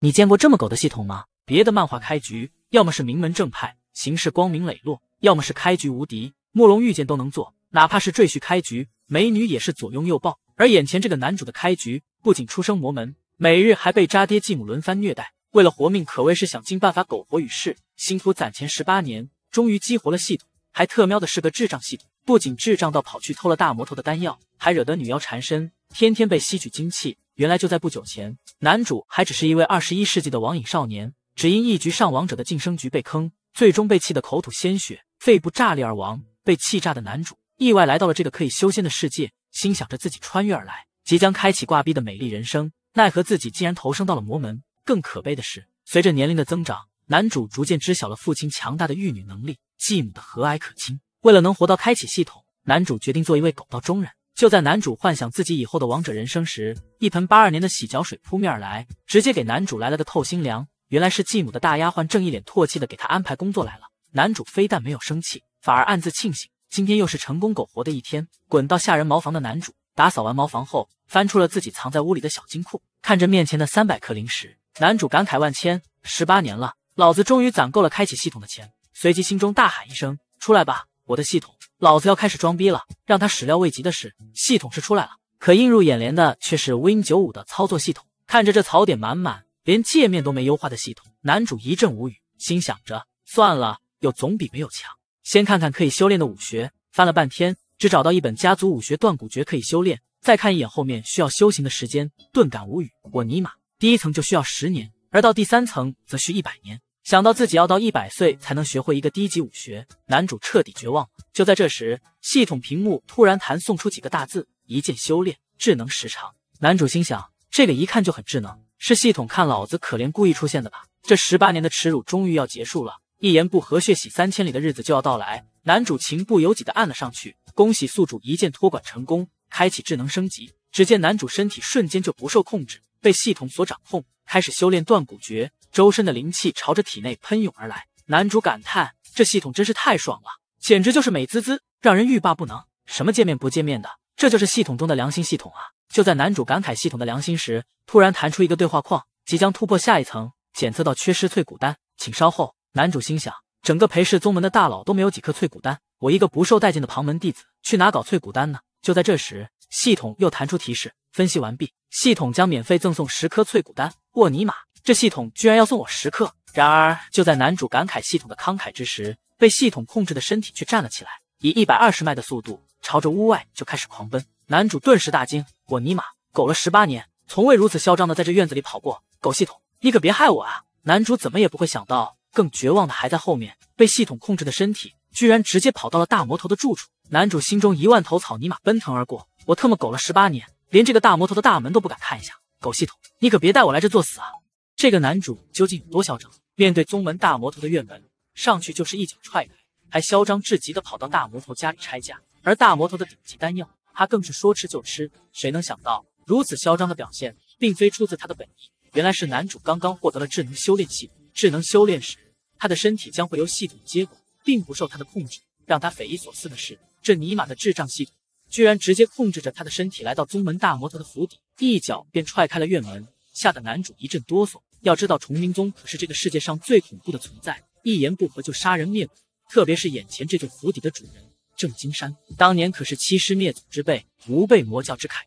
你见过这么狗的系统吗？别的漫画开局要么是名门正派，行事光明磊落，要么是开局无敌，慕容遇见都能做，哪怕是赘婿开局，美女也是左拥右抱。而眼前这个男主的开局，不仅出生魔门，每日还被渣爹继母轮番虐待，为了活命可谓是想尽办法苟活于世，辛苦攒钱十八年，终于激活了系统，还特喵的是个智障系统，不仅智障到跑去偷了大魔头的丹药，还惹得女妖缠身，天天被吸取精气。原来就在不久前，男主还只是一位二十一世纪的网瘾少年，只因一局上王者的晋升局被坑，最终被气得口吐鲜血，肺部炸裂而亡。被气炸的男主意外来到了这个可以修仙的世界，心想着自己穿越而来，即将开启挂逼的美丽人生。奈何自己竟然投生到了魔门。更可悲的是，随着年龄的增长，男主逐渐知晓了父亲强大的御女能力，继母的和蔼可亲。为了能活到开启系统，男主决定做一位狗道中人。就在男主幻想自己以后的王者人生时，一盆八二年的洗脚水扑面而来，直接给男主来了个透心凉。原来是继母的大丫鬟正一脸唾弃的给他安排工作来了。男主非但没有生气，反而暗自庆幸，今天又是成功苟活的一天。滚到下人茅房的男主打扫完茅房后，翻出了自己藏在屋里的小金库，看着面前的三百克零食，男主感慨万千：十八年了，老子终于攒够了开启系统的钱。随即心中大喊一声：“出来吧，我的系统！”老子要开始装逼了！让他始料未及的是，系统是出来了，可映入眼帘的却是 Win 九五的操作系统。看着这槽点满满、连界面都没优化的系统，男主一阵无语，心想着：算了，有总比没有强。先看看可以修炼的武学，翻了半天，只找到一本家族武学《断骨诀》可以修炼。再看一眼后面需要修行的时间，顿感无语。我尼玛，第一层就需要十年，而到第三层则需一百年。想到自己要到一百岁才能学会一个低级武学，男主彻底绝望了。就在这时，系统屏幕突然弹送出几个大字：“一键修炼，智能时长。”男主心想，这个一看就很智能，是系统看老子可怜故意出现的吧？这十八年的耻辱终于要结束了，一言不合血洗三千里的日子就要到来。男主情不由己的按了上去。恭喜宿主一键托管成功，开启智能升级。只见男主身体瞬间就不受控制，被系统所掌控，开始修炼断骨诀。周身的灵气朝着体内喷涌而来，男主感叹：“这系统真是太爽了，简直就是美滋滋，让人欲罢不能。”什么见面不见面的，这就是系统中的良心系统啊！就在男主感慨系统的良心时，突然弹出一个对话框：“即将突破下一层，检测到缺失脆骨丹，请稍后。”男主心想：“整个裴氏宗门的大佬都没有几颗脆骨丹，我一个不受待见的旁门弟子，去哪搞脆骨丹呢？”就在这时，系统又弹出提示：“分析完毕，系统将免费赠送十颗脆骨丹。”我尼玛！这系统居然要送我十克！然而就在男主感慨系统的慷慨之时，被系统控制的身体却站了起来，以一百二十迈的速度朝着屋外就开始狂奔。男主顿时大惊：“我尼玛，苟了十八年，从未如此嚣张的在这院子里跑过！狗系统，你可别害我啊！”男主怎么也不会想到，更绝望的还在后面。被系统控制的身体居然直接跑到了大魔头的住处，男主心中一万头草泥马奔腾而过：“我特么苟了十八年，连这个大魔头的大门都不敢看一下！狗系统，你可别带我来这作死啊！”这个男主究竟有多嚣张？面对宗门大魔头的院门，上去就是一脚踹开，还嚣张至极的跑到大魔头家里拆家。而大魔头的顶级丹药，他更是说吃就吃。谁能想到，如此嚣张的表现，并非出自他的本意。原来是男主刚刚获得了智能修炼系统，智能修炼时，他的身体将会由系统接管，并不受他的控制。让他匪夷所思的是，这尼玛的智障系统，居然直接控制着他的身体，来到宗门大魔头的府邸，一脚便踹开了院门，吓得男主一阵哆嗦。要知道，崇明宗可是这个世界上最恐怖的存在，一言不合就杀人灭口。特别是眼前这座府邸的主人郑金山，当年可是欺师灭祖之辈，无背魔教之铠。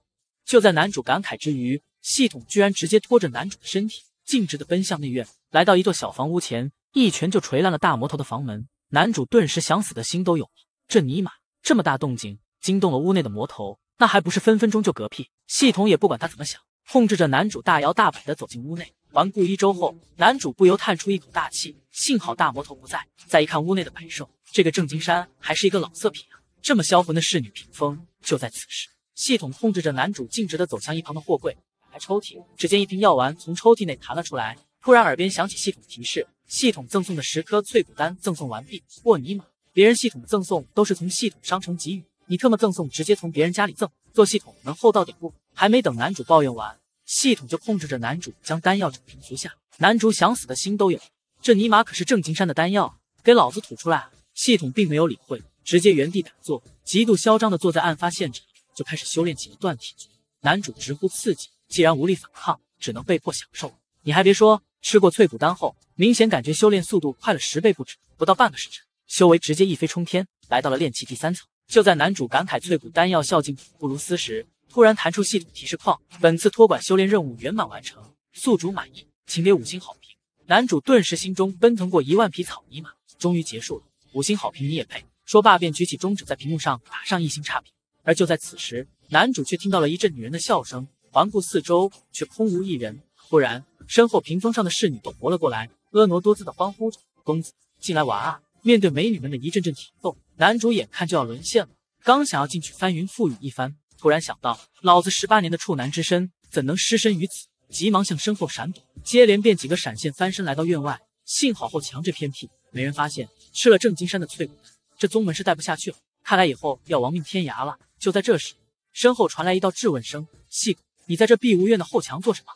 就在男主感慨之余，系统居然直接拖着男主的身体，径直的奔向内院，来到一座小房屋前，一拳就锤烂了大魔头的房门。男主顿时想死的心都有了，这尼玛这么大动静，惊动了屋内的魔头，那还不是分分钟就嗝屁？系统也不管他怎么想，控制着男主大摇大摆的走进屋内。环顾一周后，男主不由叹出一口大气，幸好大魔头不在。再一看屋内的摆设，这个郑金山还是一个老色痞啊！这么销魂的侍女屏风。就在此时，系统控制着男主径直的走向一旁的货柜，打开抽屉，只见一瓶药丸从抽屉内弹了出来。突然，耳边响起系统提示：系统赠送的十颗脆骨丹赠送完毕。我尼玛，别人系统赠送都是从系统商城给予，你特么赠送直接从别人家里赠，做系统能厚道点不？还没等男主抱怨完。系统就控制着男主将丹药整瓶服下，男主想死的心都有，这尼玛可是正金山的丹药，给老子吐出来！系统并没有理会，直接原地打坐，极度嚣张的坐在案发现场，就开始修炼起了断体。男主直呼刺激，既然无力反抗，只能被迫享受。你还别说，吃过脆骨丹后，明显感觉修炼速度快了十倍不止，不到半个时辰，修为直接一飞冲天，来到了炼气第三层。就在男主感慨脆骨丹药效劲不如斯时，突然弹出系统提示框，本次托管修炼任务圆满完成，宿主满意，请给五星好评。男主顿时心中奔腾过一万匹草泥马，终于结束了，五星好评你也配？说罢便举起中指，在屏幕上打上一星差评。而就在此时，男主却听到了一阵女人的笑声，环顾四周却空无一人。忽然，身后屏风上的侍女都活了过来，婀娜多姿的欢呼着：“公子进来玩啊！”面对美女们的一阵阵挑逗，男主眼看就要沦陷了，刚想要进去翻云覆雨一番。突然想到，老子十八年的处男之身怎能失身于此？急忙向身后闪躲，接连变几个闪现，翻身来到院外。幸好后墙这偏僻，没人发现，吃了郑金山的脆骨，这宗门是待不下去了。看来以后要亡命天涯了。就在这时，身后传来一道质问声：“细狗，你在这碧无院的后墙做什么？”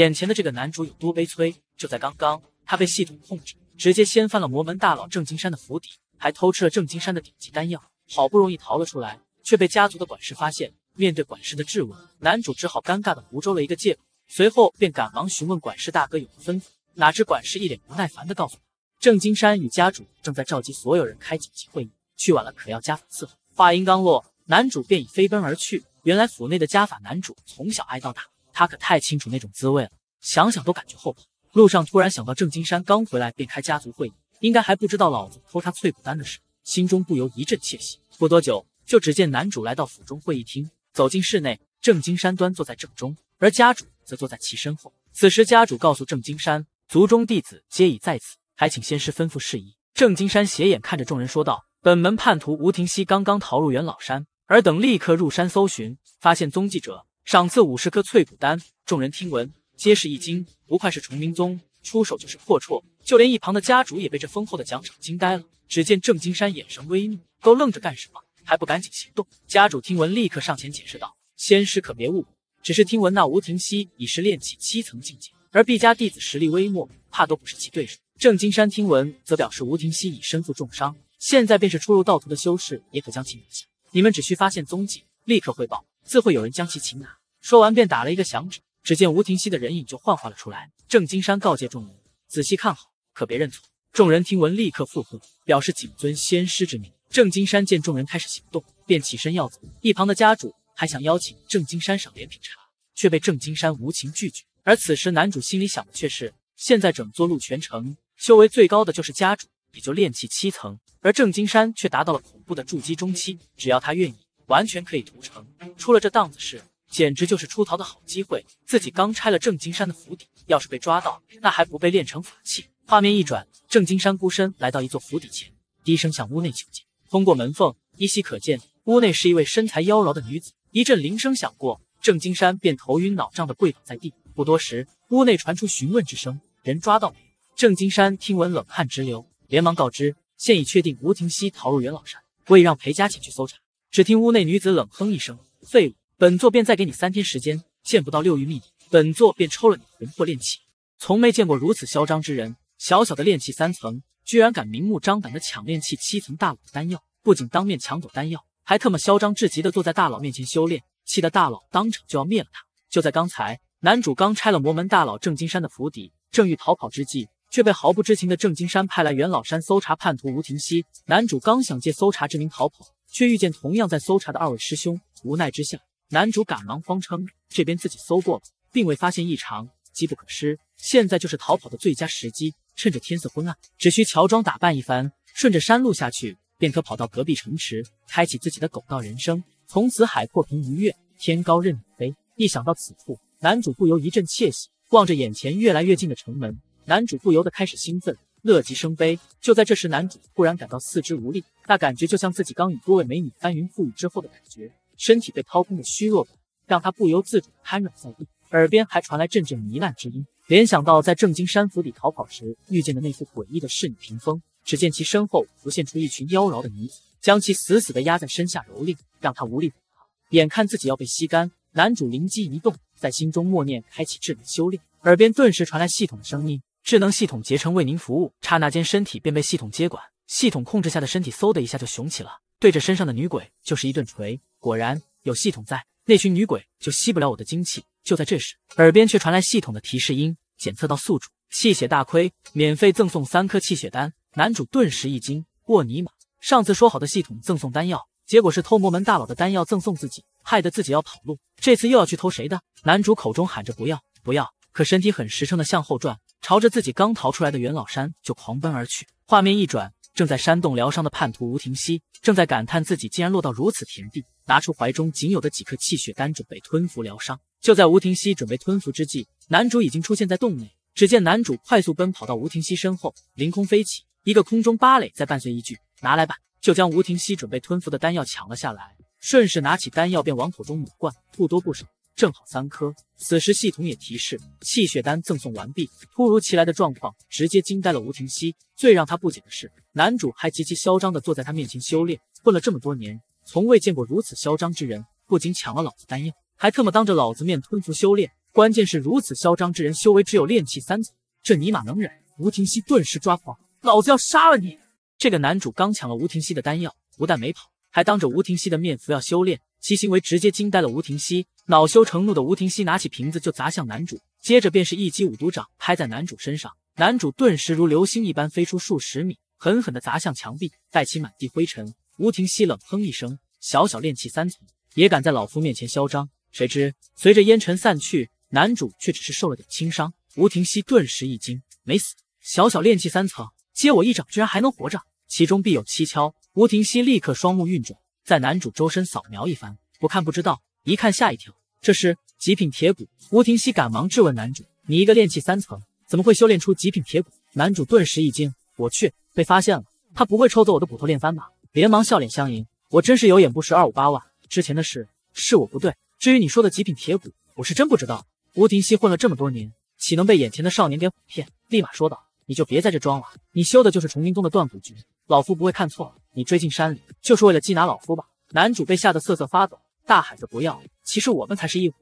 眼前的这个男主有多悲催？就在刚刚，他被系统控制，直接掀翻了魔门大佬郑金山的府邸，还偷吃了郑金山的顶级丹药，好不容易逃了出来。却被家族的管事发现，面对管事的质问，男主只好尴尬的胡诌了一个借口，随后便赶忙询问管事大哥有何吩咐。哪知管事一脸不耐烦的告诉他，郑金山与家主正在召集所有人开紧急会议，去晚了可要家法伺候。话音刚落，男主便已飞奔而去。原来府内的家法，男主从小挨到大，他可太清楚那种滋味了，想想都感觉后怕。路上突然想到郑金山刚回来便开家族会议，应该还不知道老子偷他脆骨丹的事，心中不由一阵窃喜。不多久。就只见男主来到府中会议厅，走进室内，郑金山端坐在正中，而家主则坐在其身后。此时，家主告诉郑金山，族中弟子皆已在此，还请仙师吩咐事宜。郑金山斜眼看着众人说道：“本门叛徒吴廷熙刚刚逃入元老山，尔等立刻入山搜寻，发现踪迹者，赏赐五十颗翠骨丹。”众人听闻，皆是一惊。不愧是崇明宗，出手就是阔绰。就连一旁的家主也被这丰厚的奖赏惊呆了。只见郑金山眼神微怒：“都愣着干什么？”还不赶紧行动！家主听闻，立刻上前解释道：“仙师可别误会，只是听闻那吴廷熙已是炼气七层境界，而毕家弟子实力微末，怕都不是其对手。”郑金山听闻，则表示吴廷熙已身负重伤，现在便是出入道途的修士，也可将其拿下。你们只需发现踪迹，立刻汇报，自会有人将其擒拿。说完便打了一个响指，只见吴廷熙的人影就幻化了出来。郑金山告诫众人：“仔细看好，可别认错。”众人听闻，立刻附和，表示谨遵仙师之命。郑金山见众人开始行动，便起身要走。一旁的家主还想邀请郑金山赏脸品茶，却被郑金山无情拒绝。而此时男主心里想的却是：现在整座鹿泉城修为最高的就是家主，也就炼气七层，而郑金山却达到了恐怖的筑基中期。只要他愿意，完全可以屠城。出了这档子事，简直就是出逃的好机会。自己刚拆了郑金山的府邸，要是被抓到，那还不被炼成法器？画面一转，郑金山孤身来到一座府邸前，低声向屋内求见。通过门缝依稀可见，屋内是一位身材妖娆的女子。一阵铃声响过，郑金山便头晕脑胀的跪倒在地。不多时，屋内传出询问之声：“人抓到没？”郑金山听闻，冷汗直流，连忙告知：“现已确定吴婷熙逃入元老山，我已让裴家请去搜查。”只听屋内女子冷哼一声：“废物！本座便再给你三天时间，见不到六玉秘典，本座便抽了你魂魄炼器。从没见过如此嚣张之人，小小的炼器三层。”居然敢明目张胆的抢炼器七层大佬的丹药，不仅当面抢走丹药，还特么嚣张至极的坐在大佬面前修炼，气得大佬当场就要灭了他。就在刚才，男主刚拆了魔门大佬郑金山的府邸，正欲逃跑之际，却被毫不知情的郑金山派来元老山搜查叛徒吴廷熙。男主刚想借搜查之名逃跑，却遇见同样在搜查的二位师兄，无奈之下，男主赶忙慌称这边自己搜过了，并未发现异常，机不可失。现在就是逃跑的最佳时机，趁着天色昏暗，只需乔装打扮一番，顺着山路下去，便可跑到隔壁城池，开启自己的狗道人生，从此海阔凭鱼跃，天高任鸟飞。一想到此处，男主不由一阵窃喜，望着眼前越来越近的城门，男主不由得开始兴奋。乐极生悲，就在这时，男主忽然感到四肢无力，那感觉就像自己刚与多位美女翻云覆雨之后的感觉，身体被掏空的虚弱感，让他不由自主瘫软在地。耳边还传来阵阵糜烂之音，联想到在正经山府邸逃跑时遇见的那副诡异的侍女屏风，只见其身后浮现出一群妖娆的女子，将其死死的压在身下蹂躏，让他无力反抗。眼看自己要被吸干，男主灵机一动，在心中默念开启智能修炼，耳边顿时传来系统的声音：“智能系统结成为您服务。”刹那间，身体便被系统接管，系统控制下的身体嗖的一下就雄起了，对着身上的女鬼就是一顿锤。果然有系统在，那群女鬼就吸不了我的精气。就在这时，耳边却传来系统的提示音：“检测到宿主气血大亏，免费赠送三颗气血丹。”男主顿时一惊：“我尼玛！上次说好的系统赠送丹药，结果是偷魔门大佬的丹药赠送自己，害得自己要跑路。这次又要去偷谁的？”男主口中喊着“不要，不要”，可身体很实诚的向后转，朝着自己刚逃出来的元老山就狂奔而去。画面一转，正在山洞疗伤的叛徒吴廷熙正在感叹自己竟然落到如此田地，拿出怀中仅有的几颗气血丹准备吞服疗伤。就在吴廷熙准备吞服之际，男主已经出现在洞内。只见男主快速奔跑到吴廷熙身后，凌空飞起一个空中芭蕾，再伴随一句“拿来吧”，就将吴廷熙准备吞服的丹药抢了下来，顺势拿起丹药便往口中猛灌，不多不少，正好三颗。此时系统也提示气血丹赠送完毕。突如其来的状况直接惊呆了吴廷熙。最让他不解的是，男主还极其嚣张地坐在他面前修炼。混了这么多年，从未见过如此嚣张之人，不仅抢了老子丹药。还特么当着老子面吞服修炼，关键是如此嚣张之人修为只有炼气三层，这尼玛能忍？吴廷熙顿时抓狂，老子要杀了你！这个男主刚抢了吴廷熙的丹药，不但没跑，还当着吴廷熙的面服药修炼，其行为直接惊呆了吴廷熙。恼羞成怒的吴廷熙拿起瓶子就砸向男主，接着便是一击五毒掌拍在男主身上，男主顿时如流星一般飞出数十米，狠狠的砸向墙壁，带起满地灰尘。吴廷熙冷哼一声，小小炼气三层也敢在老夫面前嚣张？谁知随着烟尘散去，男主却只是受了点轻伤。吴廷熙顿时一惊，没死！小小炼气三层，接我一掌居然还能活着，其中必有蹊跷。吴廷熙立刻双目运转，在男主周身扫描一番。不看不知道，一看吓一跳。这是极品铁骨！吴廷熙赶忙质问男主：“你一个炼气三层，怎么会修炼出极品铁骨？”男主顿时一惊：“我去，被发现了！他不会抽走我的骨头炼翻吧？”连忙笑脸相迎：“我真是有眼不识二五八万，之前的事是我不对。”至于你说的极品铁骨，我是真不知道。吴廷熙混了这么多年，岂能被眼前的少年给哄骗？立马说道：“你就别在这装了，你修的就是崇云宗的断骨诀，老夫不会看错。你追进山里，就是为了缉拿老夫吧？”男主被吓得瑟瑟发抖，大喊着不要。其实我们才是一伙，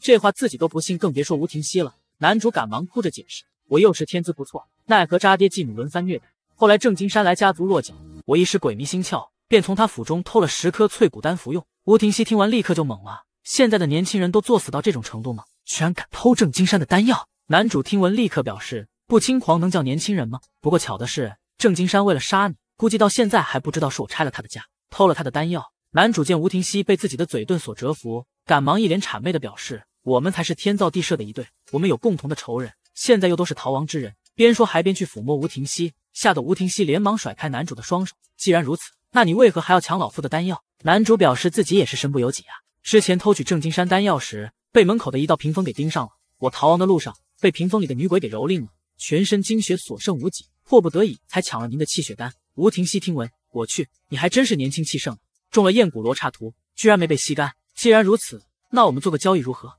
这话自己都不信，更别说吴廷熙了。男主赶忙哭着解释：“我幼时天资不错，奈何渣爹继母轮番虐待。后来郑金山来家族落脚，我一时鬼迷心窍，便从他府中偷了十颗淬骨丹服用。”吴廷熙听完，立刻就懵了。现在的年轻人都作死到这种程度吗？居然敢偷郑金山的丹药！男主听闻立刻表示，不轻狂能叫年轻人吗？不过巧的是，郑金山为了杀你，估计到现在还不知道是我拆了他的家，偷了他的丹药。男主见吴廷熙被自己的嘴遁所折服，赶忙一脸谄媚的表示，我们才是天造地设的一对，我们有共同的仇人，现在又都是逃亡之人。边说还边去抚摸吴廷熙，吓得吴廷熙连忙甩开男主的双手。既然如此，那你为何还要抢老夫的丹药？男主表示自己也是身不由己呀。之前偷取正金山丹药时，被门口的一道屏风给盯上了。我逃亡的路上，被屏风里的女鬼给蹂躏了，全身精血所剩无几，迫不得已才抢了您的气血丹。吴廷熙听闻，我去，你还真是年轻气盛，中了燕骨罗刹图，居然没被吸干。既然如此，那我们做个交易如何？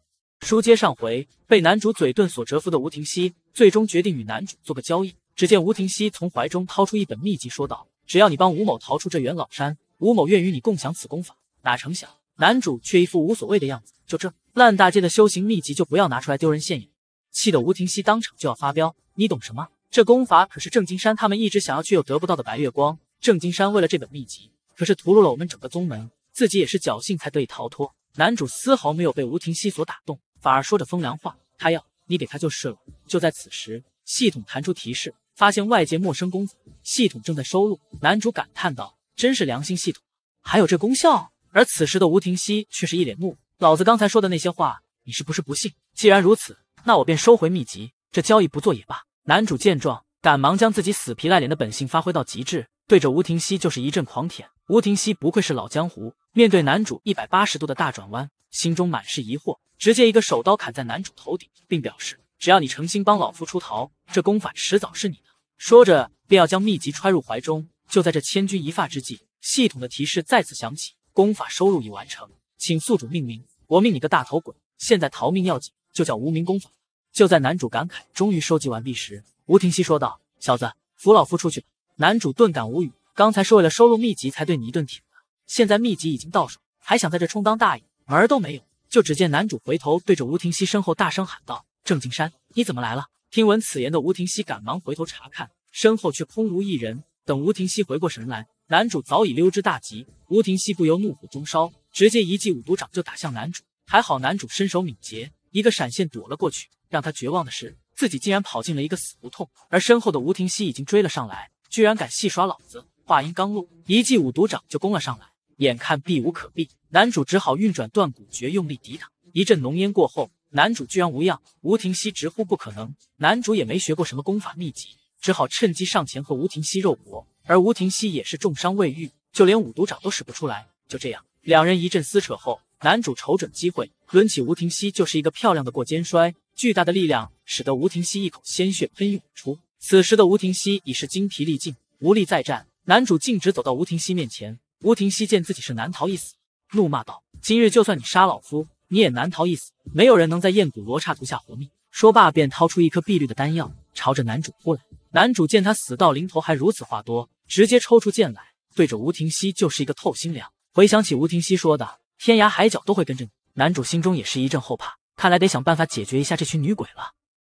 书接上回，被男主嘴遁所折服的吴廷熙，最终决定与男主做个交易。只见吴廷熙从怀中掏出一本秘籍，说道：“只要你帮吴某逃出这元老山，吴某愿与你共享此功法。”哪成想？男主却一副无所谓的样子，就这烂大街的修行秘籍就不要拿出来丢人现眼。气得吴廷熙当场就要发飙，你懂什么？这功法可是郑金山他们一直想要却又得不到的白月光。郑金山为了这本秘籍，可是屠戮了我们整个宗门，自己也是侥幸才得以逃脱。男主丝毫没有被吴廷熙所打动，反而说着风凉话。他要你给他就是了。就在此时，系统弹出提示，发现外界陌生公子，系统正在收录。男主感叹道：“真是良心系统，还有这功效。”而此时的吴廷熙却是一脸怒，老子刚才说的那些话，你是不是不信？既然如此，那我便收回秘籍，这交易不做也罢。男主见状，赶忙将自己死皮赖脸的本性发挥到极致，对着吴廷熙就是一阵狂舔。吴廷熙不愧是老江湖，面对男主一百八十度的大转弯，心中满是疑惑，直接一个手刀砍在男主头顶，并表示只要你诚心帮老夫出逃，这功法迟早是你的。说着便要将秘籍揣入怀中，就在这千钧一发之际，系统的提示再次响起。功法收入已完成，请宿主命名。我命你个大头鬼！现在逃命要紧，就叫无名功法。就在男主感慨终于收集完毕时，吴廷熙说道：“小子，扶老夫出去吧。”男主顿感无语，刚才是为了收入秘籍才对你一顿挺的，现在秘籍已经到手，还想在这充当大爷，门儿都没有。就只见男主回头对着吴廷熙身后大声喊道：“郑敬山，你怎么来了？”听闻此言的吴廷熙赶忙回头查看，身后却空无一人。等吴廷熙回过神来。男主早已溜之大吉，吴廷熙不由怒火中烧，直接一记五毒掌就打向男主。还好男主身手敏捷，一个闪现躲了过去。让他绝望的是，自己竟然跑进了一个死胡同，而身后的吴廷熙已经追了上来，居然敢戏耍老子！话音刚落，一记五毒掌就攻了上来。眼看避无可避，男主只好运转断骨诀，用力抵挡。一阵浓烟过后，男主居然无恙。吴廷熙直呼不可能，男主也没学过什么功法秘籍，只好趁机上前和吴廷熙肉搏。而吴廷熙也是重伤未愈，就连五毒掌都使不出来。就这样，两人一阵撕扯后，男主瞅准机会，抡起吴廷熙就是一个漂亮的过肩摔。巨大的力量使得吴廷熙一口鲜血喷涌而出。此时的吴廷熙已是精疲力尽，无力再战。男主径直走到吴廷熙面前。吴廷熙见自己是难逃一死，怒骂道：“今日就算你杀老夫，你也难逃一死。没有人能在燕谷罗刹足下活命。”说罢便掏出一颗碧绿的丹药，朝着男主扑来。男主见他死到临头还如此话多。直接抽出剑来，对着吴婷熙就是一个透心凉。回想起吴婷熙说的“天涯海角都会跟着你”，男主心中也是一阵后怕。看来得想办法解决一下这群女鬼了。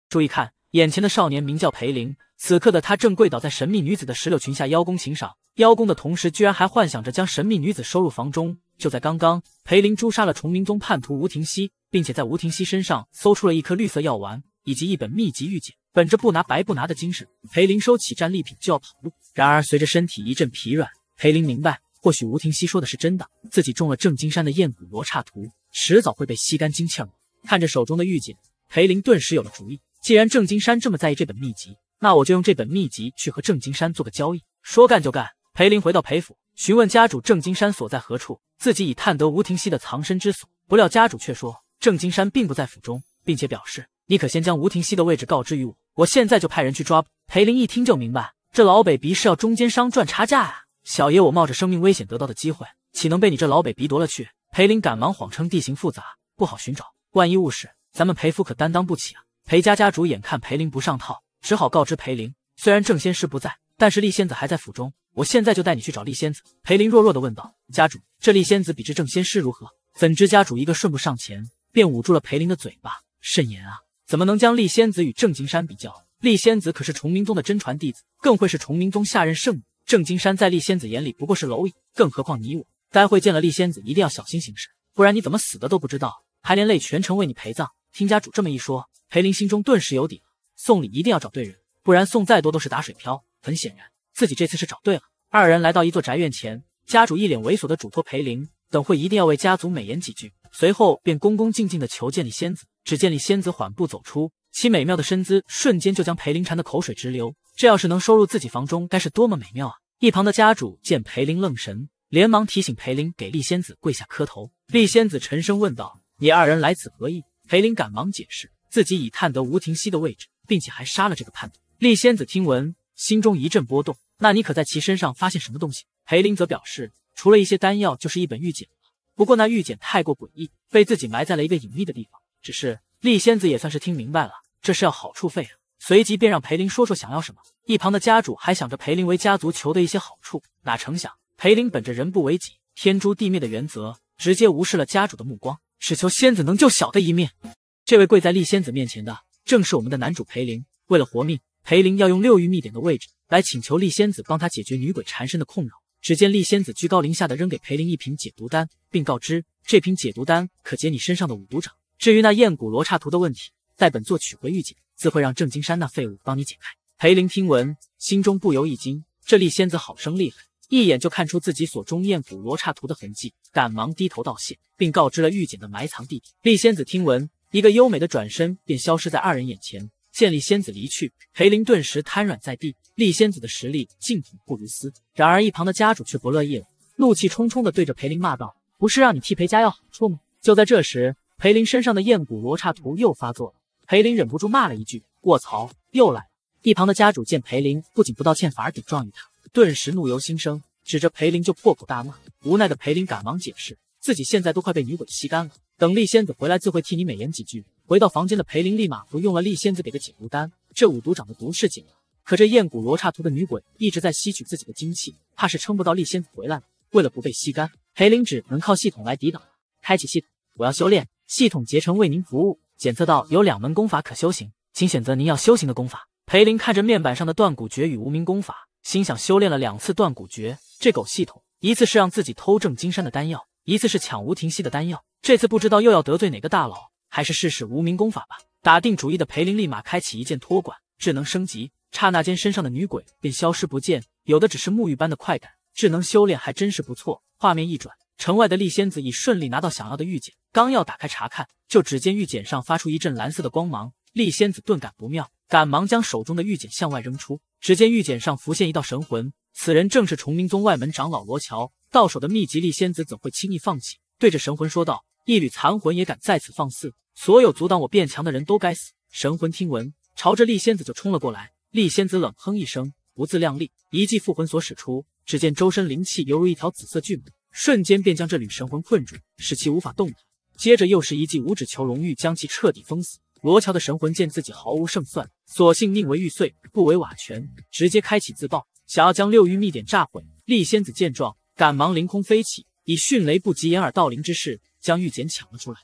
注意看，眼前的少年名叫裴林，此刻的他正跪倒在神秘女子的石榴裙下邀功请赏。邀功的同时，居然还幻想着将神秘女子收入房中。就在刚刚，裴林诛杀了重明宗叛徒吴婷熙，并且在吴婷熙身上搜出了一颗绿色药丸以及一本秘籍玉简。本着不拿白不拿的精神，裴林收起战利品就要跑路。然而随着身体一阵疲软，裴林明白，或许吴廷熙说的是真的，自己中了郑金山的燕骨罗刹图，迟早会被吸干精气。看着手中的玉简，裴林顿时有了主意。既然郑金山这么在意这本秘籍，那我就用这本秘籍去和郑金山做个交易。说干就干，裴林回到裴府，询问家主郑金山所在何处，自己已探得吴廷熙的藏身之所。不料家主却说郑金山并不在府中，并且表示你可先将吴廷熙的位置告知于我。我现在就派人去抓捕裴林。一听就明白，这老北鼻是要中间商赚差价啊！小爷我冒着生命危险得到的机会，岂能被你这老北鼻夺了去？裴林赶忙谎称地形复杂，不好寻找，万一误事，咱们裴府可担当不起啊！裴家家主眼看裴林不上套，只好告知裴林：虽然郑仙师不在，但是丽仙子还在府中，我现在就带你去找丽仙子。裴林弱弱的问道：家主，这丽仙子比之郑仙师如何？怎知家主一个顺步上前，便捂住了裴林的嘴巴：慎言啊！怎么能将丽仙子与郑金山比较？丽仙子可是重明宗的真传弟子，更会是重明宗下任圣女。郑金山在丽仙子眼里不过是蝼蚁，更何况你我。待会见了丽仙子，一定要小心行事，不然你怎么死的都不知道，还连累全城为你陪葬。听家主这么一说，裴林心中顿时有底了。送礼一定要找对人，不然送再多都是打水漂。很显然，自己这次是找对了。二人来到一座宅院前，家主一脸猥琐的嘱托裴林，等会一定要为家族美言几句。随后便恭恭敬敬的求见丽仙子。只见李仙子缓步走出，其美妙的身姿瞬间就将裴灵馋得口水直流。这要是能收入自己房中，该是多么美妙啊！一旁的家主见裴灵愣神，连忙提醒裴灵给丽仙子跪下磕头。丽仙子沉声问道：“你二人来此何意？”裴灵赶忙解释：“自己已探得吴廷熙的位置，并且还杀了这个叛徒。”丽仙子听闻，心中一阵波动。那你可在其身上发现什么东西？裴灵则表示：“除了一些丹药，就是一本玉简。不过那玉简太过诡异，被自己埋在了一个隐秘的地方。”只是丽仙子也算是听明白了，这是要好处费啊。随即便让裴林说说想要什么。一旁的家主还想着裴林为家族求的一些好处，哪成想裴林本着人不为己，天诛地灭的原则，直接无视了家主的目光，只求仙子能救小的一命。这位跪在丽仙子面前的，正是我们的男主裴林。为了活命，裴林要用六域秘典的位置来请求丽仙子帮他解决女鬼缠身的困扰。只见丽仙子居高临下的扔给裴林一瓶解毒丹，并告知这瓶解毒丹可解你身上的五毒掌。至于那艳骨罗刹图的问题，待本座取回玉简，自会让郑金山那废物帮你解开。裴林听闻，心中不由一惊，这丽仙子好生厉害，一眼就看出自己所中艳骨罗刹图的痕迹，赶忙低头道谢，并告知了玉简的埋藏地点。丽仙子听闻，一个优美的转身便消失在二人眼前。见丽仙子离去，裴林顿时瘫软在地。丽仙子的实力竟恐怖如斯，然而一旁的家主却不乐意了，怒气冲冲地对着裴林骂道：“不是让你替裴家要好处吗？”就在这时。裴林身上的艳骨罗刹图又发作了，裴林忍不住骂了一句：“卧槽，又来！”一旁的家主见裴林不仅不道歉，反而顶撞于他，顿时怒由心生，指着裴林就破口大骂。无奈的裴林赶忙解释，自己现在都快被女鬼吸干了，等厉仙子回来自会替你美言几句。回到房间的裴林立马服用了厉仙子给的解毒丹，这五毒掌的毒是解了，可这艳骨罗刹图的女鬼一直在吸取自己的精气，怕是撑不到厉仙子回来了。为了不被吸干，裴林只能靠系统来抵挡。开启系统，我要修炼。系统竭诚为您服务，检测到有两门功法可修行，请选择您要修行的功法。裴林看着面板上的断骨诀与无名功法，心想：修炼了两次断骨诀，这狗系统一次是让自己偷郑金山的丹药，一次是抢吴廷熙的丹药，这次不知道又要得罪哪个大佬，还是试试无名功法吧。打定主意的裴林立马开启一键托管智能升级，刹那间身上的女鬼便消失不见，有的只是沐浴般的快感。智能修炼还真是不错。画面一转。城外的丽仙子已顺利拿到想要的玉简，刚要打开查看，就只见玉简上发出一阵蓝色的光芒。丽仙子顿感不妙，赶忙将手中的玉简向外扔出。只见玉简上浮现一道神魂，此人正是崇明宗外门长老罗乔。到手的秘籍，丽仙子怎会轻易放弃？对着神魂说道：“一缕残魂也敢在此放肆，所有阻挡我变强的人都该死！”神魂听闻，朝着丽仙子就冲了过来。丽仙子冷哼一声，不自量力，一记复魂锁使出，只见周身灵气犹如一条紫色巨蟒。瞬间便将这缕神魂困住，使其无法动弹。接着又是一记五指球龙玉将其彻底封死。罗乔的神魂见自己毫无胜算，索性宁为玉碎不为瓦全，直接开启自爆，想要将六玉秘典炸毁。丽仙子见状，赶忙凌空飞起，以迅雷不及掩耳盗铃之势将玉简抢了出来。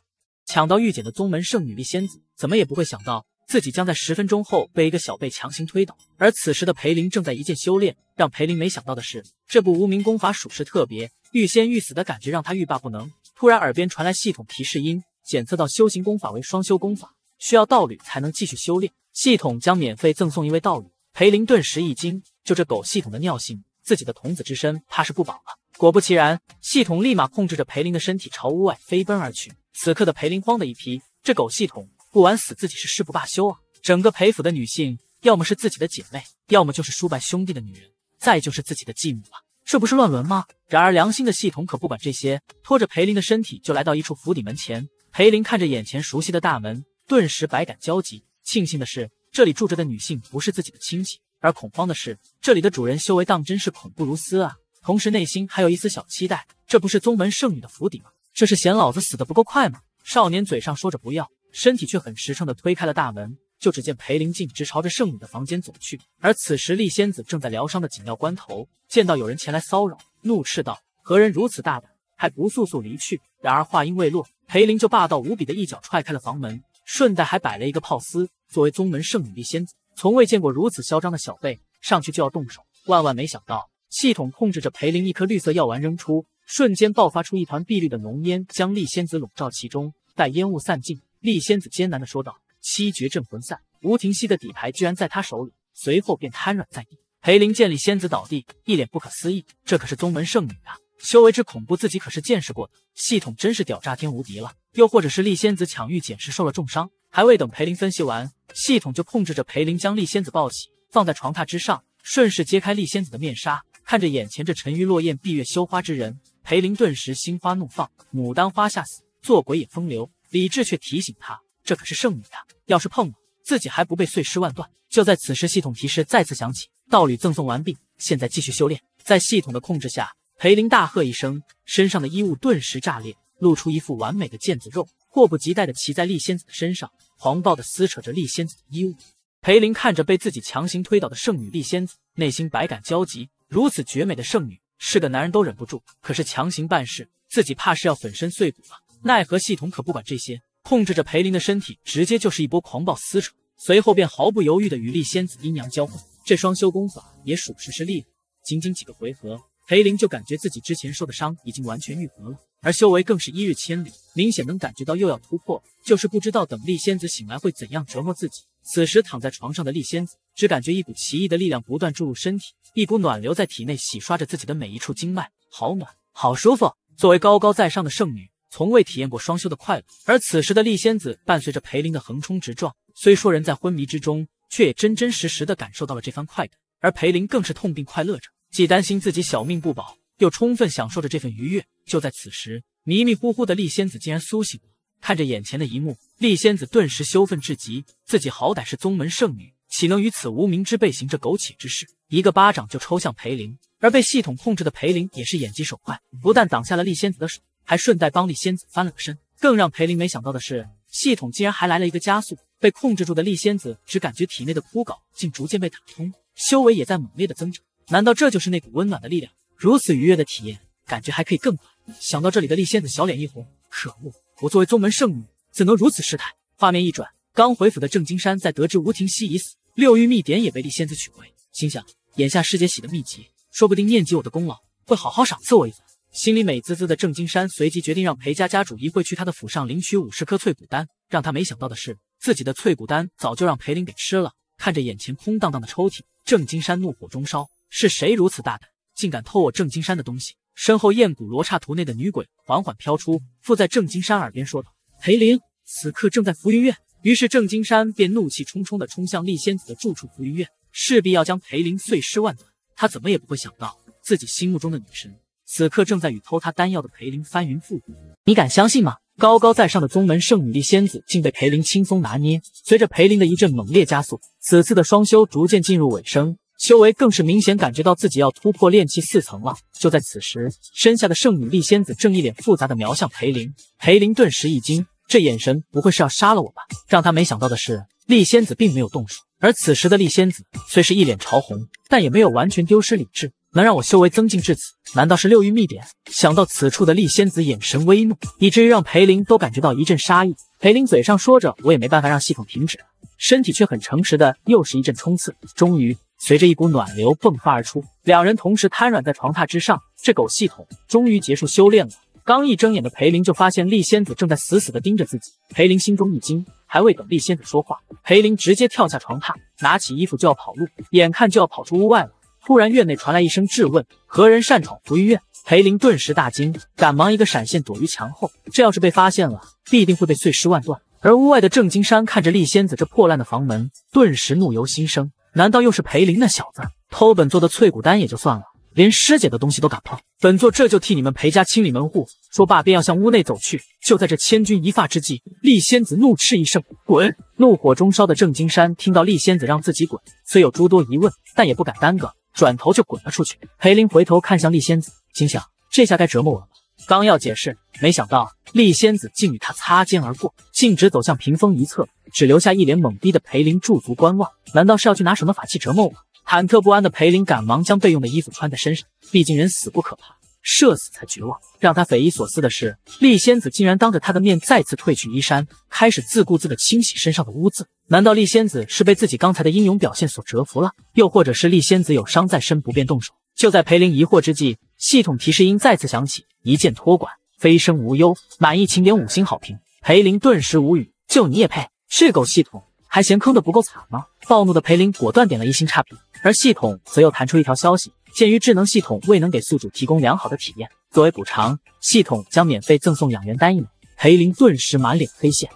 抢到玉简的宗门圣女丽仙子，怎么也不会想到自己将在十分钟后被一个小辈强行推倒。而此时的裴林正在一剑修炼，让裴林没想到的是，这部无名功法属实特别。欲仙欲死的感觉让他欲罢不能。突然，耳边传来系统提示音，检测到修行功法为双修功法，需要道侣才能继续修炼。系统将免费赠送一位道侣。裴林顿时一惊，就这狗系统的尿性，自己的童子之身怕是不保了。果不其然，系统立马控制着裴林的身体朝屋外飞奔而去。此刻的裴林慌的一批，这狗系统不玩死自己是誓不罢休啊！整个裴府的女性，要么是自己的姐妹，要么就是叔伯兄弟的女人，再就是自己的继母了。这不是乱伦吗？然而良心的系统可不管这些，拖着裴林的身体就来到一处府邸门前。裴林看着眼前熟悉的大门，顿时百感交集。庆幸的是，这里住着的女性不是自己的亲戚；而恐慌的是，这里的主人修为当真是恐怖如斯啊！同时内心还有一丝小期待，这不是宗门圣女的府邸吗？这是嫌老子死的不够快吗？少年嘴上说着不要，身体却很实诚的推开了大门。就只见裴灵静直朝着圣女的房间走去，而此时丽仙子正在疗伤的紧要关头，见到有人前来骚扰，怒斥道：“何人如此大胆，还不速速离去！”然而话音未落，裴灵就霸道无比的一脚踹开了房门，顺带还摆了一个泡丝。作为宗门圣女，丽仙子从未见过如此嚣张的小辈，上去就要动手，万万没想到，系统控制着裴灵一颗绿色药丸扔出，瞬间爆发出一团碧绿的浓烟，将丽仙子笼罩其中。待烟雾散尽，丽仙子艰难地说道。七绝镇魂散，吴婷熙的底牌居然在他手里，随后便瘫软在地。裴林见李仙子倒地，一脸不可思议：“这可是宗门圣女啊，修为之恐怖，自己可是见识过的。”系统真是吊炸天，无敌了！又或者是丽仙子抢玉简时受了重伤？还未等裴林分析完，系统就控制着裴林将丽仙子抱起，放在床榻之上，顺势揭开丽仙子的面纱，看着眼前这沉鱼落雁、闭月羞花之人，裴林顿时心花怒放：“牡丹花下死，做鬼也风流。”李智却提醒他。这可是圣女呀！要是碰了自己，还不被碎尸万段？就在此时，系统提示再次响起：“道侣赠送完毕，现在继续修炼。”在系统的控制下，裴林大喝一声，身上的衣物顿时炸裂，露出一副完美的腱子肉，迫不及待的骑在丽仙子的身上，狂暴的撕扯着丽仙子的衣物。裴林看着被自己强行推倒的圣女丽仙子，内心百感交集。如此绝美的圣女，是个男人都忍不住，可是强行办事，自己怕是要粉身碎骨了。奈何系统可不管这些。控制着裴林的身体，直接就是一波狂暴撕扯，随后便毫不犹豫的与丽仙子阴阳交换。这双修功法也属实是厉害。仅仅几个回合，裴林就感觉自己之前受的伤已经完全愈合了，而修为更是一日千里，明显能感觉到又要突破了。就是不知道等丽仙子醒来会怎样折磨自己。此时躺在床上的丽仙子，只感觉一股奇异的力量不断注入身体，一股暖流在体内洗刷着自己的每一处经脉，好暖，好舒服。作为高高在上的圣女。从未体验过双修的快乐，而此时的丽仙子伴随着裴林的横冲直撞，虽说人在昏迷之中，却也真真实实的感受到了这番快乐。而裴林更是痛并快乐着，既担心自己小命不保，又充分享受着这份愉悦。就在此时，迷迷糊糊的丽仙子竟然苏醒了，看着眼前的一幕，丽仙子顿时羞愤至极，自己好歹是宗门圣女，岂能与此无名之辈行这苟且之事？一个巴掌就抽向裴林，而被系统控制的裴林也是眼疾手快，不但挡下了丽仙子的手。还顺带帮丽仙子翻了个身。更让裴林没想到的是，系统竟然还来了一个加速。被控制住的丽仙子只感觉体内的枯槁竟逐渐被打通，修为也在猛烈的增长。难道这就是那股温暖的力量？如此愉悦的体验，感觉还可以更快。想到这里的丽仙子小脸一红，可恶！我作为宗门圣女，怎能如此失态？画面一转，刚回府的郑金山在得知吴廷熙已死，六玉秘典也被丽仙子取回，心想：眼下师姐喜的秘籍，说不定念及我的功劳，会好好赏赐我一番。心里美滋滋的郑金山随即决定让裴家家主一会去他的府上领取五十颗翠骨丹。让他没想到的是，自己的翠骨丹早就让裴林给吃了。看着眼前空荡荡的抽屉，郑金山怒火中烧：是谁如此大胆，竟敢偷我郑金山的东西？身后艳骨罗刹图内的女鬼缓缓飘出，附在郑金山耳边说道：“裴林此刻正在浮云院。”于是郑金山便怒气冲冲地冲向丽仙子的住处浮云院，势必要将裴林碎尸万段。他怎么也不会想到，自己心目中的女神。此刻正在与偷他丹药的裴林翻云覆雨，你敢相信吗？高高在上的宗门圣女丽仙子竟被裴林轻松拿捏。随着裴林的一阵猛烈加速，此次的双修逐渐进入尾声，修为更是明显感觉到自己要突破炼气四层了。就在此时，身下的圣女丽仙子正一脸复杂的瞄向裴林，裴林顿时一惊，这眼神不会是要杀了我吧？让他没想到的是，丽仙子并没有动手，而此时的丽仙子虽是一脸潮红，但也没有完全丢失理智。能让我修为增进至此，难道是六域秘典？想到此处的厉仙子眼神微怒，以至于让裴林都感觉到一阵杀意。裴林嘴上说着我也没办法让系统停止，身体却很诚实的又是一阵冲刺。终于随着一股暖流迸发而出，两人同时瘫软在床榻之上。这狗系统终于结束修炼了。刚一睁眼的裴林就发现厉仙子正在死死的盯着自己。裴林心中一惊，还未等厉仙子说话，裴林直接跳下床榻，拿起衣服就要跑路，眼看就要跑出屋外了。突然，院内传来一声质问：“何人擅闯福玉院？”裴林顿时大惊，赶忙一个闪现躲于墙后。这要是被发现了，必定会被碎尸万段。而屋外的郑金山看着厉仙子这破烂的房门，顿时怒由心生。难道又是裴林那小子偷本座的脆骨丹也就算了，连师姐的东西都敢碰？本座这就替你们裴家清理门户。说罢便要向屋内走去。就在这千钧一发之际，厉仙子怒斥一声：“滚！”怒火中烧的郑金山听到厉仙子让自己滚，虽有诸多疑问，但也不敢耽搁。转头就滚了出去。裴林回头看向厉仙子，心想：这下该折磨我了。刚要解释，没想到厉仙子竟与他擦肩而过，径直走向屏风一侧，只留下一脸懵逼的裴林驻足观望。难道是要去拿什么法器折磨我？忐忑不安的裴林赶忙将备用的衣服穿在身上，毕竟人死不可怕，射死才绝望。让他匪夷所思的是，厉仙子竟然当着他的面再次褪去衣衫，开始自顾自的清洗身上的污渍。难道丽仙子是被自己刚才的英勇表现所折服了？又或者是丽仙子有伤在身不便动手？就在裴林疑惑之际，系统提示音再次响起，一键托管，飞升无忧，满意请点五星好评。裴林顿时无语，就你也配？这狗系统还嫌坑的不够惨吗？暴怒的裴林果断点了一星差评，而系统则又弹出一条消息：鉴于智能系统未能给宿主提供良好的体验，作为补偿，系统将免费赠送养元丹一枚。裴林顿时满脸黑线。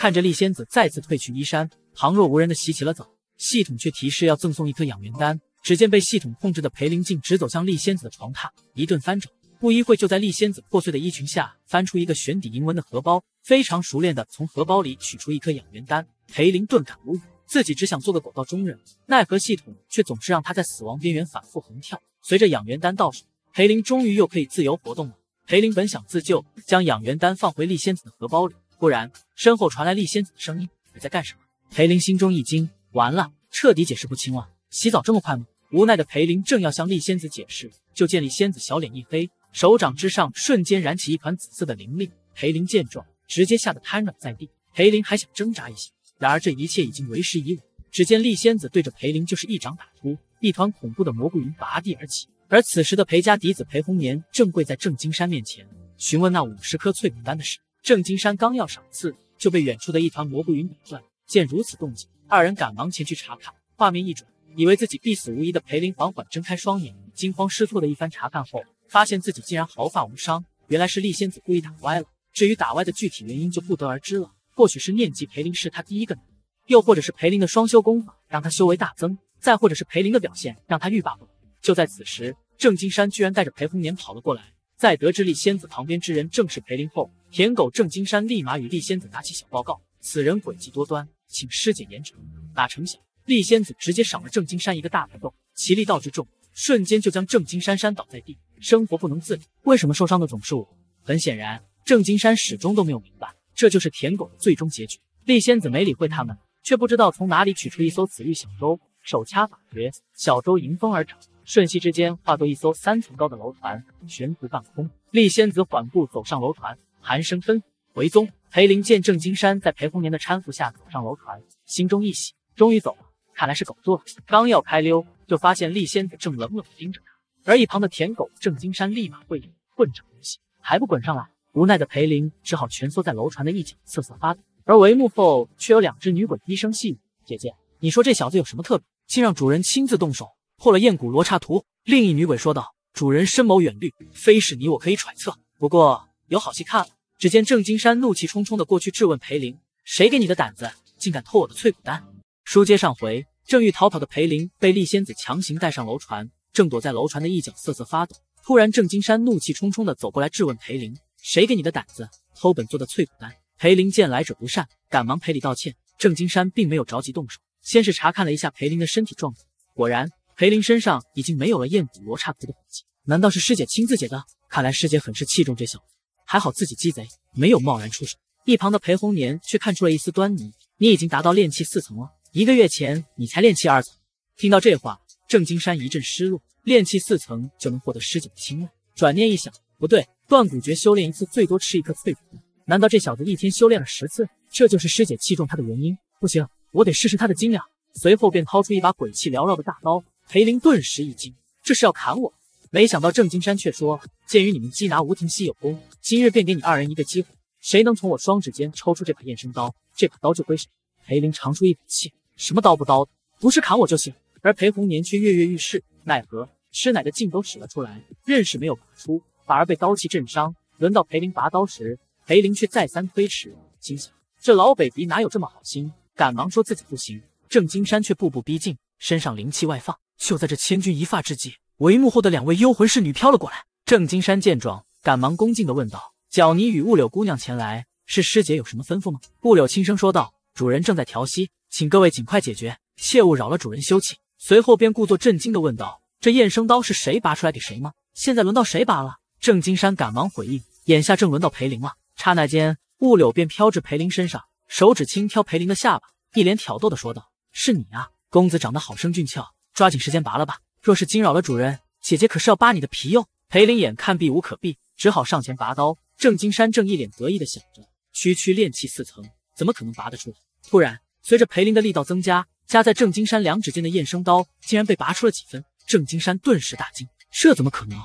看着丽仙子再次褪去衣衫，旁若无人的洗起了澡，系统却提示要赠送一颗养元丹。只见被系统控制的裴林竟直走向丽仙子的床榻，一顿翻找，不一会就在丽仙子破碎的衣裙下翻出一个悬底银纹的荷包，非常熟练的从荷包里取出一颗养元丹。裴林顿感无语，自己只想做个狗道中人，奈何系统却总是让他在死亡边缘反复横跳。随着养元丹到手，裴林终于又可以自由活动了。裴林本想自救，将养元丹放回丽仙子的荷包里。忽然，身后传来厉仙子的声音：“你在干什么？”裴林心中一惊，完了，彻底解释不清了。洗澡这么快吗？无奈的裴林正要向厉仙子解释，就见厉仙子小脸一黑，手掌之上瞬间燃起一团紫色的灵力。裴林见状，直接吓得瘫软在地。裴林还想挣扎一下，然而这一切已经为时已晚。只见厉仙子对着裴林就是一掌打出，一团恐怖的蘑菇云拔地而起。而此时的裴家嫡子裴红年正跪在郑金山面前，询问那五十颗翠骨丹的事。郑金山刚要赏赐，就被远处的一团蘑菇云打断。见如此动静，二人赶忙前去查看。画面一转，以为自己必死无疑的裴林缓缓睁开双眼，惊慌失措的一番查看后，发现自己竟然毫发无伤。原来是厉仙子故意打歪了。至于打歪的具体原因，就不得而知了。或许是念及裴林是他第一个人，又或者是裴林的双修功法让他修为大增，再或者是裴林的表现让他欲罢不能。就在此时，郑金山居然带着裴红年跑了过来，在得知厉仙子旁边之人正是裴林后。舔狗郑金山立马与厉仙子打起小报告，此人诡计多端，请师姐严惩。哪成想，厉仙子直接赏了郑金山一个大耳洞，其力道之重，瞬间就将郑金山扇倒在地，生活不能自理。为什么受伤的总是我？很显然，郑金山始终都没有明白，这就是舔狗的最终结局。厉仙子没理会他们，却不知道从哪里取出一艘紫玉小舟，手掐法诀，小舟迎风而长，瞬息之间化作一艘三层高的楼船，悬浮半空。厉仙子缓步走上楼船。寒生吩咐回宗。裴林见郑金山在裴红年的搀扶下走上楼船，心中一喜，终于走了，看来是狗做了。刚要开溜，就发现厉仙子正冷冷盯着他，而一旁的舔狗郑金山立马会意：“混账东西，还不滚上来！”无奈的裴林只好蜷缩在楼船的一角，瑟瑟发抖。而帷幕后却有两只女鬼低声细语：“姐姐，你说这小子有什么特别，竟让主人亲自动手破了燕骨罗刹图？”另一女鬼说道：“主人深谋远虑，非是你我可以揣测。不过……”有好戏看了！只见郑金山怒气冲冲的过去质问裴林：“谁给你的胆子，竟敢偷我的脆骨丹？”书接上回，正欲逃跑的裴林被丽仙子强行带上楼船，正躲在楼船的一角瑟瑟发抖。突然，郑金山怒气冲冲的走过来质问裴林：“谁给你的胆子偷本座的脆骨丹？”裴林见来者不善，赶忙赔礼道歉。郑金山并没有着急动手，先是查看了一下裴林的身体状况，果然裴林身上已经没有了燕骨罗刹骨的痕迹。难道是师姐亲自解的？看来师姐很是器重这小子。还好自己鸡贼，没有贸然出手。一旁的裴红年却看出了一丝端倪：“你已经达到炼气四层了，一个月前你才炼气二层。”听到这话，郑金山一阵失落。炼气四层就能获得师姐的青睐？转念一想，不对，断骨诀修炼一次最多吃一颗脆骨，难道这小子一天修炼了十次？这就是师姐器重他的原因？不行，我得试试他的斤两。随后便掏出一把鬼气缭绕的大刀，裴林顿时一惊：“这是要砍我？”没想到郑金山却说：“鉴于你们缉拿吴廷熙有功，今日便给你二人一个机会，谁能从我双指间抽出这把验生刀，这把刀就归谁。”裴林长出一口气，什么刀不刀的，不是砍我就行。而裴红年却跃跃欲试，奈何吃奶的劲都使了出来，刃是没有拔出，反而被刀气震伤。轮到裴林拔刀时，裴林却再三推迟，心想这老北鼻哪有这么好心，赶忙说自己不行。郑金山却步步逼近，身上灵气外放。就在这千钧一发之际。帷幕后的两位幽魂侍女飘了过来。郑金山见状，赶忙恭敬地问道：“角尼与雾柳姑娘前来，是师姐有什么吩咐吗？”雾柳轻声说道：“主人正在调息，请各位尽快解决，切勿扰了主人休憩。”随后便故作震惊地问道：“这验生刀是谁拔出来给谁吗？现在轮到谁拔了？”郑金山赶忙回应：“眼下正轮到裴林了。”刹那间，雾柳便飘至裴林身上，手指轻挑裴林的下巴，一脸挑逗地说道：“是你啊，公子长得好生俊俏，抓紧时间拔了吧。”若是惊扰了主人，姐姐可是要扒你的皮哟！裴林眼看避无可避，只好上前拔刀。郑金山正一脸得意的想着：区区炼气四层，怎么可能拔得出来？突然，随着裴林的力道增加，夹在郑金山两指间的燕生刀竟然被拔出了几分。郑金山顿时大惊：这怎么可能？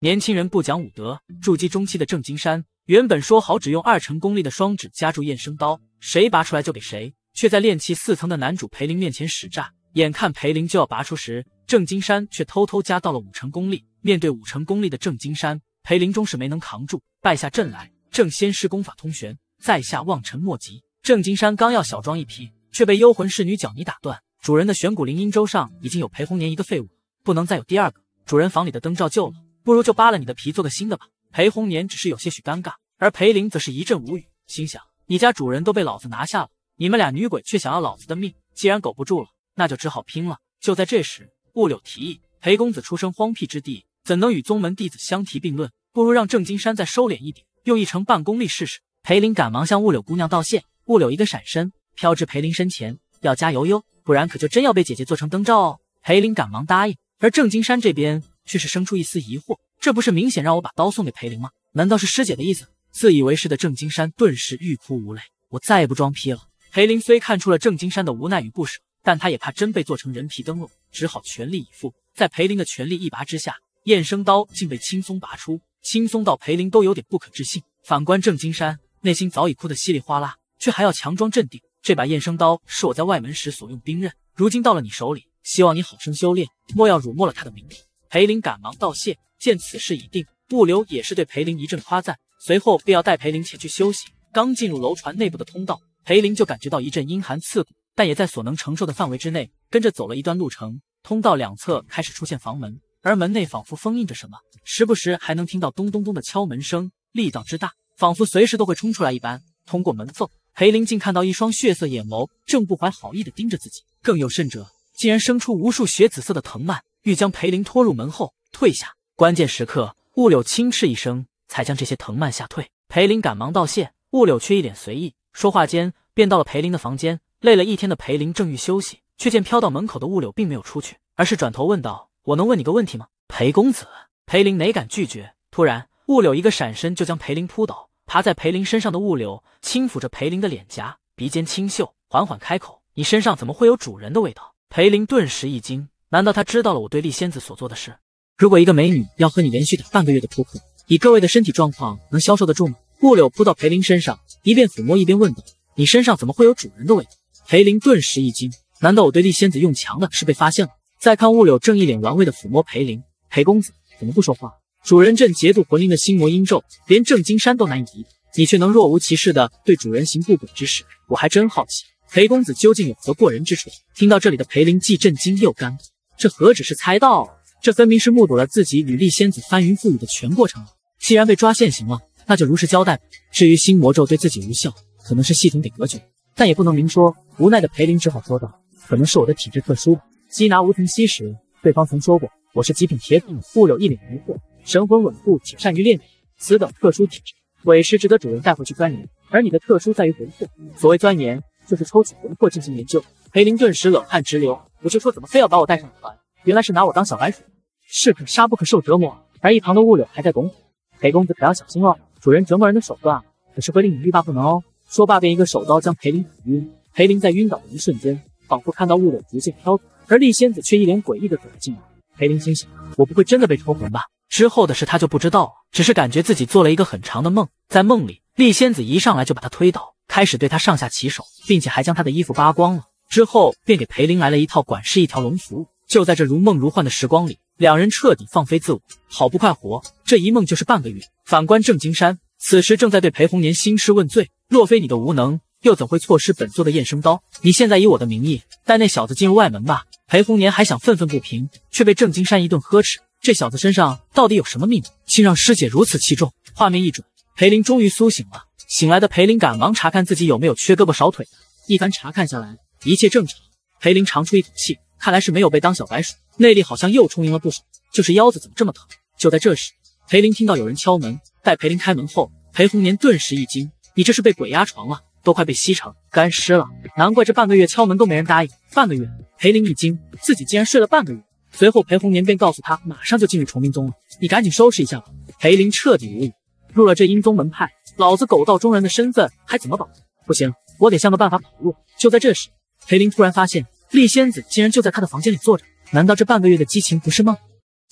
年轻人不讲武德！筑基中期的郑金山原本说好只用二成功力的双指夹住燕生刀，谁拔出来就给谁，却在炼气四层的男主裴林面前使诈。眼看裴林就要拔出时，郑金山却偷偷加到了五成功力。面对五成功力的郑金山，裴林终是没能扛住，败下阵来。郑仙师功法通玄，在下望尘莫及。郑金山刚要小装一批，却被幽魂侍女脚泥打断：“主人的玄骨灵音舟上已经有裴红年一个废物，不能再有第二个。主人房里的灯照旧了，不如就扒了你的皮做个新的吧。”裴红年只是有些许尴尬，而裴林则是一阵无语，心想：你家主人都被老子拿下了，你们俩女鬼却想要老子的命。既然苟不住了，那就只好拼了。就在这时，雾柳提议：“裴公子出生荒僻之地，怎能与宗门弟子相提并论？不如让郑金山再收敛一点，用一成半功力试试。”裴林赶忙向雾柳姑娘道谢。雾柳一个闪身，飘至裴林身前：“要加油哟，不然可就真要被姐姐做成灯罩哦！”裴林赶忙答应。而郑金山这边却是生出一丝疑惑：“这不是明显让我把刀送给裴林吗？难道是师姐的意思？”自以为是的郑金山顿时欲哭无泪：“我再也不装逼了。”裴林虽看出了郑金山的无奈与不舍。但他也怕真被做成人皮灯笼，只好全力以赴。在裴林的全力一拔之下，燕生刀竟被轻松拔出，轻松到裴林都有点不可置信。反观郑金山，内心早已哭得稀里哗啦，却还要强装镇定。这把燕生刀是我在外门时所用兵刃，如今到了你手里，希望你好生修炼，莫要辱没了他的名头。裴林赶忙道谢。见此事已定，物流也是对裴林一阵夸赞，随后便要带裴林前去休息。刚进入楼船内部的通道，裴林就感觉到一阵阴寒刺骨。但也在所能承受的范围之内，跟着走了一段路程。通道两侧开始出现房门，而门内仿佛封印着什么，时不时还能听到咚咚咚的敲门声，力道之大，仿佛随时都会冲出来一般。通过门缝，裴林竟看到一双血色眼眸正不怀好意的盯着自己，更有甚者，竟然生出无数血紫色的藤蔓，欲将裴林拖入门后退下。关键时刻，雾柳轻斥一声，才将这些藤蔓吓退。裴林赶忙道谢，雾柳却一脸随意，说话间便到了裴林的房间。累了一天的裴林正欲休息，却见飘到门口的雾柳并没有出去，而是转头问道：“我能问你个问题吗，裴公子？”裴林哪敢拒绝？突然，雾柳一个闪身就将裴林扑倒，爬在裴林身上的雾柳轻抚着裴林的脸颊，鼻尖清秀，缓缓开口：“你身上怎么会有主人的味道？”裴林顿时一惊，难道他知道了我对丽仙子所做的事？如果一个美女要和你连续打半个月的扑克，以各位的身体状况能消受得住吗？雾柳扑到裴林身上，一边抚摸一边问道：“你身上怎么会有主人的味道？”裴林顿时一惊，难道我对丽仙子用强的是被发现了？再看雾柳正一脸玩味的抚摸裴林，裴公子怎么不说话？主人正劫渡魂灵的心魔阴咒，连郑金山都难以抵挡，你却能若无其事的对主人行不轨之事，我还真好奇裴公子究竟有何过人之处。听到这里的裴林既震惊又尴尬，这何止是猜到，这分明是目睹了自己与丽仙子翻云覆雨的全过程了。既然被抓现行了，那就如实交代吧。至于心魔咒对自己无效，可能是系统给隔绝。但也不能明说，无奈的裴林只好说道：“可能是我的体质特殊吧。”缉拿吴廷熙时，对方曾说过我是极品铁骨，雾柳一脸疑惑，神魂稳固且善于炼体，此等特殊体质，委实值得主人带回去钻研。而你的特殊在于魂魄，所谓钻研，就是抽取魂魄进行研究。裴林顿时冷汗直流，我就说怎么非要把我带上船，原来是拿我当小白鼠，是可杀不可受折磨。而一旁的雾柳还在拱火：“裴公子可要小心哦，主人折磨人的手段，可是会令你欲罢不能哦。”说罢，便一个手刀将裴林捅晕。裴林在晕倒的一瞬间，仿佛看到雾霭逐渐飘走，而厉仙子却一脸诡异的走了进来。裴林心想：我不会真的被抽魂吧？之后的事他就不知道了，只是感觉自己做了一个很长的梦。在梦里，厉仙子一上来就把他推倒，开始对他上下其手，并且还将他的衣服扒光了。之后便给裴林来了一套管事一条龙服务。就在这如梦如幻的时光里，两人彻底放飞自我，好不快活。这一梦就是半个月。反观郑金山。此时正在对裴红年兴师问罪，若非你的无能，又怎会错失本座的验生刀？你现在以我的名义带那小子进入外门吧。裴红年还想愤愤不平，却被郑金山一顿呵斥。这小子身上到底有什么秘密，竟让师姐如此器重？画面一转，裴林终于苏醒了。醒来的裴林赶忙查看自己有没有缺胳膊少腿的，一番查看下来，一切正常。裴林长出一口气，看来是没有被当小白鼠，内力好像又充盈了不少，就是腰子怎么这么疼？就在这时。裴林听到有人敲门，待裴林开门后，裴红年顿时一惊：“你这是被鬼压床了，都快被吸成干尸了！难怪这半个月敲门都没人答应。”半个月，裴林一惊，自己竟然睡了半个月。随后裴红年便告诉他，马上就进入重明宗了，你赶紧收拾一下吧。裴林彻底无语，入了这阴宗门派，老子狗道中人的身份还怎么保？不行，我得想个办法跑路。就在这时，裴林突然发现，丽仙子竟然就在他的房间里坐着。难道这半个月的激情不是梦？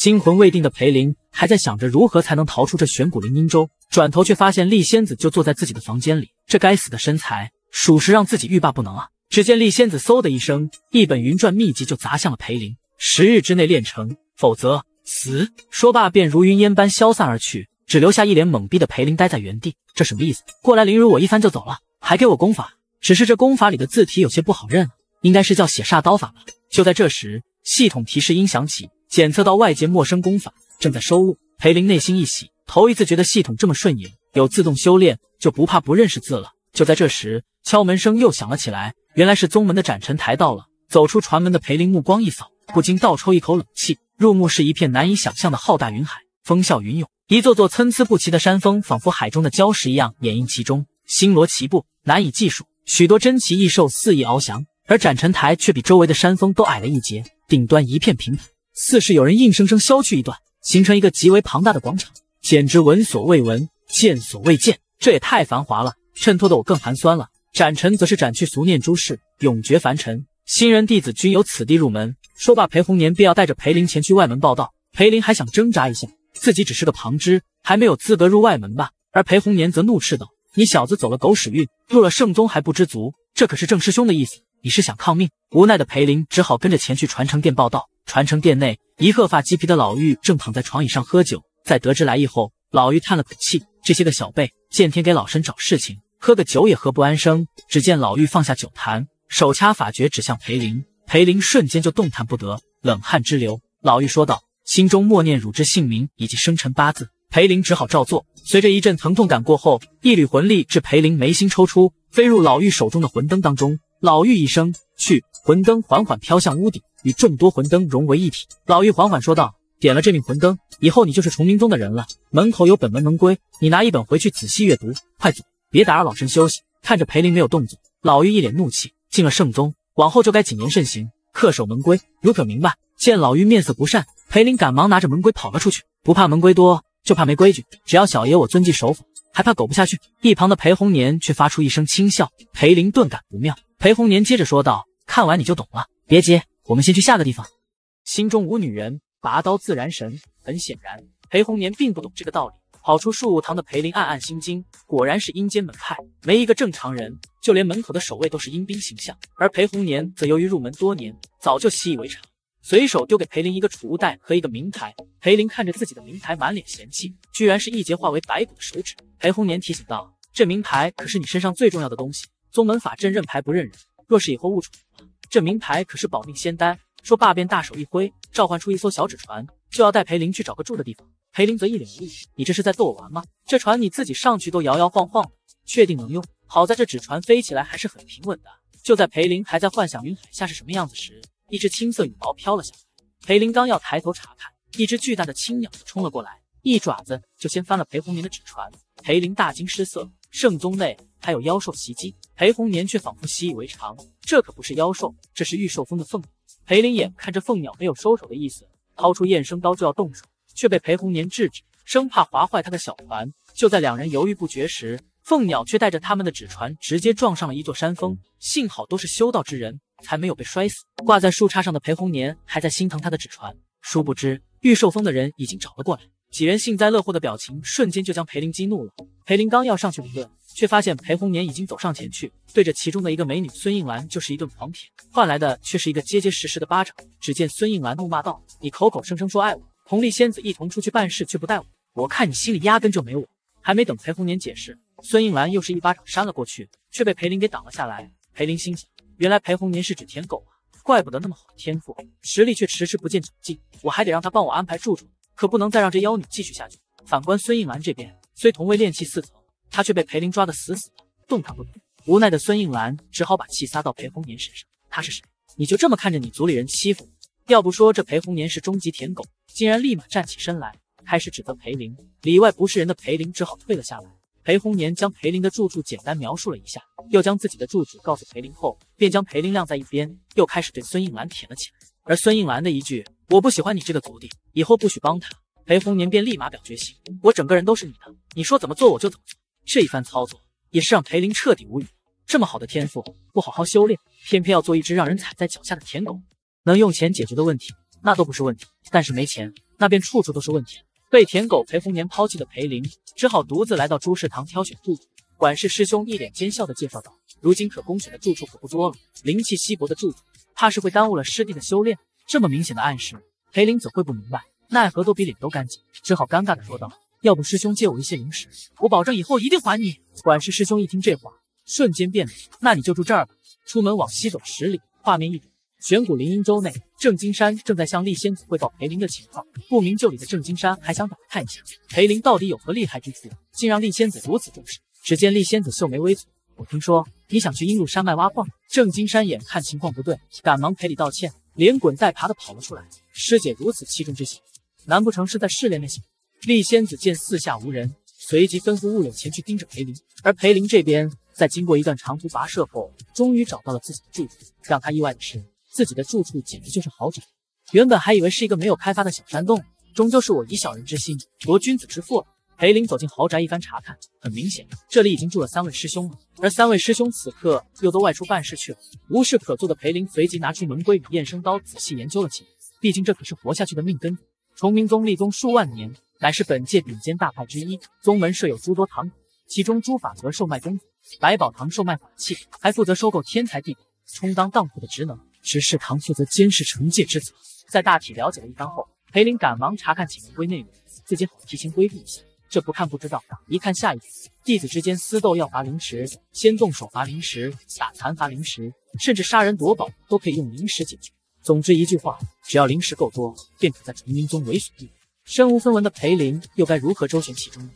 惊魂未定的裴林还在想着如何才能逃出这玄古灵阴州，转头却发现厉仙子就坐在自己的房间里。这该死的身材，属实让自己欲罢不能啊！只见厉仙子嗖的一声，一本云篆秘籍就砸向了裴林。十日之内练成，否则死！说罢便如云烟般消散而去，只留下一脸懵逼的裴林呆在原地。这什么意思？过来凌辱我一番就走了，还给我功法？只是这功法里的字体有些不好认，应该是叫血煞刀法吧？就在这时，系统提示音响起。检测到外界陌生功法正在收录，裴林内心一喜，头一次觉得系统这么顺眼，有自动修炼就不怕不认识字了。就在这时，敲门声又响了起来，原来是宗门的展陈台到了。走出船门的裴林目光一扫，不禁倒抽一口冷气。入目是一片难以想象的浩大云海，风啸云涌，一座座参差不齐的山峰仿佛海中的礁石一样掩映其中，星罗棋布，难以计数。许多珍奇异兽肆意翱翔，而展陈台却比周围的山峰都矮了一截，顶端一片平坦。似是有人硬生生削去一段，形成一个极为庞大的广场，简直闻所未闻、见所未见。这也太繁华了，衬托的我更寒酸了。斩尘则是斩去俗念诸事，永绝凡尘。新人弟子均由此地入门。说罢，裴红年便要带着裴林前去外门报道。裴林还想挣扎一下，自己只是个旁支，还没有资格入外门吧？而裴红年则怒斥道：“你小子走了狗屎运，入了圣宗还不知足？这可是郑师兄的意思，你是想抗命？”无奈的裴林只好跟着前去传承殿报道。传承殿内，一鹤发鸡皮的老妪正躺在床椅上喝酒。在得知来意后，老妪叹了口气：“这些个小辈，见天给老身找事情，喝个酒也喝不安生。”只见老妪放下酒坛，手掐法诀，指向裴林。裴林瞬间就动弹不得，冷汗直流。老妪说道：“心中默念汝之姓名以及生辰八字。”裴林只好照做。随着一阵疼痛感过后，一缕魂力至裴林眉心抽出，飞入老妪手中的魂灯当中。老妪一声“去”，魂灯缓缓飘向屋顶。与众多魂灯融为一体，老妪缓缓说道：“点了这命魂灯以后，你就是崇明宗的人了。门口有本门门规，你拿一本回去仔细阅读。快走，别打扰老身休息。”看着裴林没有动作，老妪一脸怒气。进了圣宗，往后就该谨言慎行，恪守门规，如可明白？见老妪面色不善，裴林赶忙拿着门规跑了出去。不怕门规多，就怕没规矩。只要小爷我遵纪守法，还怕苟不下去？一旁的裴红年却发出一声轻笑。裴林顿感不妙。裴红年接着说道：“看完你就懂了，别急。”我们先去下个地方。心中无女人，拔刀自然神。很显然，裴红年并不懂这个道理。跑出树屋堂的裴林暗暗心惊，果然是阴间门派，没一个正常人，就连门口的守卫都是阴兵形象。而裴红年则由于入门多年，早就习以为常，随手丢给裴林一个储物袋和一个名牌。裴林看着自己的名牌，满脸嫌弃，居然是一截化为白骨的手指。裴红年提醒道：“这名牌可是你身上最重要的东西，宗门法阵认牌不认人，若是以后误闯……”这名牌可是保命仙丹。说罢便大手一挥，召唤出一艘小纸船，就要带裴林去找个住的地方。裴林则一脸无语：“你这是在逗我玩吗？这船你自己上去都摇摇晃晃的，确定能用？好在这纸船飞起来还是很平稳的。”就在裴林还在幻想云海下是什么样子时，一只青色羽毛飘了下来。裴林刚要抬头查看，一只巨大的青鸟冲了过来，一爪子就掀翻了裴红明的纸船。裴林大惊失色。圣宗内还有妖兽袭击，裴红年却仿佛习以为常。这可不是妖兽，这是御兽峰的凤鸟。裴林眼看着凤鸟没有收手的意思，掏出验生刀就要动手，却被裴红年制止，生怕划坏他的小船。就在两人犹豫不决时，凤鸟却带着他们的纸船直接撞上了一座山峰。幸好都是修道之人，才没有被摔死。挂在树杈上的裴红年还在心疼他的纸船，殊不知御兽峰的人已经找了过来。几人幸灾乐祸的表情，瞬间就将裴林激怒了。裴林刚要上去理论，却发现裴红年已经走上前去，对着其中的一个美女孙应兰就是一顿狂舔，换来的却是一个结结实实的巴掌。只见孙应兰怒骂道：“你口口声声说爱我，同丽仙子一同出去办事，却不带我，我看你心里压根就没我。”还没等裴红年解释，孙应兰又是一巴掌扇了过去，却被裴林给挡了下来。裴林心想，原来裴红年是指舔狗啊，怪不得那么好的天赋，实力却迟迟不见长进，我还得让他帮我安排住处。可不能再让这妖女继续下去。反观孙应兰这边，虽同为炼气四层，她却被裴林抓得死死的，动弹不得。无奈的孙应兰只好把气撒到裴红年身上。他是谁？你就这么看着你族里人欺负？要不说这裴红年是终极舔狗，竟然立马站起身来，开始指责裴林里外不是人的裴林只好退了下来。裴红年将裴林的住处简单描述了一下，又将自己的住址告诉裴林后，便将裴林晾在一边，又开始对孙应兰舔了起来。而孙应兰的一句“我不喜欢你这个族弟”。以后不许帮他，裴红年便立马表决心，我整个人都是你的，你说怎么做我就怎么做。这一番操作也是让裴林彻底无语，这么好的天赋不好好修炼，偏偏要做一只让人踩在脚下的舔狗。能用钱解决的问题那都不是问题，但是没钱那便处处都是问题。被舔狗裴红年抛弃的裴林只好独自来到朱氏堂挑选住处。管事师兄一脸奸笑的介绍道：“如今可供选的住处可不多了，灵气稀薄的住处怕是会耽误了师弟的修炼。”这么明显的暗示。裴林怎会不明白？奈何都比脸都干净，只好尴尬的说道：“要不师兄借我一些零食，我保证以后一定还你。”管事师兄一听这话，瞬间变脸：“那你就住这儿吧，出门往西走十里。”画面一转，玄古灵音州内，郑金山正在向厉仙子汇报裴林的情况。不明就里的郑金山还想打探一下，裴林到底有何厉害之处，竟让厉仙子如此重视。只见厉仙子秀眉微蹙：“我听说你想去阴路山脉挖矿。”郑金山眼看情况不对，赶忙赔礼道歉。连滚带爬的跑了出来。师姐如此器重之心，难不成是在试炼那小子？丽仙子见四下无人，随即吩咐物友前去盯着裴林。而裴林这边，在经过一段长途跋涉后，终于找到了自己的住处。让他意外的是，自己的住处简直就是豪宅。原本还以为是一个没有开发的小山洞，终究是我以小人之心夺君子之腹了。裴林走进豪宅，一番查看，很明显这里已经住了三位师兄了。而三位师兄此刻又都外出办事去了。无事可做的裴林随即拿出门规与验生刀，仔细研究了起来。毕竟这可是活下去的命根子。崇明宗立宗数万年，乃是本界顶尖大派之一。宗门设有诸多堂，其中诸法则售卖功夫，百宝堂售卖法器，还负责收购天才地宝，充当当铺的职能。执事堂负责监视惩戒之责。在大体了解了一番后，裴林赶忙查看起门规内容，自己好提前规避一下。这不看不知道，一看吓一跳。弟子之间私斗要罚灵石，先动手罚灵石，打残罚灵石，甚至杀人夺宝都可以用灵石解决。总之一句话，只要灵石够多，便可在丛明宗为所欲为。身无分文的裴林又该如何周旋其中呢？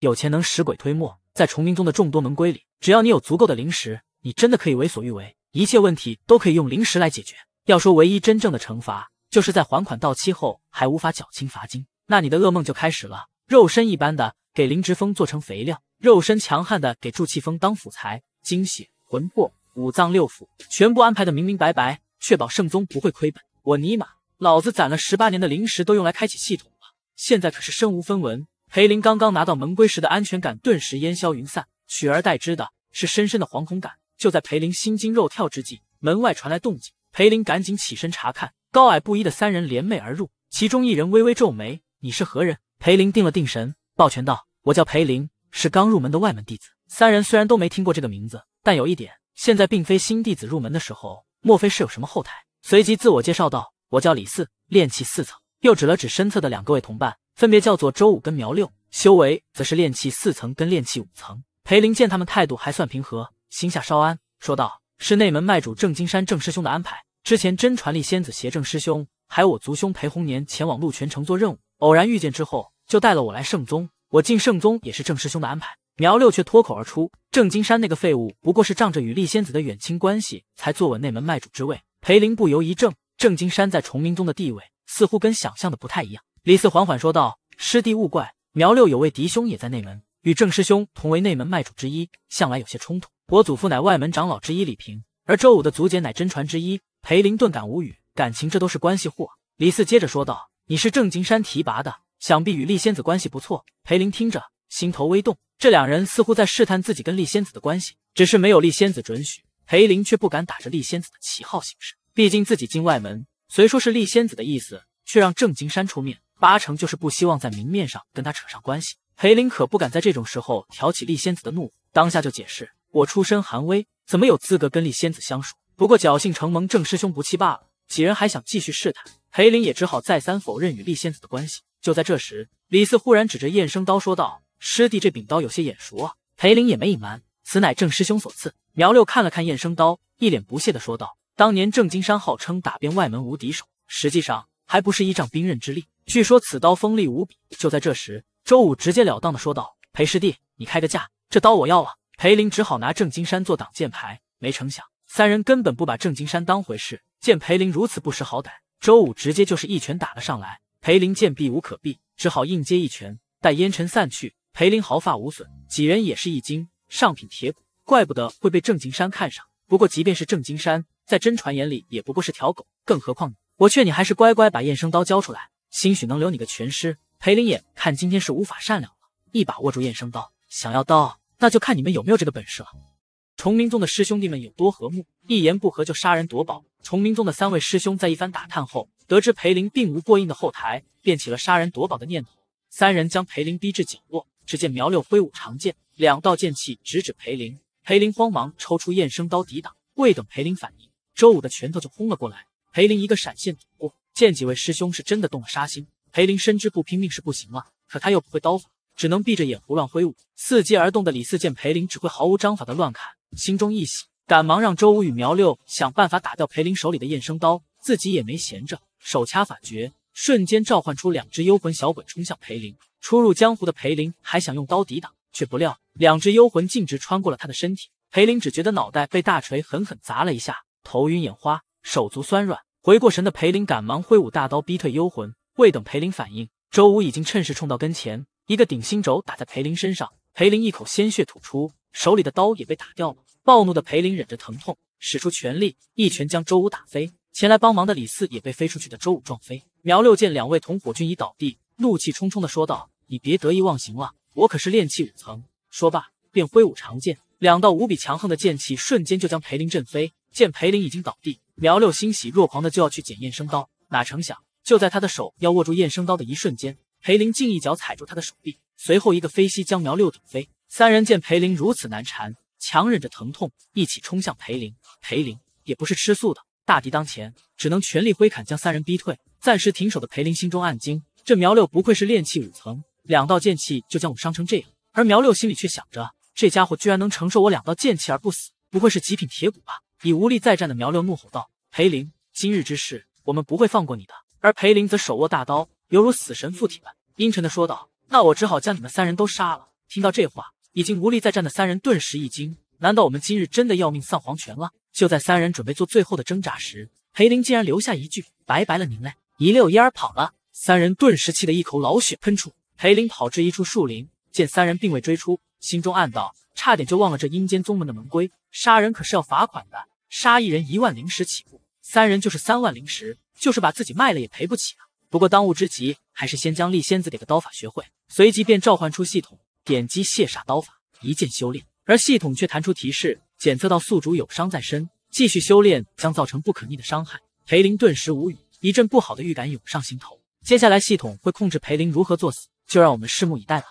有钱能使鬼推磨。在丛明宗的众多门规里，只要你有足够的灵石，你真的可以为所欲为，一切问题都可以用灵石来解决。要说唯一真正的惩罚，就是在还款到期后还无法缴清罚金，那你的噩梦就开始了。肉身一般的给林直风做成肥料，肉身强悍的给祝气峰当辅材，精血、魂魄、五脏六腑全部安排的明明白白，确保圣宗不会亏本。我尼玛，老子攒了十八年的灵石都用来开启系统了，现在可是身无分文。裴林刚刚拿到门规时的安全感顿时烟消云散，取而代之的是深深的惶恐感。就在裴林心惊肉跳之际，门外传来动静，裴林赶紧起身查看，高矮不一的三人联袂而入，其中一人微微皱眉：“你是何人？”裴林定了定神，抱拳道：“我叫裴林，是刚入门的外门弟子。”三人虽然都没听过这个名字，但有一点，现在并非新弟子入门的时候，莫非是有什么后台？随即自我介绍道：“我叫李四，炼气四层。”又指了指身侧的两个位同伴，分别叫做周五跟苗六，修为则是炼气四层跟炼气五层。裴林见他们态度还算平和，心下稍安，说道：“是内门卖主郑金山、郑师兄的安排。之前真传力仙子携郑师兄，还有我族兄裴红年前往鹿泉城做任务。”偶然遇见之后，就带了我来圣宗。我进圣宗也是郑师兄的安排。苗六却脱口而出：“郑金山那个废物，不过是仗着与丽仙子的远亲关系，才坐稳内门卖主之位。”裴林不由一怔。郑金山在崇明宗的地位，似乎跟想象的不太一样。李四缓缓说道：“师弟勿怪，苗六有位嫡兄也在内门，与郑师兄同为内门卖主之一，向来有些冲突。我祖父乃外门长老之一李平，而周武的族姐乃真传之一。”裴林顿感无语，感情这都是关系户。李四接着说道。你是郑金山提拔的，想必与厉仙子关系不错。裴林听着，心头微动，这两人似乎在试探自己跟厉仙子的关系，只是没有厉仙子准许，裴林却不敢打着厉仙子的旗号行事。毕竟自己进外门，虽说是厉仙子的意思，却让郑金山出面，八成就是不希望在明面上跟他扯上关系。裴林可不敢在这种时候挑起厉仙子的怒火，当下就解释：我出身寒微，怎么有资格跟厉仙子相熟？不过侥幸承蒙郑师兄不弃罢了。几人还想继续试探。裴林也只好再三否认与厉仙子的关系。就在这时，李四忽然指着燕生刀说道：“师弟，这柄刀有些眼熟啊。”裴林也没隐瞒，此乃郑师兄所赐。苗六看了看燕生刀，一脸不屑的说道：“当年郑金山号称打遍外门无敌手，实际上还不是依仗兵刃之力。据说此刀锋利无比。”就在这时，周五直截了当的说道：“裴师弟，你开个价，这刀我要了。”裴林只好拿郑金山做挡箭牌，没成想三人根本不把郑金山当回事。见裴林如此不识好歹。周五直接就是一拳打了上来，裴林见避无可避，只好硬接一拳。待烟尘散去，裴林毫发无损，几人也是一惊。上品铁骨，怪不得会被郑金山看上。不过即便是郑金山，在真传眼里也不过是条狗，更何况你。我劝你还是乖乖把燕生刀交出来，兴许能留你个全尸。裴林眼看今天是无法善了了，一把握住燕生刀，想要刀，那就看你们有没有这个本事了。重明宗的师兄弟们有多和睦？一言不合就杀人夺宝。重明宗的三位师兄在一番打探后，得知裴林并无过硬的后台，便起了杀人夺宝的念头。三人将裴林逼至角落，只见苗六挥舞长剑，两道剑气直指裴林。裴林慌忙抽出燕生刀抵挡，未等裴林反应，周武的拳头就轰了过来。裴林一个闪现躲过。见几位师兄是真的动了杀心，裴林深知不拼命是不行了，可他又不会刀法。只能闭着眼胡乱挥舞，伺机而动的李四见裴林只会毫无章法的乱砍，心中一喜，赶忙让周五与苗六想办法打掉裴林手里的验生刀，自己也没闲着，手掐法诀，瞬间召唤出两只幽魂小鬼冲向裴林。初入江湖的裴林还想用刀抵挡，却不料两只幽魂径直穿过了他的身体，裴林只觉得脑袋被大锤狠狠砸了一下，头晕眼花，手足酸软。回过神的裴林赶忙挥舞大刀逼退幽魂，未等裴林反应，周五已经趁势冲到跟前。一个顶心肘打在裴林身上，裴林一口鲜血吐出，手里的刀也被打掉了。暴怒的裴林忍着疼痛，使出全力一拳将周五打飞。前来帮忙的李四也被飞出去的周五撞飞。苗六见两位同伙均已倒地，怒气冲冲的说道：“你别得意忘形了，我可是练气五层。”说罢便挥舞长剑，两道无比强横的剑气瞬间就将裴林震飞。见裴林已经倒地，苗六欣喜若狂的就要去捡验生刀，哪成想就在他的手要握住验生刀的一瞬间。裴林竟一脚踩住他的手臂，随后一个飞膝将苗六顶飞。三人见裴林如此难缠，强忍着疼痛一起冲向裴林。裴林也不是吃素的，大敌当前，只能全力挥砍将三人逼退。暂时停手的裴林心中暗惊：这苗六不愧是炼气五层，两道剑气就将我伤成这样。而苗六心里却想着：这家伙居然能承受我两道剑气而不死，不会是极品铁骨吧？已无力再战的苗六怒吼道：“裴林，今日之事，我们不会放过你的。”而裴林则手握大刀。犹如死神附体般阴沉的说道：“那我只好将你们三人都杀了。”听到这话，已经无力再战的三人顿时一惊：“难道我们今日真的要命丧黄泉了？”就在三人准备做最后的挣扎时，裴林竟然留下一句“拜拜了您嘞”，一溜烟儿跑了。三人顿时气得一口老血喷出。裴林跑至一处树林，见三人并未追出，心中暗道：“差点就忘了这阴间宗门的门规，杀人可是要罚款的，杀一人一万灵石起步，三人就是三万灵石，就是把自己卖了也赔不起啊。”不过当务之急还是先将丽仙子给的刀法学会，随即便召唤出系统，点击血煞刀法，一键修炼。而系统却弹出提示，检测到宿主有伤在身，继续修炼将造成不可逆的伤害。裴林顿时无语，一阵不好的预感涌上心头。接下来系统会控制裴林如何作死，就让我们拭目以待吧。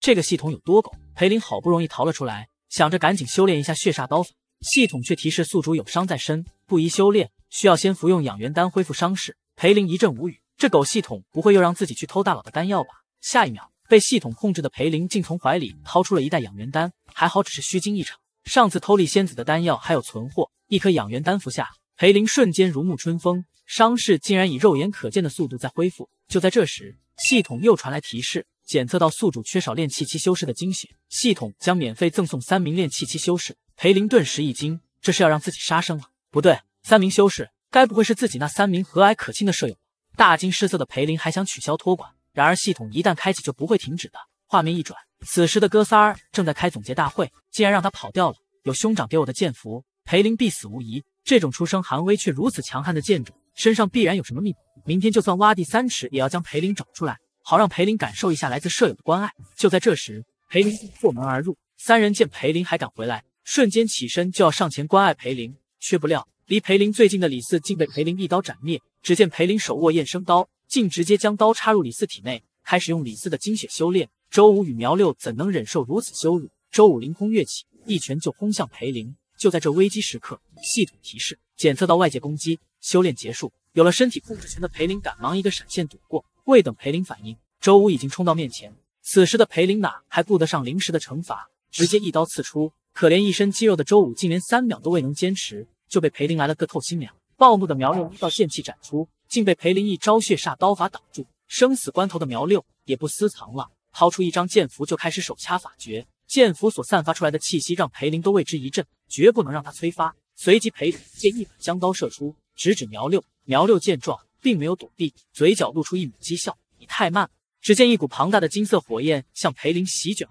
这个系统有多狗？裴林好不容易逃了出来，想着赶紧修炼一下血煞刀法，系统却提示宿主有伤在身，不宜修炼，需要先服用养元丹恢复伤势。裴林一阵无语。这狗系统不会又让自己去偷大佬的丹药吧？下一秒，被系统控制的裴林竟从怀里掏出了一袋养元丹，还好只是虚惊一场。上次偷丽仙子的丹药还有存货，一颗养元丹服下，裴林瞬间如沐春风，伤势竟然以肉眼可见的速度在恢复。就在这时，系统又传来提示，检测到宿主缺少炼气期修士的精血，系统将免费赠送三名炼气期修士。裴林顿时一惊，这是要让自己杀生了？不对，三名修士该不会是自己那三名和蔼可亲的舍友？大惊失色的裴林还想取消托管，然而系统一旦开启就不会停止的。画面一转，此时的哥仨儿正在开总结大会，竟然让他跑掉了。有兄长给我的剑符，裴林必死无疑。这种出生寒微却如此强悍的剑主，身上必然有什么秘密。明天就算挖地三尺，也要将裴林找出来，好让裴林感受一下来自舍友的关爱。就在这时，裴林破门而入，三人见裴林还敢回来，瞬间起身就要上前关爱裴林，却不料。离裴林最近的李四竟被裴林一刀斩灭。只见裴林手握燕生刀，竟直接将刀插入李四体内，开始用李四的精血修炼。周五与苗六怎能忍受如此羞辱？周五凌空跃起，一拳就轰向裴林。就在这危机时刻，系统提示检测到外界攻击，修炼结束。有了身体控制权的裴林，赶忙一个闪现躲过。未等裴林反应，周五已经冲到面前。此时的裴林哪还顾得上临时的惩罚，直接一刀刺出。可怜一身肌肉的周五，竟连三秒都未能坚持。就被裴林来了个透心凉，暴怒的苗六一道剑气斩出，竟被裴林一招血煞刀法挡住。生死关头的苗六也不私藏了，掏出一张剑符就开始手掐法诀。剑符所散发出来的气息让裴林都为之一震，绝不能让他催发。随即裴林借一把将刀射出，直指苗六。苗六见状，并没有躲避，嘴角露出一抹讥笑：“你太慢了。”只见一股庞大的金色火焰向裴林席卷，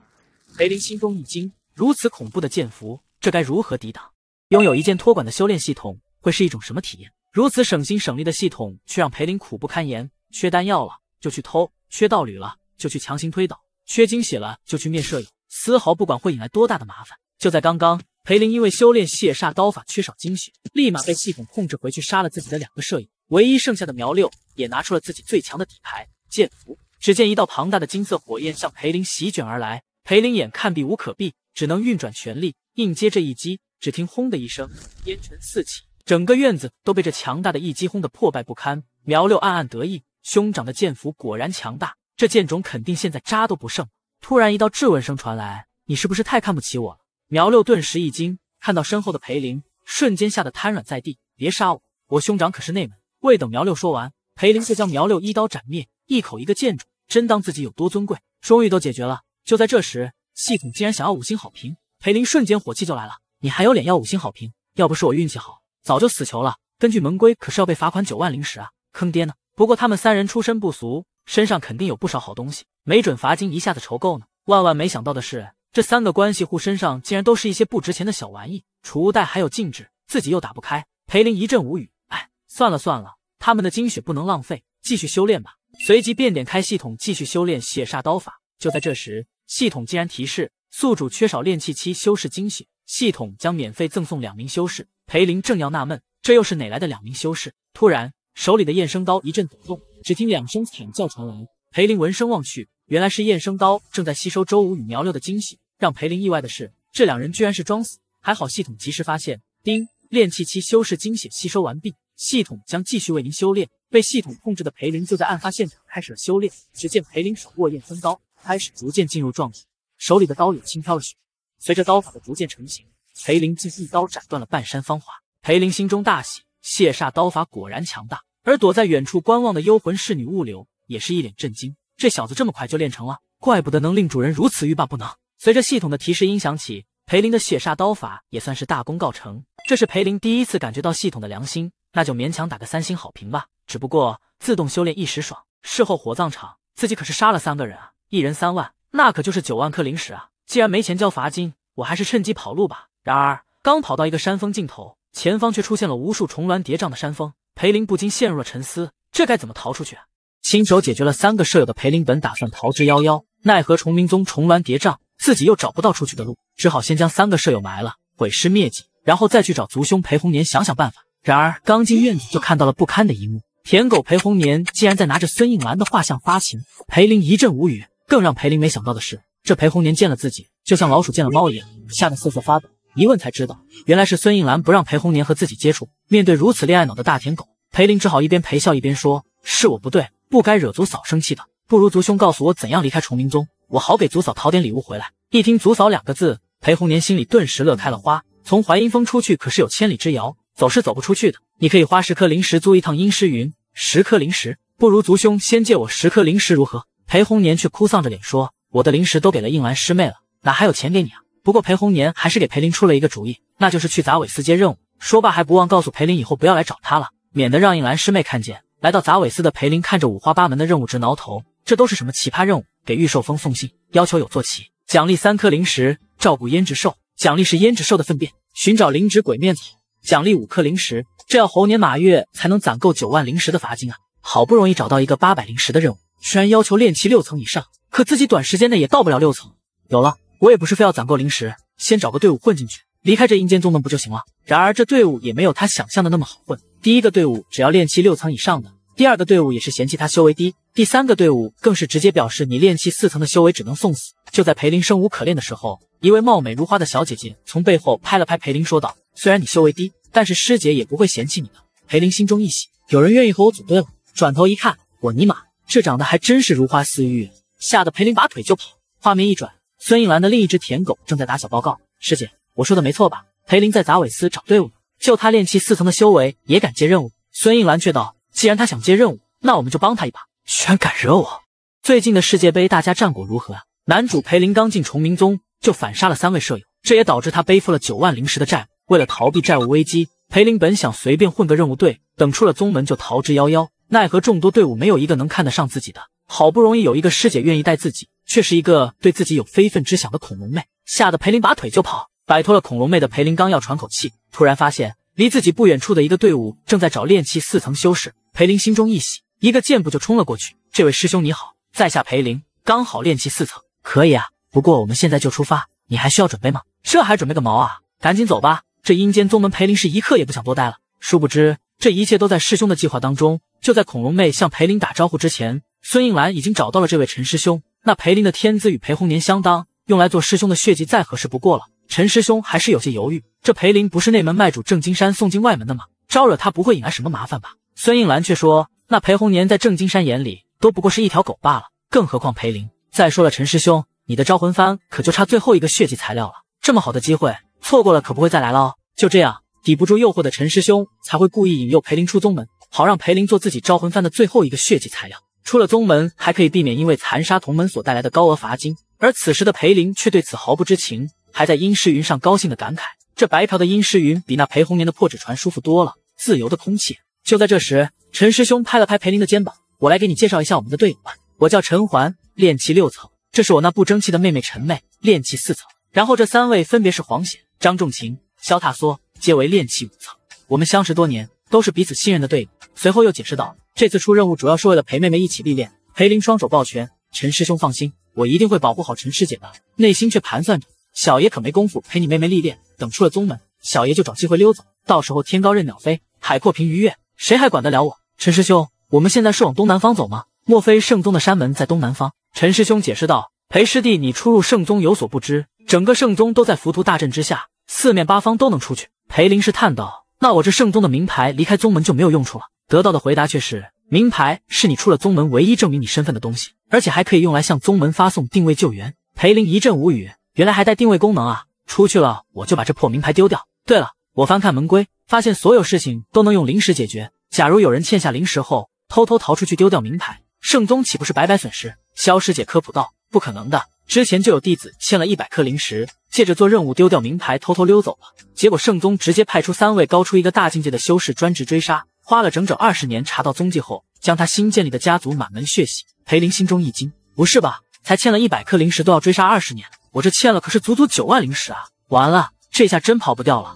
裴林心中一惊，如此恐怖的剑符，这该如何抵挡？拥有一件托管的修炼系统会是一种什么体验？如此省心省力的系统，却让裴林苦不堪言。缺丹药了就去偷，缺道侣了就去强行推倒，缺惊喜了就去灭舍友，丝毫不管会引来多大的麻烦。就在刚刚，裴林因为修炼血煞刀法缺少精血，立马被系统控制回去杀了自己的两个舍友。唯一剩下的苗六也拿出了自己最强的底牌剑符。只见一道庞大的金色火焰向裴林席卷而来，裴林眼看避无可避。只能运转全力硬接这一击，只听轰的一声，烟尘四起，整个院子都被这强大的一击轰得破败不堪。苗六暗暗得意，兄长的剑符果然强大，这剑种肯定现在渣都不剩。突然一道质问声传来：“你是不是太看不起我？”了？”苗六顿时一惊，看到身后的裴林，瞬间吓得瘫软在地：“别杀我，我兄长可是内门。”未等苗六说完，裴林就将苗六一刀斩灭，一口一个剑种，真当自己有多尊贵？终于都解决了。就在这时。系统竟然想要五星好评，裴林瞬间火气就来了。你还有脸要五星好评？要不是我运气好，早就死球了。根据门规，可是要被罚款九万灵石啊，坑爹呢！不过他们三人出身不俗，身上肯定有不少好东西，没准罚金一下子筹够呢。万万没想到的是，这三个关系户身上竟然都是一些不值钱的小玩意，储物袋还有禁制，自己又打不开。裴林一阵无语，哎，算了算了，他们的精血不能浪费，继续修炼吧。随即便点开系统继续修炼血煞刀法。就在这时。系统竟然提示宿主缺少炼气期修士精血，系统将免费赠送两名修士。裴林正要纳闷，这又是哪来的两名修士？突然，手里的验生刀一阵抖动，只听两声惨叫传来。裴林闻声望去，原来是验生刀正在吸收周五与苗六的精血。让裴林意外的是，这两人居然是装死。还好系统及时发现。丁，炼气期修士精血吸收完毕，系统将继续为您修炼。被系统控制的裴林就在案发现场开始了修炼。只见裴林手握验生刀。开始逐渐进入状态，手里的刀也轻飘了许多。随着刀法的逐渐成型，裴林竟一刀斩断了半山芳华。裴林心中大喜，血煞刀法果然强大。而躲在远处观望的幽魂侍女物流也是一脸震惊：这小子这么快就练成了，怪不得能令主人如此欲罢不能。随着系统的提示音响起，裴林的血煞刀法也算是大功告成。这是裴林第一次感觉到系统的良心，那就勉强打个三星好评吧。只不过自动修炼一时爽，事后火葬场自己可是杀了三个人啊！一人三万，那可就是九万颗灵石啊！既然没钱交罚金，我还是趁机跑路吧。然而，刚跑到一个山峰尽头，前方却出现了无数重峦叠嶂的山峰，裴林不禁陷入了沉思，这该怎么逃出去？啊？亲手解决了三个舍友的裴林本打算逃之夭夭，奈何重明宗重峦叠嶂，自己又找不到出去的路，只好先将三个舍友埋了，毁尸灭迹，然后再去找族兄裴红年想想办法。然而，刚进院子就看到了不堪的一幕，舔狗裴红年竟然在拿着孙应兰的画像发情，裴林一阵无语。更让裴林没想到的是，这裴红年见了自己，就像老鼠见了猫一样，吓得瑟瑟发抖。一问才知道，原来是孙映兰不让裴红年和自己接触。面对如此恋爱脑的大舔狗，裴林只好一边陪笑一边说：“是我不对，不该惹族嫂生气的。不如族兄告诉我怎样离开崇明宗，我好给族嫂讨点礼物回来。”一听“族嫂”两个字，裴红年心里顿时乐开了花。从淮阴峰出去可是有千里之遥，走是走不出去的。你可以花十颗灵石租一趟阴师云，十颗灵石，不如族兄先借我十颗灵石如何？裴红年却哭丧着脸说：“我的零食都给了应兰师妹了，哪还有钱给你啊？”不过裴红年还是给裴林出了一个主意，那就是去杂尾司接任务。说罢，还不忘告诉裴林以后不要来找他了，免得让应兰师妹看见。来到杂尾司的裴林看着五花八门的任务，直挠头：这都是什么奇葩任务？给御兽峰送信，要求有坐骑，奖励三颗零食；照顾胭脂兽，奖励是胭脂兽的粪便；寻找灵植鬼面草。奖励五颗零食。这要猴年马月才能攒够九万零食的罚金啊！好不容易找到一个八百零食的任务。居然要求练气六层以上，可自己短时间内也到不了六层。有了，我也不是非要攒够灵石，先找个队伍混进去，离开这阴间宗门不就行了？然而这队伍也没有他想象的那么好混。第一个队伍只要练气六层以上的，第二个队伍也是嫌弃他修为低，第三个队伍更是直接表示你练气四层的修为只能送死。就在裴林生无可恋的时候，一位貌美如花的小姐姐从背后拍了拍裴林，说道：“虽然你修为低，但是师姐也不会嫌弃你的。”裴林心中一喜，有人愿意和我组队了。转头一看，我尼玛！这长得还真是如花似玉，吓得裴林拔腿就跑。画面一转，孙应兰的另一只舔狗正在打小报告：“师姐，我说的没错吧？”裴林在杂尾司找队伍，就他练气四层的修为也敢接任务。孙应兰却道：“既然他想接任务，那我们就帮他一把。”居然敢惹我！最近的世界杯大家战果如何啊？男主裴林刚进崇明宗就反杀了三位舍友，这也导致他背负了九万灵石的债务。为了逃避债务危机，裴林本想随便混个任务队，等出了宗门就逃之夭夭。奈何众多队伍没有一个能看得上自己的，好不容易有一个师姐愿意带自己，却是一个对自己有非分之想的恐龙妹，吓得裴林拔腿就跑，摆脱了恐龙妹的裴林刚要喘口气，突然发现离自己不远处的一个队伍正在找炼气四层修士，裴林心中一喜，一个箭步就冲了过去。这位师兄你好，在下裴林，刚好炼气四层，可以啊，不过我们现在就出发，你还需要准备吗？这还准备个毛啊，赶紧走吧！这阴间宗门裴林是一刻也不想多待了，殊不知这一切都在师兄的计划当中。就在恐龙妹向裴林打招呼之前，孙应兰已经找到了这位陈师兄。那裴林的天资与裴红年相当，用来做师兄的血迹再合适不过了。陈师兄还是有些犹豫，这裴林不是内门卖主郑金山送进外门的吗？招惹他不会引来什么麻烦吧？孙应兰却说：“那裴红年在郑金山眼里都不过是一条狗罢了，更何况裴林。再说了，陈师兄，你的招魂幡可就差最后一个血迹材料了，这么好的机会错过了可不会再来了哦。”就这样，抵不住诱惑的陈师兄才会故意引诱裴林出宗门。好让裴林做自己招魂幡的最后一个血祭材料，出了宗门还可以避免因为残杀同门所带来的高额罚金。而此时的裴林却对此毫不知情，还在阴尸云上高兴的感慨：“这白嫖的阴尸云比那裴红年的破纸船舒服多了，自由的空气。”就在这时，陈师兄拍了拍裴林的肩膀：“我来给你介绍一下我们的队友吧，我叫陈环，练气六层，这是我那不争气的妹妹陈妹，练气四层。然后这三位分别是黄显、张仲琴、萧踏梭，皆为练气五层。我们相识多年。”都是彼此信任的队友。随后又解释道：“这次出任务主要是为了陪妹妹一起历练。”裴林双手抱拳：“陈师兄放心，我一定会保护好陈师姐的。”内心却盘算着：“小爷可没工夫陪你妹妹历练。等出了宗门，小爷就找机会溜走。到时候天高任鸟飞，海阔凭鱼跃，谁还管得了我？”陈师兄，我们现在是往东南方走吗？莫非圣宗的山门在东南方？陈师兄解释道：“裴师弟，你初入圣宗有所不知，整个圣宗都在浮屠大阵之下，四面八方都能出去。”裴林是叹道。那我这圣宗的名牌离开宗门就没有用处了。得到的回答却是，名牌是你出了宗门唯一证明你身份的东西，而且还可以用来向宗门发送定位救援。裴林一阵无语，原来还带定位功能啊！出去了我就把这破名牌丢掉。对了，我翻看门规，发现所有事情都能用灵石解决。假如有人欠下灵石后偷偷逃出去丢掉名牌，圣宗岂不是白白损失？肖师姐科普道。不可能的，之前就有弟子欠了一百颗灵石，借着做任务丢掉名牌，偷偷溜走了。结果圣宗直接派出三位高出一个大境界的修士专职追杀，花了整整二十年查到踪迹后，将他新建立的家族满门血洗。裴林心中一惊，不是吧？才欠了一百颗灵石都要追杀二十年，我这欠了可是足足九万灵石啊！完了，这下真跑不掉了。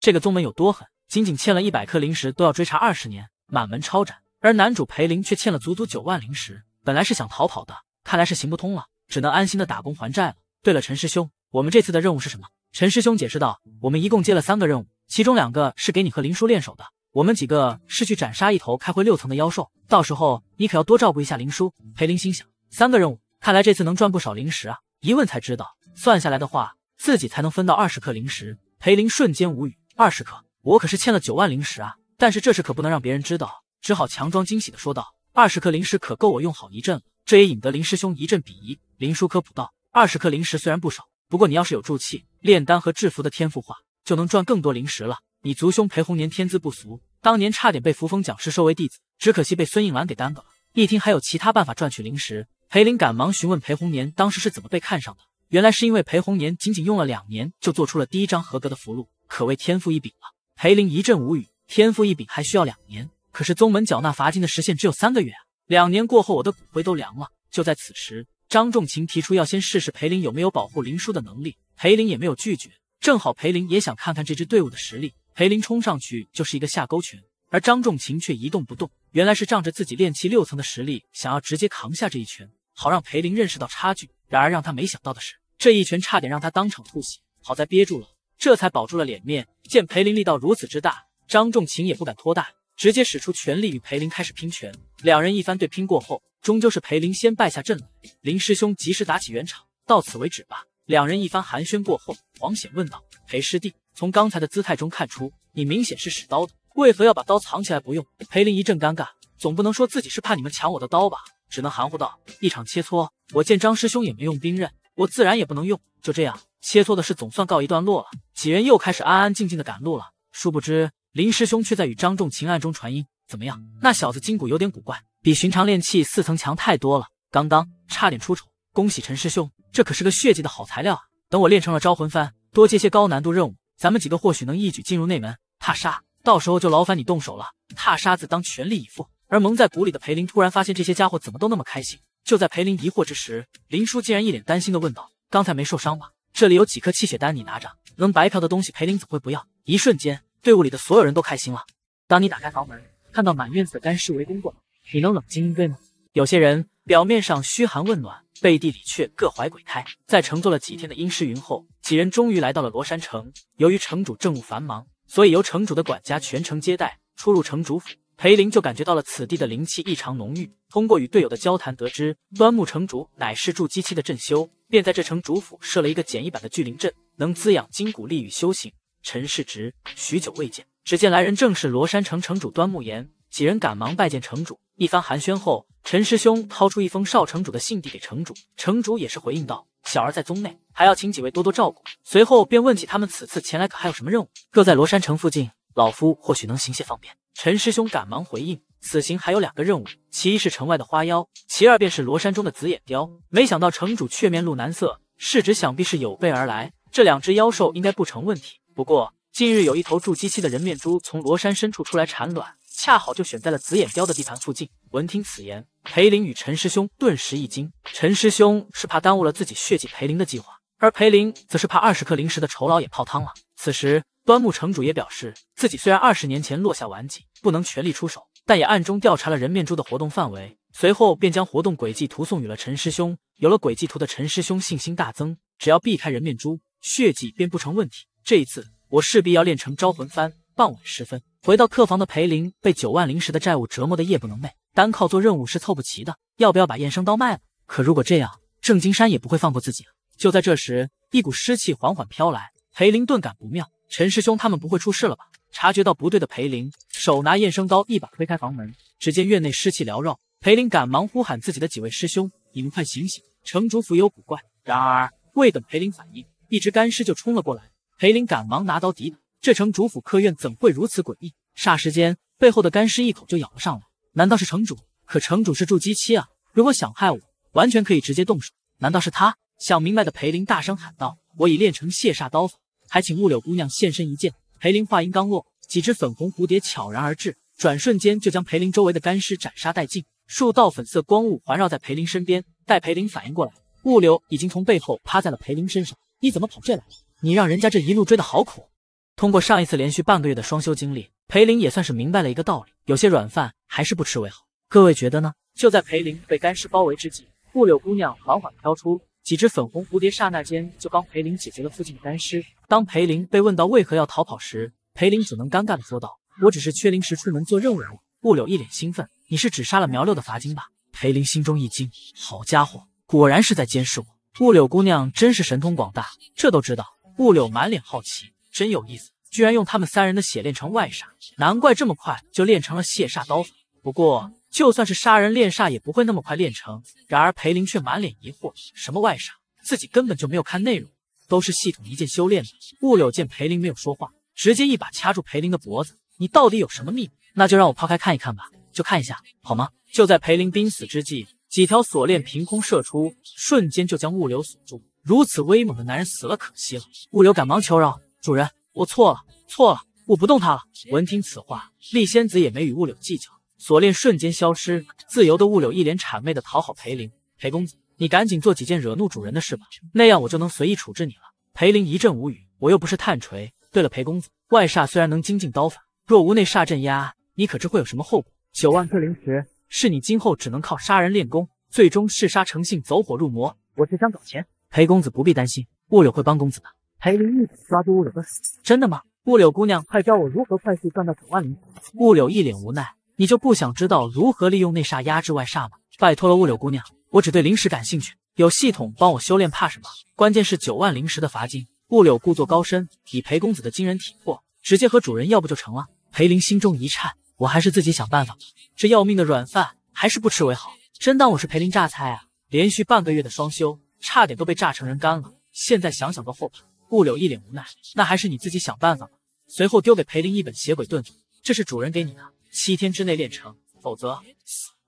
这个宗门有多狠？仅仅欠了一百颗灵石都要追查二十年，满门抄斩。而男主裴林却欠了足足九万灵石，本来是想逃跑的。看来是行不通了，只能安心的打工还债了。对了，陈师兄，我们这次的任务是什么？陈师兄解释道：“我们一共接了三个任务，其中两个是给你和林叔练手的，我们几个是去斩杀一头开辉六层的妖兽。到时候你可要多照顾一下林叔。”裴林心想：三个任务，看来这次能赚不少零食啊！一问才知道，算下来的话，自己才能分到二十克零食。裴林瞬间无语：二十克，我可是欠了九万零食啊！但是这事可不能让别人知道，只好强装惊喜的说道：“二十克零食可够我用好一阵了。”这也引得林师兄一阵鄙夷。林叔科普道：“二十颗灵石虽然不少，不过你要是有助气、炼丹和制服的天赋化，就能赚更多灵石了。你族兄裴红年天资不俗，当年差点被扶风讲师收为弟子，只可惜被孙应兰给耽搁了。”一听还有其他办法赚取灵石，裴林赶忙询问裴红年当时是怎么被看上的。原来是因为裴红年仅仅用了两年就做出了第一张合格的符箓，可谓天赋异禀了。裴林一阵无语，天赋异禀还需要两年，可是宗门缴纳罚金的时限只有三个月啊！两年过后，我的骨灰都凉了。就在此时，张仲琴提出要先试试裴林有没有保护林叔的能力，裴林也没有拒绝。正好裴林也想看看这支队伍的实力。裴林冲上去就是一个下勾拳，而张仲琴却一动不动。原来是仗着自己练气六层的实力，想要直接扛下这一拳，好让裴林认识到差距。然而让他没想到的是，这一拳差点让他当场吐血，好在憋住了，这才保住了脸面。见裴林力道如此之大，张仲琴也不敢托大。直接使出全力与裴林开始拼拳，两人一番对拼过后，终究是裴林先败下阵来。林师兄及时打起圆场，到此为止吧。两人一番寒暄过后，黄显问道：“裴师弟，从刚才的姿态中看出，你明显是使刀的，为何要把刀藏起来不用？”裴林一阵尴尬，总不能说自己是怕你们抢我的刀吧？只能含糊道：“一场切磋，我见张师兄也没用兵刃，我自然也不能用。”就这样，切磋的事总算告一段落了。几人又开始安安静静的赶路了。殊不知。林师兄却在与张仲琴暗中传音：“怎么样？那小子筋骨有点古怪，比寻常炼气四层强太多了。刚刚差点出丑，恭喜陈师兄，这可是个血迹的好材料啊！等我练成了招魂幡，多接些高难度任务，咱们几个或许能一举进入内门。踏沙，到时候就劳烦你动手了。踏沙自当全力以赴。”而蒙在鼓里的裴林突然发现这些家伙怎么都那么开心。就在裴林疑惑之时，林叔竟然一脸担心地问道：“刚才没受伤吧？这里有几颗气血丹，你拿着。能白嫖的东西，裴林怎会不要？”一瞬间。队伍里的所有人都开心了。当你打开房门，看到满院子的干尸围攻过来，你能冷静应对吗？有些人表面上嘘寒问暖，背地里却各怀鬼胎。在乘坐了几天的阴尸云后，几人终于来到了罗山城。由于城主政务繁忙，所以由城主的管家全程接待出入城主府。裴林就感觉到了此地的灵气异常浓郁。通过与队友的交谈，得知端木城主乃是筑基期的镇修，便在这城主府设了一个简易版的聚灵阵，能滋养筋骨力与修行。陈世侄，许久未见，只见来人正是罗山城城主端木岩。几人赶忙拜见城主，一番寒暄后，陈师兄掏出一封少城主的信递给城主，城主也是回应道：“小儿在宗内，还要请几位多多照顾。”随后便问起他们此次前来可还有什么任务。若在罗山城附近，老夫或许能行些方便。陈师兄赶忙回应：“此行还有两个任务，其一是城外的花妖，其二便是罗山中的紫眼雕。”没想到城主却面露难色，世侄想必是有备而来，这两只妖兽应该不成问题。不过近日有一头筑基期的人面蛛从罗山深处出来产卵，恰好就选在了紫眼雕的地盘附近。闻听此言，裴林与陈师兄顿时一惊。陈师兄是怕耽误了自己血祭裴林的计划，而裴林则是怕二十颗灵石的酬劳也泡汤了。此时，端木城主也表示，自己虽然二十年前落下顽疾，不能全力出手，但也暗中调查了人面蛛的活动范围，随后便将活动轨迹图送予了陈师兄。有了轨迹图的陈师兄信心大增，只要避开人面蛛，血祭便不成问题。这一次，我势必要练成招魂幡。傍晚时分，回到客房的裴林被九万灵石的债务折磨得夜不能寐，单靠做任务是凑不齐的。要不要把燕生刀卖了？可如果这样，郑金山也不会放过自己。就在这时，一股尸气缓缓飘来，裴林顿感不妙。陈师兄他们不会出事了吧？察觉到不对的裴林，手拿燕生刀，一把推开房门，只见院内尸气缭绕。裴林赶忙呼喊自己的几位师兄：“你们快醒醒，城主府有古怪！”然而，未等裴林反应，一只干尸就冲了过来。裴林赶忙拿刀抵挡，这城主府客院怎会如此诡异？霎时间，背后的干尸一口就咬了上来。难道是城主？可城主是筑基期啊！如果想害我，完全可以直接动手。难道是他？想明白的裴林大声喊道：“我已练成卸煞刀法，还请雾柳姑娘现身一见。”裴林话音刚落，几只粉红蝴蝶悄然而至，转瞬间就将裴林周围的干尸斩杀殆尽。数道粉色光雾环绕在裴林身边，待裴林反应过来，雾柳已经从背后趴在了裴林身上。你怎么跑这来了？你让人家这一路追的好苦。通过上一次连续半个月的双休经历，裴林也算是明白了一个道理：有些软饭还是不吃为好。各位觉得呢？就在裴林被干尸包围之际，雾柳姑娘缓缓飘出，几只粉红蝴蝶刹那间就帮裴林解决了附近的干尸。当裴林被问到为何要逃跑时，裴林只能尴尬的说道：“我只是缺零食，出门做任务。”雾柳一脸兴奋：“你是只杀了苗六的罚金吧？”裴林心中一惊：“好家伙，果然是在监视我。”雾柳姑娘真是神通广大，这都知道。物柳满脸好奇，真有意思，居然用他们三人的血练成外煞，难怪这么快就练成了血煞刀法。不过就算是杀人练煞，也不会那么快练成。然而裴林却满脸疑惑，什么外煞？自己根本就没有看内容，都是系统一键修炼的。物柳见裴林没有说话，直接一把掐住裴林的脖子：“你到底有什么秘密？那就让我抛开看一看吧，就看一下，好吗？”就在裴林濒死之际，几条锁链凭空射出，瞬间就将物柳锁住。如此威猛的男人死了，可惜了。物流赶忙求饶：“主人，我错了，错了，我不动他了。”闻听此话，丽仙子也没与物柳计较，锁链瞬间消失，自由的物柳一脸谄媚的讨好裴林：“裴公子，你赶紧做几件惹怒主人的事吧，那样我就能随意处置你了。”裴林一阵无语：“我又不是探锤。对了，裴公子，外煞虽然能精进刀法，若无内煞镇压，你可知会有什么后果？九万颗灵石，是你今后只能靠杀人练功，最终嗜杀成性，走火入魔。我是想搞钱。”裴公子不必担心，雾柳会帮公子的。裴林一把抓住雾柳的手，真的吗？雾柳姑娘，快教我如何快速赚到九万灵石。雾柳一脸无奈，你就不想知道如何利用内煞压制外煞吗？拜托了，雾柳姑娘，我只对灵石感兴趣，有系统帮我修炼，怕什么？关键是九万灵石的罚金。雾柳故作高深，以裴公子的惊人体魄，直接和主人要不就成了。裴林心中一颤，我还是自己想办法吧，这要命的软饭还是不吃为好。真当我是裴林榨菜啊？连续半个月的双休。差点都被炸成人干了，现在想想都后怕。顾柳一脸无奈，那还是你自己想办法吧。随后丢给裴林一本《邪鬼遁法》，这是主人给你的，七天之内练成，否则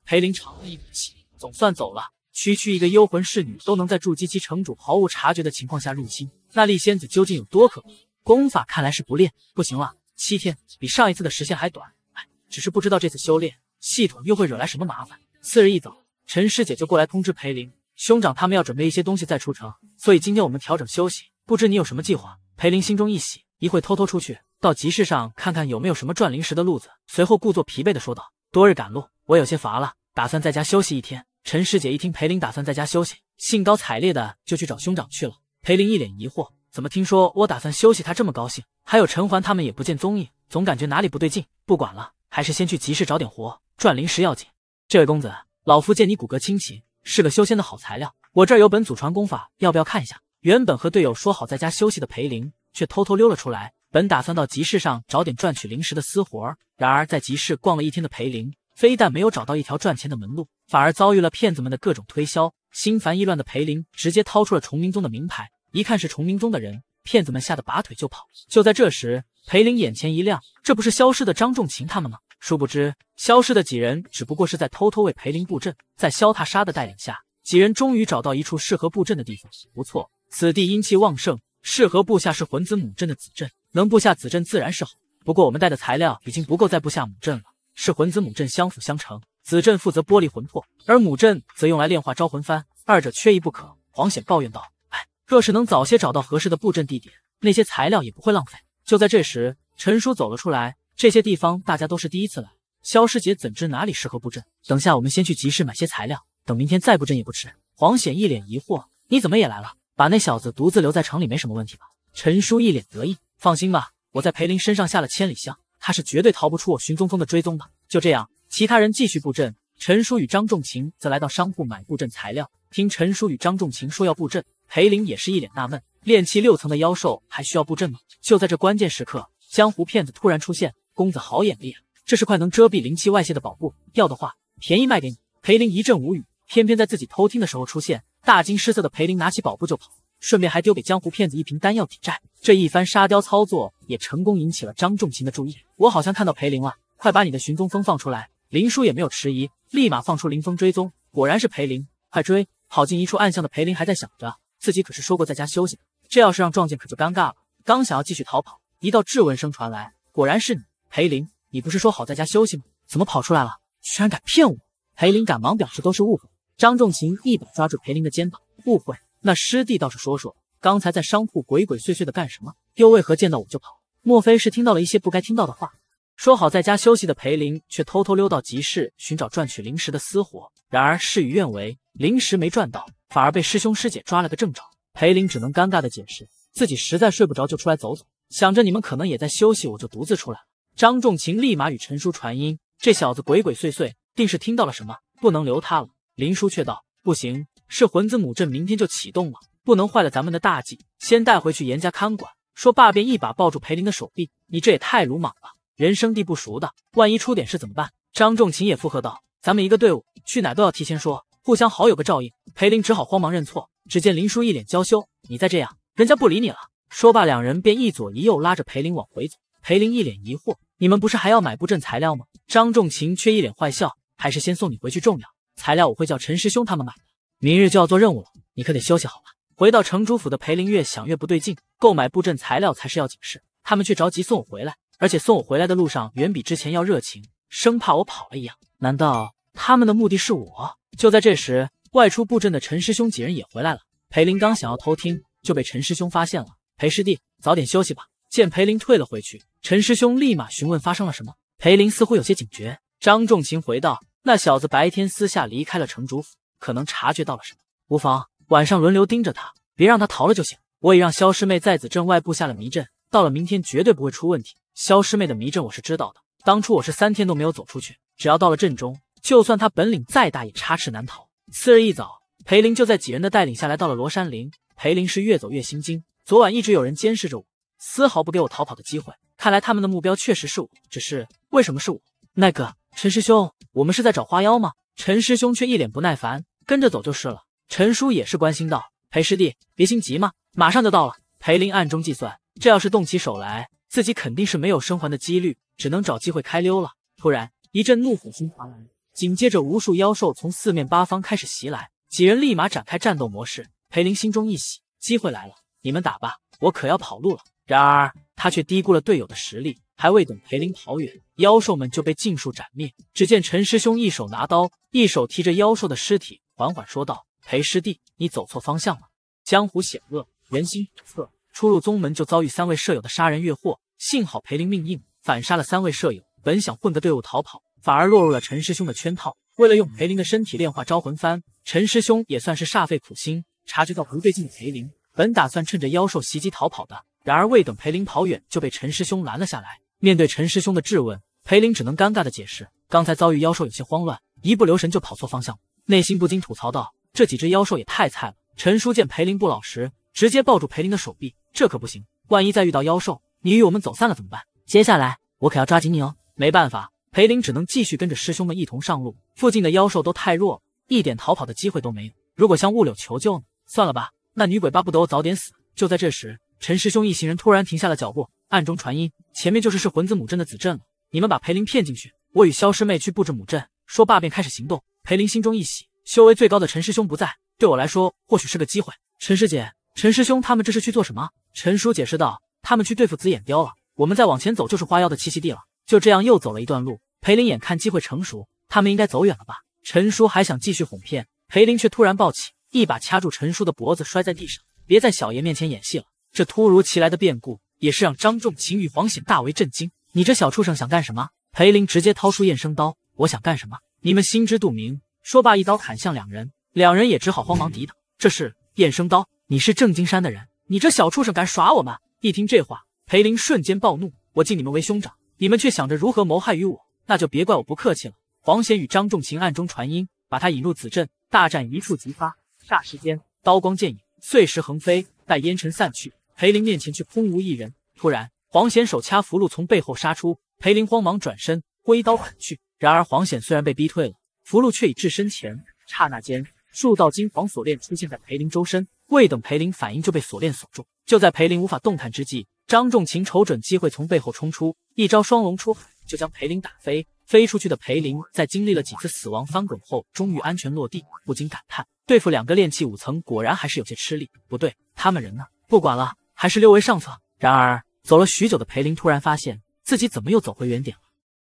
裴林长了一口气，总算走了。区区一个幽魂侍女都能在筑基期城主毫无察觉的情况下入侵，那丽仙子究竟有多可怕？功法看来是不练不行了，七天比上一次的时限还短。哎，只是不知道这次修炼系统又会惹来什么麻烦。次日一早，陈师姐就过来通知裴林。兄长他们要准备一些东西再出城，所以今天我们调整休息。不知你有什么计划？裴林心中一喜，一会偷偷出去到集市上看看有没有什么赚零食的路子。随后故作疲惫的说道：“多日赶路，我有些乏了，打算在家休息一天。”陈师姐一听裴林打算在家休息，兴高采烈的就去找兄长去了。裴林一脸疑惑，怎么听说我打算休息，他这么高兴？还有陈环他们也不见踪影，总感觉哪里不对劲。不管了，还是先去集市找点活赚零食要紧。这位公子，老夫见你骨骼清奇。是个修仙的好材料，我这儿有本祖传功法，要不要看一下？原本和队友说好在家休息的裴林，却偷偷溜了出来，本打算到集市上找点赚取零食的私活然而在集市逛了一天的裴林，非但没有找到一条赚钱的门路，反而遭遇了骗子们的各种推销。心烦意乱的裴林，直接掏出了崇明宗的名牌，一看是崇明宗的人，骗子们吓得拔腿就跑。就在这时，裴林眼前一亮，这不是消失的张仲琴他们吗？殊不知，消失的几人只不过是在偷偷为裴林布阵。在肖塔莎的带领下，几人终于找到一处适合布阵的地方。不错，此地阴气旺盛，适合布下是魂子母阵的子阵。能布下子阵自然是好，不过我们带的材料已经不够再布下母阵了。是魂子母阵相辅相成，子阵负责剥离魂魄，而母阵则用来炼化招魂幡，二者缺一不可。黄显抱怨道：“哎，若是能早些找到合适的布阵地点，那些材料也不会浪费。”就在这时，陈叔走了出来。这些地方大家都是第一次来，肖师姐怎知哪里适合布阵？等下我们先去集市买些材料，等明天再布阵也不迟。黄显一脸疑惑：“你怎么也来了？把那小子独自留在城里没什么问题吧？”陈叔一脸得意：“放心吧，我在裴林身上下了千里香，他是绝对逃不出我寻踪风的追踪的。”就这样，其他人继续布阵，陈叔与张仲晴则来到商铺买布阵材料。听陈叔与张仲晴说要布阵，裴林也是一脸纳闷：炼气六层的妖兽还需要布阵吗？就在这关键时刻，江湖骗子突然出现。公子好眼力啊，这是块能遮蔽灵气外泄的宝布，要的话便宜卖给你。裴林一阵无语，偏偏在自己偷听的时候出现，大惊失色的裴林拿起宝布就跑，顺便还丢给江湖骗子一瓶丹药抵债。这一番沙雕操作也成功引起了张仲勤的注意。我好像看到裴林了，快把你的寻踪风放出来！林叔也没有迟疑，立马放出林峰追踪，果然是裴林，快追！跑进一处暗巷的裴林还在想着，自己可是说过在家休息，这要是让撞见可就尴尬了。刚想要继续逃跑，一道质问声传来，果然是你。裴林，你不是说好在家休息吗？怎么跑出来了？居然敢骗我！裴林赶忙表示都是误会。张仲琴一把抓住裴林的肩膀，误会？那师弟倒是说说，刚才在商铺鬼鬼祟祟的干什么？又为何见到我就跑？莫非是听到了一些不该听到的话？说好在家休息的裴林，却偷偷溜到集市寻找赚取零食的私活。然而事与愿违，零食没赚到，反而被师兄师姐抓了个正着。裴林只能尴尬的解释，自己实在睡不着就出来走走，想着你们可能也在休息，我就独自出来了。张仲晴立马与陈叔传音：“这小子鬼鬼祟祟，定是听到了什么，不能留他了。”林叔却道：“不行，是魂子母阵，明天就启动了，不能坏了咱们的大计，先带回去严加看管。”说罢便一把抱住裴林的手臂：“你这也太鲁莽了，人生地不熟的，万一出点事怎么办？”张仲晴也附和道：“咱们一个队伍，去哪都要提前说，互相好有个照应。”裴林只好慌忙认错。只见林叔一脸娇羞：“你再这样，人家不理你了。”说罢，两人便一左一右拉着裴林往回走。裴林一脸疑惑。你们不是还要买布阵材料吗？张仲琴却一脸坏笑，还是先送你回去重要。材料我会叫陈师兄他们买的，明日就要做任务了，你可得休息好了。回到城主府的裴林越想越不对劲，购买布阵材料才是要紧事，他们却着急送我回来，而且送我回来的路上远比之前要热情，生怕我跑了一样。难道他们的目的是我？就在这时，外出布阵的陈师兄几人也回来了。裴林刚想要偷听，就被陈师兄发现了。裴师弟，早点休息吧。见裴林退了回去。陈师兄立马询问发生了什么，裴林似乎有些警觉。张仲琴回道：“那小子白天私下离开了城主府，可能察觉到了什么。无妨，晚上轮流盯着他，别让他逃了就行。我已让肖师妹在子镇外布下了迷阵，到了明天绝对不会出问题。肖师妹的迷阵我是知道的，当初我是三天都没有走出去。只要到了阵中，就算他本领再大也插翅难逃。”次日一早，裴林就在几人的带领下来到了罗山林。裴林是越走越心惊，昨晚一直有人监视着我。丝毫不给我逃跑的机会，看来他们的目标确实是我，只是为什么是我？那个陈师兄，我们是在找花妖吗？陈师兄却一脸不耐烦，跟着走就是了。陈叔也是关心道：“裴师弟，别心急嘛，马上就到了。”裴林暗中计算，这要是动起手来，自己肯定是没有生还的几率，只能找机会开溜了。突然一阵怒火星传来，紧接着无数妖兽从四面八方开始袭来，几人立马展开战斗模式。裴林心中一喜，机会来了，你们打吧，我可要跑路了。然而他却低估了队友的实力，还未等裴林跑远，妖兽们就被尽数斩灭。只见陈师兄一手拿刀，一手提着妖兽的尸体，缓缓说道：“裴师弟，你走错方向了。江湖险恶，人心叵测，初入宗门就遭遇三位舍友的杀人越货，幸好裴林命硬，反杀了三位舍友。本想混个队伍逃跑，反而落入了陈师兄的圈套。为了用裴林的身体炼化招魂幡，陈师兄也算是煞费苦心。察觉到不对劲的裴林，本打算趁着妖兽袭击逃跑的。”然而未等裴林跑远，就被陈师兄拦了下来。面对陈师兄的质问，裴林只能尴尬地解释，刚才遭遇妖兽有些慌乱，一不留神就跑错方向。内心不禁吐槽道：“这几只妖兽也太菜了。”陈叔见裴林不老实，直接抱住裴林的手臂：“这可不行，万一再遇到妖兽，你与我们走散了怎么办？接下来我可要抓紧你哦。”没办法，裴林只能继续跟着师兄们一同上路。附近的妖兽都太弱，了，一点逃跑的机会都没有。如果向雾柳求救呢？算了吧，那女鬼巴不得我早点死。就在这时。陈师兄一行人突然停下了脚步，暗中传音：“前面就是噬魂子母阵的子阵了，你们把裴林骗进去，我与萧师妹去布置母阵。”说罢便开始行动。裴林心中一喜，修为最高的陈师兄不在，对我来说或许是个机会。陈师姐，陈师兄他们这是去做什么？陈叔解释道：“他们去对付紫眼雕了。我们再往前走就是花妖的栖息地了。”就这样又走了一段路，裴林眼看机会成熟，他们应该走远了吧？陈叔还想继续哄骗，裴林却突然抱起，一把掐住陈叔的脖子，摔在地上：“别在小爷面前演戏了！”这突如其来的变故也是让张仲琴与黄显大为震惊。你这小畜生想干什么？裴林直接掏出燕生刀。我想干什么？你们心知肚明。说罢，一刀砍向两人，两人也只好慌忙抵挡。这是燕生刀，你是正金山的人，你这小畜生敢耍我们？一听这话，裴林瞬间暴怒。我敬你们为兄长，你们却想着如何谋害于我，那就别怪我不客气了。黄显与张仲琴暗中传音，把他引入此阵，大战一触即发。霎时间，刀光剑影，碎石横飞。待烟尘散去。裴林面前却空无一人。突然，黄显手掐符箓从背后杀出，裴林慌忙转身挥刀砍去。然而，黄显虽然被逼退了，符箓却已至身前。刹那间，数道金黄锁链出现在裴林周身，未等裴林反应就被锁链锁住。就在裴林无法动弹之际，张仲琴瞅准机会从背后冲出，一招双龙出海就将裴林打飞。飞出去的裴林在经历了几次死亡翻滚后，终于安全落地，不禁感叹：对付两个炼气五层果然还是有些吃力。不对，他们人呢？不管了。还是六位上策。然而走了许久的裴林突然发现自己怎么又走回原点了？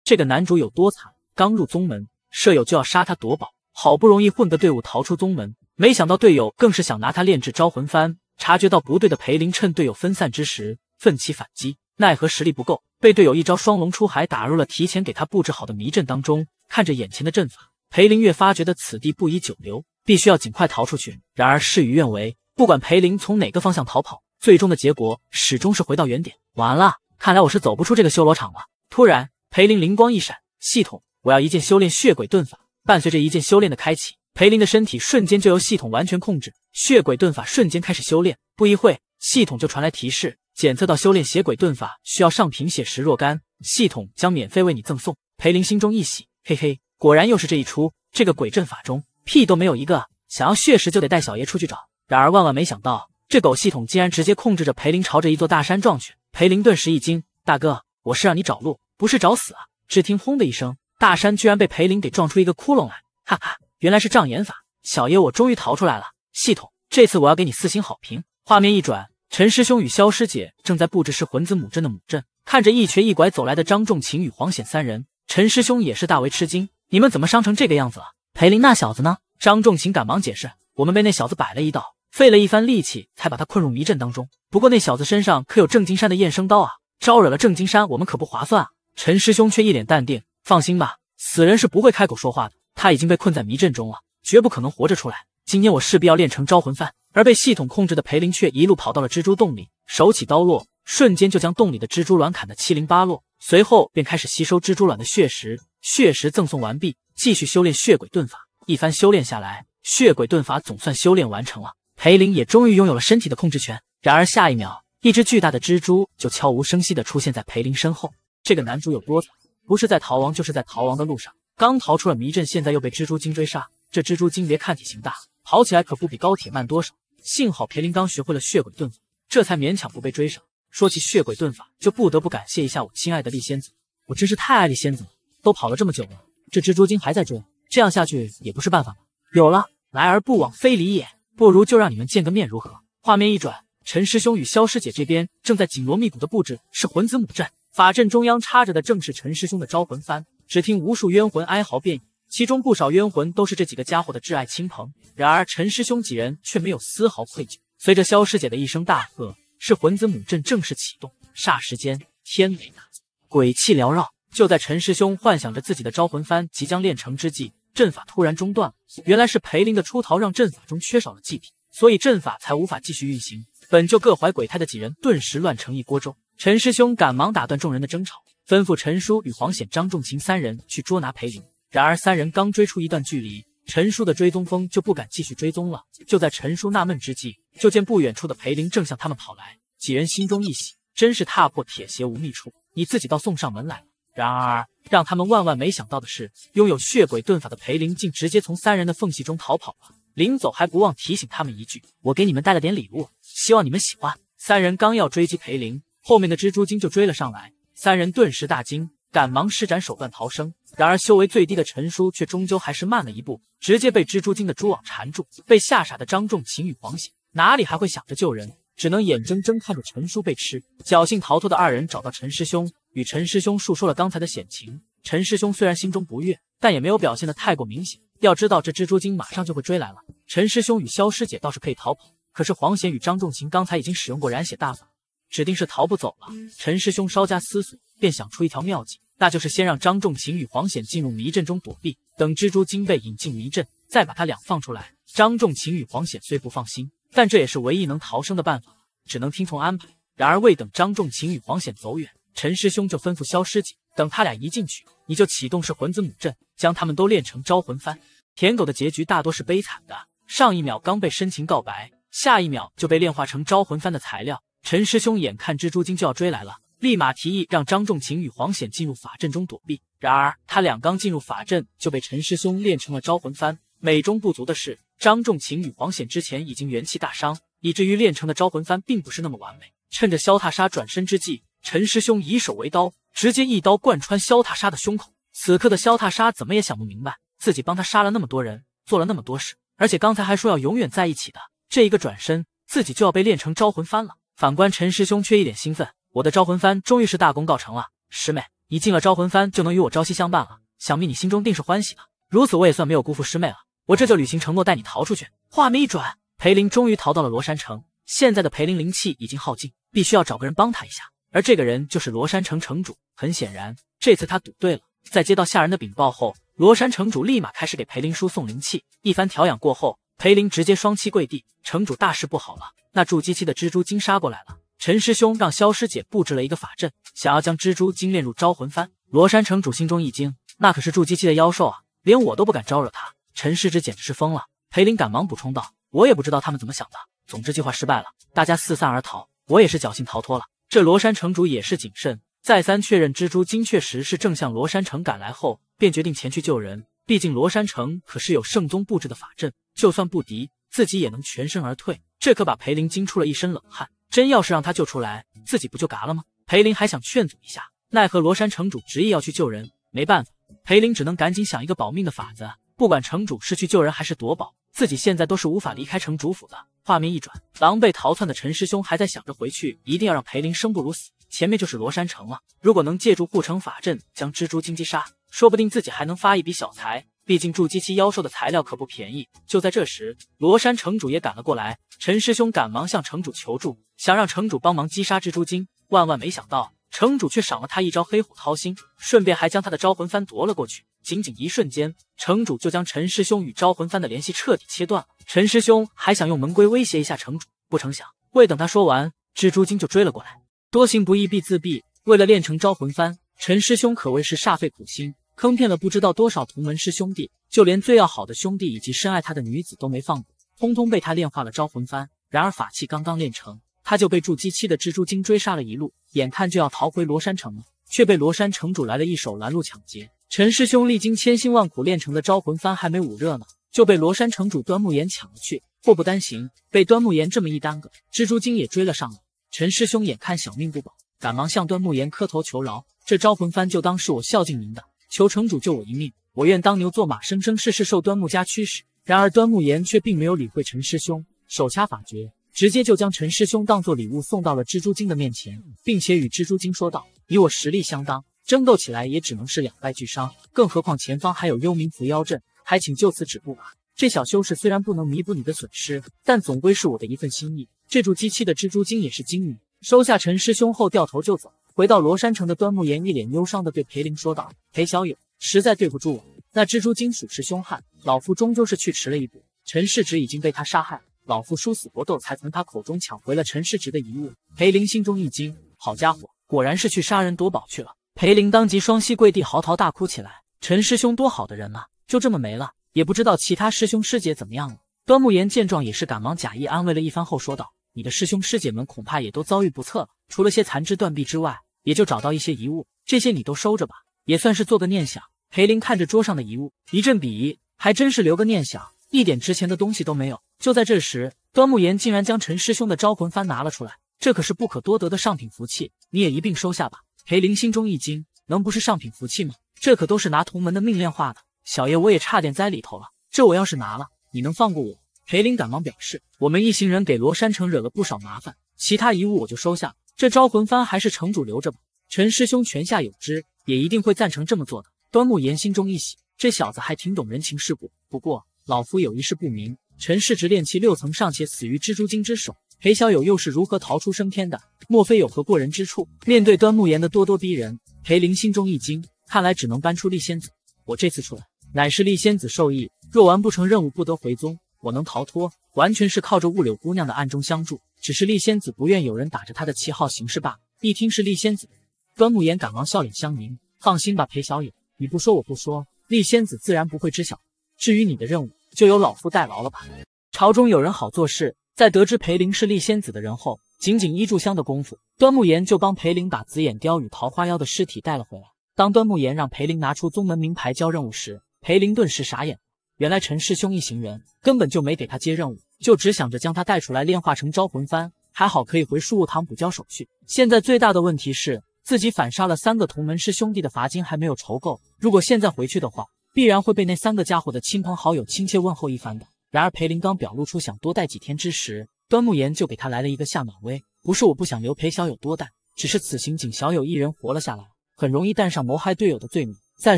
这个男主有多惨？刚入宗门，舍友就要杀他夺宝，好不容易混个队伍逃出宗门，没想到队友更是想拿他炼制招魂幡。察觉到不对的裴林趁队友分散之时奋起反击，奈何实力不够，被队友一招双龙出海打入了提前给他布置好的迷阵当中。看着眼前的阵法，裴林越发觉得此地不宜久留，必须要尽快逃出去。然而事与愿违，不管裴林从哪个方向逃跑。最终的结果始终是回到原点。完了，看来我是走不出这个修罗场了。突然，裴林灵光一闪：“系统，我要一剑修炼血鬼遁法。”伴随着一剑修炼的开启，裴林的身体瞬间就由系统完全控制。血鬼遁法瞬间开始修炼。不一会系统就传来提示：“检测到修炼血鬼遁法需要上品血石若干，系统将免费为你赠送。”裴林心中一喜：“嘿嘿，果然又是这一出。这个鬼阵法中屁都没有一个，想要血石就得带小爷出去找。然而万万没想到。”这狗系统竟然直接控制着裴林朝着一座大山撞去，裴林顿时一惊：“大哥，我是让你找路，不是找死啊！”只听轰的一声，大山居然被裴林给撞出一个窟窿来，哈哈，原来是障眼法，小爷我终于逃出来了！系统，这次我要给你四星好评。画面一转，陈师兄与肖师姐正在布置噬魂子母阵的母阵，看着一瘸一拐走来的张仲勤与黄显三人，陈师兄也是大为吃惊：“你们怎么伤成这个样子了？裴林那小子呢？”张仲勤赶忙解释：“我们被那小子摆了一道。”费了一番力气才把他困入迷阵当中。不过那小子身上可有郑金山的验生刀啊！招惹了郑金山，我们可不划算啊。陈师兄却一脸淡定，放心吧，死人是不会开口说话的。他已经被困在迷阵中了，绝不可能活着出来。今天我势必要练成招魂幡。而被系统控制的裴林却一路跑到了蜘蛛洞里，手起刀落，瞬间就将洞里的蜘蛛卵砍得七零八落。随后便开始吸收蜘蛛卵的血石，血石赠送完毕，继续修炼血鬼遁法。一番修炼下来，血鬼遁法总算修炼完成了。裴林也终于拥有了身体的控制权，然而下一秒，一只巨大的蜘蛛就悄无声息的出现在裴林身后。这个男主有多惨？不是在逃亡，就是在逃亡的路上。刚逃出了迷阵，现在又被蜘蛛精追杀。这蜘蛛精别看体型大，跑起来可不比高铁慢多少。幸好裴林刚学会了血鬼遁法，这才勉强不被追上。说起血鬼遁法，就不得不感谢一下我亲爱的丽仙子，我真是太爱丽仙子了。都跑了这么久了，这蜘蛛精还在追，这样下去也不是办法。有了，来而不往非礼也。不如就让你们见个面如何？画面一转，陈师兄与萧师姐这边正在紧锣密鼓的布置是魂子母阵，法阵中央插着的正是陈师兄的招魂幡。只听无数冤魂哀嚎遍野，其中不少冤魂都是这几个家伙的挚爱亲朋。然而陈师兄几人却没有丝毫愧疚。随着萧师姐的一声大喝，是魂子母阵正式启动。霎时间，天雷大作，鬼气缭绕。就在陈师兄幻想着自己的招魂幡即将练成之际。阵法突然中断了，原来是裴林的出逃让阵法中缺少了祭品，所以阵法才无法继续运行。本就各怀鬼胎的几人顿时乱成一锅粥。陈师兄赶忙打断众人的争吵，吩咐陈叔与黄显、张仲情三人去捉拿裴林。然而三人刚追出一段距离，陈叔的追踪风就不敢继续追踪了。就在陈叔纳闷之际，就见不远处的裴林正向他们跑来，几人心中一喜，真是踏破铁鞋无觅处，你自己倒送上门来了。然而，让他们万万没想到的是，拥有血鬼遁法的裴林竟直接从三人的缝隙中逃跑了。临走还不忘提醒他们一句：“我给你们带了点礼物，希望你们喜欢。”三人刚要追击裴林，后面的蜘蛛精就追了上来。三人顿时大惊，赶忙施展手段逃生。然而，修为最低的陈叔却终究还是慢了一步，直接被蜘蛛精的蛛网缠住。被吓傻的张仲晴与黄醒哪里还会想着救人，只能眼睁睁看着陈叔被吃。侥幸逃脱的二人找到陈师兄。与陈师兄述说了刚才的险情，陈师兄虽然心中不悦，但也没有表现得太过明显。要知道这蜘蛛精马上就会追来了，陈师兄与萧师姐倒是可以逃跑。可是黄显与张仲琴刚才已经使用过染血大法，指定是逃不走了。陈师兄稍加思索，便想出一条妙计，那就是先让张仲琴与黄显进入迷阵中躲避，等蜘蛛精被引进迷阵，再把他俩放出来。张仲琴与黄显虽不放心，但这也是唯一能逃生的办法，只能听从安排。然而未等张仲琴与黄显走远，陈师兄就吩咐萧师姐，等他俩一进去，你就启动是魂子母阵，将他们都练成招魂幡。舔狗的结局大多是悲惨的，上一秒刚被深情告白，下一秒就被炼化成招魂幡的材料。陈师兄眼看蜘蛛精就要追来了，立马提议让张仲景与黄显进入法阵中躲避。然而他俩刚进入法阵就被陈师兄练成了招魂幡。美中不足的是，张仲景与黄显之前已经元气大伤，以至于练成的招魂幡并不是那么完美。趁着萧踏沙转身之际。陈师兄以手为刀，直接一刀贯穿萧塔莎的胸口。此刻的萧塔莎怎么也想不明白，自己帮他杀了那么多人，做了那么多事，而且刚才还说要永远在一起的，这一个转身，自己就要被练成招魂幡了。反观陈师兄却一脸兴奋，我的招魂幡终于是大功告成了。师妹，你进了招魂幡就能与我朝夕相伴了，想必你心中定是欢喜的。如此我也算没有辜负师妹了。我这就履行承诺，带你逃出去。画面一转，裴林终于逃到了罗山城。现在的裴林灵气已经耗尽，必须要找个人帮他一下。而这个人就是罗山城城主。很显然，这次他赌对了。在接到下人的禀报后，罗山城主立马开始给裴林叔送灵气。一番调养过后，裴林直接双膝跪地：“城主，大事不好了！那筑基期的蜘蛛精杀过来了。陈师兄让萧师姐布置了一个法阵，想要将蜘蛛精炼入招魂幡。”罗山城主心中一惊：“那可是筑基期的妖兽啊，连我都不敢招惹他。”陈师侄简直是疯了。裴林赶忙补充道：“我也不知道他们怎么想的，总之计划失败了，大家四散而逃，我也是侥幸逃脱了。”这罗山城主也是谨慎，再三确认蜘蛛精确实是正向罗山城赶来后，便决定前去救人。毕竟罗山城可是有圣宗布置的法阵，就算不敌，自己也能全身而退。这可把裴林惊出了一身冷汗，真要是让他救出来，自己不就嘎了吗？裴林还想劝阻一下，奈何罗山城主执意要去救人，没办法，裴林只能赶紧想一个保命的法子。不管城主是去救人还是夺宝，自己现在都是无法离开城主府的。画面一转，狼狈逃窜的陈师兄还在想着回去，一定要让裴林生不如死。前面就是罗山城了，如果能借助护城法阵将蜘蛛精击杀，说不定自己还能发一笔小财。毕竟筑基期妖兽的材料可不便宜。就在这时，罗山城主也赶了过来，陈师兄赶忙向城主求助，想让城主帮忙击杀蜘蛛精。万万没想到，城主却赏了他一招黑虎掏心，顺便还将他的招魂幡夺了过去。仅仅一瞬间，城主就将陈师兄与招魂幡的联系彻底切断了。陈师兄还想用门规威胁一下城主，不成想，未等他说完，蜘蛛精就追了过来。多行不义必自毙。为了练成招魂幡，陈师兄可谓是煞费苦心，坑骗了不知道多少同门师兄弟，就连最要好的兄弟以及深爱他的女子都没放过，通通被他炼化了招魂幡。然而法器刚刚练成，他就被筑基期的蜘蛛精追杀了一路，眼看就要逃回罗山城了，却被罗山城主来了一手拦路抢劫。陈师兄历经千辛万苦练成的招魂幡还没捂热呢，就被罗山城主端木岩抢了去。祸不单行，被端木岩这么一耽搁，蜘蛛精也追了上来。陈师兄眼看小命不保，赶忙向端木岩磕头求饶：“这招魂幡就当是我孝敬您的，求城主救我一命，我愿当牛做马，生生世世受端木家驱使。”然而端木岩却并没有理会陈师兄，手掐法诀，直接就将陈师兄当做礼物送到了蜘蛛精的面前，并且与蜘蛛精说道：“以我实力相当。”争斗起来也只能是两败俱伤，更何况前方还有幽冥伏妖阵，还请就此止步吧。这小修士虽然不能弥补你的损失，但总归是我的一份心意。这筑基期的蜘蛛精也是精明，收下陈师兄后掉头就走。回到罗山城的端木炎一脸忧伤地对裴林说道：“裴小友，实在对不住啊。那蜘蛛精属实凶悍，老夫终究是去迟了一步，陈世侄已经被他杀害了，老夫殊死搏斗才从他口中抢回了陈世侄的遗物。”裴林心中一惊，好家伙，果然是去杀人夺宝去了。裴林当即双膝跪地，嚎啕大哭起来。陈师兄多好的人啊，就这么没了，也不知道其他师兄师姐怎么样了。端木岩见状，也是赶忙假意安慰了一番后说道：“你的师兄师姐们恐怕也都遭遇不测了，除了些残肢断臂之外，也就找到一些遗物，这些你都收着吧，也算是做个念想。”裴林看着桌上的遗物，一阵鄙夷，还真是留个念想，一点值钱的东西都没有。就在这时，端木岩竟然将陈师兄的招魂幡拿了出来，这可是不可多得的上品福气，你也一并收下吧。裴林心中一惊，能不是上品福气吗？这可都是拿同门的命炼化的。小爷我也差点栽里头了，这我要是拿了，你能放过我？裴林赶忙表示，我们一行人给罗山城惹了不少麻烦，其他遗物我就收下了，这招魂幡还是城主留着吧。陈师兄泉下有知，也一定会赞成这么做的。端木言心中一喜，这小子还挺懂人情世故。不过老夫有一事不明，陈氏执炼器六层，尚且死于蜘蛛精之手。裴小友又是如何逃出升天的？莫非有何过人之处？面对端木炎的咄咄逼人，裴林心中一惊，看来只能搬出丽仙子。我这次出来，乃是丽仙子授意，若完不成任务，不得回宗。我能逃脱，完全是靠着雾柳姑娘的暗中相助。只是丽仙子不愿有人打着他的旗号行事罢了。一听是丽仙子，端木炎赶忙笑脸相迎。放心吧，裴小友，你不说我不说，丽仙子自然不会知晓。至于你的任务，就由老夫代劳了吧。朝中有人好做事。在得知裴灵是丽仙子的人后，仅仅一炷香的功夫，端木炎就帮裴灵把紫眼雕与桃花妖的尸体带了回来。当端木炎让裴灵拿出宗门名牌交任务时，裴灵顿时傻眼。原来陈师兄一行人根本就没给他接任务，就只想着将他带出来炼化成招魂幡。还好可以回树屋堂补交手续。现在最大的问题是，自己反杀了三个同门师兄弟的罚金还没有筹够。如果现在回去的话，必然会被那三个家伙的亲朋好友亲切问候一番的。然而裴林刚表露出想多待几天之时，端木岩就给他来了一个下马威。不是我不想留裴小友多待，只是此行仅小友一人活了下来，很容易担上谋害队友的罪名。再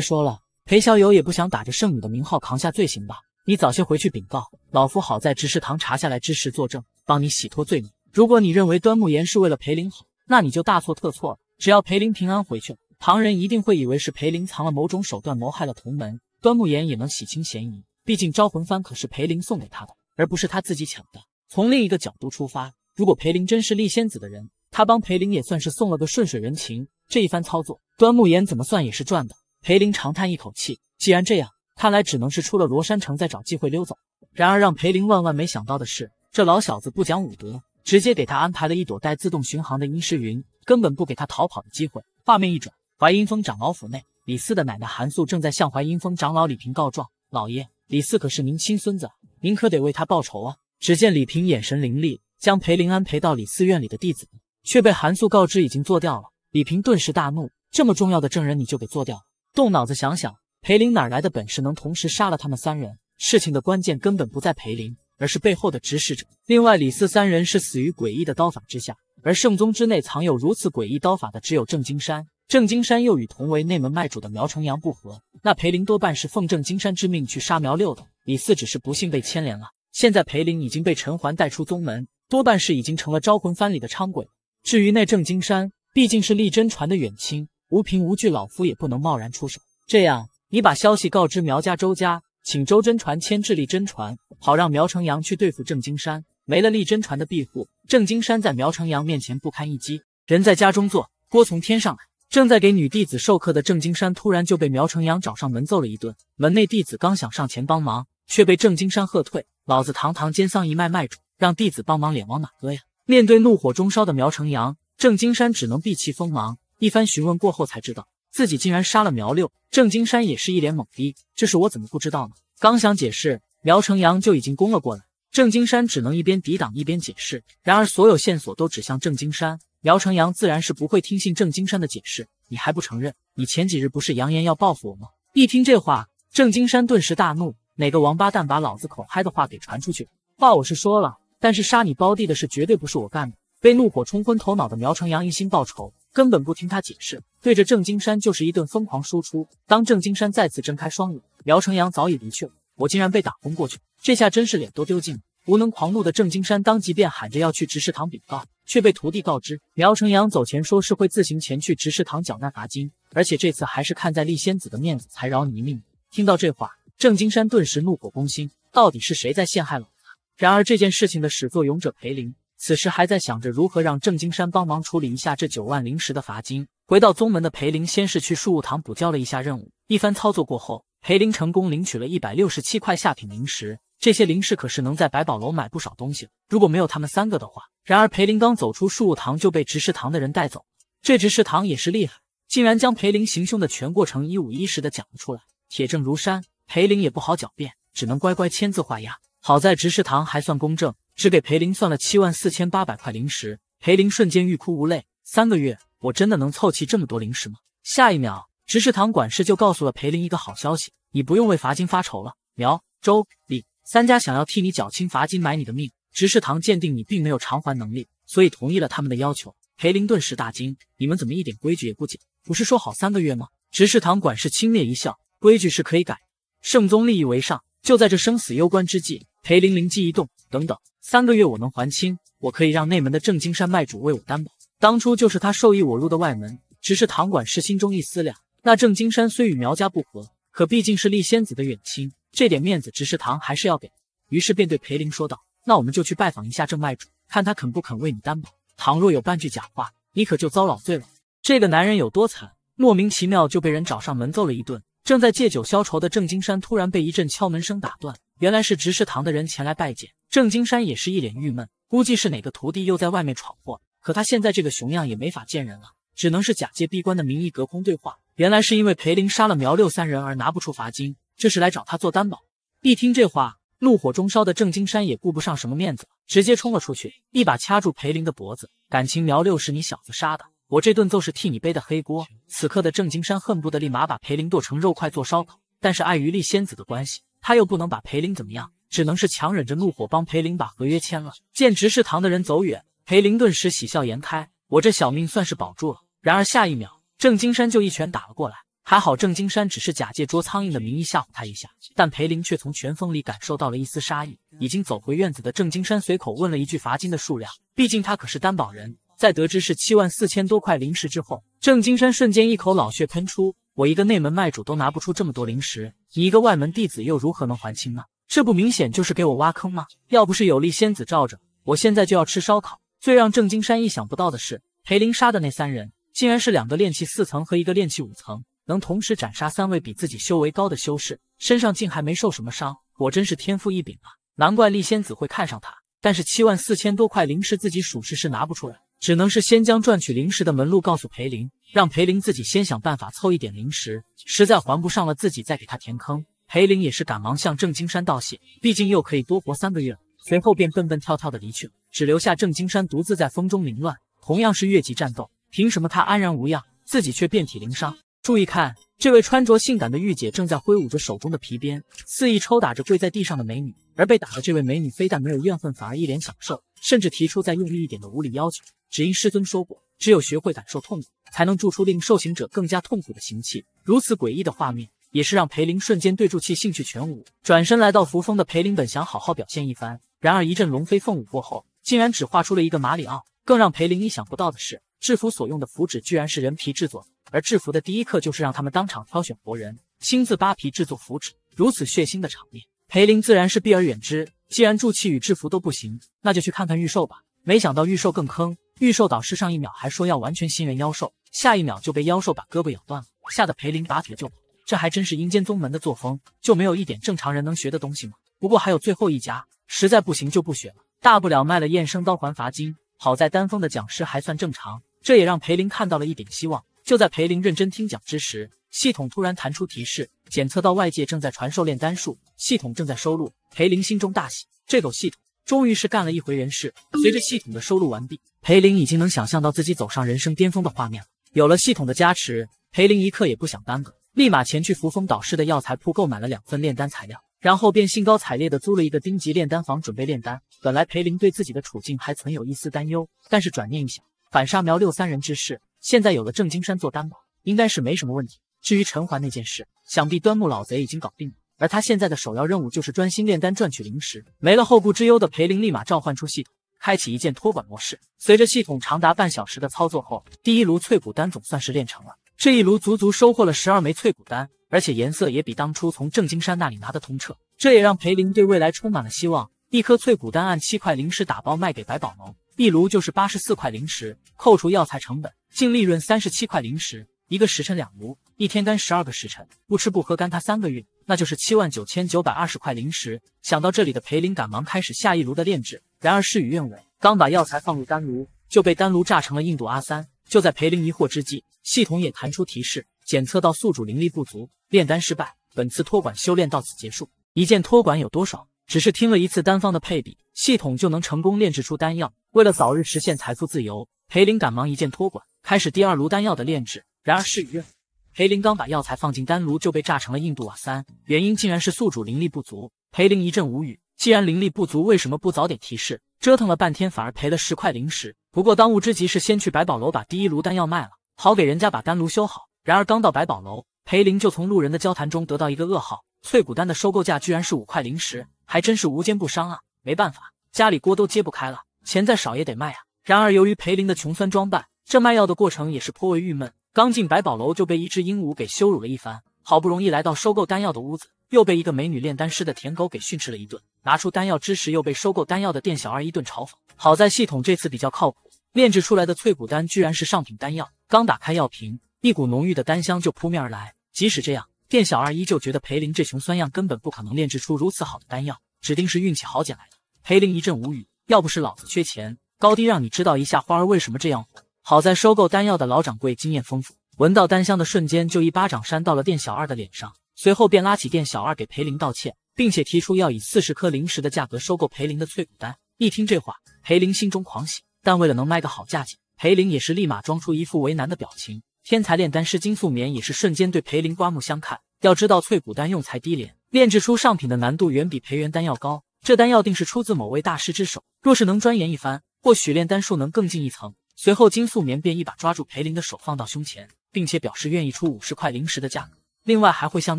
说了，裴小友也不想打着圣女的名号扛下罪行吧？你早些回去禀告老夫，好在执事堂查下来之时作证，帮你洗脱罪名。如果你认为端木岩是为了裴林好，那你就大错特错了。只要裴林平安回去了，旁人一定会以为是裴林藏了某种手段谋害了同门，端木岩也能洗清嫌疑。毕竟招魂幡可是裴林送给他的，而不是他自己抢的。从另一个角度出发，如果裴林真是丽仙子的人，他帮裴林也算是送了个顺水人情。这一番操作，端木岩怎么算也是赚的。裴林长叹一口气，既然这样，看来只能是出了罗山城再找机会溜走。然而让裴林万万没想到的是，这老小子不讲武德，直接给他安排了一朵带自动巡航的阴尸云，根本不给他逃跑的机会。画面一转，淮阴峰长老府内，李四的奶奶韩素正在向淮阴峰长老李平告状：“老爷。”李四可是您亲孙子，您可得为他报仇啊！只见李平眼神凌厉，将裴林安陪到李四院里的弟子，却被韩素告知已经做掉了。李平顿时大怒：这么重要的证人，你就给做掉了？动脑子想想，裴林哪来的本事能同时杀了他们三人？事情的关键根本不在裴林，而是背后的指使者。另外，李四三人是死于诡异的刀法之下，而圣宗之内藏有如此诡异刀法的，只有郑金山。郑金山又与同为内门卖主的苗成阳不和，那裴林多半是奉郑金山之命去杀苗六的。李四只是不幸被牵连了。现在裴林已经被陈环带出宗门，多半是已经成了招魂幡里的伥鬼。至于那郑金山，毕竟是立真传的远亲，无凭无据，老夫也不能贸然出手。这样，你把消息告知苗家、周家，请周真传牵制立真传，好让苗成阳去对付郑金山。没了立真传的庇护，郑金山在苗成阳面前不堪一击。人在家中坐，锅从天上来。正在给女弟子授课的郑金山突然就被苗成阳找上门揍了一顿，门内弟子刚想上前帮忙，却被郑金山喝退：“老子堂堂奸桑一脉脉主，让弟子帮忙，脸往哪搁呀？”面对怒火中烧的苗成阳，郑金山只能避其锋芒。一番询问过后，才知道自己竟然杀了苗六。郑金山也是一脸懵逼：“这事我怎么不知道呢？”刚想解释，苗成阳就已经攻了过来。郑金山只能一边抵挡一边解释，然而所有线索都指向郑金山。苗成阳自然是不会听信郑金山的解释，你还不承认？你前几日不是扬言要报复我吗？一听这话，郑金山顿时大怒，哪个王八蛋把老子口嗨的话给传出去了？话我是说了，但是杀你胞弟的事绝对不是我干的。被怒火冲昏头脑的苗成阳一心报仇，根本不听他解释，对着郑金山就是一顿疯狂输出。当郑金山再次睁开双眼，苗成阳早已离去了。我竟然被打昏过去，这下真是脸都丢尽了。无能狂怒的郑金山当即便喊着要去执事堂禀告，却被徒弟告知苗成阳走前说是会自行前去执事堂缴纳罚金，而且这次还是看在丽仙子的面子才饶你一命。听到这话，郑金山顿时怒火攻心，到底是谁在陷害老子？然而这件事情的始作俑者裴林此时还在想着如何让郑金山帮忙处理一下这九万灵石的罚金。回到宗门的裴林先是去树务堂补交了一下任务，一番操作过后。裴林成功领取了一百六十七块下品灵石，这些灵石可是能在百宝楼买不少东西了。如果没有他们三个的话，然而裴林刚走出树务堂就被执事堂的人带走了。这执事堂也是厉害，竟然将裴林行凶的全过程一五一十的讲了出来，铁证如山，裴林也不好狡辩，只能乖乖签字画押。好在执事堂还算公正，只给裴林算了七万四千八百块灵石。裴林瞬间欲哭无泪，三个月我真的能凑齐这么多灵石吗？下一秒。执事堂管事就告诉了裴林一个好消息，你不用为罚金发愁了。苗周李三家想要替你缴清罚金买你的命，执事堂鉴定你并没有偿还能力，所以同意了他们的要求。裴林顿时大惊，你们怎么一点规矩也不讲？不是说好三个月吗？执事堂管事轻蔑一笑，规矩是可以改，圣宗利益为上。就在这生死攸关之际，裴林灵机一动，等等，三个月我能还清，我可以让内门的正金山卖主为我担保，当初就是他授意我入的外门。执事堂管事心中一思量。那郑金山虽与苗家不和，可毕竟是丽仙子的远亲，这点面子执事堂还是要给。于是便对裴林说道：“那我们就去拜访一下郑卖主，看他肯不肯为你担保。倘若有半句假话，你可就遭老罪了。”这个男人有多惨？莫名其妙就被人找上门揍了一顿。正在借酒消愁的郑金山突然被一阵敲门声打断，原来是执事堂的人前来拜见。郑金山也是一脸郁闷，估计是哪个徒弟又在外面闯祸。可他现在这个熊样也没法见人了，只能是假借闭关的名义隔空对话。原来是因为裴林杀了苗六三人而拿不出罚金，这是来找他做担保。一听这话，怒火中烧的郑金山也顾不上什么面子，直接冲了出去，一把掐住裴林的脖子。感情苗六是你小子杀的，我这顿揍是替你背的黑锅。此刻的郑金山恨不得立马把裴林剁成肉块做烧烤，但是碍于丽仙子的关系，他又不能把裴林怎么样，只能是强忍着怒火帮裴林把合约签了。见执事堂的人走远，裴林顿时喜笑颜开，我这小命算是保住了。然而下一秒。郑金山就一拳打了过来，还好郑金山只是假借捉苍蝇的名义吓唬他一下，但裴林却从拳风里感受到了一丝杀意。已经走回院子的郑金山随口问了一句罚金的数量，毕竟他可是担保人。在得知是七万四千多块灵石之后，郑金山瞬间一口老血喷出：“我一个内门卖主都拿不出这么多灵石，你一个外门弟子又如何能还清呢？这不明显就是给我挖坑吗？要不是有丽仙子罩着，我现在就要吃烧烤。”最让郑金山意想不到的是，裴林杀的那三人。竟然是两个炼气四层和一个炼气五层，能同时斩杀三位比自己修为高的修士，身上竟还没受什么伤，果真是天赋异禀啊！难怪丽仙子会看上他。但是七万四千多块灵石自己属实是拿不出来，只能是先将赚取灵石的门路告诉裴林，让裴林自己先想办法凑一点灵石，实在还不上了自己再给他填坑。裴林也是赶忙向郑金山道谢，毕竟又可以多活三个月，随后便蹦蹦跳跳的离去了，只留下郑金山独自在风中凌乱。同样是越级战斗。凭什么他安然无恙，自己却遍体鳞伤？注意看，这位穿着性感的御姐正在挥舞着手中的皮鞭，肆意抽打着跪在地上的美女。而被打的这位美女非但没有怨恨，反而一脸享受，甚至提出再用力一点的无理要求。只因师尊说过，只有学会感受痛苦，才能铸出令受刑者更加痛苦的刑器。如此诡异的画面，也是让裴林瞬间对住气，兴趣全无。转身来到扶风的裴林，本想好好表现一番，然而一阵龙飞凤舞过后，竟然只画出了一个马里奥。更让裴林意想不到的是。制服所用的符纸居然是人皮制作，而制服的第一课就是让他们当场挑选活人，亲自扒皮制作符纸。如此血腥的场面，裴林自然是避而远之。既然铸器与制服都不行，那就去看看御兽吧。没想到御兽更坑，御兽导师上一秒还说要完全信任妖兽，下一秒就被妖兽把胳膊咬断了，吓得裴林拔腿就跑。这还真是阴间宗门的作风，就没有一点正常人能学的东西吗？不过还有最后一家，实在不行就不学了，大不了卖了燕生刀还罚金。好在丹峰的讲师还算正常。这也让裴林看到了一点希望。就在裴林认真听讲之时，系统突然弹出提示，检测到外界正在传授炼丹术，系统正在收录。裴林心中大喜，这狗系统终于是干了一回人事。随着系统的收录完毕，裴林已经能想象到自己走上人生巅峰的画面了。有了系统的加持，裴林一刻也不想耽搁，立马前去扶风导师的药材铺购买了两份炼丹材料，然后便兴高采烈地租了一个丁级炼丹房，准备炼丹。本来裴林对自己的处境还存有一丝担忧，但是转念一想。反杀苗六三人之事，现在有了郑金山做担保，应该是没什么问题。至于陈环那件事，想必端木老贼已经搞定了。而他现在的首要任务就是专心炼丹，赚取灵石。没了后顾之忧的裴林，立马召唤出系统，开启一键托管模式。随着系统长达半小时的操作后，第一炉淬骨丹总算是炼成了。这一炉足足收获了十二枚淬骨丹，而且颜色也比当初从郑金山那里拿的通彻。这也让裴林对未来充满了希望。一颗淬骨丹按七块灵石打包卖给百宝楼。一炉就是八十四块灵石，扣除药材成本，净利润三十七块灵石。一个时辰两炉，一天干十二个时辰，不吃不喝干他三个月，那就是七万九千九百二十块灵石。想到这里的裴林，赶忙开始下一炉的炼制。然而事与愿违，刚把药材放入丹炉，就被丹炉炸成了印度阿三。就在裴林疑惑之际，系统也弹出提示，检测到宿主灵力不足，炼丹失败。本次托管修炼到此结束。一件托管有多爽？只是听了一次单方的配比。系统就能成功炼制出丹药。为了早日实现财富自由，裴林赶忙一键托管，开始第二炉丹药的炼制。然而事与愿违，裴林刚把药材放进丹炉，就被炸成了印度瓦三。原因竟然是宿主灵力不足。裴林一阵无语，既然灵力不足，为什么不早点提示？折腾了半天，反而赔了十块灵石。不过当务之急是先去百宝楼把第一炉丹药卖了，好给人家把丹炉修好。然而刚到百宝楼，裴林就从路人的交谈中得到一个噩耗：翠骨丹的收购价居然是五块灵石，还真是无奸不商啊！没办法，家里锅都揭不开了，钱再少也得卖啊。然而由于裴林的穷酸装扮，这卖药的过程也是颇为郁闷。刚进百宝楼就被一只鹦鹉给羞辱了一番，好不容易来到收购丹药的屋子，又被一个美女炼丹师的舔狗给训斥了一顿。拿出丹药之时，又被收购丹药的店小二一顿嘲讽。好在系统这次比较靠谱，炼制出来的脆骨丹居然是上品丹药。刚打开药瓶，一股浓郁的丹香就扑面而来。即使这样，店小二依旧觉得裴林这穷酸样根本不可能炼制出如此好的丹药，指定是运气好捡来。裴琳一阵无语，要不是老子缺钱，高低让你知道一下花儿为什么这样红。好在收购丹药的老掌柜经验丰富，闻到丹香的瞬间就一巴掌扇到了店小二的脸上，随后便拉起店小二给裴琳道歉，并且提出要以四十颗灵石的价格收购裴琳的翠骨丹。一听这话，裴琳心中狂喜，但为了能卖个好价钱，裴琳也是立马装出一副为难的表情。天才炼丹师金素棉也是瞬间对裴琳刮目相看。要知道，翠骨丹用材低廉，炼制出上品的难度远比培元丹要高。这丹药定是出自某位大师之手，若是能钻研一番，或许炼丹术能更进一层。随后，金素棉便一把抓住裴林的手，放到胸前，并且表示愿意出五十块灵石的价格，另外还会向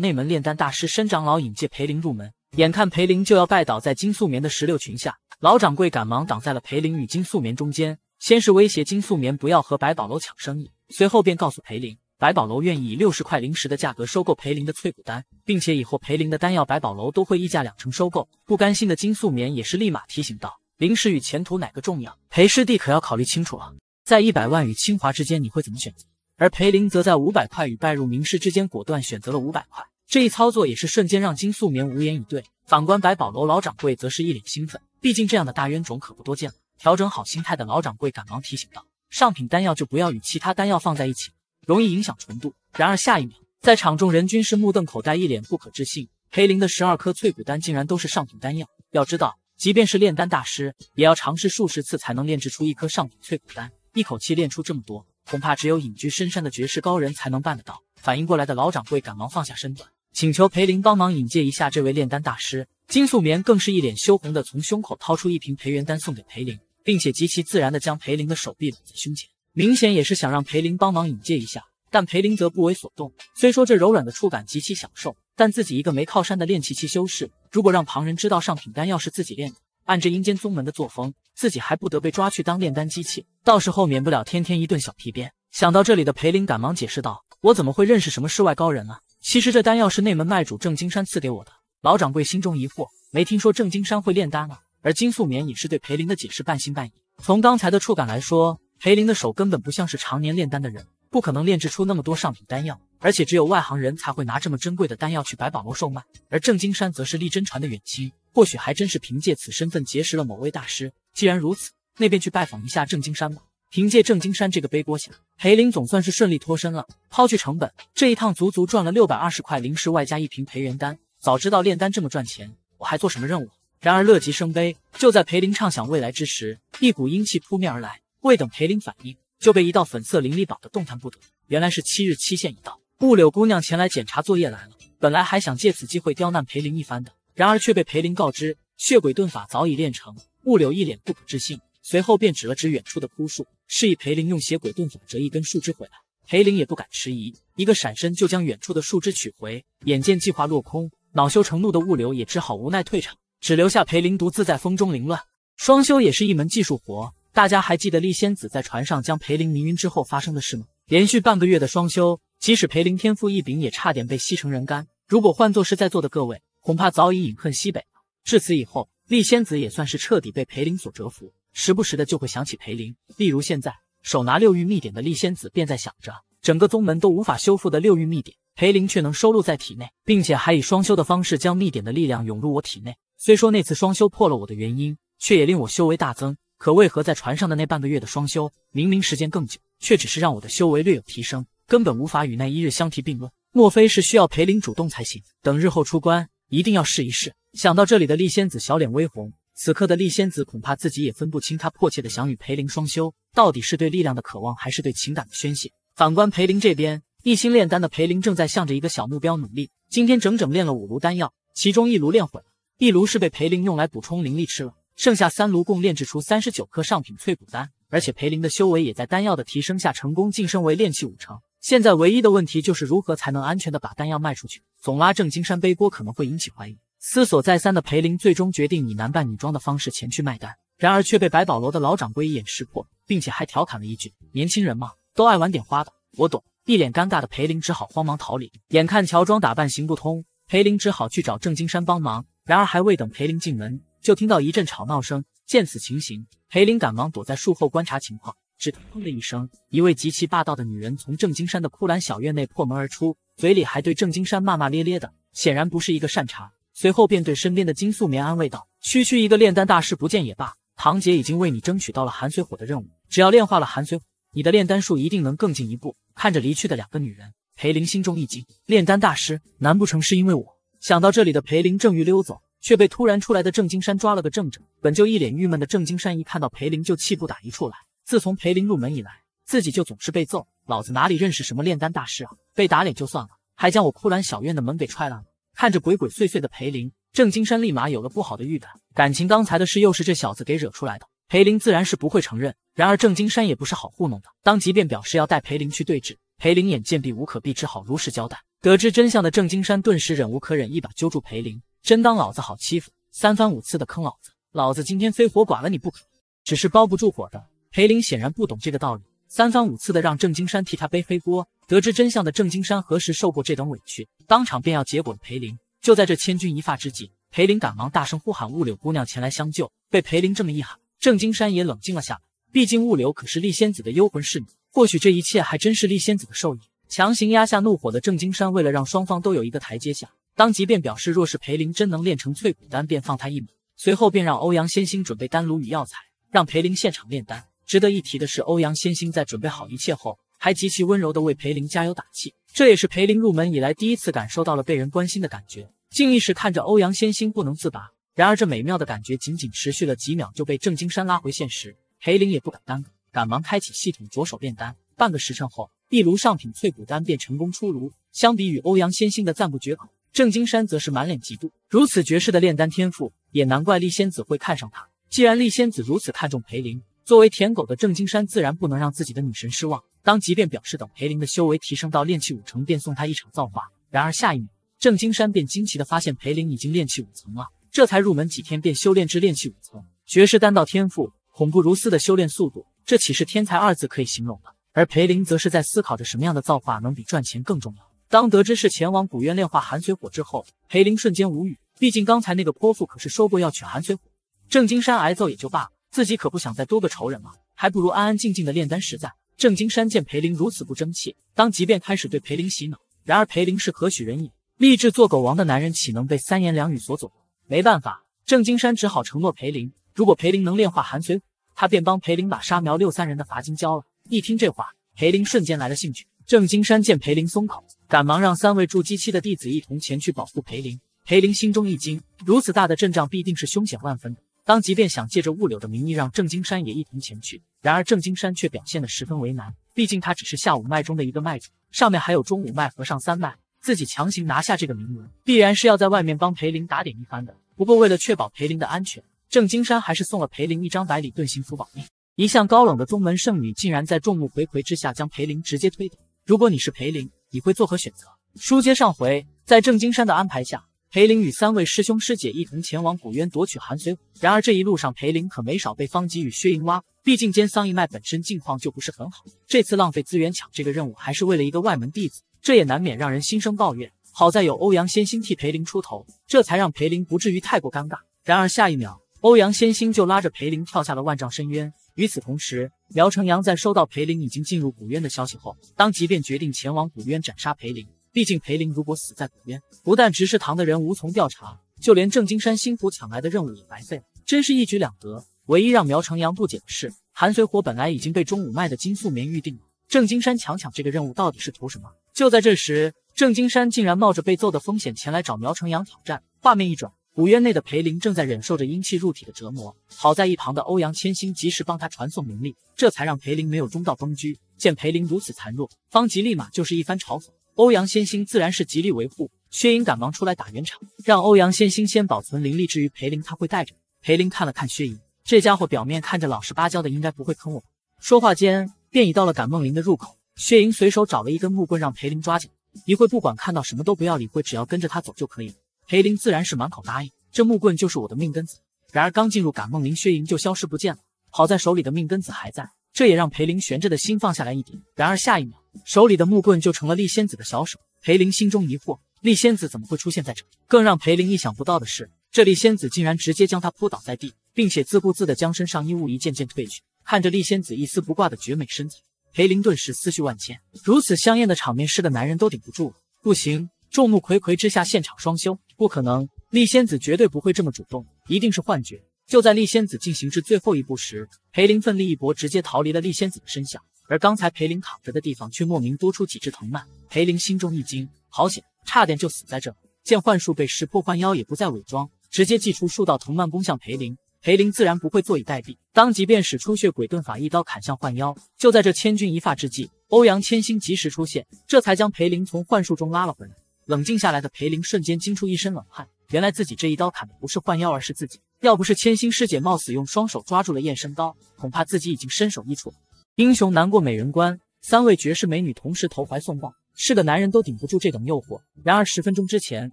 内门炼丹大师申长老引荐裴林入门。眼看裴林就要拜倒在金素棉的石榴裙下，老掌柜赶忙挡在了裴林与金素棉中间，先是威胁金素棉不要和百宝楼抢生意，随后便告诉裴林。百宝楼愿意以六十块灵石的价格收购裴林的脆骨丹，并且以后裴林的丹药，百宝楼都会溢价两成收购。不甘心的金素棉也是立马提醒道：“灵石与前途哪个重要？裴师弟可要考虑清楚了。在一百万与清华之间，你会怎么选择？”而裴林则在五百块与拜入名师之间，果断选择了五百块。这一操作也是瞬间让金素棉无言以对。反观百宝楼老掌柜则是一脸兴奋，毕竟这样的大冤种可不多见。调整好心态的老掌柜赶忙提醒道：“上品丹药就不要与其他丹药放在一起。”容易影响纯度。然而下一秒，在场众人均是目瞪口呆，一脸不可置信。裴林的十二颗淬骨丹竟然都是上品丹药。要知道，即便是炼丹大师，也要尝试数十次才能炼制出一颗上品淬骨丹。一口气炼出这么多，恐怕只有隐居深山的绝世高人才能办得到。反应过来的老掌柜赶忙放下身段，请求裴林帮忙引荐一下这位炼丹大师。金素棉更是一脸羞红的从胸口掏出一瓶培元丹送给裴林，并且极其自然的将裴林的手臂搂在胸前。明显也是想让裴林帮忙引荐一下，但裴林则不为所动。虽说这柔软的触感极其享受，但自己一个没靠山的炼气期修士，如果让旁人知道上品丹药是自己炼的，按这阴间宗门的作风，自己还不得被抓去当炼丹机器？到时候免不了天天一顿小皮鞭。想到这里的裴林，赶忙解释道：“我怎么会认识什么世外高人呢？其实这丹药是内门卖主郑金山赐给我的。”老掌柜心中疑惑，没听说郑金山会炼丹啊。而金素棉也是对裴林的解释半信半疑。从刚才的触感来说。裴林的手根本不像是常年炼丹的人，不可能炼制出那么多上品丹药，而且只有外行人才会拿这么珍贵的丹药去百宝楼售卖。而郑金山则是丽真传的远亲，或许还真是凭借此身份结识了某位大师。既然如此，那便去拜访一下郑金山吧。凭借郑金山这个背锅侠，裴林总算是顺利脱身了。抛去成本，这一趟足足赚了六百二十块灵石，外加一瓶培元丹。早知道炼丹这么赚钱，我还做什么任务？然而乐极生悲，就在裴林畅想未来之时，一股阴气扑面而来。未等裴林反应，就被一道粉色灵力绑得动弹不得。原来是七日期限已到，雾柳姑娘前来检查作业来了。本来还想借此机会刁难裴林一番的，然而却被裴林告知血鬼遁法早已练成。雾柳一脸不可置信，随后便指了指远处的枯树，示意裴林用血鬼遁法折一根树枝回来。裴林也不敢迟疑，一个闪身就将远处的树枝取回。眼见计划落空，恼羞成怒的雾柳也只好无奈退场，只留下裴林独自在风中凌乱。双修也是一门技术活。大家还记得厉仙子在船上将裴灵迷晕之后发生的事吗？连续半个月的双修，即使裴灵天赋异禀，也差点被吸成人干。如果换作是在座的各位，恐怕早已饮恨西北。至此以后，厉仙子也算是彻底被裴灵所折服，时不时的就会想起裴灵。例如现在，手拿六域秘典的厉仙子便在想着，整个宗门都无法修复的六域秘典，裴灵却能收录在体内，并且还以双修的方式将秘典的力量涌入我体内。虽说那次双修破了我的原因，却也令我修为大增。可为何在船上的那半个月的双修，明明时间更久，却只是让我的修为略有提升，根本无法与那一日相提并论。莫非是需要裴灵主动才行？等日后出关，一定要试一试。想到这里的厉仙子，小脸微红。此刻的厉仙子，恐怕自己也分不清，她迫切的想与裴灵双修，到底是对力量的渴望，还是对情感的宣泄。反观裴灵这边，一心炼丹的裴灵正在向着一个小目标努力。今天整整炼了五炉丹药，其中一炉炼毁了，一炉是被裴灵用来补充灵力吃了。剩下三炉共炼制出三十九颗上品淬骨丹，而且裴林的修为也在丹药的提升下成功晋升为炼气五成。现在唯一的问题就是如何才能安全的把丹药卖出去，总拉郑金山背锅可能会引起怀疑。思索再三的裴林最终决定以男扮女装的方式前去卖丹，然而却被百宝楼的老掌柜一眼识破，并且还调侃了一句：“年轻人嘛，都爱玩点花的，我懂。”一脸尴尬的裴林只好慌忙逃离。眼看乔装打扮行不通，裴林只好去找郑金山帮忙。然而还未等裴林进门，就听到一阵吵闹声，见此情形，裴林赶忙躲在树后观察情况。只听砰的一声，一位极其霸道的女人从郑金山的枯兰小院内破门而出，嘴里还对郑金山骂骂咧咧的，显然不是一个善茬。随后便对身边的金素棉安慰道：“区区一个炼丹大师不见也罢，堂姐已经为你争取到了寒水火的任务，只要炼化了寒水火，你的炼丹术一定能更进一步。”看着离去的两个女人，裴林心中一惊：“炼丹大师，难不成是因为我？”想到这里的裴林正欲溜走。却被突然出来的郑金山抓了个正着。本就一脸郁闷的郑金山一看到裴林就气不打一处来。自从裴林入门以来，自己就总是被揍。老子哪里认识什么炼丹大师啊？被打脸就算了，还将我枯兰小院的门给踹烂了。看着鬼鬼祟祟的裴林，郑金山立马有了不好的预感。感情刚才的事又是这小子给惹出来的。裴林自然是不会承认，然而郑金山也不是好糊弄的，当即便表示要带裴林去对峙。裴林眼见避无可避，只好如实交代。得知真相的郑金山顿时忍无可忍，一把揪住裴林。真当老子好欺负？三番五次的坑老子，老子今天非活剐了你不可！只是包不住火的裴林显然不懂这个道理，三番五次的让郑金山替他背黑锅。得知真相的郑金山何时受过这等委屈？当场便要结果了裴林。就在这千钧一发之际，裴林赶忙大声呼喊：“物柳姑娘前来相救！”被裴林这么一喊，郑金山也冷静了下来。毕竟物柳可是厉仙子的幽魂侍女，或许这一切还真是厉仙子的授意。强行压下怒火的郑金山，为了让双方都有一个台阶下。当即便表示，若是裴林真能练成淬骨丹，便放他一马。随后便让欧阳先星准备丹炉与药材，让裴林现场炼丹。值得一提的是，欧阳先星在准备好一切后，还极其温柔地为裴林加油打气。这也是裴林入门以来第一次感受到了被人关心的感觉，竟一时看着欧阳先星不能自拔。然而这美妙的感觉仅仅持续了几秒，就被郑金山拉回现实。裴林也不敢耽搁，赶忙开启系统着手炼丹。半个时辰后，一炉上品淬骨丹便成功出炉。相比与欧阳先星的赞不绝口。郑金山则是满脸嫉妒，如此绝世的炼丹天赋，也难怪厉仙子会看上他。既然厉仙子如此看重裴林，作为舔狗的郑金山自然不能让自己的女神失望，当即便表示等裴林的修为提升到炼气五成，便送他一场造化。然而下一秒，郑金山便惊奇的发现裴林已经炼气五层了，这才入门几天便修炼至炼气五层，绝世丹道天赋，恐怖如斯的修炼速度，这岂是天才二字可以形容的？而裴林则是在思考着什么样的造化能比赚钱更重要。当得知是前往古渊炼化寒水火之后，裴林瞬间无语。毕竟刚才那个泼妇可是说过要取寒水火。郑金山挨揍也就罢了，自己可不想再多个仇人了，还不如安安静静的炼丹实在。郑金山见裴林如此不争气，当即便开始对裴林洗脑。然而裴林是何许人也，立志做狗王的男人，岂能被三言两语所左右？没办法，郑金山只好承诺裴林，如果裴林能炼化寒水火，他便帮裴林把沙苗六三人的罚金交了。一听这话，裴林瞬间来了兴趣。郑金山见裴林松口。赶忙让三位筑基期的弟子一同前去保护裴林。裴林心中一惊，如此大的阵仗必定是凶险万分的，当即便想借着雾柳的名义让郑金山也一同前去。然而郑金山却表现得十分为难，毕竟他只是下五脉中的一个脉主，上面还有中五脉和上三脉，自己强行拿下这个名额，必然是要在外面帮裴林打点一番的。不过为了确保裴林的安全，郑金山还是送了裴林一张百里遁形符保命。一向高冷的宗门圣女竟然在众目睽睽之下将裴林直接推倒。如果你是裴林。你会作何选择？书接上回，在郑金山的安排下，裴林与三位师兄师姐一同前往古渊夺取寒水骨。然而这一路上，裴林可没少被方吉与薛莹挖。毕竟兼桑一脉本身境况就不是很好，这次浪费资源抢这个任务，还是为了一个外门弟子，这也难免让人心生抱怨。好在有欧阳仙心替裴林出头，这才让裴林不至于太过尴尬。然而下一秒，欧阳先星就拉着裴林跳下了万丈深渊。与此同时，苗成阳在收到裴林已经进入古渊的消息后，当即便决定前往古渊斩杀裴林。毕竟裴林如果死在古渊，不但执事堂的人无从调查，就连郑金山辛苦抢来的任务也白费了，真是一举两得。唯一让苗成阳不解的是，韩水火本来已经被钟午卖的金素棉预定了，郑金山强抢这个任务到底是图什么？就在这时，郑金山竟然冒着被揍的风险前来找苗成阳挑战。画面一转。五渊内的裴林正在忍受着阴气入体的折磨，好在一旁的欧阳千心及时帮他传送灵力，这才让裴林没有中道崩居。见裴林如此孱弱，方吉立马就是一番嘲讽。欧阳千星自然是极力维护，薛莹赶忙出来打圆场，让欧阳千星先保存灵力，至于裴林，他会带着。裴林看了看薛莹，这家伙表面看着老实巴交的，应该不会坑我。说话间，便已到了赶梦灵的入口。薛莹随手找了一根木棍，让裴林抓紧。一会不管看到什么都不要理会，只要跟着他走就可以了。裴林自然是满口答应，这木棍就是我的命根子。然而刚进入感梦林，薛莹就消失不见了。好在手里的命根子还在，这也让裴林悬着的心放下来一点。然而下一秒，手里的木棍就成了丽仙子的小手。裴林心中疑惑，丽仙子怎么会出现在这里？更让裴林意想不到的是，这丽仙子竟然直接将他扑倒在地，并且自顾自的将身上衣物一件件褪去。看着丽仙子一丝不挂的绝美身材，裴林顿时思绪万千。如此香艳的场面，是个男人都顶不住。不行。众目睽睽之下，现场双修不可能，丽仙子绝对不会这么主动，一定是幻觉。就在丽仙子进行至最后一步时，裴林奋力一搏，直接逃离了丽仙子的身下。而刚才裴林躺着的地方，却莫名多出几只藤蔓。裴林心中一惊，好险，差点就死在这。见幻术被识破，幻妖也不再伪装，直接祭出数道藤蔓攻向裴林。裴林自然不会坐以待毙，当即便使出血鬼遁法，一刀砍向幻妖。就在这千钧一发之际，欧阳千星及时出现，这才将裴林从幻术中拉了回来。冷静下来的裴林瞬间惊出一身冷汗，原来自己这一刀砍的不是幻妖，而是自己。要不是千心师姐冒死用双手抓住了燕身刀，恐怕自己已经身首异处。英雄难过美人关，三位绝世美女同时投怀送抱，是个男人都顶不住这等诱惑。然而十分钟之前，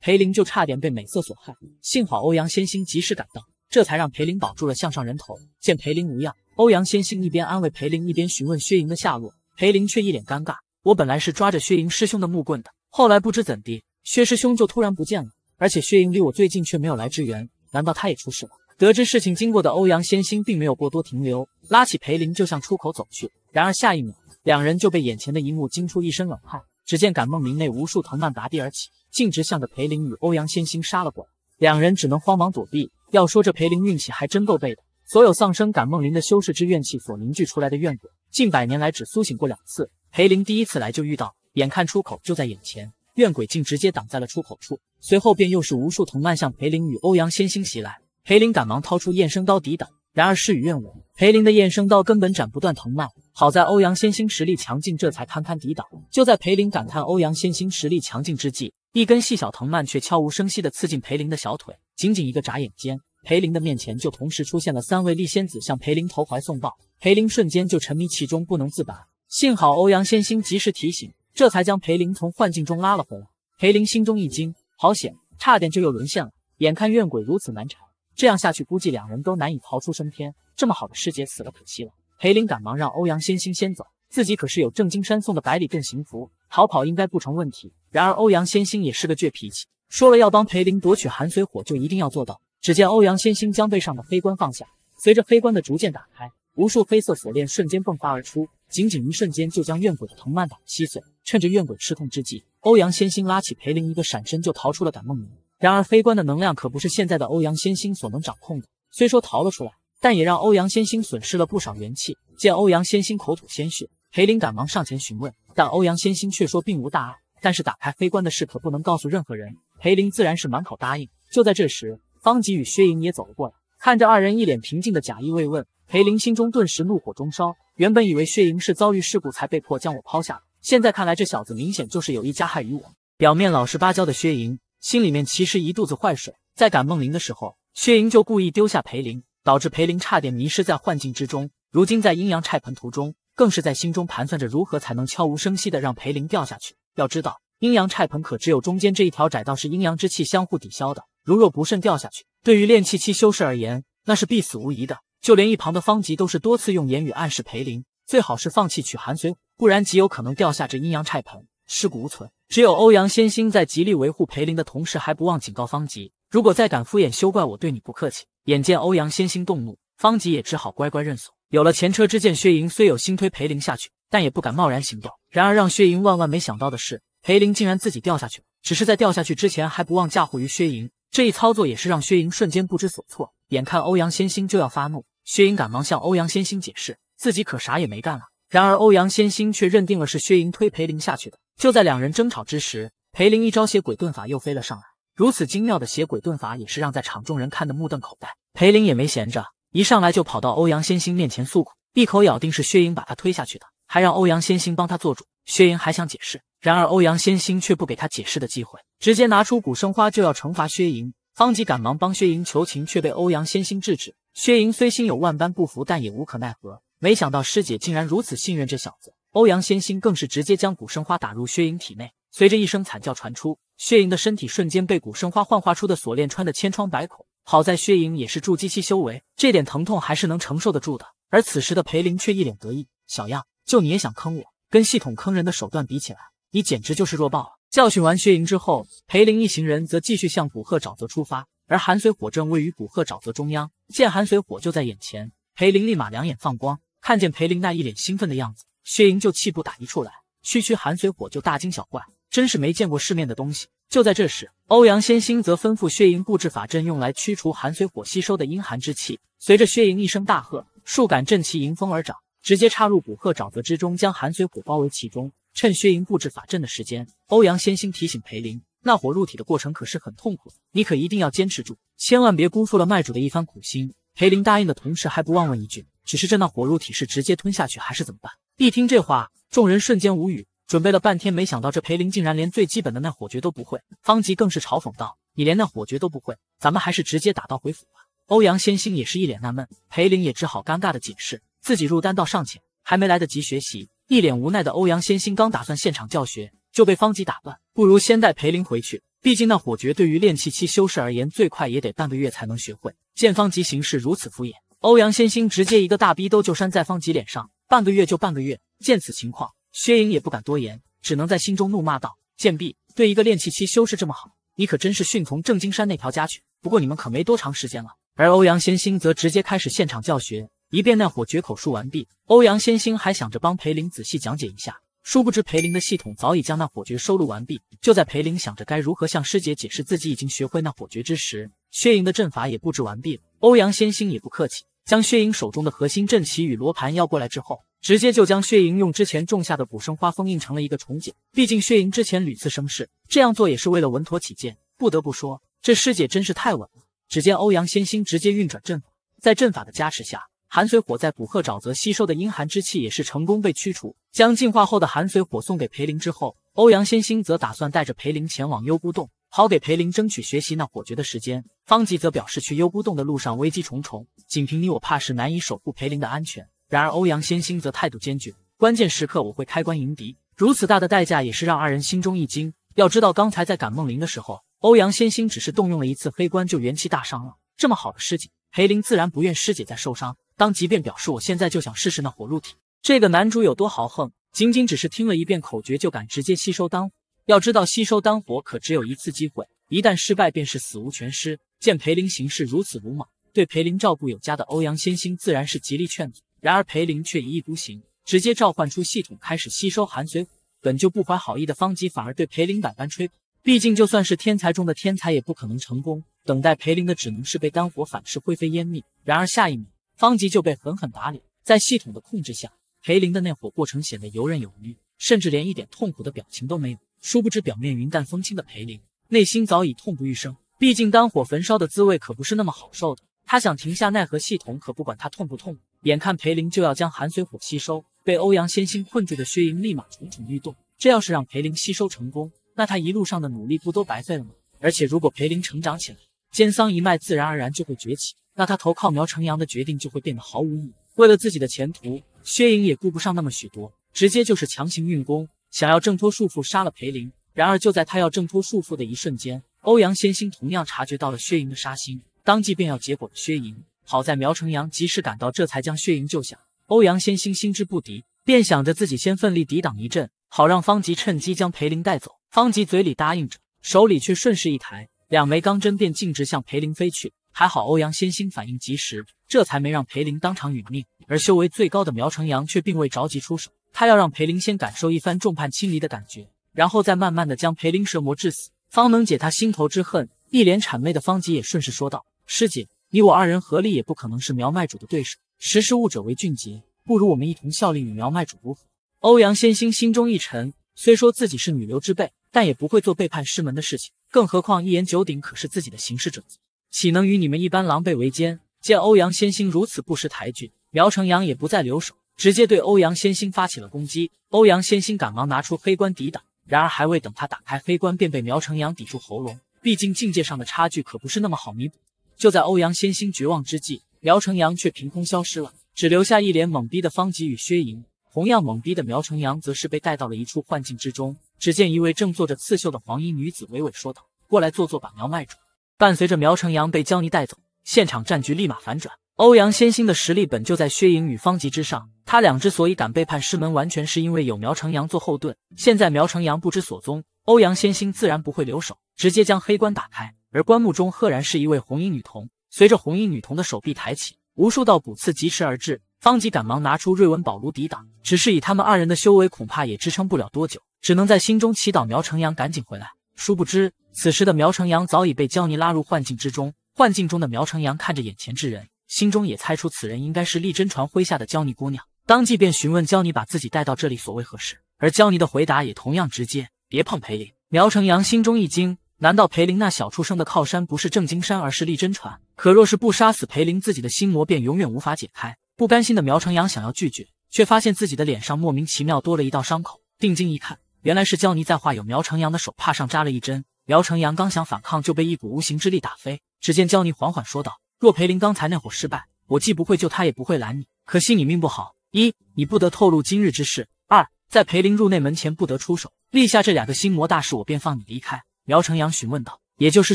裴林就差点被美色所害，幸好欧阳先心及时赶到，这才让裴林保住了项上人头。见裴林无恙，欧阳先心一边安慰裴林，一边询问薛莹的下落。裴林却一脸尴尬：“我本来是抓着薛莹师兄的木棍的。”后来不知怎地，薛师兄就突然不见了，而且薛莹离我最近却没有来支援，难道他也出事了？得知事情经过的欧阳仙星并没有过多停留，拉起裴林就向出口走去。然而下一秒，两人就被眼前的一幕惊出一身冷汗。只见感梦林内无数藤蔓拔地而起，径直向着裴林与欧阳仙星杀了过来，两人只能慌忙躲避。要说这裴林运气还真够背的，所有丧生感梦林的修士之怨气所凝聚出来的怨鬼，近百年来只苏醒过两次，裴林第一次来就遇到眼看出口就在眼前，怨鬼竟直接挡在了出口处，随后便又是无数藤蔓向裴林与欧阳仙星袭来。裴林赶忙掏出燕生刀抵挡，然而事与愿违，裴林的燕生刀根本斩不断藤蔓。好在欧阳仙星实力强劲，这才堪堪抵挡。就在裴林感叹欧阳仙星实力强劲之际，一根细小藤蔓却悄无声息的刺进裴林的小腿。仅仅一个眨眼间，裴林的面前就同时出现了三位丽仙子向裴林投怀送抱，裴林瞬间就沉迷其中不能自拔。幸好欧阳仙星及时提醒。这才将裴林从幻境中拉了回来。裴林心中一惊，好险，差点就又沦陷了。眼看怨鬼如此难缠，这样下去估计两人都难以逃出升天。这么好的师姐死了，可惜了。裴林赶忙让欧阳先星先走，自己可是有正金山送的百里遁行符，逃跑应该不成问题。然而欧阳先星也是个倔脾气，说了要帮裴林夺取寒水火，就一定要做到。只见欧阳先星将背上的黑棺放下，随着黑棺的逐渐打开，无数黑色锁链瞬间迸发而出。仅仅一瞬间，就将怨鬼的藤蔓打得稀碎。趁着怨鬼吃痛之际，欧阳仙心拉起裴林，一个闪身就逃出了感梦林。然而飞棺的能量可不是现在的欧阳仙心所能掌控的。虽说逃了出来，但也让欧阳仙心损失了不少元气。见欧阳仙心口吐鲜血，裴林赶忙上前询问，但欧阳仙心却说并无大碍。但是打开飞棺的事可不能告诉任何人。裴林自然是满口答应。就在这时，方吉与薛莹也走了过来，看着二人一脸平静的假意慰问。裴林心中顿时怒火中烧，原本以为薛莹是遭遇事故才被迫将我抛下，现在看来，这小子明显就是有意加害于我。表面老实巴交的薛莹，心里面其实一肚子坏水。在赶梦灵的时候，薛莹就故意丢下裴林，导致裴林差点迷失在幻境之中。如今在阴阳菜盆途中，更是在心中盘算着如何才能悄无声息的让裴林掉下去。要知道，阴阳菜盆可只有中间这一条窄道是阴阳之气相互抵消的，如若不慎掉下去，对于练气期修士而言，那是必死无疑的。就连一旁的方吉都是多次用言语暗示裴林，最好是放弃娶韩髓虎，不然极有可能掉下这阴阳菜盆，尸骨无存。只有欧阳仙心在极力维护裴林的同时，还不忘警告方吉，如果再敢敷衍，休怪我对你不客气。眼见欧阳仙心动怒，方吉也只好乖乖认怂。有了前车之鉴，薛莹虽有心推裴林下去，但也不敢贸然行动。然而让薛莹万万没想到的是，裴林竟然自己掉下去，了，只是在掉下去之前还不忘嫁祸于薛莹。这一操作也是让薛莹瞬间不知所措，眼看欧阳仙星就要发怒，薛莹赶忙向欧阳仙星解释自己可啥也没干了。然而欧阳仙星却认定了是薛莹推裴林下去的。就在两人争吵之时，裴林一招邪鬼遁法又飞了上来。如此精妙的邪鬼遁法也是让在场众人看得目瞪口呆。裴林也没闲着，一上来就跑到欧阳仙星面前诉苦，一口咬定是薛莹把他推下去的，还让欧阳仙星帮他做主。薛莹还想解释。然而欧阳仙心却不给他解释的机会，直接拿出古生花就要惩罚薛莹。方吉赶忙帮薛莹求情，却被欧阳仙心制止。薛莹虽心有万般不服，但也无可奈何。没想到师姐竟然如此信任这小子，欧阳仙心更是直接将古生花打入薛莹体内。随着一声惨叫传出，薛莹的身体瞬间被古生花幻化出的锁链穿得千疮百孔。好在薛莹也是筑基期修为，这点疼痛还是能承受得住的。而此时的裴林却一脸得意：“小样，就你也想坑我？跟系统坑人的手段比起来。”你简直就是弱爆了！教训完薛莹之后，裴林一行人则继续向古鹤沼泽出发。而寒水火阵位于古鹤沼泽中央，见寒水火就在眼前，裴林立马两眼放光。看见裴林那一脸兴奋的样子，薛莹就气不打一处来。区区寒水火就大惊小怪，真是没见过世面的东西。就在这时，欧阳仙心则吩咐薛莹布置法阵，用来驱除寒水火吸收的阴寒之气。随着薛莹一声大喝，数杆阵旗迎风而长，直接插入古鹤沼泽之中，将寒水火包围其中。趁薛莹布置法阵的时间，欧阳先星提醒裴林：“那火入体的过程可是很痛苦，你可一定要坚持住，千万别辜负了卖主的一番苦心。”裴林答应的同时，还不忘问一句：“只是这那火入体是直接吞下去，还是怎么办？”一听这话，众人瞬间无语。准备了半天，没想到这裴林竟然连最基本的那火诀都不会。方吉更是嘲讽道：“你连那火诀都不会，咱们还是直接打道回府吧。”欧阳先星也是一脸纳闷，裴林也只好尴尬的解释：“自己入丹道尚浅，还没来得及学习。”一脸无奈的欧阳仙心刚打算现场教学，就被方吉打断：“不如先带裴林回去，毕竟那火诀对于炼气期修士而言，最快也得半个月才能学会。”见方吉行事如此敷衍，欧阳仙心直接一个大逼兜就扇在方吉脸上。半个月就半个月。见此情况，薛莹也不敢多言，只能在心中怒骂道：“贱婢，对一个炼气期修士这么好，你可真是逊从郑金山那条家犬。”不过你们可没多长时间了。而欧阳仙心则直接开始现场教学。一遍那火诀口述完毕，欧阳仙星还想着帮裴林仔细讲解一下，殊不知裴林的系统早已将那火诀收录完毕。就在裴林想着该如何向师姐解释自己已经学会那火诀之时，薛莹的阵法也布置完毕了。欧阳仙星也不客气，将薛莹手中的核心阵旗与罗盘要过来之后，直接就将薛莹用之前种下的古生花封印成了一个重茧。毕竟薛莹之前屡次生事，这样做也是为了稳妥起见。不得不说，这师姐真是太稳了。只见欧阳仙星直接运转阵法，在阵法的加持下。寒水火在古鹤沼泽吸收的阴寒之气也是成功被驱除，将进化后的寒水火送给裴林之后，欧阳仙星则打算带着裴林前往幽谷洞，好给裴林争取学习那火诀的时间。方吉则表示去幽谷洞的路上危机重重，仅凭你我怕是难以守护裴林的安全。然而欧阳仙星则态度坚决，关键时刻我会开关迎敌。如此大的代价也是让二人心中一惊。要知道刚才在赶梦灵的时候，欧阳仙星只是动用了一次黑棺就元气大伤了。这么好的师姐，裴林自然不愿师姐再受伤。当即便表示，我现在就想试试那火入体。这个男主有多豪横？仅仅只是听了一遍口诀，就敢直接吸收丹火。要知道，吸收丹火可只有一次机会，一旦失败，便是死无全尸。见裴林行事如此鲁莽，对裴林照顾有加的欧阳先星自然是极力劝阻。然而裴林却一意孤行，直接召唤出系统开始吸收寒水火。本就不怀好意的方吉，反而对裴林百般吹捧。毕竟，就算是天才中的天才，也不可能成功。等待裴林的，只能是被丹火反噬，灰飞烟灭。然而下一秒。方吉就被狠狠打脸，在系统的控制下，裴林的那火过程显得游刃有余，甚至连一点痛苦的表情都没有。殊不知，表面云淡风轻的裴林，内心早已痛不欲生。毕竟，丹火焚烧的滋味可不是那么好受的。他想停下，奈何系统可不管他痛不痛。眼看裴林就要将寒水火吸收，被欧阳仙心困住的薛莹立马蠢蠢欲动。这要是让裴林吸收成功，那他一路上的努力不都白费了吗？而且，如果裴林成长起来，奸桑一脉自然而然就会崛起。那他投靠苗成阳的决定就会变得毫无意义。为了自己的前途，薛莹也顾不上那么许多，直接就是强行运功，想要挣脱束缚，杀了裴林。然而就在他要挣脱束缚的一瞬间，欧阳先心同样察觉到了薛莹的杀心，当即便要结果了薛莹。好在苗成阳及时赶到，这才将薛莹救下。欧阳先心心知不敌，便想着自己先奋力抵挡一阵，好让方吉趁机将裴林带走。方吉嘴里答应着，手里却顺势一抬，两枚钢针便径直向裴林飞去。还好欧阳先星反应及时，这才没让裴林当场殒命。而修为最高的苗成阳却并未着急出手，他要让裴林先感受一番众叛亲离的感觉，然后再慢慢的将裴林折磨致死，方能解他心头之恨。一脸谄媚的方吉也顺势说道：“师姐，你我二人合力也不可能是苗脉主的对手。识时务者为俊杰，不如我们一同效力于苗脉主如何？”欧阳先星心中一沉，虽说自己是女流之辈，但也不会做背叛师门的事情，更何况一言九鼎可是自己的行事准则。岂能与你们一般狼狈为奸？见欧阳先星如此不识抬举，苗成阳也不再留手，直接对欧阳先星发起了攻击。欧阳先星赶忙拿出黑棺抵挡，然而还未等他打开黑棺，便被苗成阳抵住喉咙。毕竟境界上的差距可不是那么好弥补。就在欧阳先星绝望之际，苗成阳却凭空消失了，只留下一脸懵逼的方吉与薛莹。同样懵逼的苗成阳，则是被带到了一处幻境之中。只见一位正做着刺绣的黄衣女子娓娓说道：“过来坐坐，把苗卖主。”伴随着苗成阳被焦离带走，现场战局立马反转。欧阳先兴的实力本就在薛莹与方吉之上，他俩之所以敢背叛师门，完全是因为有苗成阳做后盾。现在苗成阳不知所踪，欧阳先兴自然不会留手，直接将黑棺打开。而棺木中赫然是一位红衣女童。随着红衣女童的手臂抬起，无数道骨刺疾驰而至。方吉赶忙拿出瑞文宝炉抵挡，只是以他们二人的修为，恐怕也支撑不了多久，只能在心中祈祷苗成阳赶紧回来。殊不知。此时的苗成阳早已被焦尼拉入幻境之中，幻境中的苗成阳看着眼前之人，心中也猜出此人应该是丽真传麾下的焦尼姑娘，当即便询问焦尼把自己带到这里所谓何事。而焦尼的回答也同样直接：别碰裴林。苗成阳心中一惊，难道裴林那小畜生的靠山不是郑金山，而是丽真传？可若是不杀死裴林，自己的心魔便永远无法解开。不甘心的苗成阳想要拒绝，却发现自己的脸上莫名其妙多了一道伤口。定睛一看，原来是焦尼在画有苗成阳的手帕上扎了一针。苗成阳刚想反抗，就被一股无形之力打飞。只见焦尼缓缓说道：“若裴林刚才那伙失败，我既不会救他，也不会拦你。可惜你命不好。一，你不得透露今日之事；二，在裴林入内门前不得出手。立下这两个心魔大事，我便放你离开。”苗成阳询问道：“也就是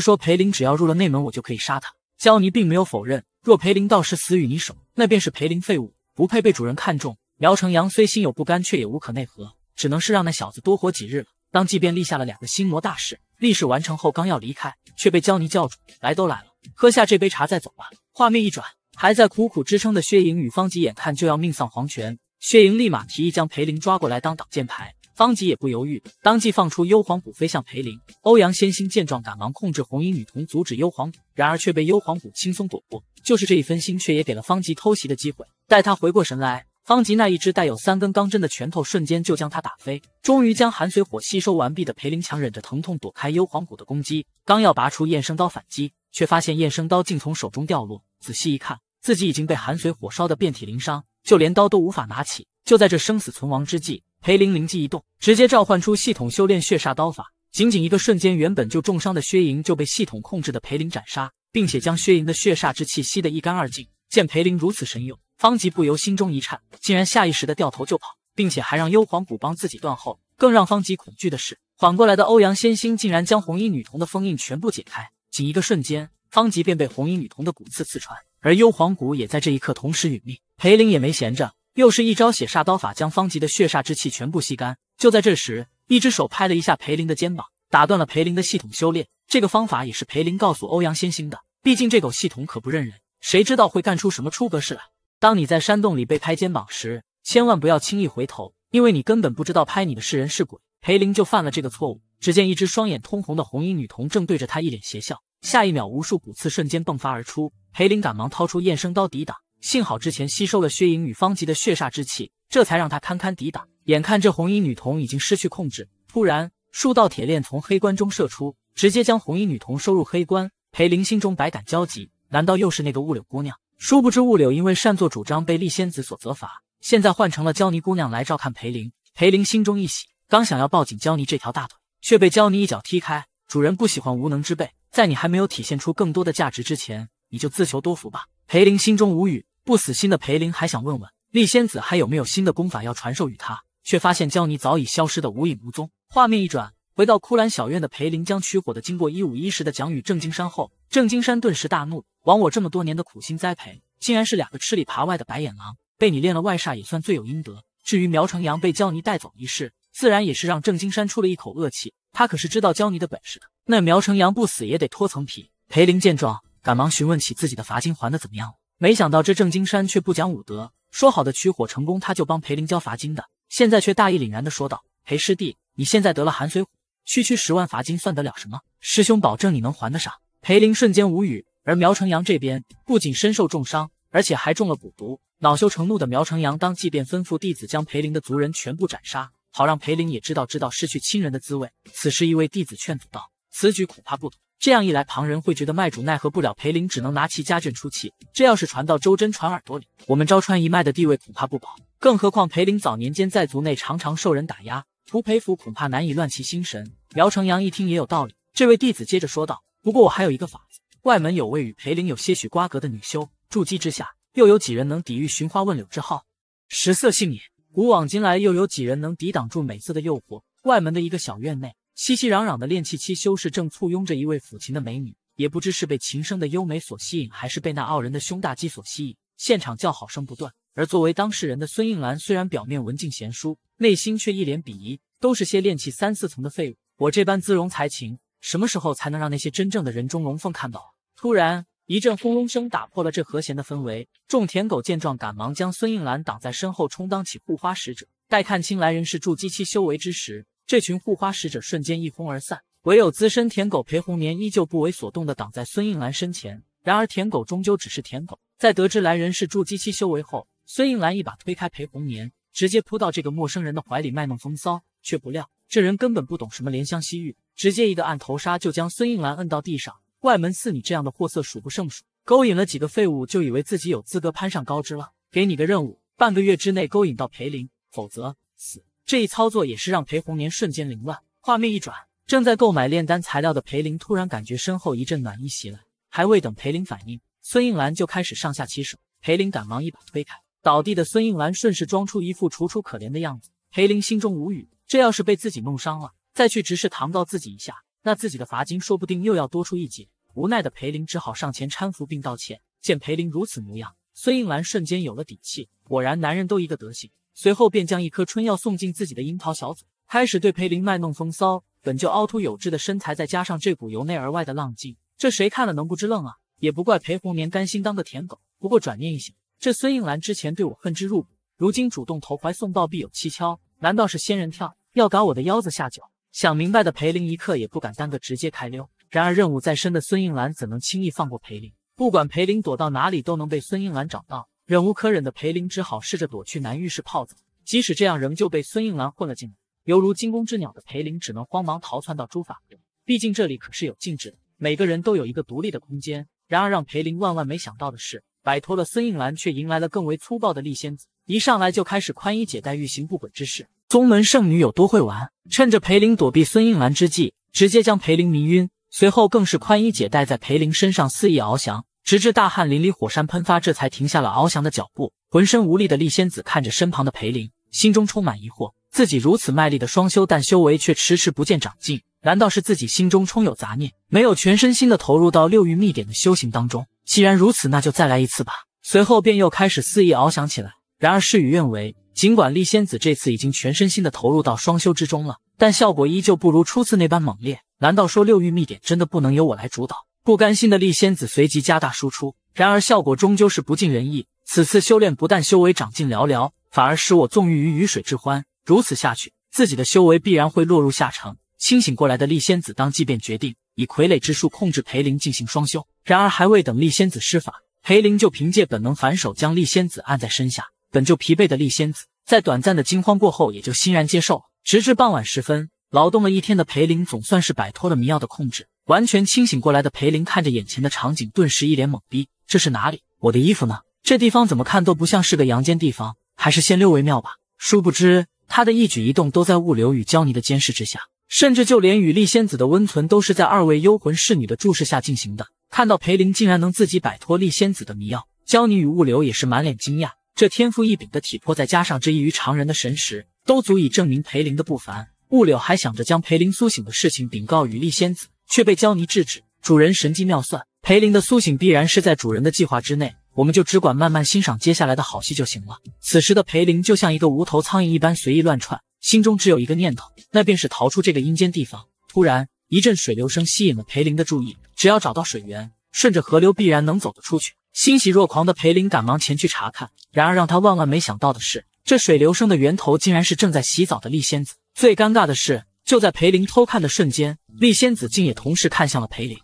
说，裴林只要入了内门，我就可以杀他？”焦尼并没有否认。若裴林到时死于你手，那便是裴林废物，不配被主人看中。苗成阳虽心有不甘，却也无可奈何，只能是让那小子多活几日了。当即便立下了两个心魔大事。立誓完成后，刚要离开，却被焦尼叫住：“来都来了，喝下这杯茶再走吧。”画面一转，还在苦苦支撑的薛莹与方吉眼看就要命丧黄泉，薛莹立马提议将裴林抓过来当挡箭牌，方吉也不犹豫，当即放出幽黄蛊飞向裴林。欧阳仙心见状，赶忙控制红衣女童阻止幽黄蛊，然而却被幽黄蛊轻松躲过。就是这一分心，却也给了方吉偷袭的机会。待他回过神来。方吉那一只带有三根钢针的拳头，瞬间就将他打飞。终于将寒水火吸收完毕的裴林，强忍着疼痛躲开幽黄骨的攻击，刚要拔出燕生刀反击，却发现燕生刀竟从手中掉落。仔细一看，自己已经被寒水火烧得遍体鳞伤，就连刀都无法拿起。就在这生死存亡之际，裴林灵机一动，直接召唤出系统修炼血煞刀法。仅仅一个瞬间，原本就重伤的薛莹就被系统控制的裴林斩杀，并且将薛莹的血煞之气吸得一干二净。见裴林如此神勇。方吉不由心中一颤，竟然下意识的掉头就跑，并且还让幽皇骨帮自己断后。更让方吉恐惧的是，缓过来的欧阳仙心竟然将红衣女童的封印全部解开。仅一个瞬间，方吉便被红衣女童的骨刺刺穿，而幽皇骨也在这一刻同时殒命。裴林也没闲着，又是一招血煞刀法将方吉的血煞之气全部吸干。就在这时，一只手拍了一下裴林的肩膀，打断了裴林的系统修炼。这个方法也是裴林告诉欧阳仙心的，毕竟这狗系统可不认人，谁知道会干出什么出格事来。当你在山洞里被拍肩膀时，千万不要轻易回头，因为你根本不知道拍你的是人是鬼。裴林就犯了这个错误。只见一只双眼通红的红衣女童正对着他一脸邪笑，下一秒，无数骨刺瞬间迸发而出。裴林赶忙掏出验生刀抵挡，幸好之前吸收了薛影与方吉的血煞之气，这才让他堪堪抵挡。眼看这红衣女童已经失去控制，突然数道铁链从黑棺中射出，直接将红衣女童收入黑棺。裴林心中百感交集，难道又是那个雾柳姑娘？殊不知，雾柳因为擅作主张被厉仙子所责罚，现在换成了娇尼姑娘来照看裴灵。裴灵心中一喜，刚想要抱紧娇尼这条大腿，却被娇尼一脚踢开。主人不喜欢无能之辈，在你还没有体现出更多的价值之前，你就自求多福吧。裴灵心中无语，不死心的裴灵还想问问厉仙子还有没有新的功法要传授于他，却发现娇尼早已消失的无影无踪。画面一转。回到枯兰小院的裴林，将取火的经过一五一十的讲与郑金山后，郑金山顿时大怒，枉我这么多年的苦心栽培，竟然是两个吃里扒外的白眼狼，被你练了外煞也算罪有应得。至于苗成阳被焦尼带走一事，自然也是让郑金山出了一口恶气。他可是知道焦尼的本事的，那苗成阳不死也得脱层皮。裴林见状，赶忙询问起自己的罚金还的怎么样。没想到这郑金山却不讲武德，说好的取火成功他就帮裴林交罚金的，现在却大义凛然的说道：“裴师弟，你现在得了寒水火。”区区十万罚金算得了什么？师兄保证你能还得上。裴林瞬间无语，而苗成阳这边不仅身受重伤，而且还中了蛊毒。恼羞成怒的苗成阳当即便吩咐弟子将裴林的族人全部斩杀，好让裴林也知道知道失去亲人的滋味。此时一位弟子劝阻道：“此举恐怕不妥，这样一来，旁人会觉得卖主奈何不了裴林，只能拿其家眷出气。这要是传到周真传耳朵里，我们昭川一脉的地位恐怕不保。更何况裴林早年间在族内常常受人打压。”涂培府恐怕难以乱其心神。苗成阳一听也有道理。这位弟子接着说道：“不过我还有一个法子。外门有位与裴林有些许瓜葛的女修，筑基之下，又有几人能抵御寻花问柳之好？食色性也，古往今来又有几人能抵挡住美色的诱惑？”外门的一个小院内，熙熙攘攘的练气期修士正簇拥着一位抚琴的美女，也不知是被琴声的优美所吸引，还是被那傲人的胸大肌所吸引，现场叫好声不断。而作为当事人的孙应兰，虽然表面文静贤淑，内心却一脸鄙夷，都是些练气三四层的废物。我这般姿容才情，什么时候才能让那些真正的人中龙凤看到？突然一阵轰隆声打破了这和弦的氛围，众舔狗见状，赶忙将孙应兰挡在身后，充当起护花使者。待看清来人是筑基期修为之时，这群护花使者瞬间一哄而散，唯有资深舔狗裴红年依旧不为所动的挡在孙应兰身前。然而舔狗终究只是舔狗，在得知来人是筑基期修为后，孙应兰一把推开裴红年，直接扑到这个陌生人的怀里卖弄风骚，却不料这人根本不懂什么怜香惜玉，直接一个按头杀就将孙应兰摁到地上。外门似你这样的货色数不胜数，勾引了几个废物就以为自己有资格攀上高枝了。给你个任务，半个月之内勾引到裴林，否则死。这一操作也是让裴红年瞬间凌乱。画面一转，正在购买炼丹材料的裴林突然感觉身后一阵暖意袭来，还未等裴林反应，孙应兰就开始上下其手，裴林赶忙一把推开。倒地的孙应兰顺势装出一副楚楚可怜的样子，裴林心中无语。这要是被自己弄伤了，再去执事堂告自己一下，那自己的罚金说不定又要多出一截。无奈的裴林只好上前搀扶并道歉。见裴林如此模样，孙应兰瞬间有了底气。果然，男人都一个德行。随后便将一颗春药送进自己的樱桃小嘴，开始对裴林卖弄风骚。本就凹凸有致的身材，再加上这股由内而外的浪劲，这谁看了能不知愣啊？也不怪裴红年甘心当个舔狗。不过转念一想。这孙应兰之前对我恨之入骨，如今主动投怀送抱，必有蹊跷。难道是仙人跳？要搞我的腰子下酒？想明白的裴林一刻也不敢耽搁，直接开溜。然而任务在身的孙应兰怎能轻易放过裴林？不管裴林躲到哪里，都能被孙应兰找到。忍无可忍的裴林只好试着躲去男浴室泡澡，即使这样，仍旧被孙应兰混了进来。犹如惊弓之鸟的裴林只能慌忙逃窜到诸法阁，毕竟这里可是有禁制的，每个人都有一个独立的空间。然而让裴林万万没想到的是。摆脱了孙应兰，却迎来了更为粗暴的丽仙子。一上来就开始宽衣解带，欲行不轨之事。宗门圣女有多会玩？趁着裴林躲避孙应兰之际，直接将裴林迷晕，随后更是宽衣解带，在裴林身上肆意翱翔，直至大汗淋漓、火山喷发，这才停下了翱翔的脚步。浑身无力的丽仙子看着身旁的裴林，心中充满疑惑：自己如此卖力的双修，但修为却迟迟不见长进，难道是自己心中充有杂念，没有全身心的投入到六欲秘典的修行当中？既然如此，那就再来一次吧。随后便又开始肆意翱翔起来。然而事与愿违，尽管丽仙子这次已经全身心的投入到双修之中了，但效果依旧不如初次那般猛烈。难道说六欲秘典真的不能由我来主导？不甘心的丽仙子随即加大输出，然而效果终究是不尽人意。此次修炼不但修为长进寥寥，反而使我纵欲于鱼水之欢。如此下去，自己的修为必然会落入下乘。清醒过来的丽仙子当即便决定。以傀儡之术控制裴林进行双修，然而还未等丽仙子施法，裴林就凭借本能反手将丽仙子按在身下。本就疲惫的丽仙子，在短暂的惊慌过后，也就欣然接受了。直至傍晚时分，劳动了一天的裴林总算是摆脱了迷药的控制，完全清醒过来的裴林看着眼前的场景，顿时一脸懵逼：“这是哪里？我的衣服呢？这地方怎么看都不像是个阳间地方，还是先溜为妙吧。”殊不知，他的一举一动都在物流与娇妮的监视之下。甚至就连与丽仙子的温存，都是在二位幽魂侍女的注视下进行的。看到裴林竟然能自己摆脱丽仙子的迷药，娇尼与物流也是满脸惊讶。这天赋异禀的体魄，再加上这异于常人的神识，都足以证明裴林的不凡。物流还想着将裴林苏醒的事情禀告与丽仙子，却被娇尼制止。主人神机妙算，裴林的苏醒必然是在主人的计划之内，我们就只管慢慢欣赏接下来的好戏就行了。此时的裴林就像一个无头苍蝇一般随意乱窜。心中只有一个念头，那便是逃出这个阴间地方。突然一阵水流声吸引了裴林的注意，只要找到水源，顺着河流必然能走得出去。欣喜若狂的裴林赶忙前去查看，然而让他万万没想到的是，这水流声的源头竟然是正在洗澡的丽仙子。最尴尬的是，就在裴林偷看的瞬间，丽仙子竟也同时看向了裴林。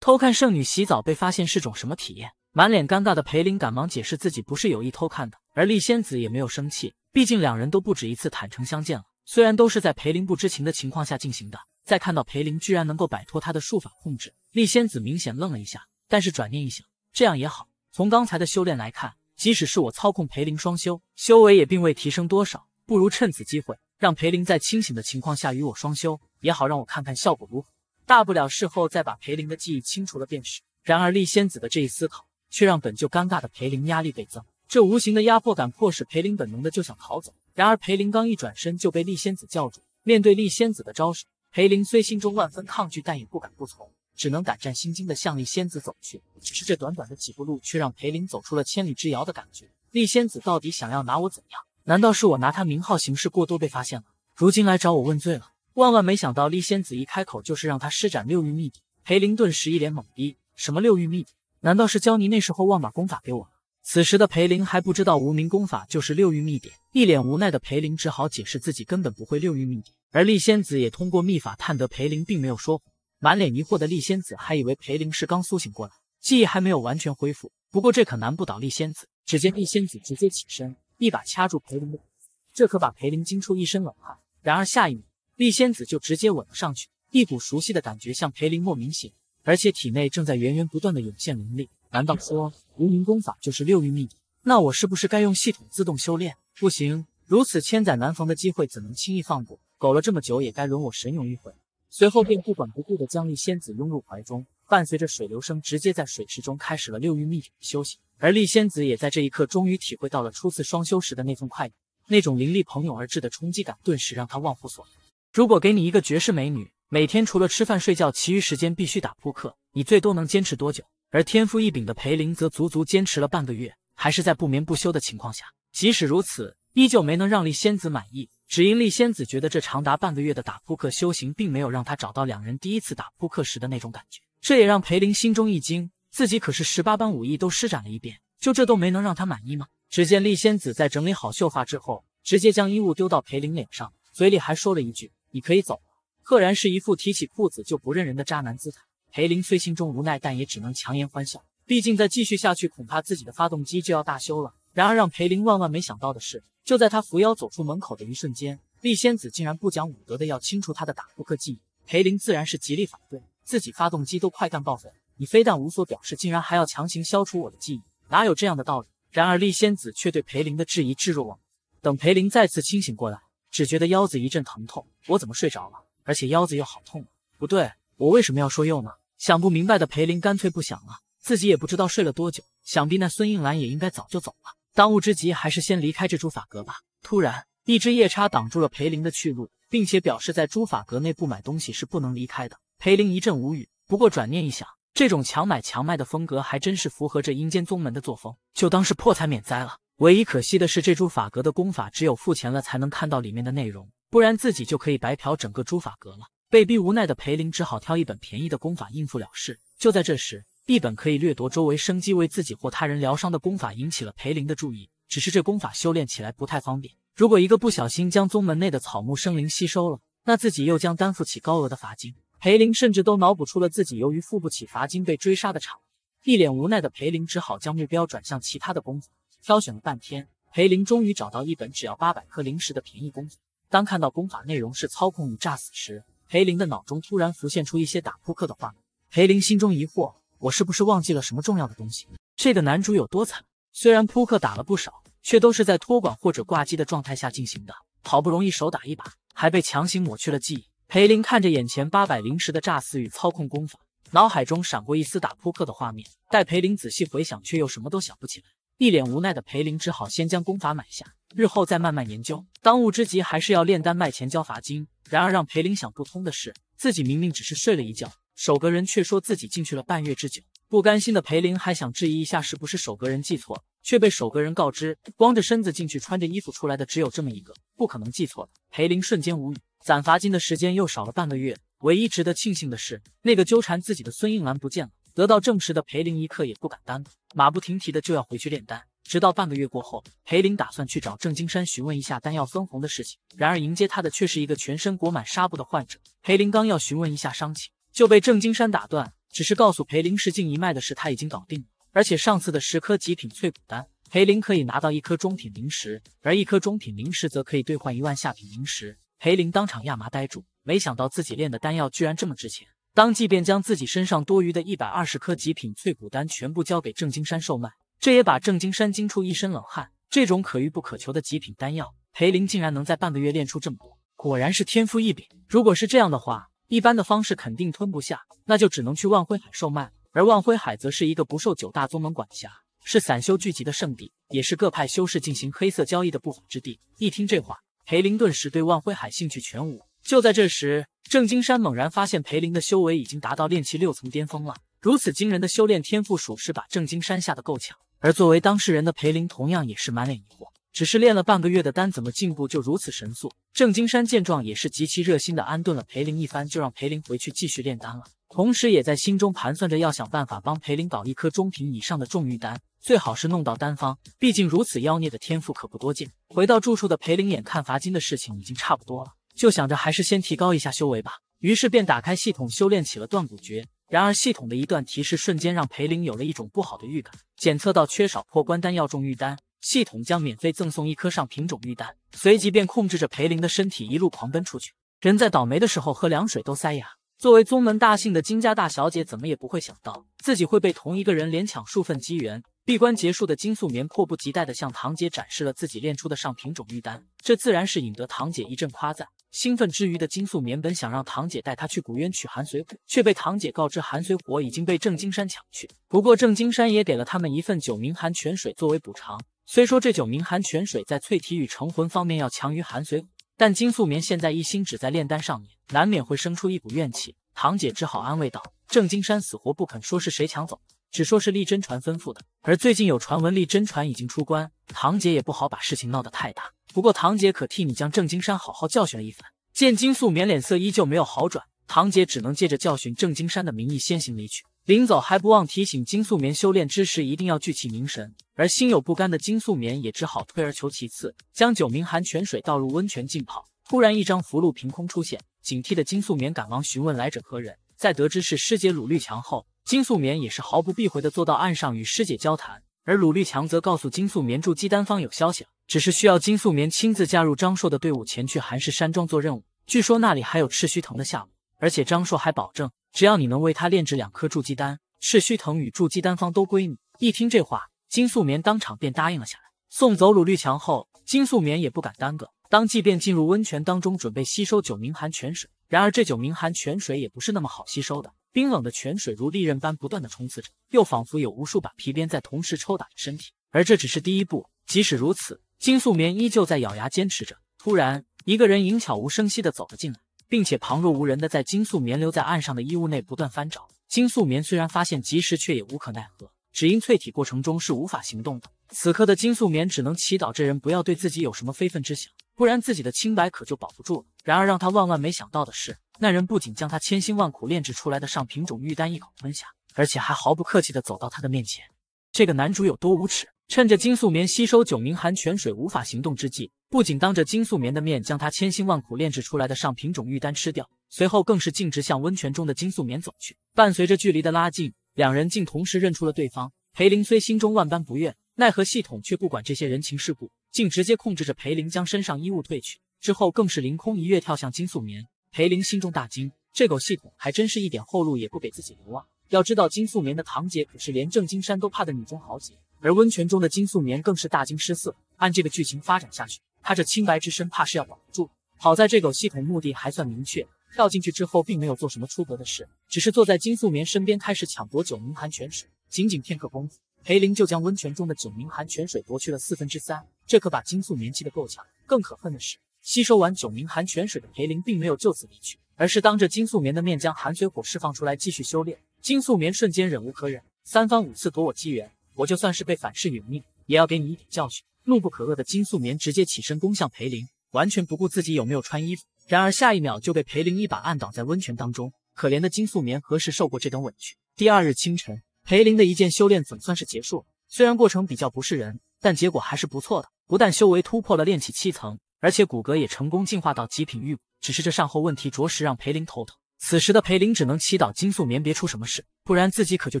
偷看圣女洗澡被发现是种什么体验？满脸尴尬的裴林赶忙解释自己不是有意偷看的。而丽仙子也没有生气，毕竟两人都不止一次坦诚相见了。虽然都是在裴林不知情的情况下进行的，再看到裴林居然能够摆脱他的术法控制，丽仙子明显愣了一下。但是转念一想，这样也好。从刚才的修炼来看，即使是我操控裴林双修，修为也并未提升多少。不如趁此机会，让裴林在清醒的情况下与我双修，也好让我看看效果如何。大不了事后再把裴林的记忆清除了便是。然而丽仙子的这一思考，却让本就尴尬的裴林压力倍增。这无形的压迫感迫使裴林本能的就想逃走，然而裴林刚一转身就被丽仙子叫住。面对丽仙子的招手，裴林虽心中万分抗拒，但也不敢不从，只能胆战心惊的向丽仙子走去。只是这短短的几步路，却让裴林走出了千里之遥的感觉。丽仙子到底想要拿我怎样？难道是我拿他名号行事过多被发现了，如今来找我问罪了？万万没想到，丽仙子一开口就是让他施展六欲秘籍。裴林顿时一脸懵逼，什么六欲秘籍？难道是教你那时候忘把功法给我了？此时的裴林还不知道无名功法就是六域秘典，一脸无奈的裴林只好解释自己根本不会六域秘典。而厉仙子也通过秘法探得裴林并没有说谎，满脸疑惑的厉仙子还以为裴林是刚苏醒过来，记忆还没有完全恢复。不过这可难不倒厉仙子，只见厉仙子直接起身，一把掐住裴林的脖子，这可把裴林惊出一身冷汗。然而下一秒，厉仙子就直接吻了上去，一股熟悉的感觉向裴林莫名袭，而且体内正在源源不断的涌现灵力。难道说无名功法就是六欲秘典？那我是不是该用系统自动修炼？不行，如此千载难逢的机会怎能轻易放过？苟了这么久，也该轮我神勇一回。随后便不管不顾的将丽仙子拥入怀中，伴随着水流声，直接在水池中开始了六欲秘典的修行。而丽仙子也在这一刻终于体会到了初次双修时的那份快感，那种灵力朋涌而至的冲击感，顿时让她忘乎所以。如果给你一个绝世美女，每天除了吃饭睡觉，其余时间必须打扑克，你最多能坚持多久？而天赋异禀的裴林则足足坚持了半个月，还是在不眠不休的情况下，即使如此，依旧没能让丽仙子满意。只因丽仙子觉得这长达半个月的打扑克修行，并没有让她找到两人第一次打扑克时的那种感觉。这也让裴林心中一惊，自己可是十八般武艺都施展了一遍，就这都没能让他满意吗？只见丽仙子在整理好秀发之后，直接将衣物丢到裴林脸上，嘴里还说了一句：“你可以走了。”赫然是一副提起裤子就不认人的渣男姿态。裴林虽心中无奈，但也只能强颜欢笑。毕竟再继续下去，恐怕自己的发动机就要大修了。然而让裴林万万没想到的是，就在他扶腰走出门口的一瞬间，厉仙子竟然不讲武德的要清除他的打扑克记忆。裴林自然是极力反对，自己发动机都快干报废了，你非但无所表示，竟然还要强行消除我的记忆，哪有这样的道理？然而厉仙子却对裴林的质疑置若罔闻。等裴林再次清醒过来，只觉得腰子一阵疼痛，我怎么睡着了？而且腰子又好痛了。不对，我为什么要说又呢？想不明白的裴林干脆不想了，自己也不知道睡了多久，想必那孙应兰也应该早就走了。当务之急还是先离开这朱法阁吧。突然，一只夜叉挡住了裴林的去路，并且表示在朱法阁内不买东西是不能离开的。裴林一阵无语，不过转念一想，这种强买强卖的风格还真是符合这阴间宗门的作风，就当是破财免灾了。唯一可惜的是，这株法阁的功法只有付钱了才能看到里面的内容，不然自己就可以白嫖整个朱法阁了。被逼无奈的裴林只好挑一本便宜的功法应付了事。就在这时，一本可以掠夺周围生机、为自己或他人疗伤的功法引起了裴林的注意。只是这功法修炼起来不太方便，如果一个不小心将宗门内的草木生灵吸收了，那自己又将担负起高额的罚金。裴林甚至都脑补出了自己由于付不起罚金被追杀的场面。一脸无奈的裴林只好将目标转向其他的功法。挑选了半天，裴林终于找到一本只要八百颗灵石的便宜功法。当看到功法内容是操控与炸死时，裴林的脑中突然浮现出一些打扑克的画面，裴林心中疑惑，我是不是忘记了什么重要的东西？这个男主有多惨？虽然扑克打了不少，却都是在托管或者挂机的状态下进行的，好不容易手打一把，还被强行抹去了记忆。裴林看着眼前八百零石的诈死与操控功法，脑海中闪过一丝打扑克的画面，待裴林仔细回想，却又什么都想不起来。一脸无奈的裴林只好先将功法买下，日后再慢慢研究。当务之急还是要炼丹卖钱交罚金。然而让裴林想不通的是，自己明明只是睡了一觉，守阁人却说自己进去了半月之久。不甘心的裴林还想质疑一下，是不是守阁人记错了，却被守阁人告知，光着身子进去，穿着衣服出来的只有这么一个，不可能记错了。裴林瞬间无语，攒罚金的时间又少了半个月。唯一值得庆幸的是，那个纠缠自己的孙应兰不见了。得到证实的裴林一刻也不敢耽搁，马不停蹄的就要回去炼丹。直到半个月过后，裴林打算去找郑金山询问一下丹药分红的事情。然而迎接他的却是一个全身裹满纱布的患者。裴林刚要询问一下伤情，就被郑金山打断，只是告诉裴林是静一脉的事他已经搞定了，而且上次的十颗极品脆骨丹，裴林可以拿到一颗中品灵石，而一颗中品灵石则可以兑换一万下品灵石。裴林当场亚麻呆住，没想到自己炼的丹药居然这么值钱。当即便将自己身上多余的一百二十颗极品脆骨丹全部交给郑金山售卖，这也把郑金山惊出一身冷汗。这种可遇不可求的极品丹药，裴林竟然能在半个月炼出这么多，果然是天赋异禀。如果是这样的话，一般的方式肯定吞不下，那就只能去万辉海售卖。而万辉海则是一个不受九大宗门管辖，是散修聚集的圣地，也是各派修士进行黑色交易的不法之地。一听这话，裴林顿时对万辉海兴趣全无。就在这时，郑金山猛然发现裴林的修为已经达到炼气六层巅峰了。如此惊人的修炼天赋，属实把郑金山吓得够呛。而作为当事人的裴林，同样也是满脸疑惑。只是练了半个月的丹，怎么进步就如此神速？郑金山见状，也是极其热心的安顿了裴林一番，就让裴林回去继续炼丹了。同时，也在心中盘算着要想办法帮裴林搞一颗中品以上的重玉丹，最好是弄到丹方，毕竟如此妖孽的天赋可不多见。回到住处的裴林，眼看罚金的事情已经差不多了。就想着还是先提高一下修为吧，于是便打开系统修炼起了断骨诀。然而系统的一段提示瞬间让裴林有了一种不好的预感，检测到缺少破关丹药重玉丹，系统将免费赠送一颗上品种玉丹。随即便控制着裴林的身体一路狂奔出去。人在倒霉的时候喝凉水都塞牙。作为宗门大姓的金家大小姐，怎么也不会想到自己会被同一个人连抢数份机缘。闭关结束的金素棉迫不及待地向堂姐展示了自己练出的上品种玉丹，这自然是引得堂姐一阵夸赞。兴奋之余的金素棉本想让堂姐带她去古渊取寒髓火，却被堂姐告知寒髓火已经被郑金山抢去。不过郑金山也给了他们一份九明寒泉水作为补偿。虽说这九明寒泉水在淬体与成魂方面要强于寒髓火，但金素棉现在一心只在炼丹上面，难免会生出一股怨气。堂姐只好安慰道：“郑金山死活不肯说是谁抢走。”只说是丽真传吩咐的，而最近有传闻丽真传已经出关，堂姐也不好把事情闹得太大。不过堂姐可替你将郑金山好好教训了一番。见金素棉脸色依旧没有好转，堂姐只能借着教训郑金山的名义先行离去。临走还不忘提醒金素棉修炼之时一定要聚气凝神，而心有不甘的金素棉也只好退而求其次，将九名寒泉水倒入温泉浸泡。突然一张符箓凭空出现，警惕的金素棉赶忙询问来者何人，在得知是师姐鲁绿强后。金素棉也是毫不避讳地坐到岸上与师姐交谈，而鲁绿强则告诉金素棉筑基丹方有消息了，只是需要金素棉亲自加入张硕的队伍前去寒氏山庄做任务，据说那里还有赤须藤的下落，而且张硕还保证，只要你能为他炼制两颗筑基丹，赤须藤与筑基丹方都归你。一听这话，金素棉当场便答应了下来。送走鲁绿强后，金素棉也不敢耽搁，当即便进入温泉当中准备吸收九明寒泉水。然而这九明寒泉水也不是那么好吸收的。冰冷的泉水如利刃般不断的冲刺着，又仿佛有无数把皮鞭在同时抽打着身体，而这只是第一步。即使如此，金素棉依旧在咬牙坚持着。突然，一个人影悄无声息的走了进来，并且旁若无人的在金素棉留在岸上的衣物内不断翻找。金素棉虽然发现及时，却也无可奈何，只因淬体过程中是无法行动的。此刻的金素棉只能祈祷这人不要对自己有什么非分之想。不然自己的清白可就保不住了。然而让他万万没想到的是，那人不仅将他千辛万苦炼制出来的上品种玉丹一口吞下，而且还毫不客气的走到他的面前。这个男主有多无耻？趁着金素棉吸收九名寒泉水无法行动之际，不仅当着金素棉的面将他千辛万苦炼制出来的上品种玉丹吃掉，随后更是径直向温泉中的金素棉走去。伴随着距离的拉近，两人竟同时认出了对方。裴林虽心中万般不愿，奈何系统却不管这些人情世故。竟直接控制着裴林将身上衣物褪去，之后更是凌空一跃跳向金素棉。裴林心中大惊，这狗系统还真是一点后路也不给自己留啊！要知道金素棉的堂姐可是连郑金山都怕的女中豪杰，而温泉中的金素棉更是大惊失色。按这个剧情发展下去，她这清白之身怕是要保不住。好在这狗系统目的还算明确，跳进去之后并没有做什么出格的事，只是坐在金素棉身边开始抢夺九明寒泉水。仅仅片刻功夫，裴林就将温泉中的九明寒泉水夺去了四分之三。这可把金素棉气得够呛。更可恨的是，吸收完九名寒泉水的裴林，并没有就此离去，而是当着金素棉的面将寒水火释放出来，继续修炼。金素棉瞬间忍无可忍，三番五次夺我机缘，我就算是被反噬殒命，也要给你一点教训。怒不可遏的金素棉直接起身攻向裴林，完全不顾自己有没有穿衣服。然而下一秒就被裴林一把按倒在温泉当中。可怜的金素棉何时受过这等委屈？第二日清晨，裴林的一件修炼总算是结束了，虽然过程比较不是人。但结果还是不错的，不但修为突破了炼气七层，而且骨骼也成功进化到极品玉骨。只是这善后问题着实让裴林头疼。此时的裴林只能祈祷金素棉别出什么事，不然自己可就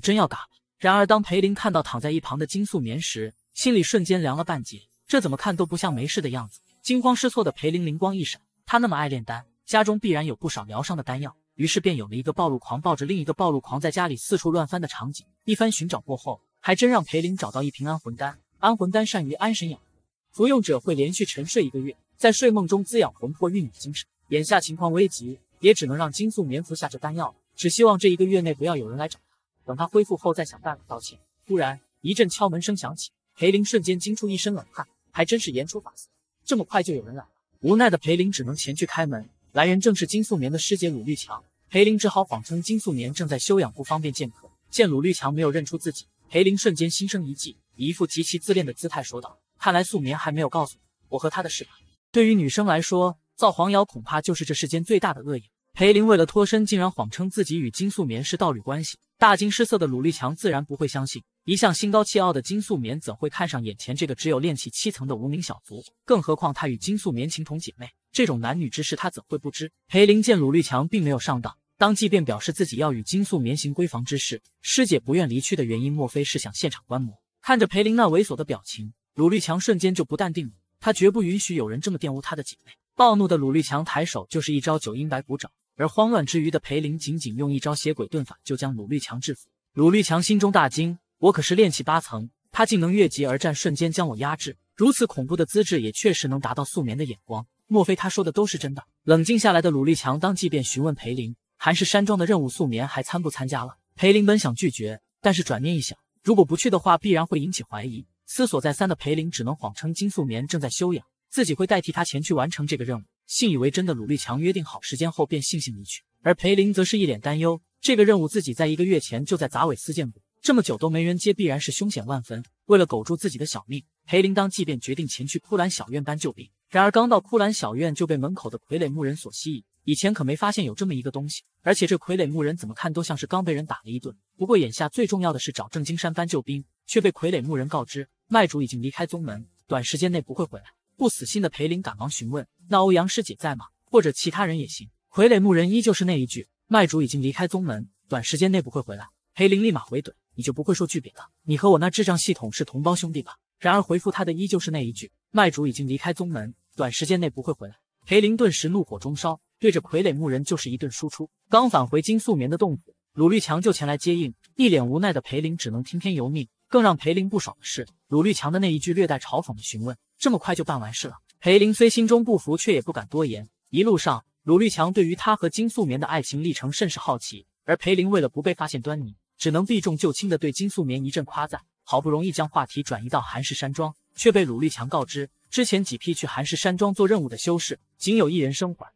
真要嘎了。然而当裴林看到躺在一旁的金素棉时，心里瞬间凉了半截。这怎么看都不像没事的样子。惊慌失措的裴林灵光一闪，他那么爱炼丹，家中必然有不少疗伤的丹药。于是便有了一个暴露狂抱着另一个暴露狂在家里四处乱翻的场景。一番寻找过后，还真让裴林找到一瓶安魂丹。安魂丹善于安神养魂，服用者会连续沉睡一个月，在睡梦中滋养魂魄，孕育精神。眼下情况危急，也只能让金素棉服下这丹药了。只希望这一个月内不要有人来找他，等他恢复后再想办法道歉。突然一阵敲门声响起，裴林瞬间惊出一身冷汗，还真是言出法随，这么快就有人来了。无奈的裴林只能前去开门，来人正是金素棉的师姐鲁绿强。裴林只好谎称金素棉正在休养，不方便见客。见鲁绿强没有认出自己，裴林瞬间心生一计。一副极其自恋的姿态说道：“看来素棉还没有告诉你我和他的事吧？对于女生来说，造黄谣恐怕就是这世间最大的恶意。”裴林为了脱身，竟然谎称自己与金素棉是道侣关系。大惊失色的鲁丽强自然不会相信。一向心高气傲的金素棉怎会看上眼前这个只有练气七层的无名小卒？更何况他与金素棉情同姐妹，这种男女之事他怎会不知？裴林见鲁丽强并没有上当，当即便表示自己要与金素棉行闺房之事。师姐不愿离去的原因，莫非是想现场观摩？看着裴林那猥琐的表情，鲁绿强瞬间就不淡定了。他绝不允许有人这么玷污他的姐妹。暴怒的鲁绿强抬手就是一招九阴白骨掌，而慌乱之余的裴林仅仅用一招邪鬼遁法就将鲁绿强制服。鲁绿强心中大惊：我可是练气八层，他竟能越级而战，瞬间将我压制。如此恐怖的资质，也确实能达到素眠的眼光。莫非他说的都是真的？冷静下来的鲁绿强当即便询问裴林：韩氏山庄的任务，素眠还参不参加了？裴林本想拒绝，但是转念一想。如果不去的话，必然会引起怀疑。思索再三的裴林，只能谎称金素棉正在休养，自己会代替他前去完成这个任务。信以为真的鲁力强约定好时间后，便悻悻离去。而裴林则是一脸担忧，这个任务自己在一个月前就在杂尾司见过，这么久都没人接，必然是凶险万分。为了苟住自己的小命，裴林当即便决定前去枯兰小院搬救兵。然而刚到枯兰小院，就被门口的傀儡牧人所吸引。以前可没发现有这么一个东西，而且这傀儡木人怎么看都像是刚被人打了一顿。不过眼下最重要的是找郑金山搬救兵，却被傀儡木人告知卖主已经离开宗门，短时间内不会回来。不死心的裴林赶忙询问：“那欧阳师姐在吗？或者其他人也行。”傀儡木人依旧是那一句：“卖主已经离开宗门，短时间内不会回来。”裴林立马回怼：“你就不会说句别的？你和我那智障系统是同胞兄弟吧？”然而回复他的依旧是那一句：“卖主已经离开宗门，短时间内不会回来。”裴林顿时怒火中烧。对着傀儡木人就是一顿输出，刚返回金素棉的洞府，鲁绿强就前来接应，一脸无奈的裴林只能听天由命。更让裴林不爽的是，鲁绿强的那一句略带嘲讽的询问：“这么快就办完事了？”裴林虽心中不服，却也不敢多言。一路上，鲁绿强对于他和金素棉的爱情历程甚是好奇，而裴林为了不被发现端倪，只能避重就轻的对金素棉一阵夸赞。好不容易将话题转移到韩氏山庄，却被鲁绿强告知，之前几批去韩氏山庄做任务的修士，仅有一人生还。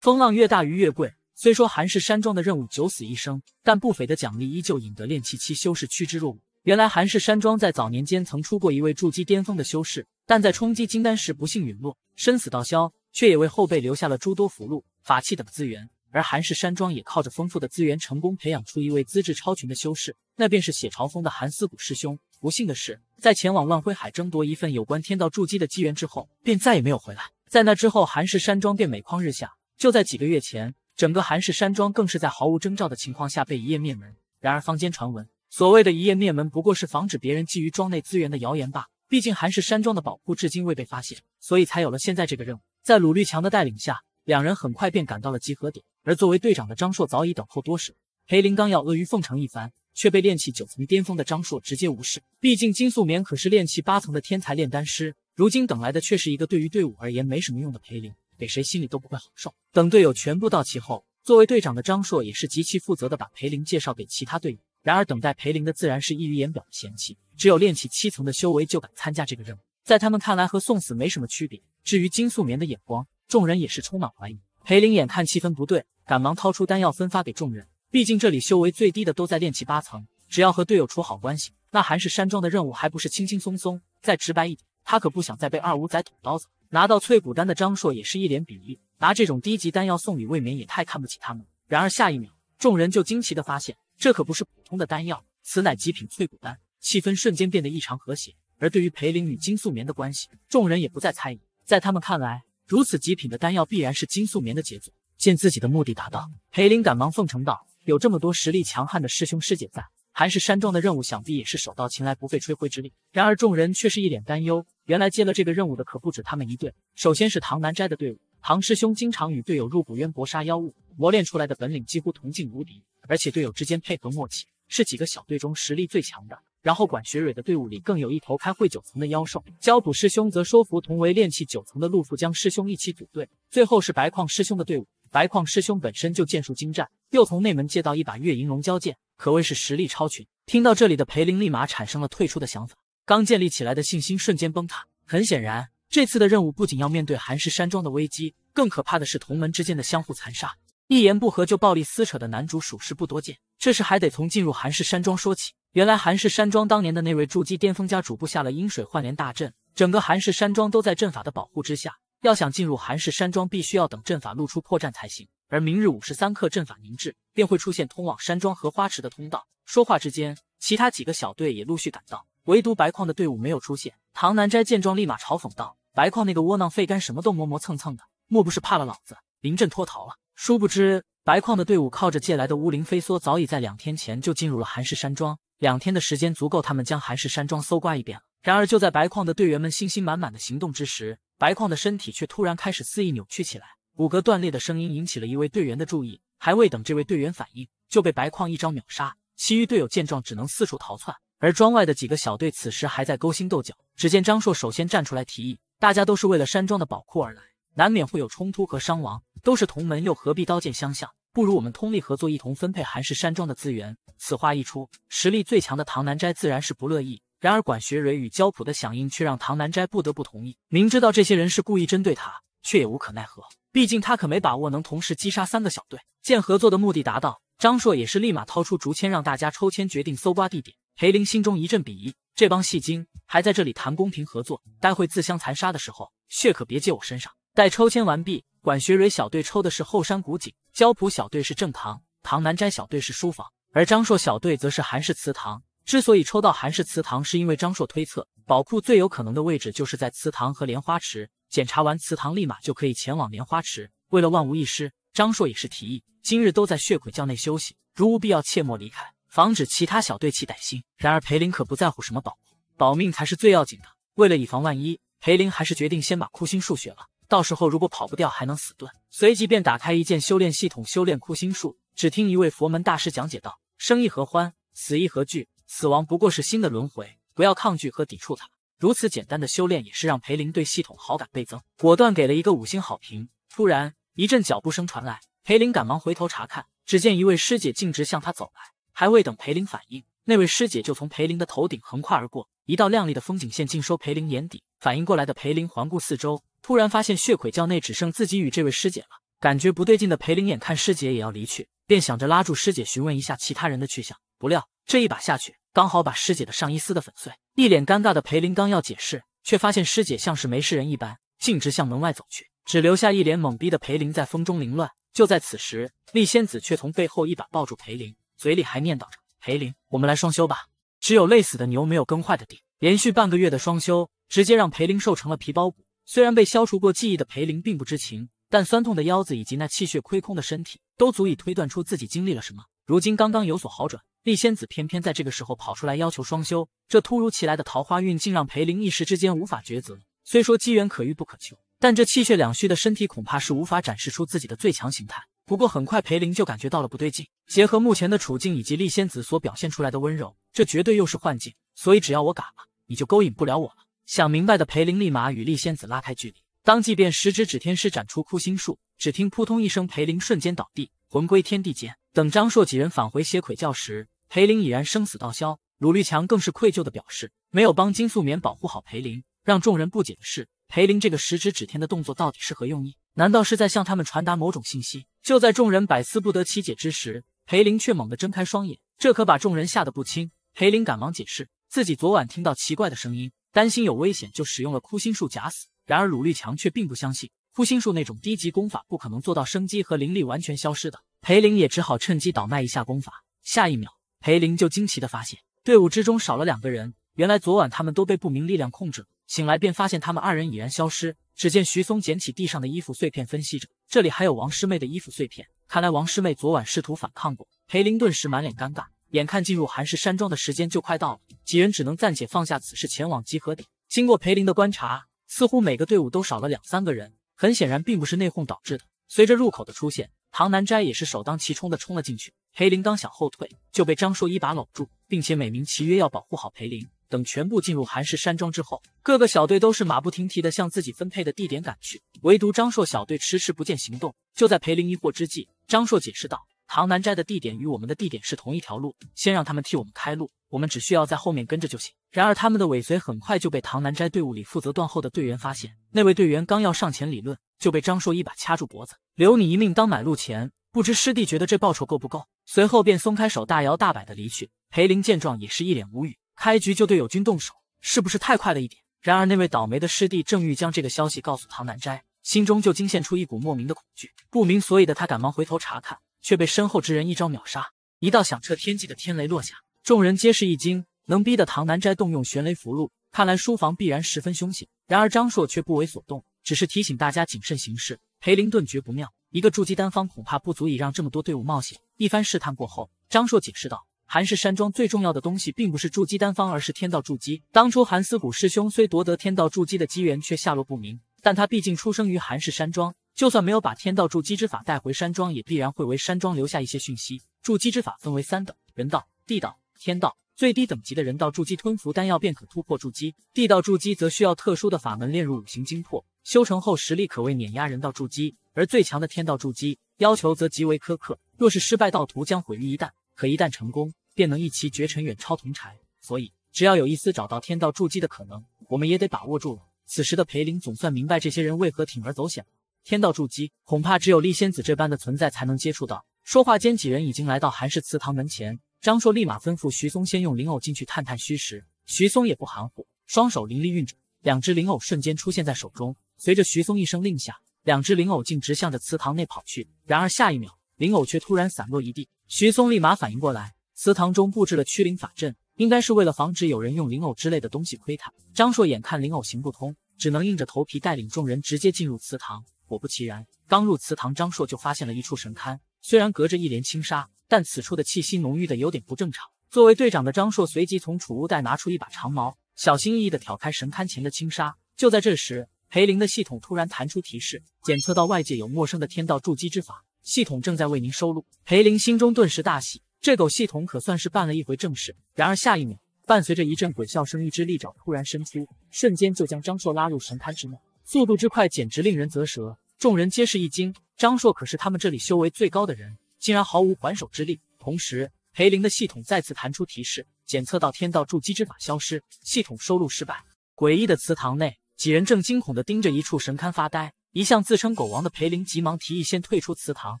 风浪越大，鱼越贵。虽说韩氏山庄的任务九死一生，但不菲的奖励依旧引得炼气期修士趋之若鹜。原来韩氏山庄在早年间曾出过一位筑基巅峰的修士，但在冲击金丹时不幸陨落，生死道消，却也为后辈留下了诸多符箓、法器等资源。而韩氏山庄也靠着丰富的资源，成功培养出一位资质超群的修士，那便是血朝风的韩思古师兄。不幸的是，在前往万辉海争夺一份有关天道筑基的机缘之后，便再也没有回来。在那之后，韩氏山庄便每况日下。就在几个月前，整个韩氏山庄更是在毫无征兆的情况下被一夜灭门。然而坊间传闻，所谓的“一夜灭门”不过是防止别人觊觎庄内资源的谣言罢了。毕竟韩氏山庄的宝库至今未被发现，所以才有了现在这个任务。在鲁立强的带领下，两人很快便赶到了集合点。而作为队长的张硕早已等候多时。裴林刚要阿谀奉承一番，却被炼气九层巅峰的张硕直接无视。毕竟金素棉可是炼气八层的天才炼丹师，如今等来的却是一个对于队伍而言没什么用的裴林。给谁心里都不会好受。等队友全部到齐后，作为队长的张硕也是极其负责的，把裴林介绍给其他队友。然而等待裴林的自然是溢于言表的嫌弃。只有练气七层的修为就敢参加这个任务，在他们看来和送死没什么区别。至于金素棉的眼光，众人也是充满怀疑。裴林眼看气氛不对，赶忙掏出丹药分发给众人。毕竟这里修为最低的都在练气八层，只要和队友处好关系，那韩氏山庄的任务还不是轻轻松松？再直白一点，他可不想再被二五仔捅刀子。拿到淬骨丹的张硕也是一脸鄙夷，拿这种低级丹药送礼，未免也太看不起他们。然而下一秒，众人就惊奇的发现，这可不是普通的丹药，此乃极品淬骨丹。气氛瞬间变得异常和谐。而对于裴林与金素棉的关系，众人也不再猜疑，在他们看来，如此极品的丹药，必然是金素棉的杰作。见自己的目的达到，裴林赶忙奉承道：“有这么多实力强悍的师兄师姐在，韩氏山庄的任务想必也是手到擒来，不费吹灰之力。”然而众人却是一脸担忧。原来接了这个任务的可不止他们一队，首先是唐南斋的队伍，唐师兄经常与队友入股渊博杀妖物，磨练出来的本领几乎同境无敌，而且队友之间配合默契，是几个小队中实力最强的。然后管学蕊的队伍里更有一头开会九层的妖兽，焦土师兄则说服同为炼气九层的陆父将师兄一起组队。最后是白矿师兄的队伍，白矿师兄本身就剑术精湛，又从内门借到一把月银龙蛟剑，可谓是实力超群。听到这里的裴林立马产生了退出的想法。刚建立起来的信心瞬间崩塌。很显然，这次的任务不仅要面对韩氏山庄的危机，更可怕的是同门之间的相互残杀。一言不合就暴力撕扯的男主属实不多见。这事还得从进入韩氏山庄说起。原来韩氏山庄当年的那位筑基巅峰家主布下了阴水幻莲大阵，整个韩氏山庄都在阵法的保护之下。要想进入韩氏山庄，必须要等阵法露出破绽才行。而明日午时三刻，阵法凝滞，便会出现通往山庄荷花池的通道。说话之间，其他几个小队也陆续赶到。唯独白矿的队伍没有出现。唐南斋见状，立马嘲讽道：“白矿那个窝囊废，干什么都磨磨蹭蹭的，莫不是怕了老子，临阵脱逃了？”殊不知，白矿的队伍靠着借来的乌灵飞梭，早已在两天前就进入了寒氏山庄。两天的时间足够他们将寒氏山庄搜刮一遍了。然而，就在白矿的队员们信心满满的行动之时，白矿的身体却突然开始肆意扭曲起来，骨骼断裂的声音引起了一位队员的注意。还未等这位队员反应，就被白矿一招秒杀。其余队友见状，只能四处逃窜。而庄外的几个小队此时还在勾心斗角。只见张硕首先站出来提议：“大家都是为了山庄的宝库而来，难免会有冲突和伤亡。都是同门，又何必刀剑相向？不如我们通力合作，一同分配韩氏山庄的资源。”此话一出，实力最强的唐南斋自然是不乐意。然而管学蕊与焦普的响应却让唐南斋不得不同意。明知道这些人是故意针对他，却也无可奈何。毕竟他可没把握能同时击杀三个小队。见合作的目的达到，张硕也是立马掏出竹签，让大家抽签决定搜刮地点。裴林心中一阵鄙夷，这帮戏精还在这里谈公平合作，待会自相残杀的时候，血可别借我身上。待抽签完毕，管学蕊小队抽的是后山古井，焦朴小队是正堂，唐南斋小队是书房，而张硕小队则是韩氏祠堂。之所以抽到韩氏祠堂，是因为张硕推测宝库最有可能的位置就是在祠堂和莲花池。检查完祠堂，立马就可以前往莲花池。为了万无一失，张硕也是提议今日都在血鬼教内休息，如无必要，切莫离开。防止其他小队起歹心。然而裴林可不在乎什么保护，保命才是最要紧的。为了以防万一，裴林还是决定先把枯心术学了。到时候如果跑不掉，还能死遁。随即便打开一件修炼系统，修炼枯心术。只听一位佛门大师讲解道：“生亦何欢，死亦何惧？死亡不过是新的轮回，不要抗拒和抵触它。”如此简单的修炼，也是让裴林对系统好感倍增，果断给了一个五星好评。突然一阵脚步声传来，裴林赶忙回头查看，只见一位师姐径直向他走来。还未等裴林反应，那位师姐就从裴林的头顶横跨而过，一道亮丽的风景线尽收裴林眼底。反应过来的裴林环顾四周，突然发现血鬼教内只剩自己与这位师姐了，感觉不对劲的裴林眼看师姐也要离去，便想着拉住师姐询问一下其他人的去向。不料这一把下去，刚好把师姐的上衣撕得粉碎，一脸尴尬的裴林刚要解释，却发现师姐像是没事人一般，径直向门外走去，只留下一脸懵逼的裴林在风中凌乱。就在此时，丽仙子却从背后一把抱住裴林。嘴里还念叨着：“裴林，我们来双休吧。只有累死的牛，没有耕坏的地。连续半个月的双休，直接让裴林瘦成了皮包骨。虽然被消除过记忆的裴林并不知情，但酸痛的腰子以及那气血亏空的身体，都足以推断出自己经历了什么。如今刚刚有所好转，丽仙子偏偏在这个时候跑出来要求双休，这突如其来的桃花运，竟让裴林一时之间无法抉择。虽说机缘可遇不可求，但这气血两虚的身体，恐怕是无法展示出自己的最强形态。”不过很快，裴林就感觉到了不对劲。结合目前的处境以及厉仙子所表现出来的温柔，这绝对又是幻境。所以只要我嘎了，你就勾引不了我了。想明白的裴林立马与厉仙子拉开距离，当即便十指指天师展出枯心术。只听扑通一声，裴林瞬间倒地，魂归天地间。等张硕几人返回邪鬼教时，裴林已然生死道消。鲁绿强更是愧疚的表示，没有帮金素棉保护好裴林。让众人不解的是，裴林这个十指指天的动作到底是何用意？难道是在向他们传达某种信息？就在众人百思不得其解之时，裴林却猛地睁开双眼，这可把众人吓得不轻。裴林赶忙解释，自己昨晚听到奇怪的声音，担心有危险，就使用了枯心术假死。然而鲁力强却并不相信，枯心术那种低级功法不可能做到生机和灵力完全消失的。裴林也只好趁机倒卖一下功法。下一秒，裴林就惊奇的发现，队伍之中少了两个人。原来昨晚他们都被不明力量控制了，醒来便发现他们二人已然消失。只见徐松捡起地上的衣服碎片，分析着，这里还有王师妹的衣服碎片，看来王师妹昨晚试图反抗过。裴林顿时满脸尴尬，眼看进入韩氏山庄的时间就快到了，几人只能暂且放下此事，前往集合点。经过裴林的观察，似乎每个队伍都少了两三个人，很显然并不是内讧导致的。随着入口的出现，唐南斋也是首当其冲的冲了进去。裴林刚想后退，就被张硕一把搂住，并且美名其曰要保护好裴林。等全部进入韩氏山庄之后，各个小队都是马不停蹄的向自己分配的地点赶去，唯独张硕小队迟迟不见行动。就在裴林疑惑之际，张硕解释道：“唐南斋的地点与我们的地点是同一条路，先让他们替我们开路，我们只需要在后面跟着就行。”然而他们的尾随很快就被唐南斋队伍里负责断后的队员发现，那位队员刚要上前理论，就被张硕一把掐住脖子，留你一命当买路钱，不知师弟觉得这报酬够不够？随后便松开手，大摇大摆的离去。裴林见状也是一脸无语。开局就对友军动手，是不是太快了一点？然而那位倒霉的师弟正欲将这个消息告诉唐南斋，心中就惊现出一股莫名的恐惧。不明所以的他赶忙回头查看，却被身后之人一招秒杀。一道响彻天际的天雷落下，众人皆是一惊。能逼得唐南斋动用玄雷符箓，看来书房必然十分凶险。然而张硕却不为所动，只是提醒大家谨慎行事。裴林顿觉不妙，一个筑基丹方恐怕不足以让这么多队伍冒险。一番试探过后，张硕解释道。韩氏山庄最重要的东西，并不是筑基丹方，而是天道筑基。当初韩思古师兄虽夺得天道筑基的机缘，却下落不明。但他毕竟出生于韩氏山庄，就算没有把天道筑基之法带回山庄，也必然会为山庄留下一些讯息。筑基之法分为三等：人道、地道、天道。最低等级的人道筑基，吞服丹药便可突破筑基；地道筑基则需要特殊的法门炼入五行精魄，修成后实力可谓碾压人道筑基。而最强的天道筑基，要求则极为苛刻，若是失败，道徒将毁于一旦。可一旦成功，便能一骑绝尘，远超同柴。所以，只要有一丝找到天道筑基的可能，我们也得把握住了。此时的裴林总算明白这些人为何铤而走险了。天道筑基，恐怕只有丽仙子这般的存在才能接触到。说话间，几人已经来到韩氏祠堂门前。张硕立马吩咐徐松先用灵藕进去探探虚实。徐松也不含糊，双手灵力运转，两只灵藕瞬间出现在手中。随着徐松一声令下，两只灵藕径直向着祠堂内跑去。然而下一秒，灵藕却突然散落一地。徐松立马反应过来，祠堂中布置了驱灵法阵，应该是为了防止有人用灵偶之类的东西窥探。张硕眼看灵偶行不通，只能硬着头皮带领众人直接进入祠堂。果不其然，刚入祠堂，张硕就发现了一处神龛。虽然隔着一帘轻纱，但此处的气息浓郁的有点不正常。作为队长的张硕，随即从储物袋拿出一把长矛，小心翼翼的挑开神龛前的轻纱。就在这时，裴灵的系统突然弹出提示，检测到外界有陌生的天道筑基之法。系统正在为您收录，裴林心中顿时大喜，这狗系统可算是办了一回正事。然而下一秒，伴随着一阵鬼笑声，一只利爪突然伸出，瞬间就将张硕拉入神龛之内，速度之快，简直令人啧舌。众人皆是一惊，张硕可是他们这里修为最高的人，竟然毫无还手之力。同时，裴林的系统再次弹出提示，检测到天道筑基之法消失，系统收录失败。诡异的祠堂内，几人正惊恐地盯着一处神龛发呆。一向自称狗王的裴林急忙提议先退出祠堂，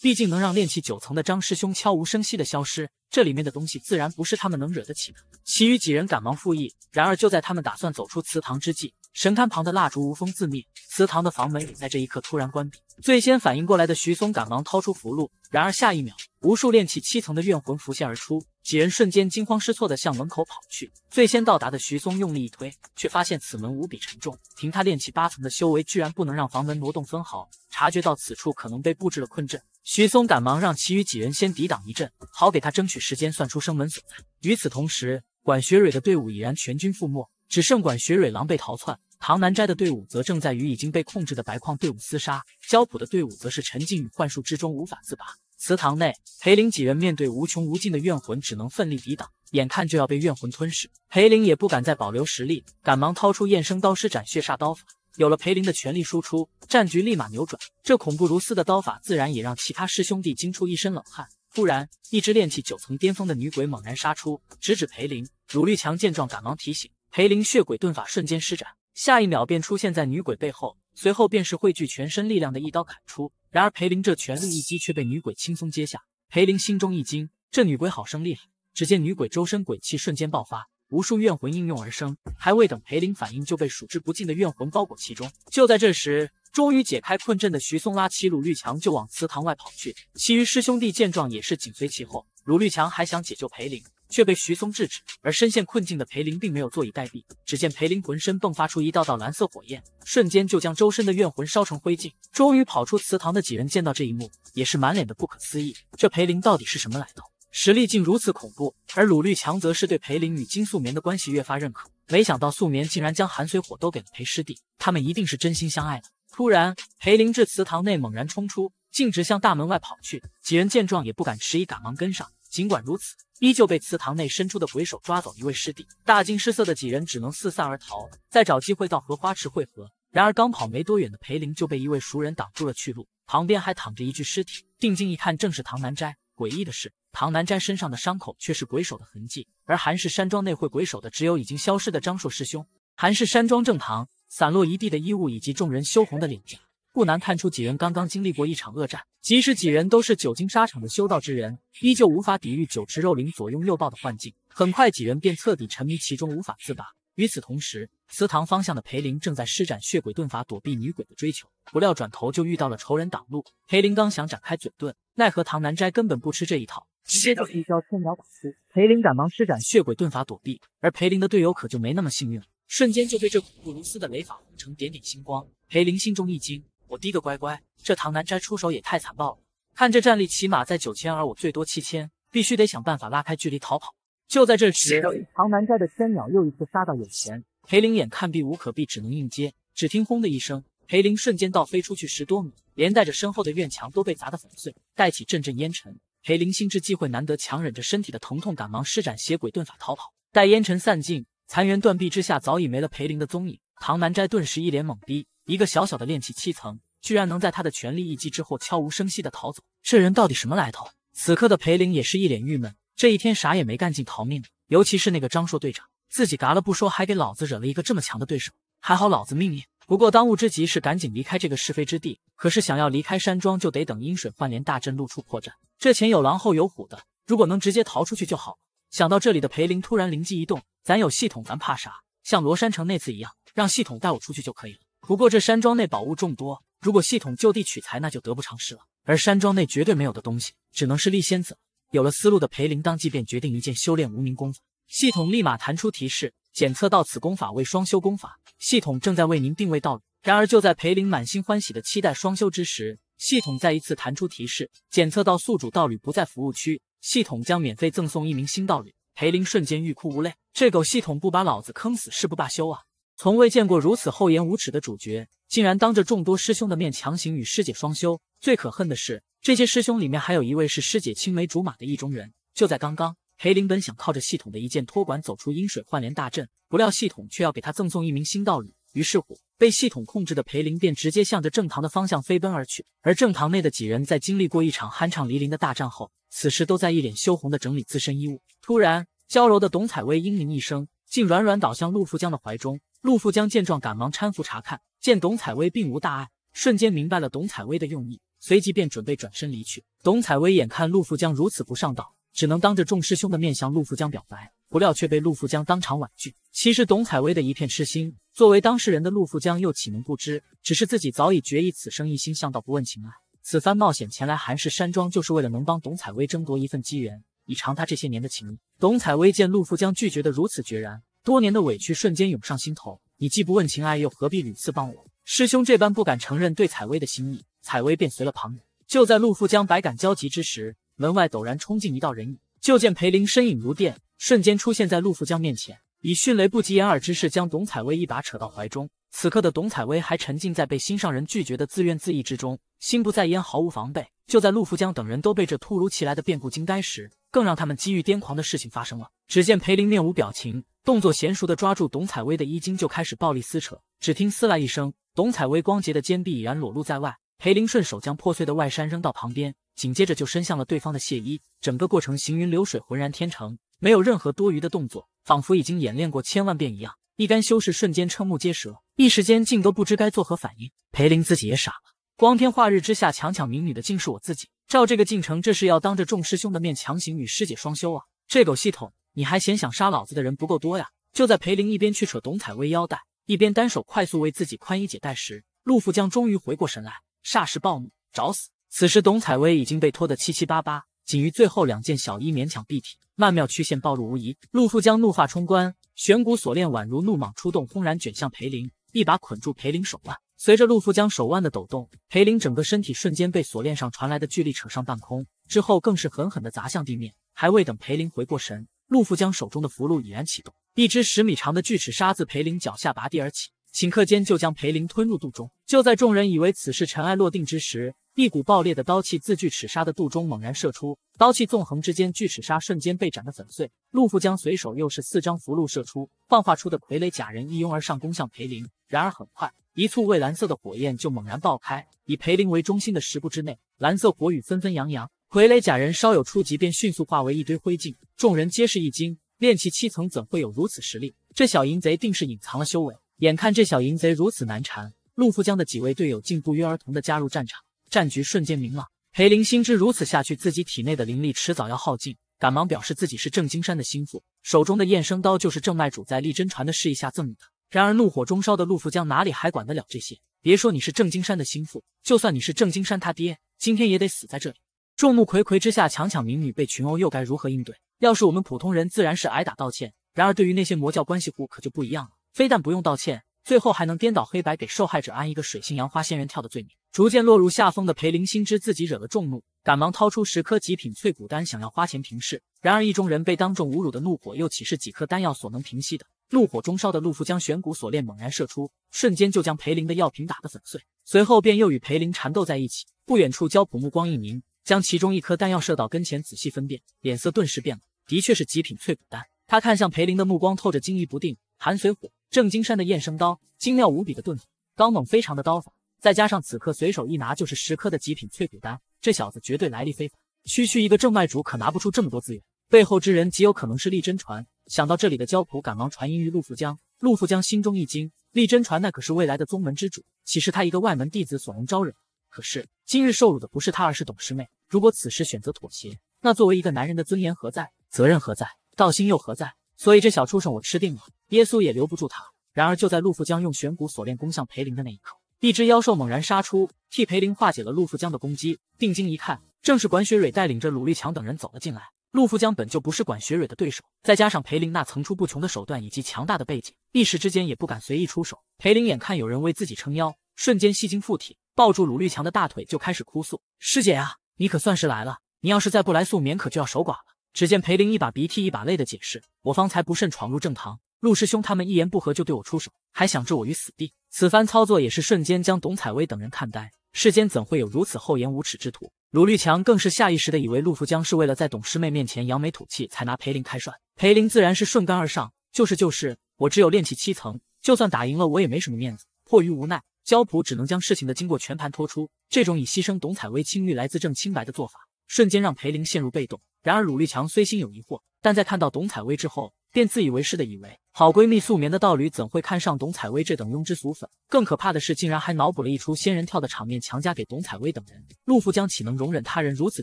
毕竟能让练气九层的张师兄悄无声息的消失，这里面的东西自然不是他们能惹得起的。其余几人赶忙附议。然而就在他们打算走出祠堂之际，神龛旁的蜡烛无风自灭，祠堂的房门也在这一刻突然关闭。最先反应过来的徐松赶忙掏出符箓，然而下一秒，无数炼气七层的怨魂浮现而出，几人瞬间惊慌失措地向门口跑去。最先到达的徐松用力一推，却发现此门无比沉重，凭他炼气八层的修为，居然不能让房门挪动分毫。察觉到此处可能被布置了困阵，徐松赶忙让其余几人先抵挡一阵，好给他争取时间算出生门所在。与此同时，管学蕊的队伍已然全军覆没，只剩管学蕊狼狈逃窜。唐南斋的队伍则正在与已经被控制的白矿队伍厮杀，焦普的队伍则是沉浸于幻术之中无法自拔。祠堂内，裴林几人面对无穷无尽的怨魂，只能奋力抵挡，眼看就要被怨魂吞噬，裴林也不敢再保留实力，赶忙掏出燕生刀施展血煞刀法。有了裴林的全力输出，战局立马扭转。这恐怖如斯的刀法，自然也让其他师兄弟惊出一身冷汗。突然，一只炼气九层巅峰的女鬼猛然杀出，直指裴林。鲁立强见状，赶忙提醒裴林血鬼遁法，瞬间施展。下一秒便出现在女鬼背后，随后便是汇聚全身力量的一刀砍出。然而裴林这全力一击却被女鬼轻松接下，裴林心中一惊，这女鬼好生厉害。只见女鬼周身鬼气瞬间爆发，无数怨魂应运而生。还未等裴林反应，就被数之不尽的怨魂包裹其中。就在这时，终于解开困阵的徐松拉起鲁绿强就往祠堂外跑去，其余师兄弟见状也是紧随其后。鲁绿强还想解救裴林。却被徐松制止，而深陷困境的裴林并没有坐以待毙。只见裴林浑身迸发出一道道蓝色火焰，瞬间就将周身的怨魂烧成灰烬。终于跑出祠堂的几人见到这一幕，也是满脸的不可思议：这裴林到底是什么来头？实力竟如此恐怖！而鲁绿强则是对裴林与金素棉的关系越发认可。没想到素棉竟然将寒水火都给了裴师弟，他们一定是真心相爱的。突然，裴林至祠堂内猛然冲出，径直向大门外跑去。几人见状也不敢迟疑，赶忙跟上。尽管如此，依旧被祠堂内伸出的鬼手抓走一位师弟，大惊失色的几人只能四散而逃，再找机会到荷花池汇合。然而刚跑没多远的裴林就被一位熟人挡住了去路，旁边还躺着一具尸体，定睛一看，正是唐南斋。诡异的是，唐南斋身上的伤口却是鬼手的痕迹，而韩氏山庄内会鬼手的只有已经消失的张硕师兄。韩氏山庄正堂，散落一地的衣物以及众人羞红的脸颊。不难看出，几人刚刚经历过一场恶战，即使几人都是久经沙场的修道之人，依旧无法抵御九池肉灵左拥右抱的幻境。很快，几人便彻底沉迷其中，无法自拔。与此同时，祠堂方向的裴林正在施展血鬼遁法躲避女鬼的追求，不料转头就遇到了仇人挡路。裴林刚想展开嘴遁，奈何唐南斋根本不吃这一套，直接就一招千鸟打出。裴林赶忙施展血鬼遁法躲避，而裴林的队友可就没那么幸运了，瞬间就被这恐怖如斯的雷法轰成点点星光。裴林心中一惊。我滴个乖乖，这唐南斋出手也太残暴了！看这战力，起码在九千，而我最多七千，必须得想办法拉开距离逃跑。就在这时，唐南斋的仙鸟又一次杀到眼前，裴林眼看避无可避，只能硬接。只听轰的一声，裴林瞬间倒飞出去十多米，连带着身后的院墙都被砸得粉碎，带起阵阵烟尘。裴林心知机会难得，强忍着身体的疼痛，赶忙施展邪鬼遁法逃跑。待烟尘散尽，残垣断壁之下早已没了裴林的踪影。唐南斋顿时一脸懵逼。一个小小的炼气七层，居然能在他的全力一击之后悄无声息的逃走，这人到底什么来头？此刻的裴林也是一脸郁闷，这一天啥也没干，净逃命。尤其是那个张硕队长，自己嘎了不说，还给老子惹了一个这么强的对手。还好老子命硬。不过当务之急是赶紧离开这个是非之地。可是想要离开山庄，就得等阴水换莲大阵露出破绽。这前有狼后有虎的，如果能直接逃出去就好了。想到这里的裴林突然灵机一动，咱有系统，咱怕啥？像罗山城那次一样，让系统带我出去就可以了。不过这山庄内宝物众多，如果系统就地取材，那就得不偿失了。而山庄内绝对没有的东西，只能是历仙子。有了思路的裴林，当即便决定一剑修炼无名功法。系统立马弹出提示，检测到此功法为双修功法，系统正在为您定位道侣。然而就在裴林满心欢喜的期待双修之时，系统再一次弹出提示，检测到宿主道侣不在服务区，系统将免费赠送一名新道侣。裴林瞬间欲哭无泪，这狗系统不把老子坑死誓不罢休啊！从未见过如此厚颜无耻的主角，竟然当着众多师兄的面强行与师姐双修。最可恨的是，这些师兄里面还有一位是师姐青梅竹马的意中人。就在刚刚，裴林本想靠着系统的一键托管走出阴水幻莲大阵，不料系统却要给他赠送一名新道侣。于是乎，被系统控制的裴林便直接向着正堂的方向飞奔而去。而正堂内的几人在经历过一场酣畅淋漓的大战后，此时都在一脸羞红的整理自身衣物。突然，娇柔的董采薇嘤咛一声，竟软软倒向陆富江的怀中。陆富江见状，赶忙搀扶查看，见董采薇并无大碍，瞬间明白了董采薇的用意，随即便准备转身离去。董采薇眼看陆富江如此不上道，只能当着众师兄的面向陆富江表白，不料却被陆富江当场婉拒。其实董采薇的一片痴心，作为当事人的陆富江又岂能不知？只是自己早已决意此生一心向道，不问情爱。此番冒险前来韩氏山庄，就是为了能帮董采薇争夺一份机缘，以偿他这些年的情谊。董采薇见陆富江拒绝得如此决然。多年的委屈瞬间涌上心头，你既不问情爱，又何必屡次帮我？师兄这般不敢承认对采薇的心意，采薇便随了旁人。就在陆富江百感交集之时，门外陡然冲进一道人影，就见裴林身影如电，瞬间出现在陆富江面前，以迅雷不及掩耳之势将董采薇一把扯到怀中。此刻的董采薇还沉浸在被心上人拒绝的自怨自艾之中，心不在焉，毫无防备。就在陆福江等人都被这突如其来的变故惊呆时，更让他们几欲癫狂的事情发生了。只见裴林面无表情，动作娴熟的抓住董采薇的衣襟，就开始暴力撕扯。只听撕拉一声，董采薇光洁的肩臂已然裸露在外。裴林顺手将破碎的外衫扔到旁边，紧接着就伸向了对方的亵衣。整个过程行云流水，浑然天成，没有任何多余的动作，仿佛已经演练过千万遍一样。一干修士瞬间瞠目结舌，一时间竟都不知该作何反应。裴林自己也傻了。光天化日之下强抢民女的竟是我自己，照这个进程，这是要当着众师兄的面强行与师姐双修啊！这狗系统，你还嫌想杀老子的人不够多呀？就在裴林一边去扯董采薇腰带，一边单手快速为自己宽衣解带时，陆富江终于回过神来，霎时暴怒，找死！此时董采薇已经被拖得七七八八，仅余最后两件小衣勉强蔽体，曼妙曲线暴露无遗。陆富江怒发冲冠，玄骨锁链宛如怒蟒出动，轰然卷向裴林，一把捆住裴林手腕。随着陆父将手腕的抖动，裴林整个身体瞬间被锁链上传来的巨力扯上半空，之后更是狠狠地砸向地面。还未等裴林回过神，陆父将手中的符箓已然启动，一只十米长的巨齿鲨自裴林脚下拔地而起，顷刻间就将裴林吞入肚中。就在众人以为此事尘埃落定之时，一股爆裂的刀气自巨齿鲨的肚中猛然射出，刀气纵横之间，巨齿鲨瞬间被斩得粉碎。陆父将随手又是四张符箓射出，幻化出的傀儡假人一拥而上攻向裴林。然而很快，一簇蔚蓝色的火焰就猛然爆开，以裴林为中心的十步之内，蓝色火雨纷纷扬扬，傀儡假人稍有触及便迅速化为一堆灰烬。众人皆是一惊，炼气七层怎会有如此实力？这小淫贼定是隐藏了修为。眼看这小淫贼如此难缠，陆父江的几位队友竟不约而同的加入战场。战局瞬间明朗，裴林心知如此下去，自己体内的灵力迟早要耗尽，赶忙表示自己是郑金山的心腹，手中的燕生刀就是郑脉主在立真传的示意下赠予的。然而怒火中烧的陆福江哪里还管得了这些？别说你是郑金山的心腹，就算你是郑金山他爹，今天也得死在这里。众目睽睽之下强抢民女，被群殴又该如何应对？要是我们普通人自然是挨打道歉，然而对于那些魔教关系户可就不一样了，非但不用道歉。最后还能颠倒黑白，给受害者安一个水性杨花、仙人跳的罪名。逐渐落入下风的裴林心知自己惹了众怒，赶忙掏出十颗极品脆骨丹，想要花钱平事。然而意中人被当众侮辱的怒火，又岂是几颗丹药所能平息的？怒火中烧的陆父将玄骨锁链猛然射出，瞬间就将裴林的药瓶打得粉碎。随后便又与裴林缠斗在一起。不远处，焦普目光一凝，将其中一颗丹药射到跟前，仔细分辨，脸色顿时变了。的确是极品脆骨丹。他看向裴林的目光透着惊疑不定。韩水虎、郑金山的燕生刀，精妙无比的盾法，刚猛非常的刀法，再加上此刻随手一拿就是十颗的极品淬骨丹，这小子绝对来历非凡。区区一个正脉主可拿不出这么多资源，背后之人极有可能是厉真传。想到这里的焦普，赶忙传音于陆富江。陆富江心中一惊，厉真传那可是未来的宗门之主，岂是他一个外门弟子所能招惹？可是今日受辱的不是他，而是董师妹。如果此时选择妥协，那作为一个男人的尊严何在？责任何在？道心又何在？所以这小畜生我吃定了，耶稣也留不住他。然而就在陆富江用玄骨锁链攻向裴林的那一刻，一只妖兽猛然杀出，替裴林化解了陆富江的攻击。定睛一看，正是管雪蕊带领着鲁立强等人走了进来。陆富江本就不是管雪蕊的对手，再加上裴林那层出不穷的手段以及强大的背景，一时之间也不敢随意出手。裴林眼看有人为自己撑腰，瞬间吸精附体，抱住鲁立强的大腿就开始哭诉：“师姐呀，你可算是来了！你要是再不来宿眠，可就要守寡了。”只见裴林一把鼻涕一把泪的解释：“我方才不慎闯入正堂，陆师兄他们一言不合就对我出手，还想置我于死地。此番操作也是瞬间将董采薇等人看呆。世间怎会有如此厚颜无耻之徒？”鲁绿强更是下意识的以为陆福江是为了在董师妹面前扬眉吐气才拿裴林开涮。裴林自然是顺杆而上，就是就是，我只有练气七层，就算打赢了我也没什么面子。迫于无奈，焦普只能将事情的经过全盘托出。这种以牺牲董采薇清誉来自证清白的做法，瞬间让裴林陷入被动。然而鲁立强虽心有疑惑，但在看到董采薇之后，便自以为是的以为好闺蜜素眠的道侣怎会看上董采薇这等庸脂俗粉？更可怕的是，竟然还脑补了一出仙人跳的场面强加给董采薇等人。陆富江岂能容忍他人如此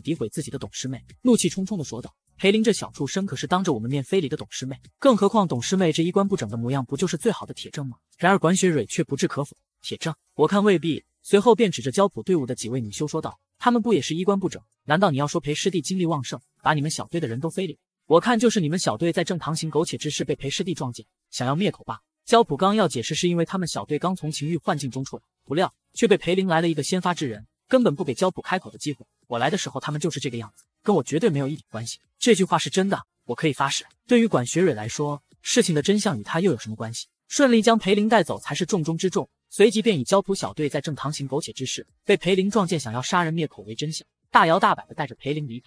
诋毁自己的董师妹？怒气冲冲的说道：“裴林这小畜生可是当着我们面非礼的董师妹，更何况董师妹这衣冠不整的模样，不就是最好的铁证吗？”然而管雪蕊却不置可否：“铁证？我看未必。”随后便指着焦普队伍的几位女修说道：“他们不也是衣冠不整？难道你要说裴师弟精力旺盛，把你们小队的人都非礼？我看就是你们小队在正堂行苟且之事，被裴师弟撞见，想要灭口吧？”焦普刚要解释，是因为他们小队刚从情欲幻境中出来，不料却被裴林来了一个先发制人，根本不给焦普开口的机会。我来的时候，他们就是这个样子，跟我绝对没有一点关系。这句话是真的，我可以发誓。对于管学蕊来说，事情的真相与他又有什么关系？顺利将裴林带走才是重中之重。随即便以焦土小队在正堂行苟且之事，被裴林撞见，想要杀人灭口为真相，大摇大摆的带着裴林离开。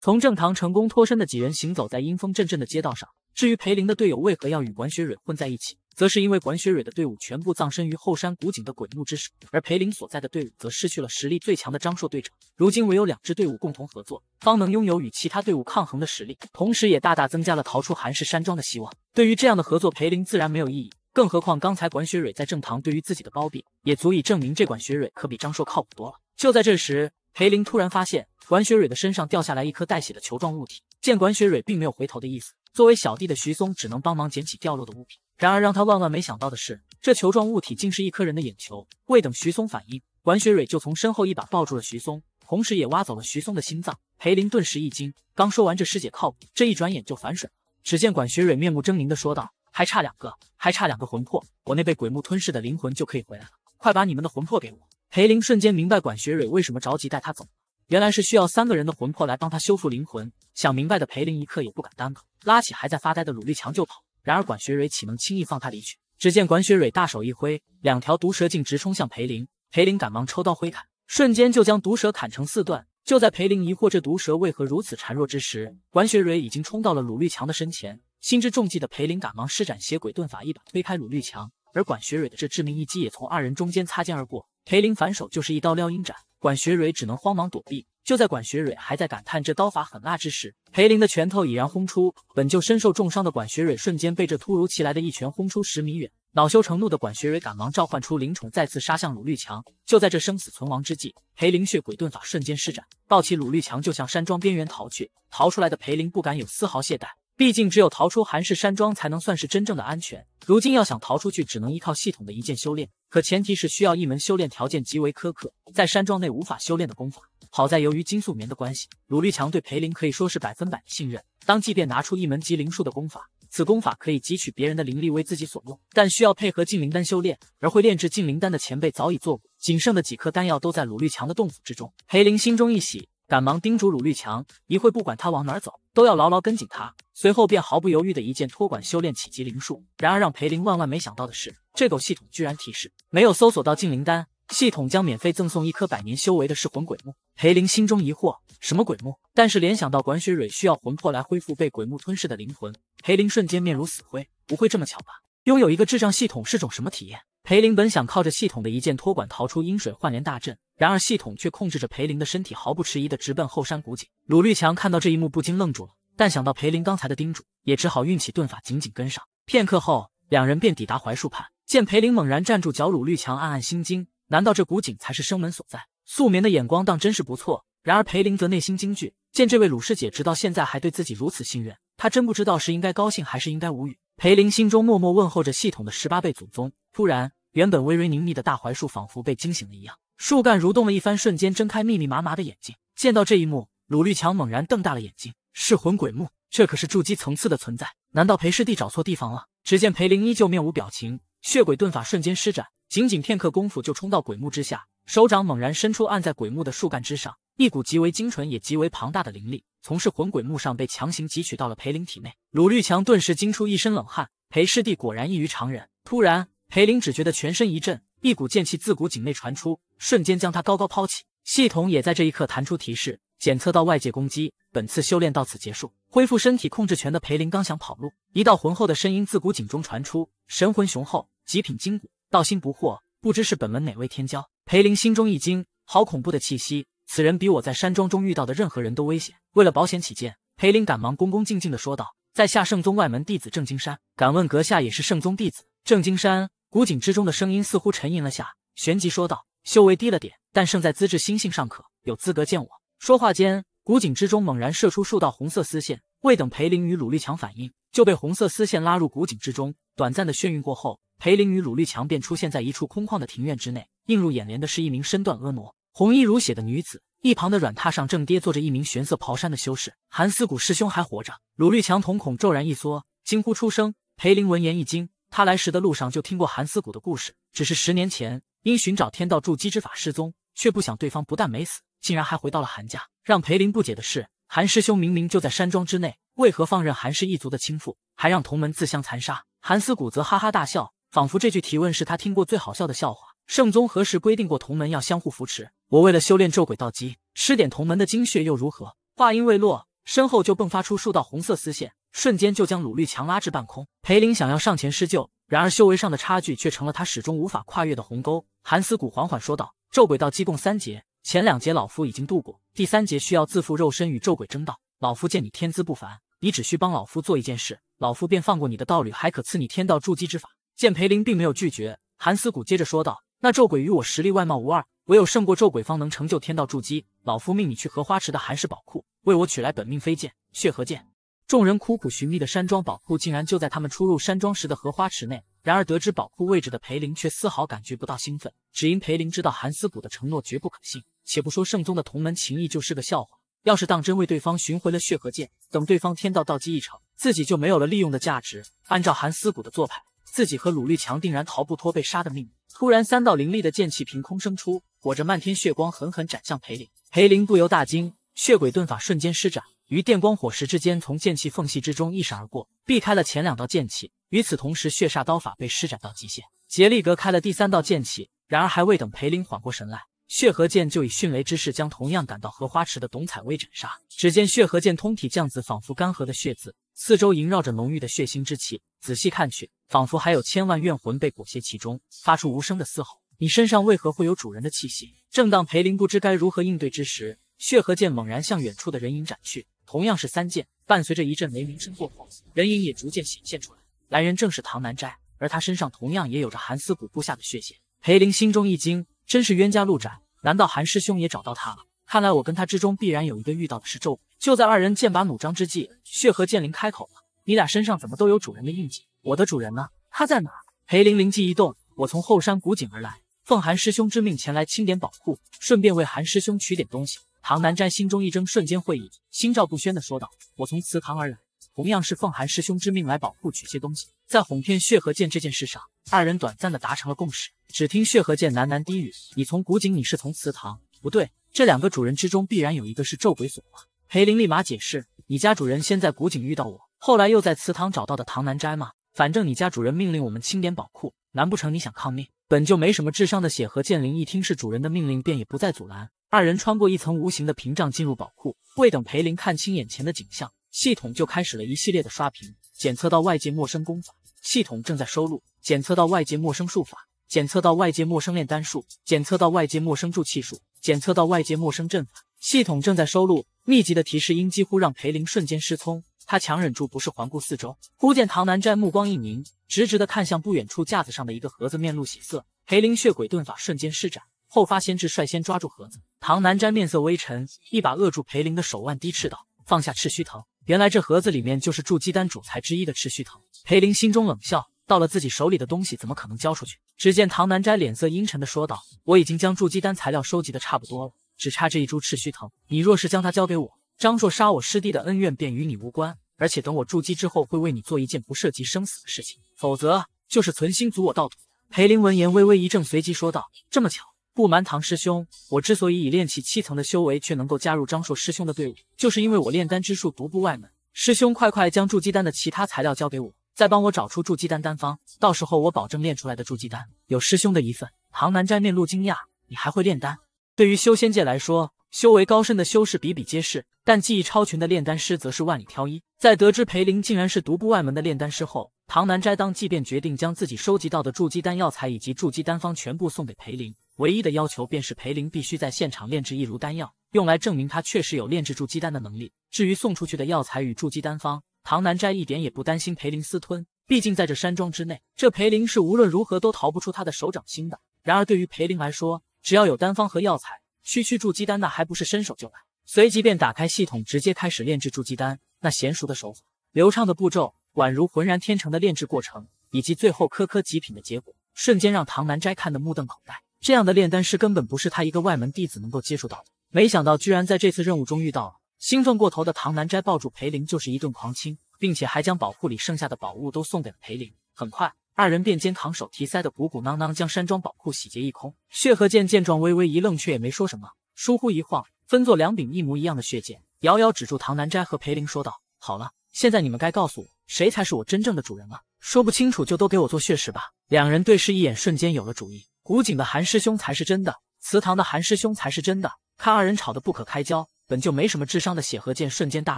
从正堂成功脱身的几人行走在阴风阵阵的街道上。至于裴林的队友为何要与管雪蕊混在一起，则是因为管雪蕊的队伍全部葬身于后山古井的鬼墓之手，而裴林所在的队伍则失去了实力最强的张硕队长。如今唯有两支队伍共同合作，方能拥有与其他队伍抗衡的实力，同时也大大增加了逃出韩氏山庄的希望。对于这样的合作，裴林自然没有异议。更何况，刚才管雪蕊在正堂对于自己的包庇，也足以证明这管雪蕊可比张硕靠谱多了。就在这时，裴林突然发现管雪蕊的身上掉下来一颗带血的球状物体。见管雪蕊并没有回头的意思，作为小弟的徐松只能帮忙捡起掉落的物品。然而让他万万没想到的是，这球状物体竟是一颗人的眼球。未等徐松反应，管雪蕊就从身后一把抱住了徐松，同时也挖走了徐松的心脏。裴林顿时一惊，刚说完这师姐靠谱，这一转眼就反水。只见管雪蕊面目狰狞地说道。还差两个，还差两个魂魄，我那被鬼木吞噬的灵魂就可以回来了。快把你们的魂魄给我！裴林瞬间明白管学蕊为什么着急带他走，原来是需要三个人的魂魄来帮他修复灵魂。想明白的裴林一刻也不敢耽搁，拉起还在发呆的鲁立强就跑。然而管学蕊岂能轻易放他离去？只见管学蕊大手一挥，两条毒蛇竟直冲向裴林。裴林赶忙抽刀挥砍，瞬间就将毒蛇砍成四段。就在裴林疑惑这毒蛇为何如此孱弱之时，管学蕊已经冲到了鲁立强的身前。心知中计的裴林赶忙施展邪鬼遁法，一把推开鲁绿强，而管学蕊的这致命一击也从二人中间擦肩而过。裴林反手就是一刀撩阴斩，管学蕊只能慌忙躲避。就在管学蕊还在感叹这刀法狠辣之时，裴林的拳头已然轰出。本就身受重伤的管学蕊瞬间被这突如其来的一拳轰出十米远。恼羞成怒的管学蕊赶忙召唤出灵宠，再次杀向鲁绿强。就在这生死存亡之际，裴林血鬼遁法瞬间施展，抱起鲁绿强就向山庄边缘逃去。逃出来的裴林不敢有丝毫懈怠。毕竟，只有逃出韩氏山庄，才能算是真正的安全。如今要想逃出去，只能依靠系统的一键修炼，可前提是需要一门修炼条件极为苛刻，在山庄内无法修炼的功法。好在由于金素棉的关系，鲁立强对裴林可以说是百分百的信任。当即便拿出一门极灵术的功法，此功法可以汲取别人的灵力为自己所用，但需要配合净灵丹修炼。而会炼制净灵丹的前辈早已做过，仅剩的几颗丹药都在鲁立强的洞府之中。裴林心中一喜。赶忙叮嘱鲁绿强，一会不管他往哪走，都要牢牢跟紧他。随后便毫不犹豫的一剑托管修炼起极灵术。然而让裴林万万没想到的是，这狗系统居然提示没有搜索到净灵丹，系统将免费赠送一颗百年修为的噬魂鬼木。裴林心中疑惑，什么鬼木？但是联想到管雪蕊需要魂魄来恢复被鬼木吞噬的灵魂，裴林瞬间面如死灰。不会这么巧吧？拥有一个智障系统是种什么体验？裴林本想靠着系统的一键托管逃出阴水幻莲大阵，然而系统却控制着裴林的身体，毫不迟疑地直奔后山古井。鲁绿强看到这一幕，不禁愣住了，但想到裴林刚才的叮嘱，也只好运起遁法，紧紧跟上。片刻后，两人便抵达槐树畔，见裴林猛然站住脚，鲁绿强暗暗心惊：难道这古井才是生门所在？素眠的眼光当真是不错。然而裴林则内心惊惧，见这位鲁师姐直到现在还对自己如此信任，他真不知道是应该高兴还是应该无语。裴林心中默默问候着系统的十八辈祖宗。突然，原本微微凝密的大槐树仿佛被惊醒了一样，树干蠕动了一番，瞬间睁开密密麻麻的眼睛。见到这一幕，鲁绿强猛然瞪大了眼睛。噬魂鬼木，这可是筑基层次的存在，难道裴师弟找错地方了？只见裴林依旧面无表情，血鬼遁法瞬间施展，仅仅片刻功夫就冲到鬼木之下，手掌猛然伸出，按在鬼木的树干之上，一股极为精纯也极为庞大的灵力从噬魂鬼木上被强行汲取到了裴林体内。鲁绿强顿时惊出一身冷汗，裴师弟果然异于常人。突然。裴林只觉得全身一震，一股剑气自古井内传出，瞬间将他高高抛起。系统也在这一刻弹出提示，检测到外界攻击，本次修炼到此结束，恢复身体控制权的裴林刚想跑路，一道浑厚的声音自古井中传出，神魂雄厚，极品筋骨，道心不惑，不知是本门哪位天骄。裴林心中一惊，好恐怖的气息，此人比我在山庄中遇到的任何人都危险。为了保险起见，裴林赶忙恭恭敬敬的说道：“在下圣宗外门弟子郑金山，敢问阁下也是圣宗弟子？”郑金山。古井之中的声音似乎沉吟了下，旋即说道：“修为低了点，但胜在资质心性尚可，有资格见我。”说话间，古井之中猛然射出数道红色丝线，未等裴林与鲁立强反应，就被红色丝线拉入古井之中。短暂的眩晕过后，裴林与鲁立强便出现在一处空旷的庭院之内。映入眼帘的是一名身段婀娜、红衣如血的女子，一旁的软榻上正跌坐着一名玄色袍衫的修士。韩思古师兄还活着！鲁立强瞳孔骤然一缩，惊呼出声。裴林闻言一惊。他来时的路上就听过韩思古的故事，只是十年前因寻找天道筑基之法失踪，却不想对方不但没死，竟然还回到了韩家。让裴林不解的是，韩师兄明明就在山庄之内，为何放任韩氏一族的倾覆，还让同门自相残杀？韩思古则哈哈大笑，仿佛这句提问是他听过最好笑的笑话。圣宗何时规定过同门要相互扶持？我为了修炼咒鬼道基，吃点同门的精血又如何？话音未落，身后就迸发出数道红色丝线。瞬间就将鲁律强拉至半空，裴林想要上前施救，然而修为上的差距却成了他始终无法跨越的鸿沟。韩思古缓缓说道：“咒鬼道基共三劫，前两劫老夫已经度过，第三节需要自负肉身与咒鬼争道。老夫见你天资不凡，你只需帮老夫做一件事，老夫便放过你的道侣，还可赐你天道筑基之法。”见裴林并没有拒绝，韩思古接着说道：“那咒鬼与我实力外貌无二，唯有胜过咒鬼方能成就天道筑基。老夫命你去荷花池的韩氏宝库，为我取来本命飞剑血河剑。”众人苦苦寻觅的山庄宝库，竟然就在他们出入山庄时的荷花池内。然而，得知宝库位置的裴林却丝毫感觉不到兴奋，只因裴林知道韩思古的承诺绝不可信。且不说圣宗的同门情谊就是个笑话，要是当真为对方寻回了血和剑，等对方天道道基一成，自己就没有了利用的价值。按照韩思古的做派，自己和鲁立强定然逃不脱被杀的命运。突然，三道凌厉的剑气凭空生出，裹着漫天血光，狠狠斩向裴林。裴林不由大惊。血鬼遁法瞬间施展，于电光火石之间从剑气缝隙之中一闪而过，避开了前两道剑气。与此同时，血煞刀法被施展到极限，竭力隔开了第三道剑气。然而，还未等裴林缓过神来，血河剑就以迅雷之势将同样赶到荷花池的董采薇斩杀。只见血河剑通体绛紫，仿佛干涸的血渍，四周萦绕着浓郁的血腥之气。仔细看去，仿佛还有千万怨魂被裹挟其中，发出无声的嘶吼。你身上为何会有主人的气息？正当裴林不知该如何应对之时。血和剑猛然向远处的人影斩去，同样是三剑，伴随着一阵雷鸣声过后，人影也逐渐显现出来。来人正是唐南斋，而他身上同样也有着韩思古布下的血线。裴林心中一惊，真是冤家路窄，难道韩师兄也找到他了？看来我跟他之中必然有一个遇到的是咒就在二人剑拔弩张之际，血和剑灵开口了：“你俩身上怎么都有主人的印记？我的主人呢？他在哪？”裴林灵机一动：“我从后山古井而来，奉韩师兄之命前来清点宝库，顺便为韩师兄取点东西。”唐南斋心中一怔，瞬间会意，心照不宣的说道：“我从祠堂而来，同样是奉韩师兄之命来保护取些东西。”在哄骗血河剑这件事上，二人短暂的达成了共识。只听血河剑喃喃低语：“你从古井，你是从祠堂？不对，这两个主人之中，必然有一个是咒鬼所化。”裴林立马解释：“你家主人先在古井遇到我，后来又在祠堂找到的唐南斋吗？反正你家主人命令我们清点宝库，难不成你想抗命？本就没什么智商的血河剑灵一听是主人的命令，便也不再阻拦。”二人穿过一层无形的屏障，进入宝库。未等裴林看清眼前的景象，系统就开始了一系列的刷屏：检测到外界陌生功法，系统正在收录；检测到外界陌生术法，检测到外界陌生炼丹术，检测到外界陌生铸器术，检测到外界陌生阵法，系统正在收录。密集的提示音几乎让裴林瞬间失聪，他强忍住，不是环顾四周，忽见唐南斋目光一凝，直直的看向不远处架子上的一个盒子，面露喜色。裴林血鬼遁法瞬间施展。后发先至，率先抓住盒子。唐南斋面色微沉，一把扼住裴林的手腕，低斥道：“放下赤须藤。”原来这盒子里面就是筑基丹主材之一的赤须藤。裴林心中冷笑，到了自己手里的东西，怎么可能交出去？只见唐南斋脸色阴沉的说道：“我已经将筑基丹材料收集的差不多了，只差这一株赤须藤。你若是将它交给我，张硕杀我师弟的恩怨便与你无关。而且等我筑基之后，会为你做一件不涉及生死的事情。否则就是存心阻我盗土。”裴林闻言微微一怔，随即说道：“这么巧？”不瞒唐师兄，我之所以以炼气七层的修为却能够加入张硕师兄的队伍，就是因为我炼丹之术独步外门。师兄，快快将筑基丹的其他材料交给我，再帮我找出筑基丹丹方，到时候我保证炼出来的筑基丹有师兄的一份。唐南斋面露惊讶，你还会炼丹？对于修仙界来说，修为高深的修士比比皆是，但技艺超群的炼丹师则是万里挑一。在得知裴林竟然是独步外门的炼丹师后，唐南斋当即便决定将自己收集到的筑基丹药材以及筑基丹方全部送给裴林，唯一的要求便是裴林必须在现场炼制一炉丹药，用来证明他确实有炼制筑基丹的能力。至于送出去的药材与筑基丹方，唐南斋一点也不担心裴林私吞，毕竟在这山庄之内，这裴林是无论如何都逃不出他的手掌心的。然而对于裴林来说，只要有丹方和药材。区区筑基丹，那还不是伸手就来？随即便打开系统，直接开始炼制筑基丹。那娴熟的手法，流畅的步骤，宛如浑然天成的炼制过程，以及最后颗颗极品的结果，瞬间让唐南斋看得目瞪口呆。这样的炼丹师，根本不是他一个外门弟子能够接触到的。没想到，居然在这次任务中遇到了。兴奋过头的唐南斋抱住裴林，就是一顿狂亲，并且还将宝库里剩下的宝物都送给了裴林。很快。二人便肩扛手提，塞得鼓鼓囊囊，将山庄宝库洗劫一空。血河剑见状微微一愣，却也没说什么。疏忽一晃，分作两柄一模一样的血剑，遥遥指住唐南斋和裴林，说道：“好了，现在你们该告诉我，谁才是我真正的主人了？说不清楚就都给我做血石吧。”两人对视一眼，瞬间有了主意。古井的韩师兄才是真的，祠堂的韩师兄才是真的。看二人吵得不可开交，本就没什么智商的血河剑瞬间大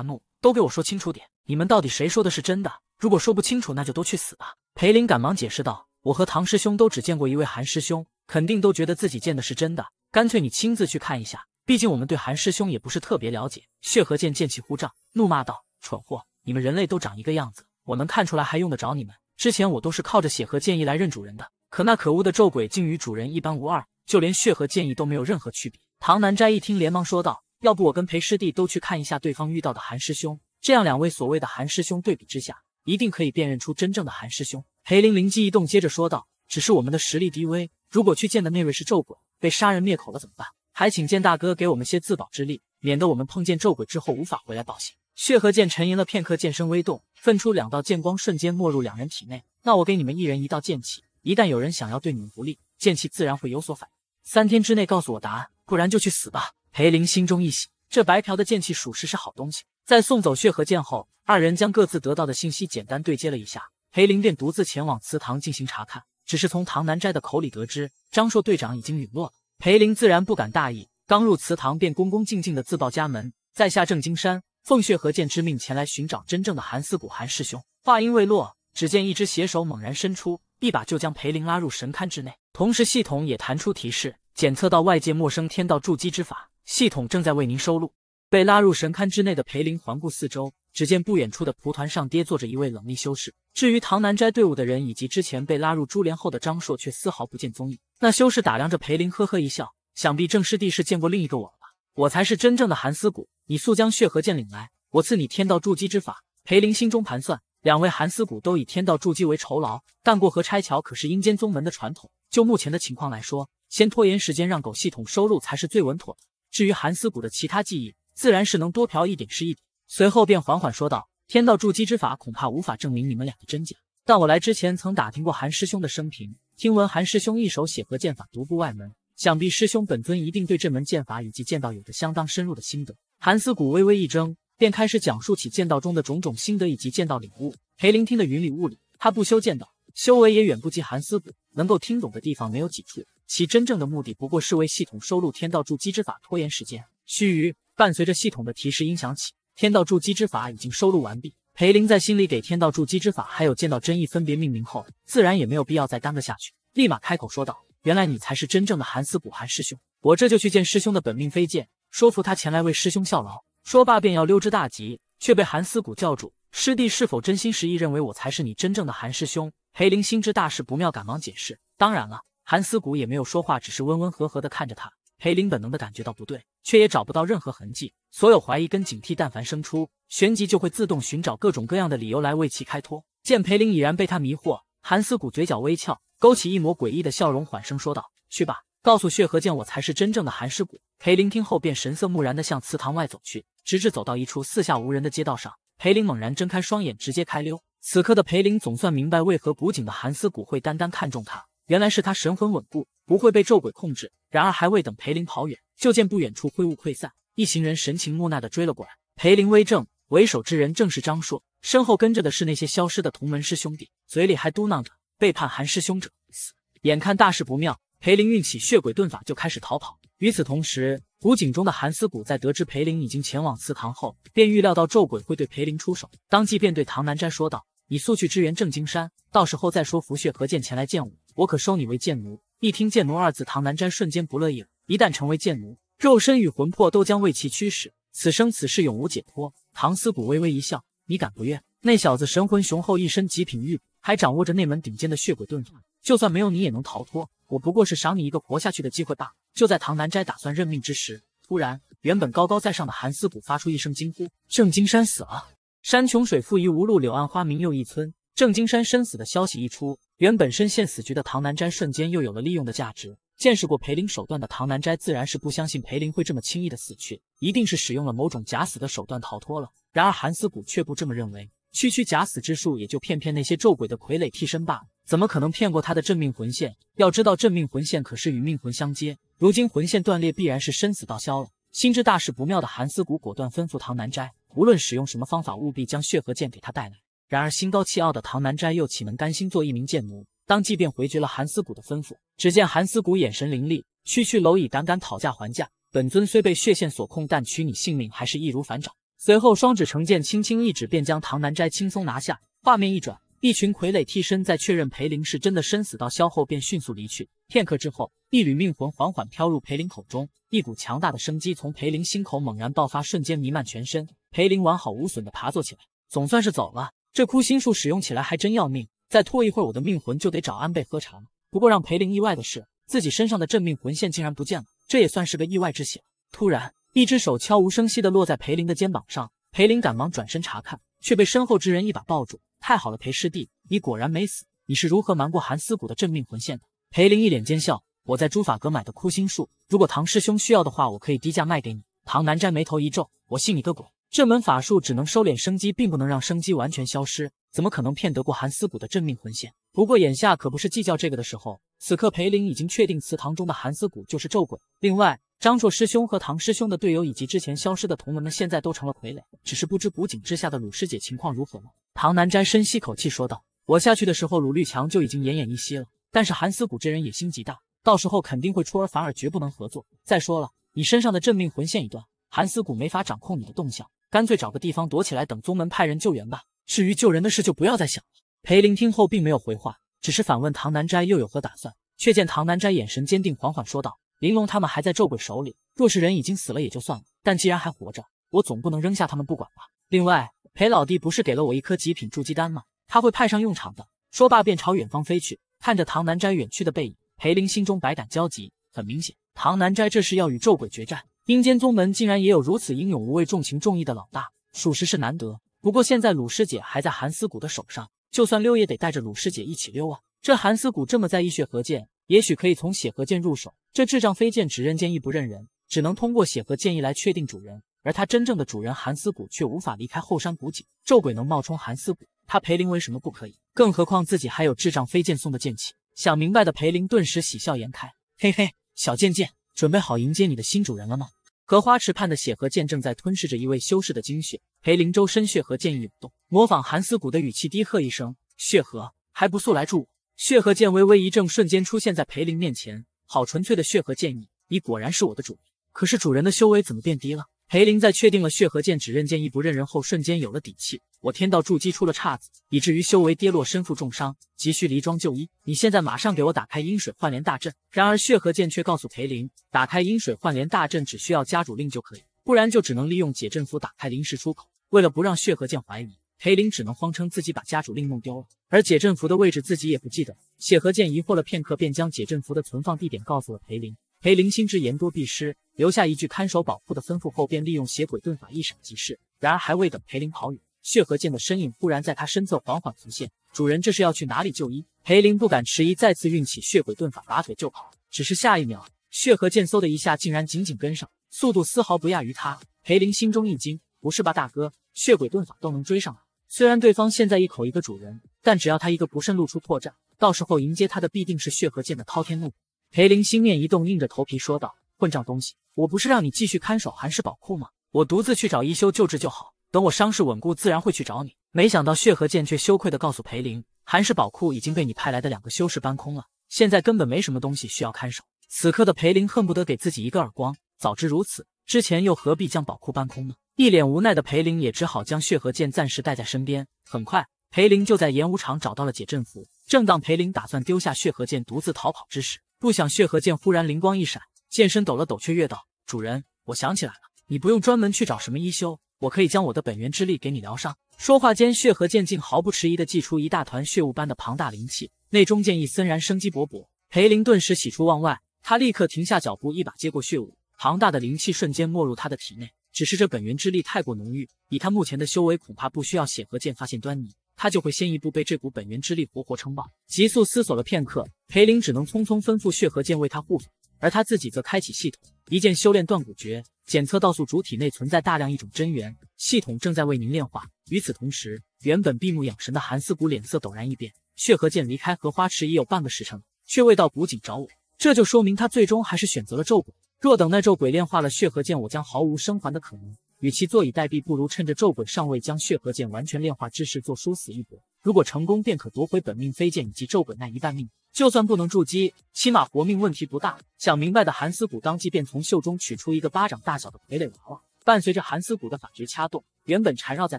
怒：“都给我说清楚点，你们到底谁说的是真的？如果说不清楚，那就都去死吧！”裴林赶忙解释道：“我和唐师兄都只见过一位韩师兄，肯定都觉得自己见的是真的。干脆你亲自去看一下，毕竟我们对韩师兄也不是特别了解。”血河剑剑气呼胀，怒骂道：“蠢货！你们人类都长一个样子，我能看出来，还用得着你们？之前我都是靠着血河剑意来认主人的，可那可恶的咒鬼竟与主人一般无二，就连血河剑意都没有任何区别。”唐南斋一听，连忙说道：“要不我跟裴师弟都去看一下对方遇到的韩师兄，这样两位所谓的韩师兄对比之下。”一定可以辨认出真正的韩师兄。裴灵灵机一动，接着说道：“只是我们的实力低微，如果去见的那位是咒鬼，被杀人灭口了怎么办？还请剑大哥给我们些自保之力，免得我们碰见咒鬼之后无法回来报信。”血河剑沉吟了片刻，剑身微动，分出两道剑光，瞬间没入两人体内。那我给你们一人一道剑气，一旦有人想要对你们不利，剑气自然会有所反应。三天之内告诉我答案，不然就去死吧！裴灵心中一喜，这白嫖的剑气属实是好东西。在送走血和剑后，二人将各自得到的信息简单对接了一下。裴林便独自前往祠堂进行查看。只是从唐南斋的口里得知，张硕队长已经陨落了。裴林自然不敢大意，刚入祠堂便恭恭敬敬的自报家门：“在下郑金山，奉血和剑之命前来寻找真正的韩四谷韩师兄。”话音未落，只见一只血手猛然伸出，一把就将裴林拉入神龛之内。同时，系统也弹出提示：“检测到外界陌生天道筑基之法，系统正在为您收录。”被拉入神龛之内的裴林环顾四周，只见不远处的蒲团上跌坐着一位冷厉修士。至于唐南斋队伍的人以及之前被拉入珠帘后的张硕，却丝毫不见踪影。那修士打量着裴林，呵呵一笑：“想必郑师弟是见过另一个我了吧？我才是真正的韩思谷，你速将血河剑领来，我赐你天道筑基之法。”裴林心中盘算，两位韩思谷都以天道筑基为酬劳，但过河拆桥可是阴间宗门的传统。就目前的情况来说，先拖延时间让狗系统收录才是最稳妥的。至于韩思谷的其他记忆，自然是能多嫖一点是一点。随后便缓缓说道：“天道筑基之法恐怕无法证明你们俩的真假，但我来之前曾打听过韩师兄的生平，听闻韩师兄一手写和剑法独步外门，想必师兄本尊一定对这门剑法以及剑道有着相当深入的心得。”韩思古微微一怔，便开始讲述起剑道中的种种心得以及剑道领悟。裴林听得云里雾里，他不修剑道，修为也远不及韩思古，能够听懂的地方没有几处，其真正的目的不过是为系统收录天道筑基之法拖延时间。须臾。伴随着系统的提示音响起，天道筑基之法已经收录完毕。裴林在心里给天道筑基之法还有剑道真意分别命名后，自然也没有必要再耽搁下去，立马开口说道：“原来你才是真正的韩思古韩师兄，我这就去见师兄的本命飞剑，说服他前来为师兄效劳。”说罢便要溜之大吉，却被韩思古叫住：“师弟是否真心实意认为我才是你真正的韩师兄？”裴林心知大事不妙，赶忙解释：“当然了。”韩思古也没有说话，只是温温和和的看着他。裴林本能的感觉到不对，却也找不到任何痕迹。所有怀疑跟警惕，但凡生出，旋即就会自动寻找各种各样的理由来为其开脱。见裴林已然被他迷惑，韩思古嘴角微翘，勾起一抹诡异的笑容，缓声说道：“去吧，告诉血河剑，我才是真正的韩思古。”裴林听后便神色木然地向祠堂外走去，直至走到一处四下无人的街道上，裴林猛然睁开双眼，直接开溜。此刻的裴林总算明白，为何古井的韩思古会单单看中他。原来是他神魂稳固，不会被咒鬼控制。然而还未等裴林跑远，就见不远处灰雾溃散，一行人神情木讷的追了过来。裴林微怔，为首之人正是张硕，身后跟着的是那些消失的同门师兄弟，嘴里还嘟囔着：“背叛韩师兄者死。”眼看大事不妙，裴林运起血鬼遁法就开始逃跑。与此同时，古井中的韩思古在得知裴林已经前往祠堂后，便预料到咒鬼会对裴林出手，当即便对唐南斋说道：“你速去支援郑金山，到时候再说。”拂血何剑前来见我。我可收你为贱奴。一听“贱奴”二字，唐南斋瞬间不乐意了。一旦成为贱奴，肉身与魂魄都将为其驱使，此生此世永无解脱。唐思古微微一笑：“你敢不愿？那小子神魂雄厚，一身极品玉骨，还掌握着内门顶尖的血鬼遁法，就算没有你，也能逃脱。我不过是赏你一个活下去的机会罢了。”就在唐南斋打算认命之时，突然，原本高高在上的韩思古发出一声惊呼：“郑金山死了！”山穷水复疑无路，柳暗花明又一村。郑金山生死的消息一出，原本身陷死局的唐南斋瞬间又有了利用的价值。见识过裴林手段的唐南斋自然是不相信裴林会这么轻易的死去，一定是使用了某种假死的手段逃脱了。然而韩思古却不这么认为，区区假死之术也就骗骗那些咒鬼的傀儡替身罢了，怎么可能骗过他的镇命魂线？要知道镇命魂线可是与命魂相接，如今魂线断裂，必然是生死道消了。心知大事不妙的韩思古果断吩咐唐南斋，无论使用什么方法，务必将血河剑给他带来。然而心高气傲的唐南斋又岂能甘心做一名贱奴？当即便回绝了韩思古的吩咐。只见韩思古眼神凌厉，区区蝼蚁胆敢讨价还价，本尊虽被血线所控，但取你性命还是易如反掌。随后双指成剑，轻轻一指，便将唐南斋轻松拿下。画面一转，一群傀儡替身在确认裴林是真的生死到消后，便迅速离去。片刻之后，一缕命魂缓缓飘入裴林口中，一股强大的生机从裴林心口猛然爆发，瞬间弥漫全身。裴林完好无损的爬坐起来，总算是走了。这枯心术使用起来还真要命，再拖一会儿，我的命魂就得找安倍喝茶了。不过让裴林意外的是，自己身上的镇命魂线竟然不见了，这也算是个意外之喜。突然，一只手悄无声息地落在裴林的肩膀上，裴林赶忙转身查看，却被身后之人一把抱住。太好了，裴师弟，你果然没死！你是如何瞒过韩思谷的镇命魂线的？裴林一脸奸笑：“我在朱法阁买的枯心术，如果唐师兄需要的话，我可以低价卖给你。”唐南斋眉头一皱：“我信你个鬼！”这门法术只能收敛生机，并不能让生机完全消失，怎么可能骗得过韩思古的镇命魂线？不过眼下可不是计较这个的时候。此刻裴林已经确定祠堂中的韩思古就是咒鬼。另外，张硕师兄和唐师兄的队友以及之前消失的同门们，现在都成了傀儡。只是不知古井之下的鲁师姐情况如何了？唐南斋深吸口气说道：“我下去的时候，鲁绿强就已经奄奄一息了。但是韩思古这人野心极大，到时候肯定会出尔反尔，绝不能合作。再说了，你身上的镇命魂线一断，韩思古没法掌控你的动向。”干脆找个地方躲起来，等宗门派人救援吧。至于救人的事，就不要再想了。裴林听后并没有回话，只是反问唐南斋又有何打算？却见唐南斋眼神坚定，缓缓说道：“玲珑他们还在咒鬼手里，若是人已经死了也就算了，但既然还活着，我总不能扔下他们不管吧。另外，裴老弟不是给了我一颗极品筑基丹吗？他会派上用场的。”说罢便朝远方飞去。看着唐南斋远去的背影，裴林心中百感交集。很明显，唐南斋这是要与咒鬼决战。阴间宗门竟然也有如此英勇无畏、重情重义的老大，属实是难得。不过现在鲁师姐还在韩思古的手上，就算溜也得带着鲁师姐一起溜啊。这韩思古这么在意血和剑，也许可以从血和剑入手。这智障飞剑只认剑意不认人，只能通过血和剑意来确定主人。而他真正的主人韩思古却无法离开后山古井咒鬼能冒充韩思古，他裴林为什么不可以？更何况自己还有智障飞剑送的剑气。想明白的裴林顿时喜笑颜开，嘿嘿，小剑剑，准备好迎接你的新主人了吗？荷花池畔的血河剑正在吞噬着一位修士的精血。裴灵舟身血河剑意涌动，模仿韩思古的语气低喝一声：“血河还不速来助！”我！”血河剑微微一怔，瞬间出现在裴灵面前。好纯粹的血河剑意，你果然是我的主人。可是主人的修为怎么变低了？裴林在确定了血和剑只认剑意不认人后，瞬间有了底气。我天道筑基出了岔子，以至于修为跌落，身负重伤，急需离庄就医。你现在马上给我打开阴水换莲大阵。然而血和剑却告诉裴林，打开阴水换莲大阵只需要家主令就可以，不然就只能利用解阵符打开临时出口。为了不让血和剑怀疑，裴林只能谎称自己把家主令弄丢了，而解阵符的位置自己也不记得血和剑疑惑了片刻，便将解阵符的存放地点告诉了裴林。裴灵心知言多必失，留下一句看守宝库的吩咐后，便利用血鬼遁法一闪即逝。然而还未等裴灵跑远，血河剑的身影忽然在他身侧缓缓浮现。主人，这是要去哪里就医？裴灵不敢迟疑，再次运起血鬼遁法，拔腿就跑。只是下一秒，血河剑嗖的一下，竟然紧紧跟上，速度丝毫不亚于他。裴灵心中一惊，不是吧，大哥，血鬼遁法都能追上？虽然对方现在一口一个主人，但只要他一个不慎露出破绽，到时候迎接他的必定是血河剑的滔天怒火。裴林心念一动，硬着头皮说道：“混账东西，我不是让你继续看守韩氏宝库吗？我独自去找一休救治就好，等我伤势稳固，自然会去找你。”没想到血河剑却羞愧地告诉裴林：“韩氏宝库已经被你派来的两个修士搬空了，现在根本没什么东西需要看守。”此刻的裴林恨不得给自己一个耳光，早知如此，之前又何必将宝库搬空呢？一脸无奈的裴林也只好将血河剑暂时带在身边。很快，裴林就在演武场找到了解阵符。正当裴林打算丢下血河剑独自逃跑之时，不想血河剑忽然灵光一闪，剑身抖了抖，却跃道：“主人，我想起来了，你不用专门去找什么医修，我可以将我的本源之力给你疗伤。”说话间，血河剑竟毫不迟疑地祭出一大团血雾般的庞大灵气，内中剑意森然，生机勃勃。裴林顿时喜出望外，他立刻停下脚步，一把接过血雾，庞大的灵气瞬间没入他的体内。只是这本源之力太过浓郁，以他目前的修为，恐怕不需要血河剑发现端倪。他就会先一步被这股本源之力活活撑爆。急速思索了片刻，裴林只能匆匆吩咐血河剑为他护法，而他自己则开启系统，一键修炼断骨诀。检测到宿主体内存在大量一种真元，系统正在为您炼化。与此同时，原本闭目养神的韩四谷脸色陡然一变。血河剑离开荷花池已有半个时辰，却未到古井找我，这就说明他最终还是选择了咒鬼。若等那咒鬼炼化了血河剑，我将毫无生还的可能。与其坐以待毙，不如趁着咒鬼尚未将血和剑完全炼化之势，做殊死一搏。如果成功，便可夺回本命飞剑以及咒鬼那一半命。就算不能筑基，起码活命问题不大。想明白的韩思古当即便从袖中取出一个巴掌大小的傀儡娃娃，伴随着韩思古的法诀掐动，原本缠绕在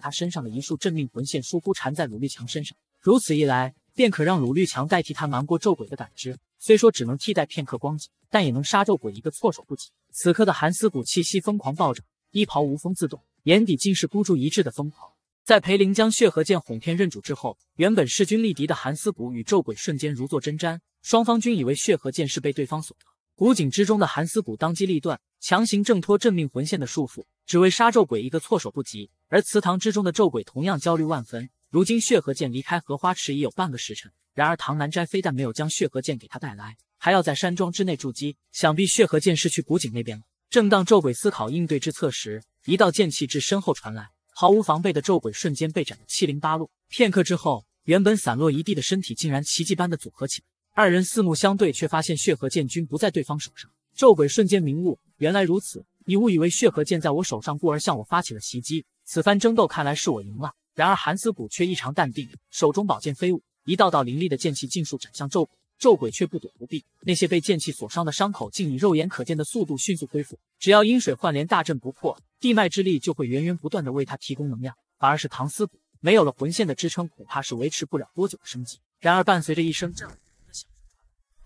他身上的一束镇命魂线疏忽缠在鲁绿强身上。如此一来，便可让鲁绿强代替他瞒过咒鬼的感知。虽说只能替代片刻光景，但也能杀咒鬼一个措手不及。此刻的韩思古气息疯狂暴涨。衣袍无风自动，眼底尽是孤注一掷的疯狂。在裴林将血河剑哄骗认主之后，原本势均力敌的韩思古与咒鬼瞬间如坐针毡，双方均以为血河剑是被对方所得。古井之中的韩思古当机立断，强行挣脱镇命魂线的束缚，只为杀咒鬼一个措手不及。而祠堂之中的咒鬼同样焦虑万分。如今血河剑离开荷花池已有半个时辰，然而唐南斋非但没有将血河剑给他带来，还要在山庄之内筑基，想必血河剑是去古井那边了。正当咒鬼思考应对之策时，一道剑气至身后传来，毫无防备的咒鬼瞬间被斩得七零八落。片刻之后，原本散落一地的身体竟然奇迹般的组合起来。二人四目相对，却发现血河剑君不在对方手上。咒鬼瞬间明悟，原来如此，你误以为血河剑在我手上，故而向我发起了袭击。此番争斗看来是我赢了。然而韩思古却异常淡定，手中宝剑飞舞，一道道凌厉的剑气尽数斩向咒鬼。咒鬼却不躲不避，那些被剑气所伤的伤口竟以肉眼可见的速度迅速恢复。只要阴水幻莲大阵不破，地脉之力就会源源不断的为他提供能量。反而是唐思古没有了魂线的支撑，恐怕是维持不了多久的生机。然而伴随着一声震耳欲聋的响，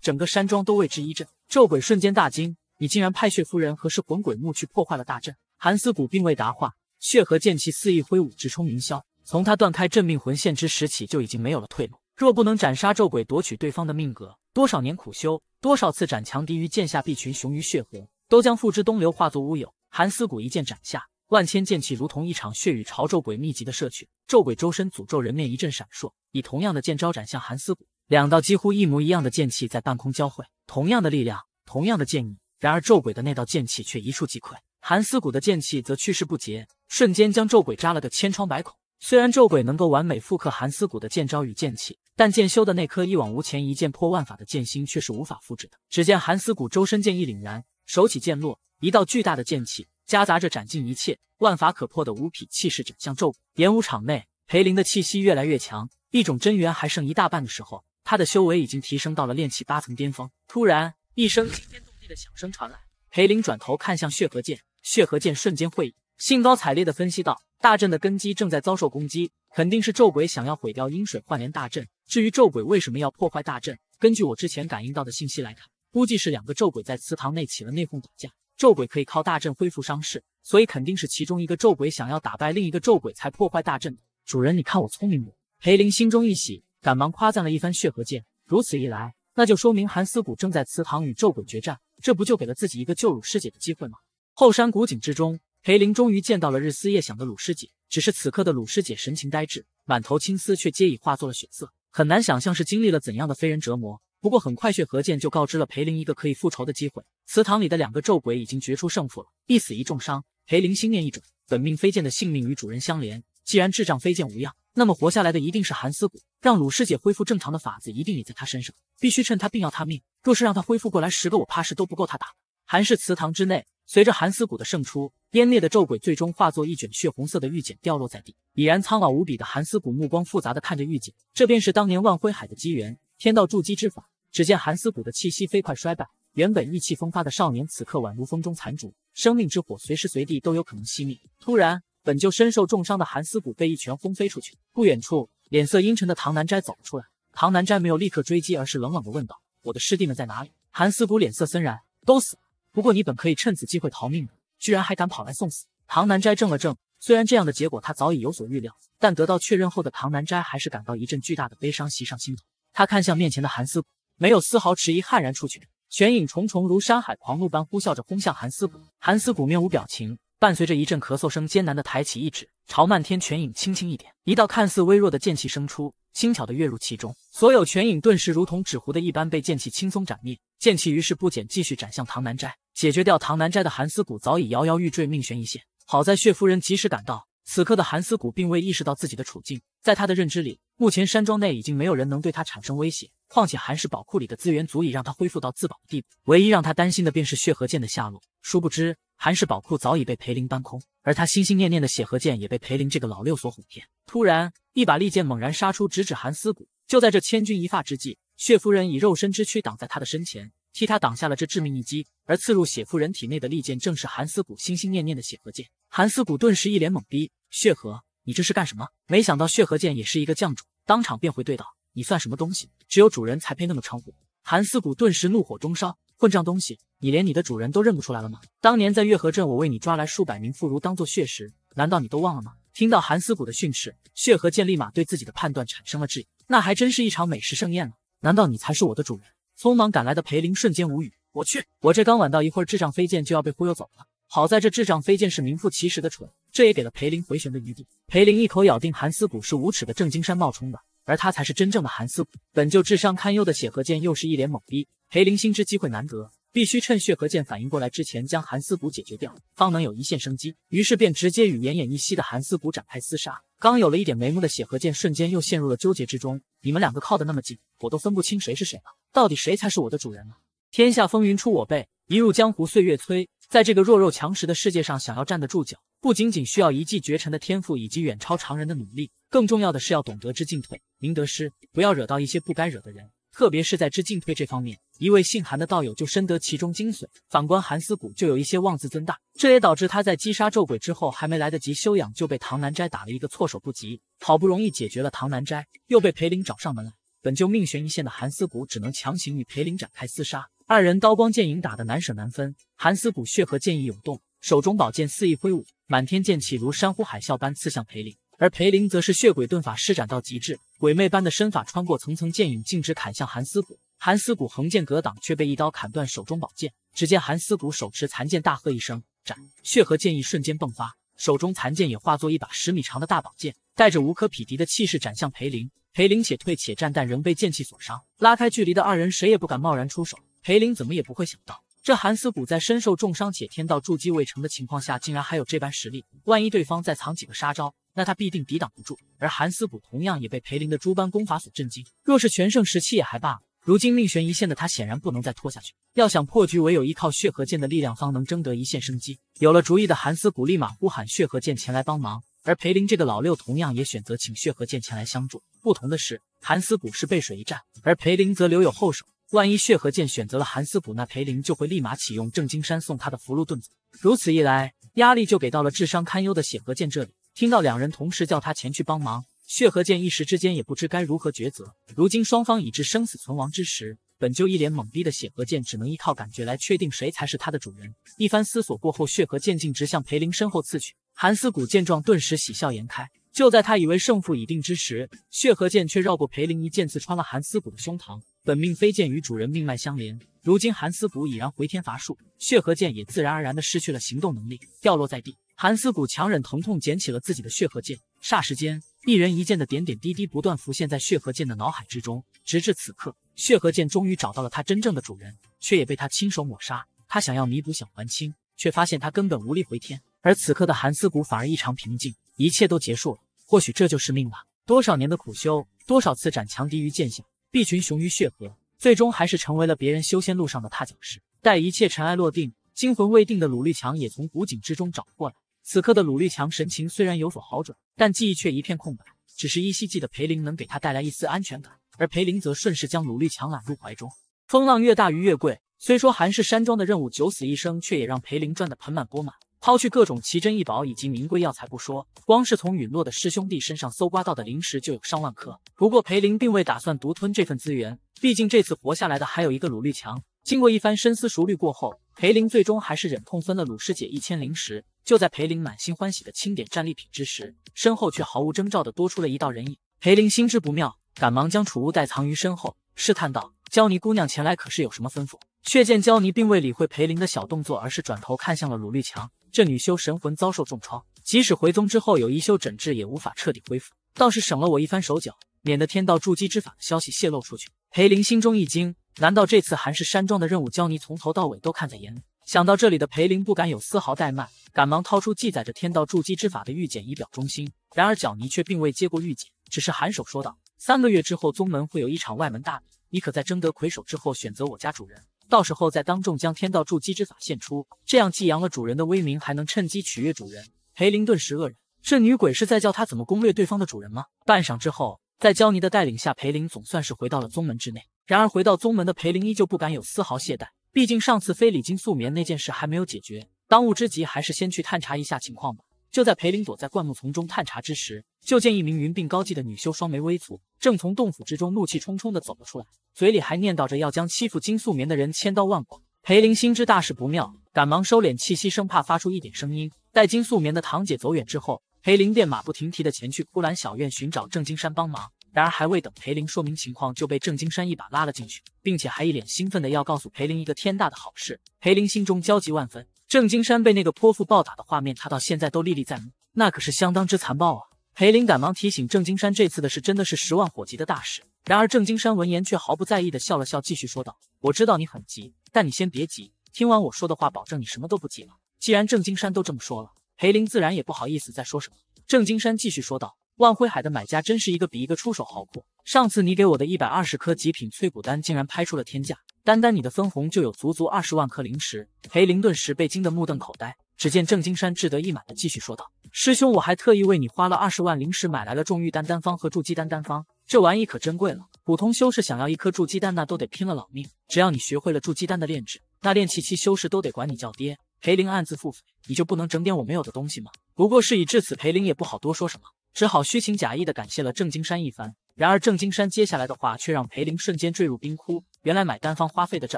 整个山庄都为之一震。咒鬼瞬间大惊：“你竟然派血夫人和噬魂鬼墓去破坏了大阵！”韩思古并未答话，血和剑气肆意挥舞，直冲云霄。从他断开镇命魂线之时起，就已经没有了退路。若不能斩杀咒鬼，夺取对方的命格，多少年苦修，多少次斩强敌于剑下，避群雄于血河，都将付之东流，化作乌有。韩思骨一剑斩下，万千剑气如同一场血雨朝咒鬼密集的射去。咒鬼周身诅咒人面一阵闪烁，以同样的剑招斩向韩思古。两道几乎一模一样的剑气在半空交汇，同样的力量，同样的剑意。然而咒鬼的那道剑气却一触即溃，韩思骨的剑气则去势不竭，瞬间将咒鬼扎了个千疮百孔。虽然咒鬼能够完美复刻韩思骨的剑招与剑气，但剑修的那颗一往无前、一剑破万法的剑心却是无法复制的。只见韩思古周身剑意凛然，手起剑落，一道巨大的剑气夹杂着斩尽一切、万法可破的无匹气势斩向咒骨。演武场内，裴林的气息越来越强，一种真元还剩一大半的时候，他的修为已经提升到了炼气八层巅峰。突然，一声惊天动地的响声传来，裴林转头看向血河剑，血河剑瞬间会意。兴高采烈地分析道：“大阵的根基正在遭受攻击，肯定是咒鬼想要毁掉阴水幻莲大阵。至于咒鬼为什么要破坏大阵，根据我之前感应到的信息来看，估计是两个咒鬼在祠堂内起了内讧打架。咒鬼可以靠大阵恢复伤势，所以肯定是其中一个咒鬼想要打败另一个咒鬼才破坏大阵。的。主人，你看我聪明不？”裴林心中一喜，赶忙夸赞了一番血河剑。如此一来，那就说明韩思古正在祠堂与咒鬼决战，这不就给了自己一个救辱师姐的机会吗？后山古井之中。裴林终于见到了日思夜想的鲁师姐，只是此刻的鲁师姐神情呆滞，满头青丝却皆已化作了血色，很难想象是经历了怎样的非人折磨。不过很快，血河剑就告知了裴林一个可以复仇的机会：祠堂里的两个咒鬼已经决出胜负了，一死一重伤。裴林心念一转，本命飞剑的性命与主人相连，既然智障飞剑无恙，那么活下来的一定是韩思古。让鲁师姐恢复正常的法子一定也在他身上，必须趁他病要他命。若是让他恢复过来，十个我怕是都不够他打。韩氏祠堂之内。随着韩思谷的胜出，湮灭的咒鬼最终化作一卷血红色的玉简掉落在地。已然苍老无比的韩思谷目光复杂的看着玉简，这便是当年万辉海的机缘——天道筑基之法。只见韩思谷的气息飞快衰败，原本意气风发的少年此刻宛如风中残烛，生命之火随时随地都有可能熄灭。突然，本就身受重伤的韩思谷被一拳轰飞出去。不远处，脸色阴沉的唐南斋走了出来。唐南斋没有立刻追击，而是冷冷的问道：“我的师弟们在哪里？”韩思谷脸色森然：“都死。”了。不过你本可以趁此机会逃命的，居然还敢跑来送死！唐南斋怔了怔，虽然这样的结果他早已有所预料，但得到确认后的唐南斋还是感到一阵巨大的悲伤袭上心头。他看向面前的韩思古，没有丝毫迟疑，悍然出拳，拳影重重如山海狂怒般呼啸着轰向韩思古。韩思古面无表情，伴随着一阵咳嗽声，艰难地抬起一指，朝漫天拳影轻轻一点，一道看似微弱的剑气生出，轻巧的跃入其中，所有拳影顿时如同纸糊的一般被剑气轻松斩灭。剑气于是不减，继续斩向唐南斋。解决掉唐南斋的韩思古早已摇摇欲坠，命悬一线。好在血夫人及时赶到。此刻的韩思古并未意识到自己的处境，在他的认知里，目前山庄内已经没有人能对他产生威胁。况且韩氏宝库里的资源足以让他恢复到自保的地步。唯一让他担心的便是血河剑的下落。殊不知，韩氏宝库早已被裴林搬空，而他心心念念的血河剑也被裴林这个老六所哄骗。突然，一把利剑猛然杀出，直指韩思古。就在这千钧一发之际，血夫人以肉身之躯挡在他的身前。替他挡下了这致命一击，而刺入血妇人体内的利剑，正是韩思古心心念念的血河剑。韩思古顿时一脸懵逼：“血河，你这是干什么？”没想到血河剑也是一个将主，当场变回对道：“你算什么东西？只有主人才配那么称呼。”韩思古顿时怒火中烧：“混账东西，你连你的主人都认不出来了吗？当年在月河镇，我为你抓来数百名妇孺当做血食，难道你都忘了吗？”听到韩思古的训斥，血河剑立马对自己的判断产生了质疑：“那还真是一场美食盛宴呢？难道你才是我的主人？”匆忙赶来的裴林瞬间无语，我去，我这刚晚到一会儿，智障飞剑就要被忽悠走了。好在这智障飞剑是名副其实的蠢，这也给了裴林回旋的余地。裴林一口咬定韩思古是无耻的郑金山冒充的，而他才是真正的韩思古。本就智商堪忧的血河剑又是一脸懵逼。裴林心知机会难得。必须趁血和剑反应过来之前将韩思古解决掉，方能有一线生机。于是便直接与奄奄一息的韩思古展开厮杀。刚有了一点眉目的血和剑，瞬间又陷入了纠结之中。你们两个靠得那么近，我都分不清谁是谁了，到底谁才是我的主人呢？天下风云出我辈，一入江湖岁月催。在这个弱肉强食的世界上，想要站得住脚，不仅仅需要一骑绝尘的天赋以及远超常人的努力，更重要的是要懂得知进退、明得失，不要惹到一些不该惹的人。特别是在知进退这方面，一位姓韩的道友就深得其中精髓。反观韩思古，就有一些妄自尊大，这也导致他在击杀咒鬼之后，还没来得及休养，就被唐南斋打了一个措手不及。好不容易解决了唐南斋，又被裴林找上门来，本就命悬一线的韩思古只能强行与裴林展开厮杀。二人刀光剑影打得难舍难分，韩思古血河剑意涌动，手中宝剑肆意挥舞，满天剑气如山呼海啸般刺向裴林。而裴林则是血鬼遁法施展到极致，鬼魅般的身法穿过层层剑影，径直砍向韩思古。韩思古横剑格挡，却被一刀砍断手中宝剑。只见韩思古手持残剑，大喝一声：“斩！”血和剑意瞬间迸发，手中残剑也化作一把十米长的大宝剑，带着无可匹敌的气势斩向裴林。裴林且退且战，但仍被剑气所伤。拉开距离的二人谁也不敢贸然出手。裴林怎么也不会想到。这韩思古在身受重伤且天道筑基未成的情况下，竟然还有这般实力。万一对方再藏几个杀招，那他必定抵挡不住。而韩思古同样也被裴林的诸般功法所震惊。若是全盛时期也还罢了，如今命悬一线的他显然不能再拖下去。要想破局，唯有依靠血河剑的力量方能争得一线生机。有了主意的韩思古立马呼喊血河剑前来帮忙，而裴林这个老六同样也选择请血河剑前来相助。不同的是，韩思古是背水一战，而裴林则留有后手。万一血河剑选择了韩思古，那裴林就会立马启用郑金山送他的福禄盾如此一来，压力就给到了智商堪忧的血河剑这里。听到两人同时叫他前去帮忙，血河剑一时之间也不知该如何抉择。如今双方已至生死存亡之时，本就一脸懵逼的血河剑只能依靠感觉来确定谁才是他的主人。一番思索过后，血河剑径直向裴林身后刺去。韩思古见状，顿时喜笑颜开。就在他以为胜负已定之时，血河剑却绕过裴林，一剑刺穿了韩思古的胸膛。本命飞剑与主人命脉相连，如今韩思古已然回天乏术，血河剑也自然而然的失去了行动能力，掉落在地。韩思古强忍疼痛，捡起了自己的血河剑。霎时间，一人一剑的点点滴滴不断浮现在血河剑的脑海之中。直至此刻，血河剑终于找到了他真正的主人，却也被他亲手抹杀。他想要弥补，想还清，却发现他根本无力回天。而此刻的韩思古反而异常平静，一切都结束了。或许这就是命吧。多少年的苦修，多少次斩强敌于剑下。一群雄于血河，最终还是成为了别人修仙路上的踏脚石。待一切尘埃落定，惊魂未定的鲁力强也从古井之中找了过来。此刻的鲁力强神情虽然有所好转，但记忆却一片空白，只是依稀记得裴林能给他带来一丝安全感。而裴林则顺势将鲁力强揽入怀中。风浪越大，鱼越贵。虽说韩氏山庄的任务九死一生，却也让裴林赚得盆满钵满。抛去各种奇珍异宝以及名贵药材不说，光是从陨落的师兄弟身上搜刮到的灵石就有上万颗。不过裴林并未打算独吞这份资源，毕竟这次活下来的还有一个鲁绿强。经过一番深思熟虑过后，裴林最终还是忍痛分了鲁师姐一千灵石。就在裴林满心欢喜的清点战利品之时，身后却毫无征兆的多出了一道人影。裴林心知不妙，赶忙将储物袋藏于身后，试探道：“娇尼姑娘前来可是有什么吩咐？”却见娇尼并未理会裴林的小动作，而是转头看向了鲁绿强。这女修神魂遭受重创，即使回宗之后有一修诊治，也无法彻底恢复，倒是省了我一番手脚，免得天道筑基之法的消息泄露出去。裴林心中一惊，难道这次韩氏山庄的任务，娇妮从头到尾都看在眼里？想到这里的裴林不敢有丝毫怠慢，赶忙掏出记载着天道筑基之法的玉简，以表忠心。然而脚尼却并未接过玉简，只是颔首说道：“三个月之后，宗门会有一场外门大比，你可在争得魁首之后，选择我家主人。”到时候再当众将天道筑基之法献出，这样既扬了主人的威名，还能趁机取悦主人。裴林顿时愕然，这女鬼是在教他怎么攻略对方的主人吗？半晌之后，在娇尼的带领下，裴林总算是回到了宗门之内。然而回到宗门的裴林依旧不敢有丝毫懈怠，毕竟上次非礼金素眠那件事还没有解决，当务之急还是先去探查一下情况吧。就在裴林躲在灌木丛中探查之时，就见一名云鬓高髻的女修双眉微蹙，正从洞府之中怒气冲冲的走了出来，嘴里还念叨着要将欺负金素棉的人千刀万剐。裴林心知大事不妙，赶忙收敛气息，生怕发出一点声音。待金素棉的堂姐走远之后，裴林便马不停蹄的前去枯兰小院寻找郑金山帮忙。然而，还未等裴林说明情况，就被郑金山一把拉了进去，并且还一脸兴奋的要告诉裴林一个天大的好事。裴林心中焦急万分。郑金山被那个泼妇暴打的画面，他到现在都历历在目，那可是相当之残暴啊！裴林赶忙提醒郑金山，这次的事真的是十万火急的大事。然而郑金山闻言却毫不在意的笑了笑，继续说道：“我知道你很急，但你先别急。听完我说的话，保证你什么都不急了。”既然郑金山都这么说了，裴林自然也不好意思再说什么。郑金山继续说道：“万辉海的买家真是一个比一个出手豪阔。”上次你给我的一百二十颗极品脆骨丹，竟然拍出了天价，单单你的分红就有足足二十万颗灵石。裴林顿时被惊得目瞪口呆。只见郑金山志得意满的继续说道：“师兄，我还特意为你花了二十万灵石买来了重玉丹丹方和筑基丹丹方，这玩意可珍贵了。普通修士想要一颗筑基丹，那都得拼了老命。只要你学会了筑基丹的炼制，那练气期修士都得管你叫爹。”裴林暗自腹诽，你就不能整点我没有的东西吗？不过事已至此，裴林也不好多说什么，只好虚情假意的感谢了郑金山一番。然而郑金山接下来的话却让裴林瞬间坠入冰窟。原来买单方花费的这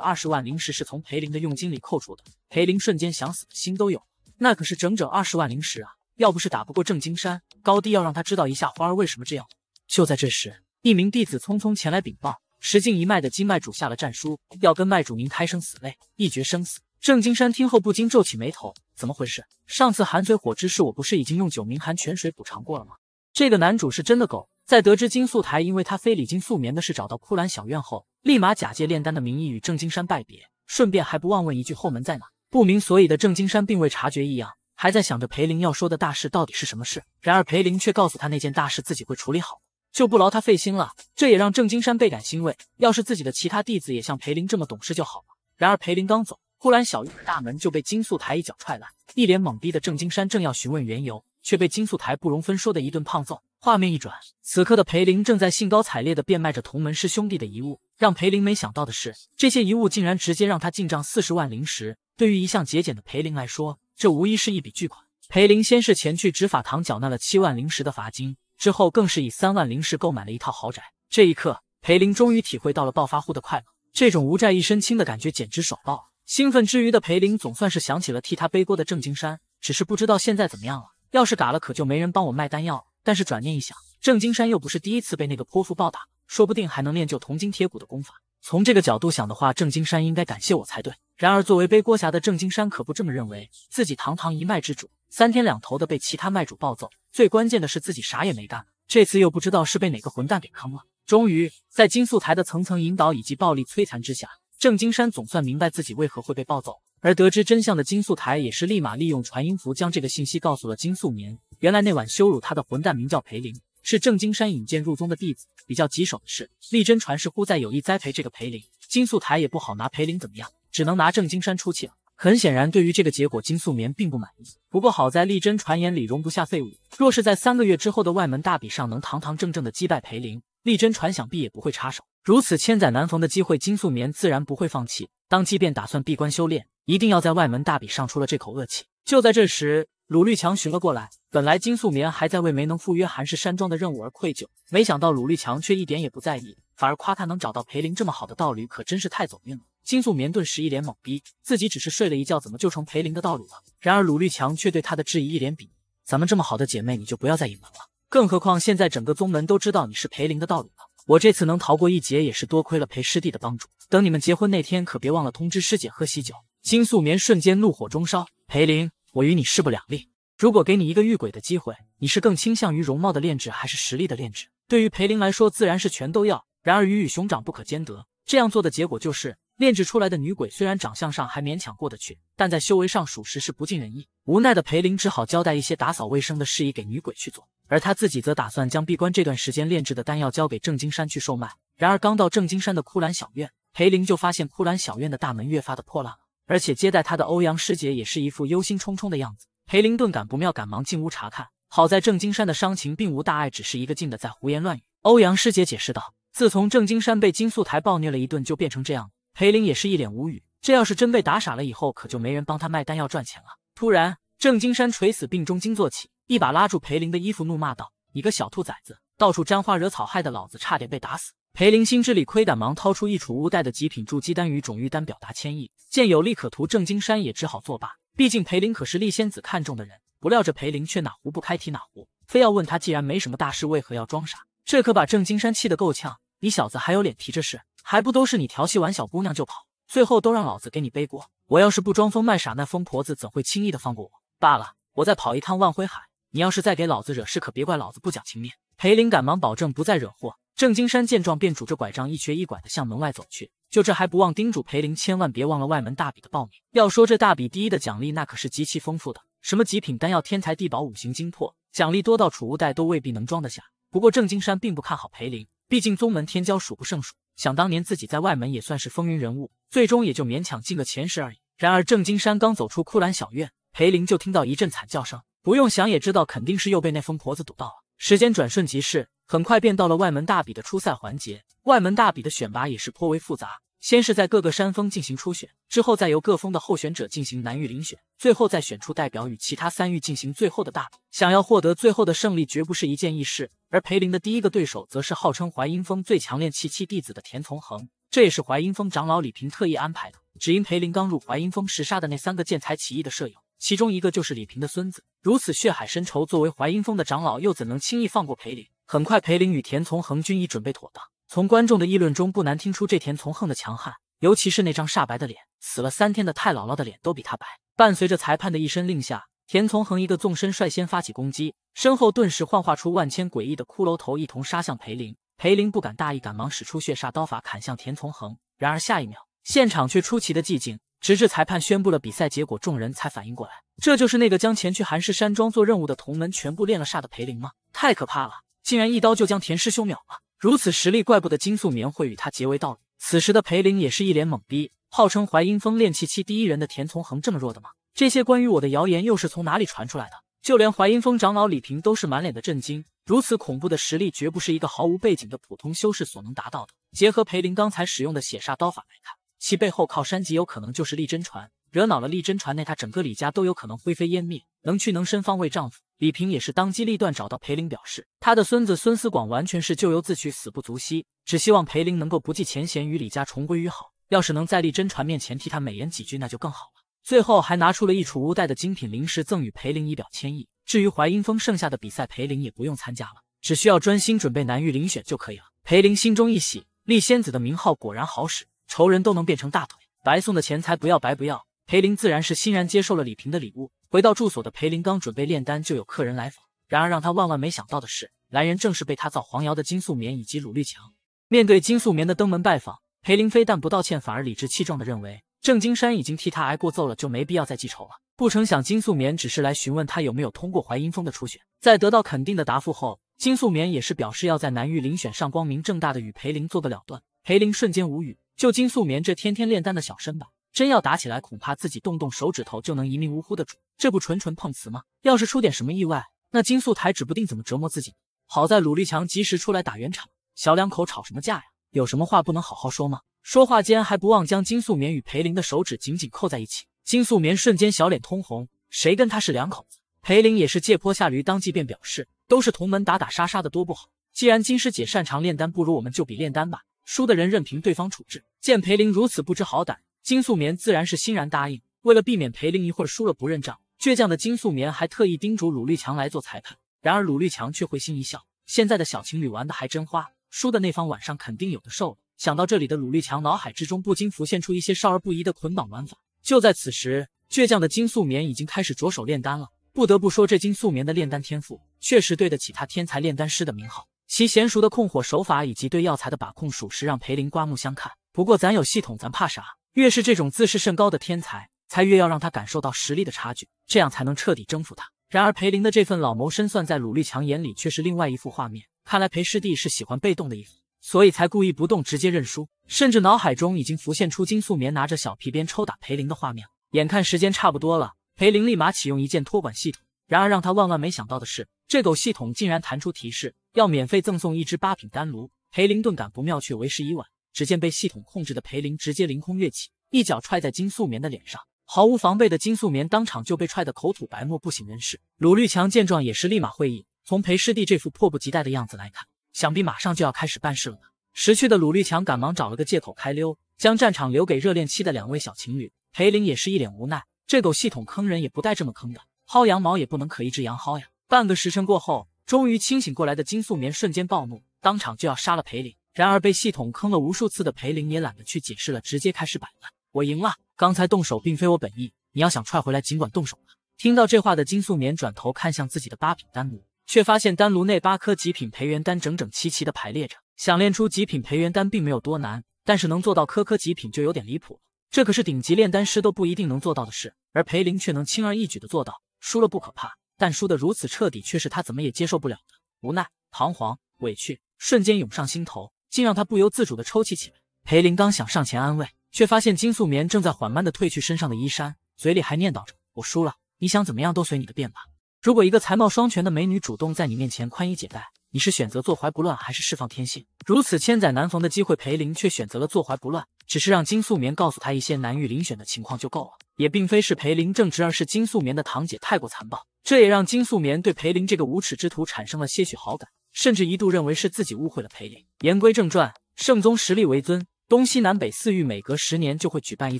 二十万灵石是从裴林的佣金里扣除的。裴林瞬间想死的心都有，那可是整整二十万灵石啊！要不是打不过郑金山，高低要让他知道一下花儿为什么这样。就在这时，一名弟子匆匆前来禀报，石进一脉的金脉主下了战书，要跟脉主明开生死擂，一决生死。郑金山听后不禁皱起眉头，怎么回事？上次寒水火之事，我不是已经用九名寒泉水补偿过了吗？这个男主是真的狗。在得知金素台因为他非礼金素棉的事找到枯兰小院后，立马假借炼丹的名义与郑金山拜别，顺便还不忘问一句后门在哪。不明所以的郑金山并未察觉异样，还在想着裴林要说的大事到底是什么事。然而裴林却告诉他那件大事自己会处理好，就不劳他费心了。这也让郑金山倍感欣慰，要是自己的其他弟子也像裴林这么懂事就好了。然而裴林刚走，枯兰小院的大门就被金素台一脚踹烂，一脸懵逼的郑金山正要询问缘由。却被金素台不容分说的一顿胖揍。画面一转，此刻的裴林正在兴高采烈地变卖着同门师兄弟的遗物。让裴林没想到的是，这些遗物竟然直接让他进账四十万灵石。对于一向节俭的裴林来说，这无疑是一笔巨款。裴林先是前去执法堂缴纳了七万灵石的罚金，之后更是以三万灵石购买了一套豪宅。这一刻，裴林终于体会到了暴发户的快乐，这种无债一身轻的感觉简直爽爆了。兴奋之余的裴林总算是想起了替他背锅的郑金山，只是不知道现在怎么样了。要是嘎了，可就没人帮我卖丹药了。但是转念一想，郑金山又不是第一次被那个泼妇暴打，说不定还能练就铜筋铁骨的功法。从这个角度想的话，郑金山应该感谢我才对。然而作为背锅侠的郑金山可不这么认为，自己堂堂一脉之主，三天两头的被其他卖主暴揍，最关键的是自己啥也没干，这次又不知道是被哪个混蛋给坑了。终于，在金素台的层层引导以及暴力摧残之下，郑金山总算明白自己为何会被暴揍。而得知真相的金素台也是立马利用传音符将这个信息告诉了金素棉。原来那晚羞辱他的混蛋名叫裴林，是郑金山引荐入宗的弟子。比较棘手的是，丽真传是乎在有意栽培这个裴林。金素台也不好拿裴林怎么样，只能拿郑金山出气了。很显然，对于这个结果，金素棉并不满意。不过好在丽真传言里容不下废物，若是在三个月之后的外门大比上能堂堂正正的击败裴林，丽真传想必也不会插手。如此千载难逢的机会，金素棉自然不会放弃，当即便打算闭关修炼。一定要在外门大比上出了这口恶气。就在这时，鲁绿强寻了过来。本来金素棉还在为没能赴约韩氏山庄的任务而愧疚，没想到鲁绿强却一点也不在意，反而夸他能找到裴林这么好的道侣，可真是太走运了。金素棉顿时一脸懵逼，自己只是睡了一觉，怎么就成裴林的道侣了？然而鲁绿强却对他的质疑一脸鄙夷：“咱们这么好的姐妹，你就不要再隐瞒了。更何况现在整个宗门都知道你是裴林的道侣了。我这次能逃过一劫，也是多亏了裴师弟的帮助。等你们结婚那天，可别忘了通知师姐喝喜酒。”金素棉瞬间怒火中烧，裴林，我与你势不两立。如果给你一个遇鬼的机会，你是更倾向于容貌的炼制还是实力的炼制？对于裴林来说，自然是全都要。然而鱼与熊掌不可兼得，这样做的结果就是炼制出来的女鬼虽然长相上还勉强过得去，但在修为上属实是不尽人意。无奈的裴林只好交代一些打扫卫生的事宜给女鬼去做，而他自己则打算将闭关这段时间炼制的丹药交给郑金山去售卖。然而刚到郑金山的枯兰小院，裴林就发现枯兰小院的大门越发的破烂了。而且接待他的欧阳师姐也是一副忧心忡忡的样子，裴林顿感不妙，赶忙进屋查看。好在郑金山的伤情并无大碍，只是一个劲的在胡言乱语。欧阳师姐解释道：“自从郑金山被金素台暴虐了一顿，就变成这样。”了。”裴林也是一脸无语，这要是真被打傻了，以后可就没人帮他卖丹药赚钱了。突然，郑金山垂死病中惊坐起，一把拉住裴林的衣服，怒骂道：“你个小兔崽子，到处沾花惹草，害得老子差点被打死！”裴林心知理亏，赶忙掏出一储物袋的极品筑基丹与种玉丹，表达歉意。见有利可图，郑金山也只好作罢。毕竟裴林可是丽仙子看中的人。不料这裴林却哪壶不开提哪壶，非要问他既然没什么大事，为何要装傻？这可把郑金山气得够呛。你小子还有脸提这事？还不都是你调戏完小姑娘就跑，最后都让老子给你背锅。我要是不装疯卖傻，那疯婆子怎会轻易的放过我？罢了，我再跑一趟万辉海。你要是再给老子惹事，可别怪老子不讲情面。裴林赶忙保证不再惹祸。郑金山见状，便拄着拐杖一瘸一拐的向门外走去。就这还不忘叮嘱裴林，千万别忘了外门大比的报名。要说这大比第一的奖励，那可是极其丰富的，什么极品丹药、天才地宝、五行精魄，奖励多到储物袋都未必能装得下。不过郑金山并不看好裴林，毕竟宗门天骄数不胜数，想当年自己在外门也算是风云人物，最终也就勉强进个前十而已。然而郑金山刚走出枯兰小院，裴林就听到一阵惨叫声，不用想也知道肯定是又被那疯婆子堵到了。时间转瞬即逝。很快便到了外门大比的初赛环节，外门大比的选拔也是颇为复杂。先是在各个山峰进行初选，之后再由各峰的候选者进行南域遴选，最后再选出代表与其他三域进行最后的大比。想要获得最后的胜利，绝不是一件易事。而裴林的第一个对手，则是号称淮阴峰最强练气期弟子的田从恒，这也是淮阴峰长老李平特意安排的。只因裴林刚入淮阴峰时杀的那三个见财起意的舍友，其中一个就是李平的孙子，如此血海深仇，作为淮阴峰的长老，又怎能轻易放过裴林？很快，裴林与田从恒均已准备妥当。从观众的议论中不难听出这田从恒的强悍，尤其是那张煞白的脸，死了三天的太姥姥的脸都比他白。伴随着裁判的一声令下，田从恒一个纵身，率先发起攻击，身后顿时幻化出万千诡异的骷髅头，一同杀向裴林。裴林不敢大意，赶忙使出血煞刀法砍向田从恒。然而下一秒，现场却出奇的寂静，直至裁判宣布了比赛结果，众人才反应过来，这就是那个将前去韩氏山庄做任务的同门全部练了煞的裴林吗？太可怕了！竟然一刀就将田师兄秒了，如此实力，怪不得金素棉会与他结为道侣。此时的裴林也是一脸懵逼，号称淮阴峰炼气期第一人的田从恒这么弱的吗？这些关于我的谣言又是从哪里传出来的？就连淮阴峰长老李平都是满脸的震惊，如此恐怖的实力绝不是一个毫无背景的普通修士所能达到的。结合裴林刚才使用的血煞刀法来看，其背后靠山极有可能就是厉真传，惹恼了厉真传，那他整个李家都有可能灰飞烟灭。能屈能伸方为丈夫。李平也是当机立断，找到裴玲，表示他的孙子孙思广完全是咎由自取，死不足惜。只希望裴玲能够不计前嫌，与李家重归于好。要是能在立真传面前替他美言几句，那就更好了。最后还拿出了一储物袋的精品零食，赠与裴玲，以表歉意。至于淮阴峰剩下的比赛，裴玲也不用参加了，只需要专心准备南域遴选就可以了。裴玲心中一喜，立仙子的名号果然好使，仇人都能变成大腿，白送的钱财不要白不要。裴玲自然是欣然接受了李平的礼物。回到住所的裴林刚准备炼丹，就有客人来访。然而让他万万没想到的是，来人正是被他造黄谣的金素棉以及鲁立强。面对金素棉的登门拜访，裴林非但不道歉，反而理直气壮的认为郑金山已经替他挨过揍了，就没必要再记仇了。不成想金素棉只是来询问他有没有通过淮阴峰的初选，在得到肯定的答复后，金素棉也是表示要在南域遴选上光明正大的与裴林做个了断。裴林瞬间无语，就金素棉这天天炼丹的小身板。真要打起来，恐怕自己动动手指头就能一命呜呼的主，这不纯纯碰瓷吗？要是出点什么意外，那金素台指不定怎么折磨自己。好在鲁立强及时出来打圆场，小两口吵什么架呀？有什么话不能好好说吗？说话间还不忘将金素棉与裴林的手指紧紧扣在一起。金素棉瞬间小脸通红，谁跟他是两口子？裴林也是借坡下驴，当即便表示都是同门打打杀杀的多不好，既然金师姐擅长炼丹，不如我们就比炼丹吧，输的人任凭对方处置。见裴林如此不知好歹。金素棉自然是欣然答应。为了避免裴琳一会儿输了不认账，倔强的金素棉还特意叮嘱鲁立强来做裁判。然而鲁立强却会心一笑：现在的小情侣玩的还真花，输的那方晚上肯定有的受了。想到这里的鲁立强，脑海之中不禁浮现出一些少儿不宜的捆绑玩法。就在此时，倔强的金素棉已经开始着手炼丹了。不得不说，这金素棉的炼丹天赋确实对得起他天才炼丹师的名号，其娴熟的控火手法以及对药材的把控，属实让裴林刮目相看。不过咱有系统，咱怕啥？越是这种自视甚高的天才，才越要让他感受到实力的差距，这样才能彻底征服他。然而，裴林的这份老谋深算，在鲁立强眼里却是另外一幅画面。看来裴师弟是喜欢被动的一方，所以才故意不动，直接认输。甚至脑海中已经浮现出金素棉拿着小皮鞭抽打裴林的画面。眼看时间差不多了，裴林立马启用一件托管系统。然而让他万万没想到的是，这狗系统竟然弹出提示，要免费赠送一只八品丹炉。裴林顿感不妙，却为时已晚。只见被系统控制的裴林直接凌空跃起，一脚踹在金素棉的脸上，毫无防备的金素棉当场就被踹得口吐白沫，不省人事。鲁立强见状也是立马会意，从裴师弟这副迫不及待的样子来看，想必马上就要开始办事了。吧。识趣的鲁立强赶忙找了个借口开溜，将战场留给热恋期的两位小情侣。裴林也是一脸无奈，这狗系统坑人也不带这么坑的，薅羊毛也不能可一只羊薅呀。半个时辰过后，终于清醒过来的金素棉瞬间暴怒，当场就要杀了裴林。然而被系统坑了无数次的裴琳也懒得去解释了，直接开始摆烂。我赢了，刚才动手并非我本意，你要想踹回来尽管动手吧。听到这话的金素棉转头看向自己的八品丹炉，却发现丹炉内八颗极品培元丹整整齐齐的排列着。想练出极品培元丹并没有多难，但是能做到颗颗极品就有点离谱了。这可是顶级炼丹师都不一定能做到的事，而裴琳却能轻而易举的做到。输了不可怕，但输得如此彻底却是他怎么也接受不了的。无奈、彷徨、委屈瞬间涌上心头。竟让他不由自主的抽泣起来。裴林刚想上前安慰，却发现金素棉正在缓慢的褪去身上的衣衫，嘴里还念叨着：“我输了，你想怎么样都随你的便吧。”如果一个才貌双全的美女主动在你面前宽衣解带，你是选择坐怀不乱，还是释放天性？如此千载难逢的机会，裴林却选择了坐怀不乱，只是让金素棉告诉他一些难遇遴选的情况就够了。也并非是裴林正直，而是金素棉的堂姐太过残暴，这也让金素棉对裴林这个无耻之徒产生了些许好感。甚至一度认为是自己误会了裴林。言归正传，圣宗实力为尊，东西南北四域每隔十年就会举办一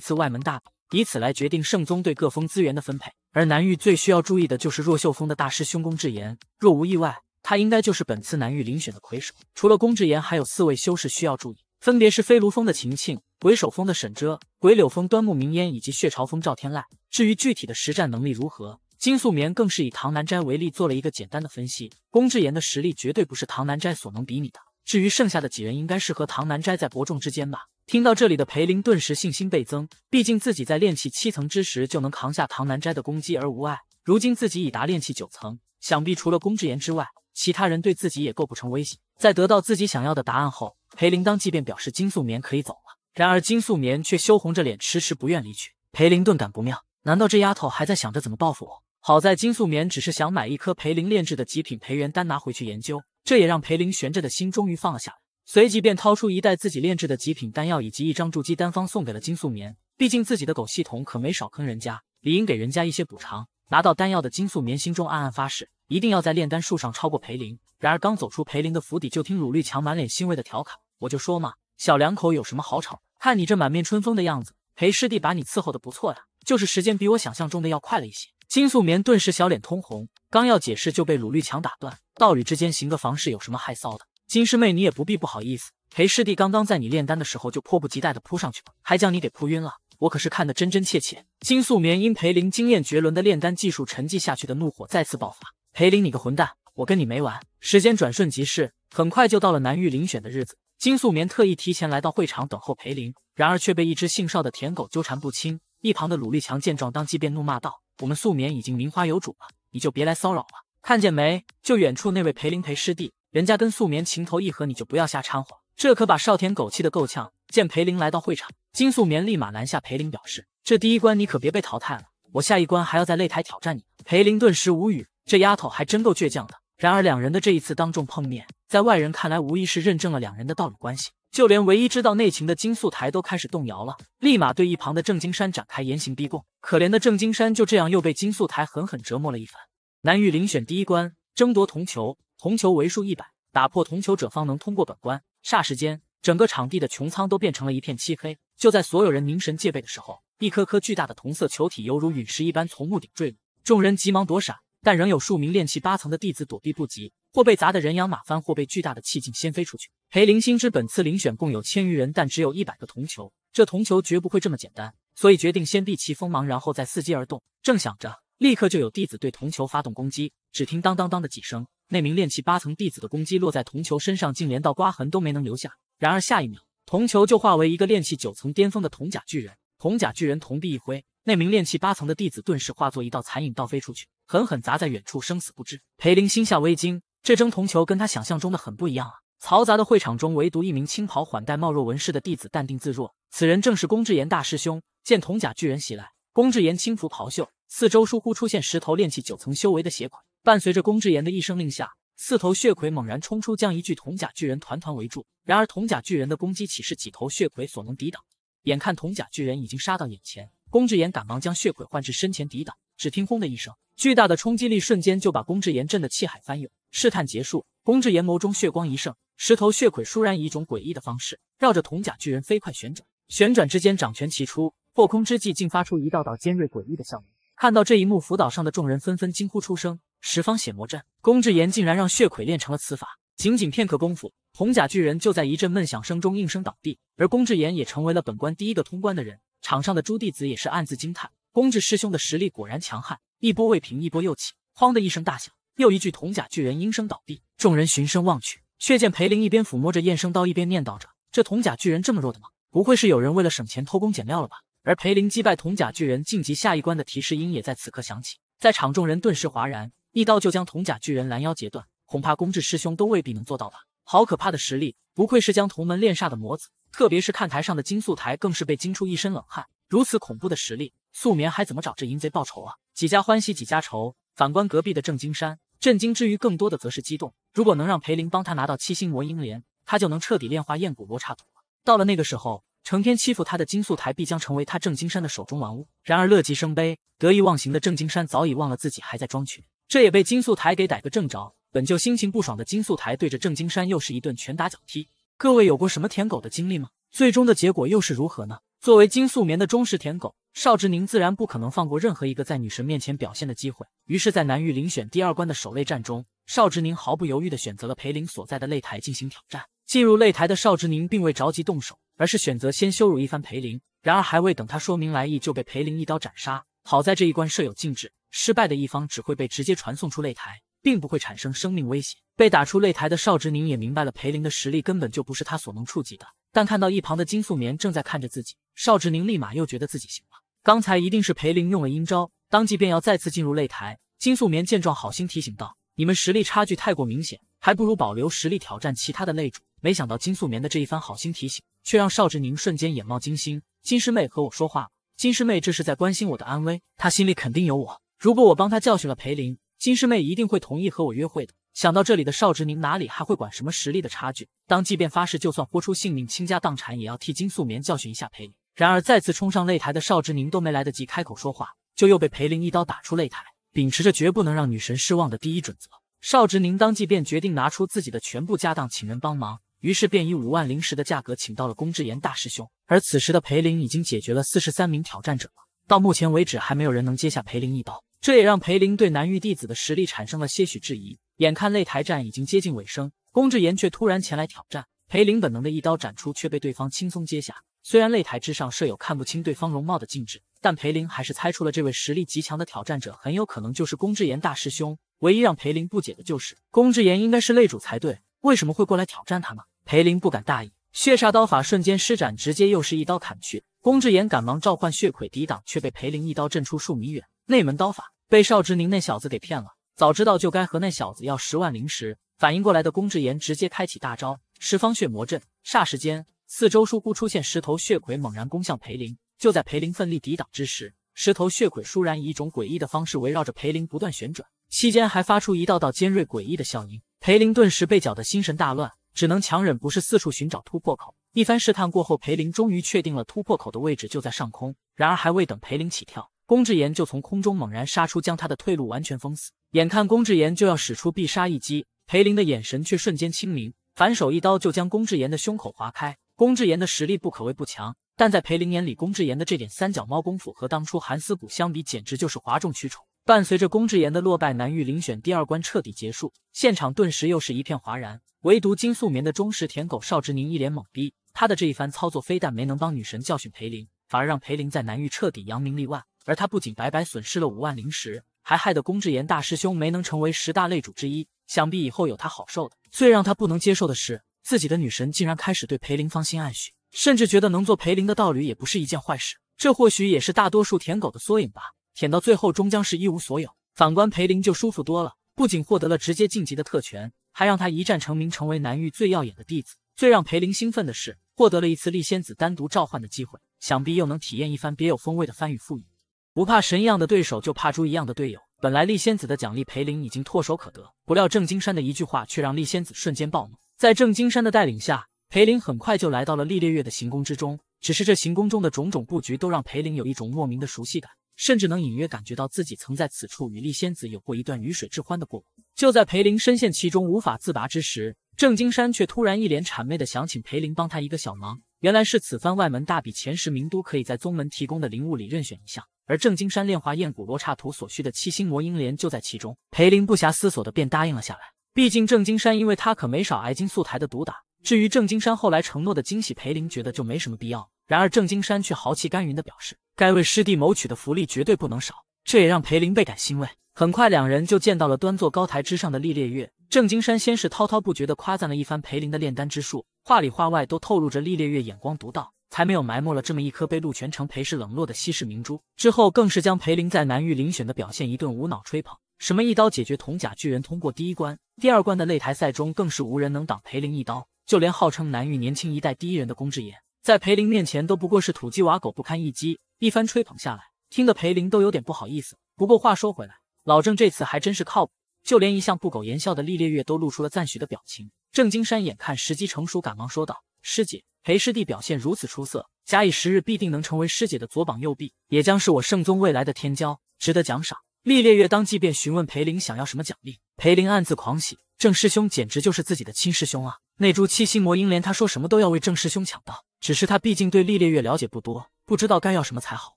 次外门大比，以此来决定圣宗对各峰资源的分配。而南域最需要注意的就是若秀峰的大师兄宫智言，若无意外，他应该就是本次南域遴选的魁首。除了宫智言，还有四位修士需要注意，分别是飞卢峰的晴晴、鬼手峰的沈遮、鬼柳峰端木明烟以及血潮峰赵天籁。至于具体的实战能力如何？金素棉更是以唐南斋为例做了一个简单的分析，龚志言的实力绝对不是唐南斋所能比拟的。至于剩下的几人，应该是和唐南斋在伯仲之间吧。听到这里的裴林顿时信心倍增，毕竟自己在练气七层之时就能扛下唐南斋的攻击而无碍，如今自己已达练气九层，想必除了龚志言之外，其他人对自己也构不成威胁。在得到自己想要的答案后，裴林当即便表示金素棉可以走了。然而金素棉却羞红着脸，迟迟不愿离去。裴林顿感不妙，难道这丫头还在想着怎么报复我？好在金素棉只是想买一颗裴林炼制的极品培元丹拿回去研究，这也让裴林悬着的心终于放了下来。随即便掏出一袋自己炼制的极品丹药以及一张筑基丹方送给了金素棉，毕竟自己的狗系统可没少坑人家，理应给人家一些补偿。拿到丹药的金素棉心中暗暗发誓，一定要在炼丹术上超过裴林。然而刚走出裴林的府邸，就听鲁绿强满脸欣慰的调侃：“我就说嘛，小两口有什么好吵？看你这满面春风的样子，裴师弟把你伺候的不错呀，就是时间比我想象中的要快了一些。”金素棉顿时小脸通红，刚要解释就被鲁绿强打断。道侣之间行个房事有什么害臊的？金师妹，你也不必不好意思。裴师弟刚刚在你炼丹的时候就迫不及待地扑上去了，还将你给扑晕了，我可是看得真真切切。金素棉因裴林惊艳绝伦的炼丹技术沉寂下去的怒火再次爆发。裴林，你个混蛋，我跟你没完！时间转瞬即逝，很快就到了南域遴选的日子。金素棉特意提前来到会场等候裴林，然而却被一只姓邵的舔狗纠缠不清。一旁的鲁立强见状，当即便怒骂道。我们素棉已经名花有主了，你就别来骚扰了。看见没？就远处那位裴林裴师弟，人家跟素棉情投意合，你就不要瞎掺和。这可把少田狗气的够呛。见裴林来到会场，金素棉立马拦下裴林，表示这第一关你可别被淘汰了，我下一关还要在擂台挑战你。裴林顿时无语，这丫头还真够倔强的。然而，两人的这一次当众碰面，在外人看来，无疑是认证了两人的道侣关系。就连唯一知道内情的金素台都开始动摇了，立马对一旁的郑金山展开严刑逼供。可怜的郑金山就这样又被金素台狠狠折磨了一番。南域遴选第一关，争夺铜球。铜球为数一百，打破铜球者方能通过本关。霎时间，整个场地的穹苍都变成了一片漆黑。就在所有人凝神戒备的时候，一颗颗巨大的铜色球体犹如陨石一般从木顶坠落，众人急忙躲闪。但仍有数名练气八层的弟子躲避不及，或被砸得人仰马翻，或被巨大的气劲掀飞出去。裴灵心知本次遴选共有千余人，但只有一百个铜球，这铜球绝不会这么简单，所以决定先避其锋芒，然后再伺机而动。正想着，立刻就有弟子对铜球发动攻击。只听当当当的几声，那名练气八层弟子的攻击落在铜球身上，竟连道刮痕都没能留下。然而下一秒，铜球就化为一个练气九层巅峰的铜甲巨人。铜甲巨人铜臂一挥，那名练气八层的弟子顿时化作一道残影倒飞出去。狠狠砸在远处，生死不知。裴林心下微惊，这争铜球跟他想象中的很不一样啊！嘈杂的会场中，唯独一名青袍缓带、貌若文士的弟子淡定自若。此人正是龚志岩大师兄。见铜甲巨人袭来，龚志岩轻拂袍袖，四周疏忽出现十头炼气九层修为的血傀。伴随着龚志岩的一声令下，四头血傀猛然冲出，将一具铜甲巨人团团围住。然而铜甲巨人的攻击岂是几头血傀所能抵挡？眼看铜甲巨人已经杀到眼前，龚志岩赶忙将血傀唤至身前抵挡。只听轰的一声，巨大的冲击力瞬间就把龚志岩震得气海翻涌。试探结束，龚志岩眸中血光一盛，十头血鬼倏然以一种诡异的方式绕着铜甲巨人飞快旋转，旋转之间掌拳齐出，破空之际竟发出一道道尖锐诡异的啸鸣。看到这一幕，辅岛上的众人纷纷惊呼出声：“十方血魔阵，龚志岩竟然让血鬼练成了此法！”仅仅片刻功夫，铜甲巨人就在一阵闷响声中应声倒地，而龚志岩也成为了本关第一个通关的人。场上的朱弟子也是暗自惊叹。公治师兄的实力果然强悍，一波未平，一波又起。哐的一声大响，又一具铜甲巨人应声倒地。众人循声望去，却见裴林一边抚摸着燕生刀，一边念叨着：“这铜甲巨人这么弱的吗？不会是有人为了省钱偷工减料了吧？”而裴林击败铜甲巨人晋级下一关的提示音也在此刻响起，在场众人顿时哗然。一刀就将铜甲巨人拦腰截断，恐怕公治师兄都未必能做到吧？好可怕的实力！不愧是将同门练煞的魔子，特别是看台上的金素台更是被惊出一身冷汗。如此恐怖的实力！素棉还怎么找这淫贼报仇啊？几家欢喜几家愁。反观隔壁的郑金山，震惊之余，更多的则是激动。如果能让裴林帮他拿到七星魔婴莲，他就能彻底炼化燕骨罗刹土了。到了那个时候，成天欺负他的金素台必将成为他郑金山的手中玩物。然而乐极生悲，得意忘形的郑金山早已忘了自己还在装群，这也被金素台给逮个正着。本就心情不爽的金素台，对着郑金山又是一顿拳打脚踢。各位有过什么舔狗的经历吗？最终的结果又是如何呢？作为金素棉的忠实舔狗。邵志宁自然不可能放过任何一个在女神面前表现的机会，于是，在南域遴选第二关的守擂战中，邵志宁毫不犹豫地选择了裴林所在的擂台进行挑战。进入擂台的邵志宁并未着急动手，而是选择先羞辱一番裴林。然而，还未等他说明来意，就被裴林一刀斩杀。好在这一关设有禁制，失败的一方只会被直接传送出擂台，并不会产生生命威胁。被打出擂台的邵志宁也明白了裴林的实力根本就不是他所能触及的，但看到一旁的金素棉正在看着自己，邵志宁立马又觉得自己行了。刚才一定是裴林用了阴招，当即便要再次进入擂台。金素棉见状，好心提醒道：“你们实力差距太过明显，还不如保留实力挑战其他的擂主。”没想到金素棉的这一番好心提醒，却让邵志宁瞬间眼冒金星。金师妹和我说话，了，金师妹这是在关心我的安危，她心里肯定有我。如果我帮她教训了裴林，金师妹一定会同意和我约会的。想到这里的邵志宁哪里还会管什么实力的差距？当即便发誓，就算豁出性命、倾家荡产，也要替金素棉教训一下裴林。然而，再次冲上擂台的邵志宁都没来得及开口说话，就又被裴林一刀打出擂台。秉持着绝不能让女神失望的第一准则，邵志宁当即便决定拿出自己的全部家当，请人帮忙。于是便以五万灵石的价格请到了龚志言大师兄。而此时的裴林已经解决了四十三名挑战者了，到目前为止还没有人能接下裴林一刀，这也让裴林对南域弟子的实力产生了些许质疑。眼看擂台战已经接近尾声，龚志言却突然前来挑战，裴林本能的一刀斩出，却被对方轻松接下。虽然擂台之上设有看不清对方容貌的禁制，但裴林还是猜出了这位实力极强的挑战者很有可能就是宫智言大师兄。唯一让裴林不解的就是，宫智言应该是擂主才对，为什么会过来挑战他呢？裴林不敢大意，血煞刀法瞬间施展，直接又是一刀砍去。宫智言赶忙召唤血傀抵挡，却被裴林一刀震出数米远。内门刀法被邵之宁那小子给骗了，早知道就该和那小子要十万灵石。反应过来的宫智言直接开启大招十方血魔阵，霎时间。四周倏忽出现石头血鬼，猛然攻向裴林。就在裴林奋力抵挡之时，石头血鬼倏然以一种诡异的方式围绕着裴林不断旋转，期间还发出一道道尖锐诡异的笑音。裴林顿时被搅得心神大乱，只能强忍不适四处寻找突破口。一番试探过后，裴林终于确定了突破口的位置就在上空。然而还未等裴林起跳，龚志妍就从空中猛然杀出，将他的退路完全封死。眼看龚志言就要使出必杀一击，裴林的眼神却瞬间清明，反手一刀就将龚志言的胸口划开。龚志妍的实力不可谓不强，但在裴琳眼里，龚志妍的这点“三脚猫”功夫和当初韩思古相比，简直就是哗众取宠。伴随着龚志妍的落败，南域遴选第二关彻底结束，现场顿时又是一片哗然。唯独金素棉的忠实舔狗邵志宁一脸懵逼，他的这一番操作非但没能帮女神教训裴琳，反而让裴琳在南域彻底扬名立万。而他不仅白白损失了五万灵石，还害得龚志妍大师兄没能成为十大擂主之一，想必以后有他好受的。最让他不能接受的是。自己的女神竟然开始对裴林芳心暗许，甚至觉得能做裴林的道侣也不是一件坏事。这或许也是大多数舔狗的缩影吧。舔到最后，终将是一无所有。反观裴林就舒服多了，不仅获得了直接晋级的特权，还让他一战成名，成为南域最耀眼的弟子。最让裴林兴奋的是，获得了一次丽仙子单独召唤的机会，想必又能体验一番别有风味的翻雨覆雨。不怕神一样的对手，就怕猪一样的队友。本来丽仙子的奖励裴林已经唾手可得，不料郑金山的一句话却让丽仙子瞬间暴怒。在郑金山的带领下，裴林很快就来到了历烈月的行宫之中。只是这行宫中的种种布局，都让裴林有一种莫名的熟悉感，甚至能隐约感觉到自己曾在此处与历仙子有过一段鱼水之欢的过往。就在裴林深陷其中无法自拔之时，郑金山却突然一脸谄媚的想请裴林帮他一个小忙。原来是此番外门大比前十名都可以在宗门提供的灵物里任选一项，而郑金山炼化燕骨罗刹图所需的七星魔音莲就在其中。裴林不暇思索的便答应了下来。毕竟郑金山因为他可没少挨金素台的毒打。至于郑金山后来承诺的惊喜，裴灵，觉得就没什么必要。然而郑金山却豪气干云的表示，该为师弟谋取的福利绝对不能少，这也让裴林倍感欣慰。很快两人就见到了端坐高台之上的厉烈月。郑金山先是滔滔不绝的夸赞了一番裴林的炼丹之术，话里话外都透露着厉烈月眼光独到，才没有埋没了这么一颗被陆泉城裴氏冷落的稀世明珠。之后更是将裴林在南域遴选的表现一顿无脑吹捧。什么一刀解决铜甲巨人？通过第一关、第二关的擂台赛中，更是无人能挡裴林一刀。就连号称南域年轻一代第一人的宫智妍，在裴林面前都不过是土鸡瓦狗，不堪一击。一番吹捧下来，听得裴林都有点不好意思。不过话说回来，老郑这次还真是靠谱，就连一向不苟言笑的厉烈月都露出了赞许的表情。郑金山眼看时机成熟，赶忙说道：“师姐，裴师弟表现如此出色，假以时日必定能成为师姐的左膀右臂，也将是我圣宗未来的天骄，值得奖赏。”厉烈月当即便询问裴林想要什么奖励，裴林暗自狂喜，郑师兄简直就是自己的亲师兄啊！那株七星魔英莲，他说什么都要为郑师兄抢到。只是他毕竟对厉烈月了解不多，不知道该要什么才好。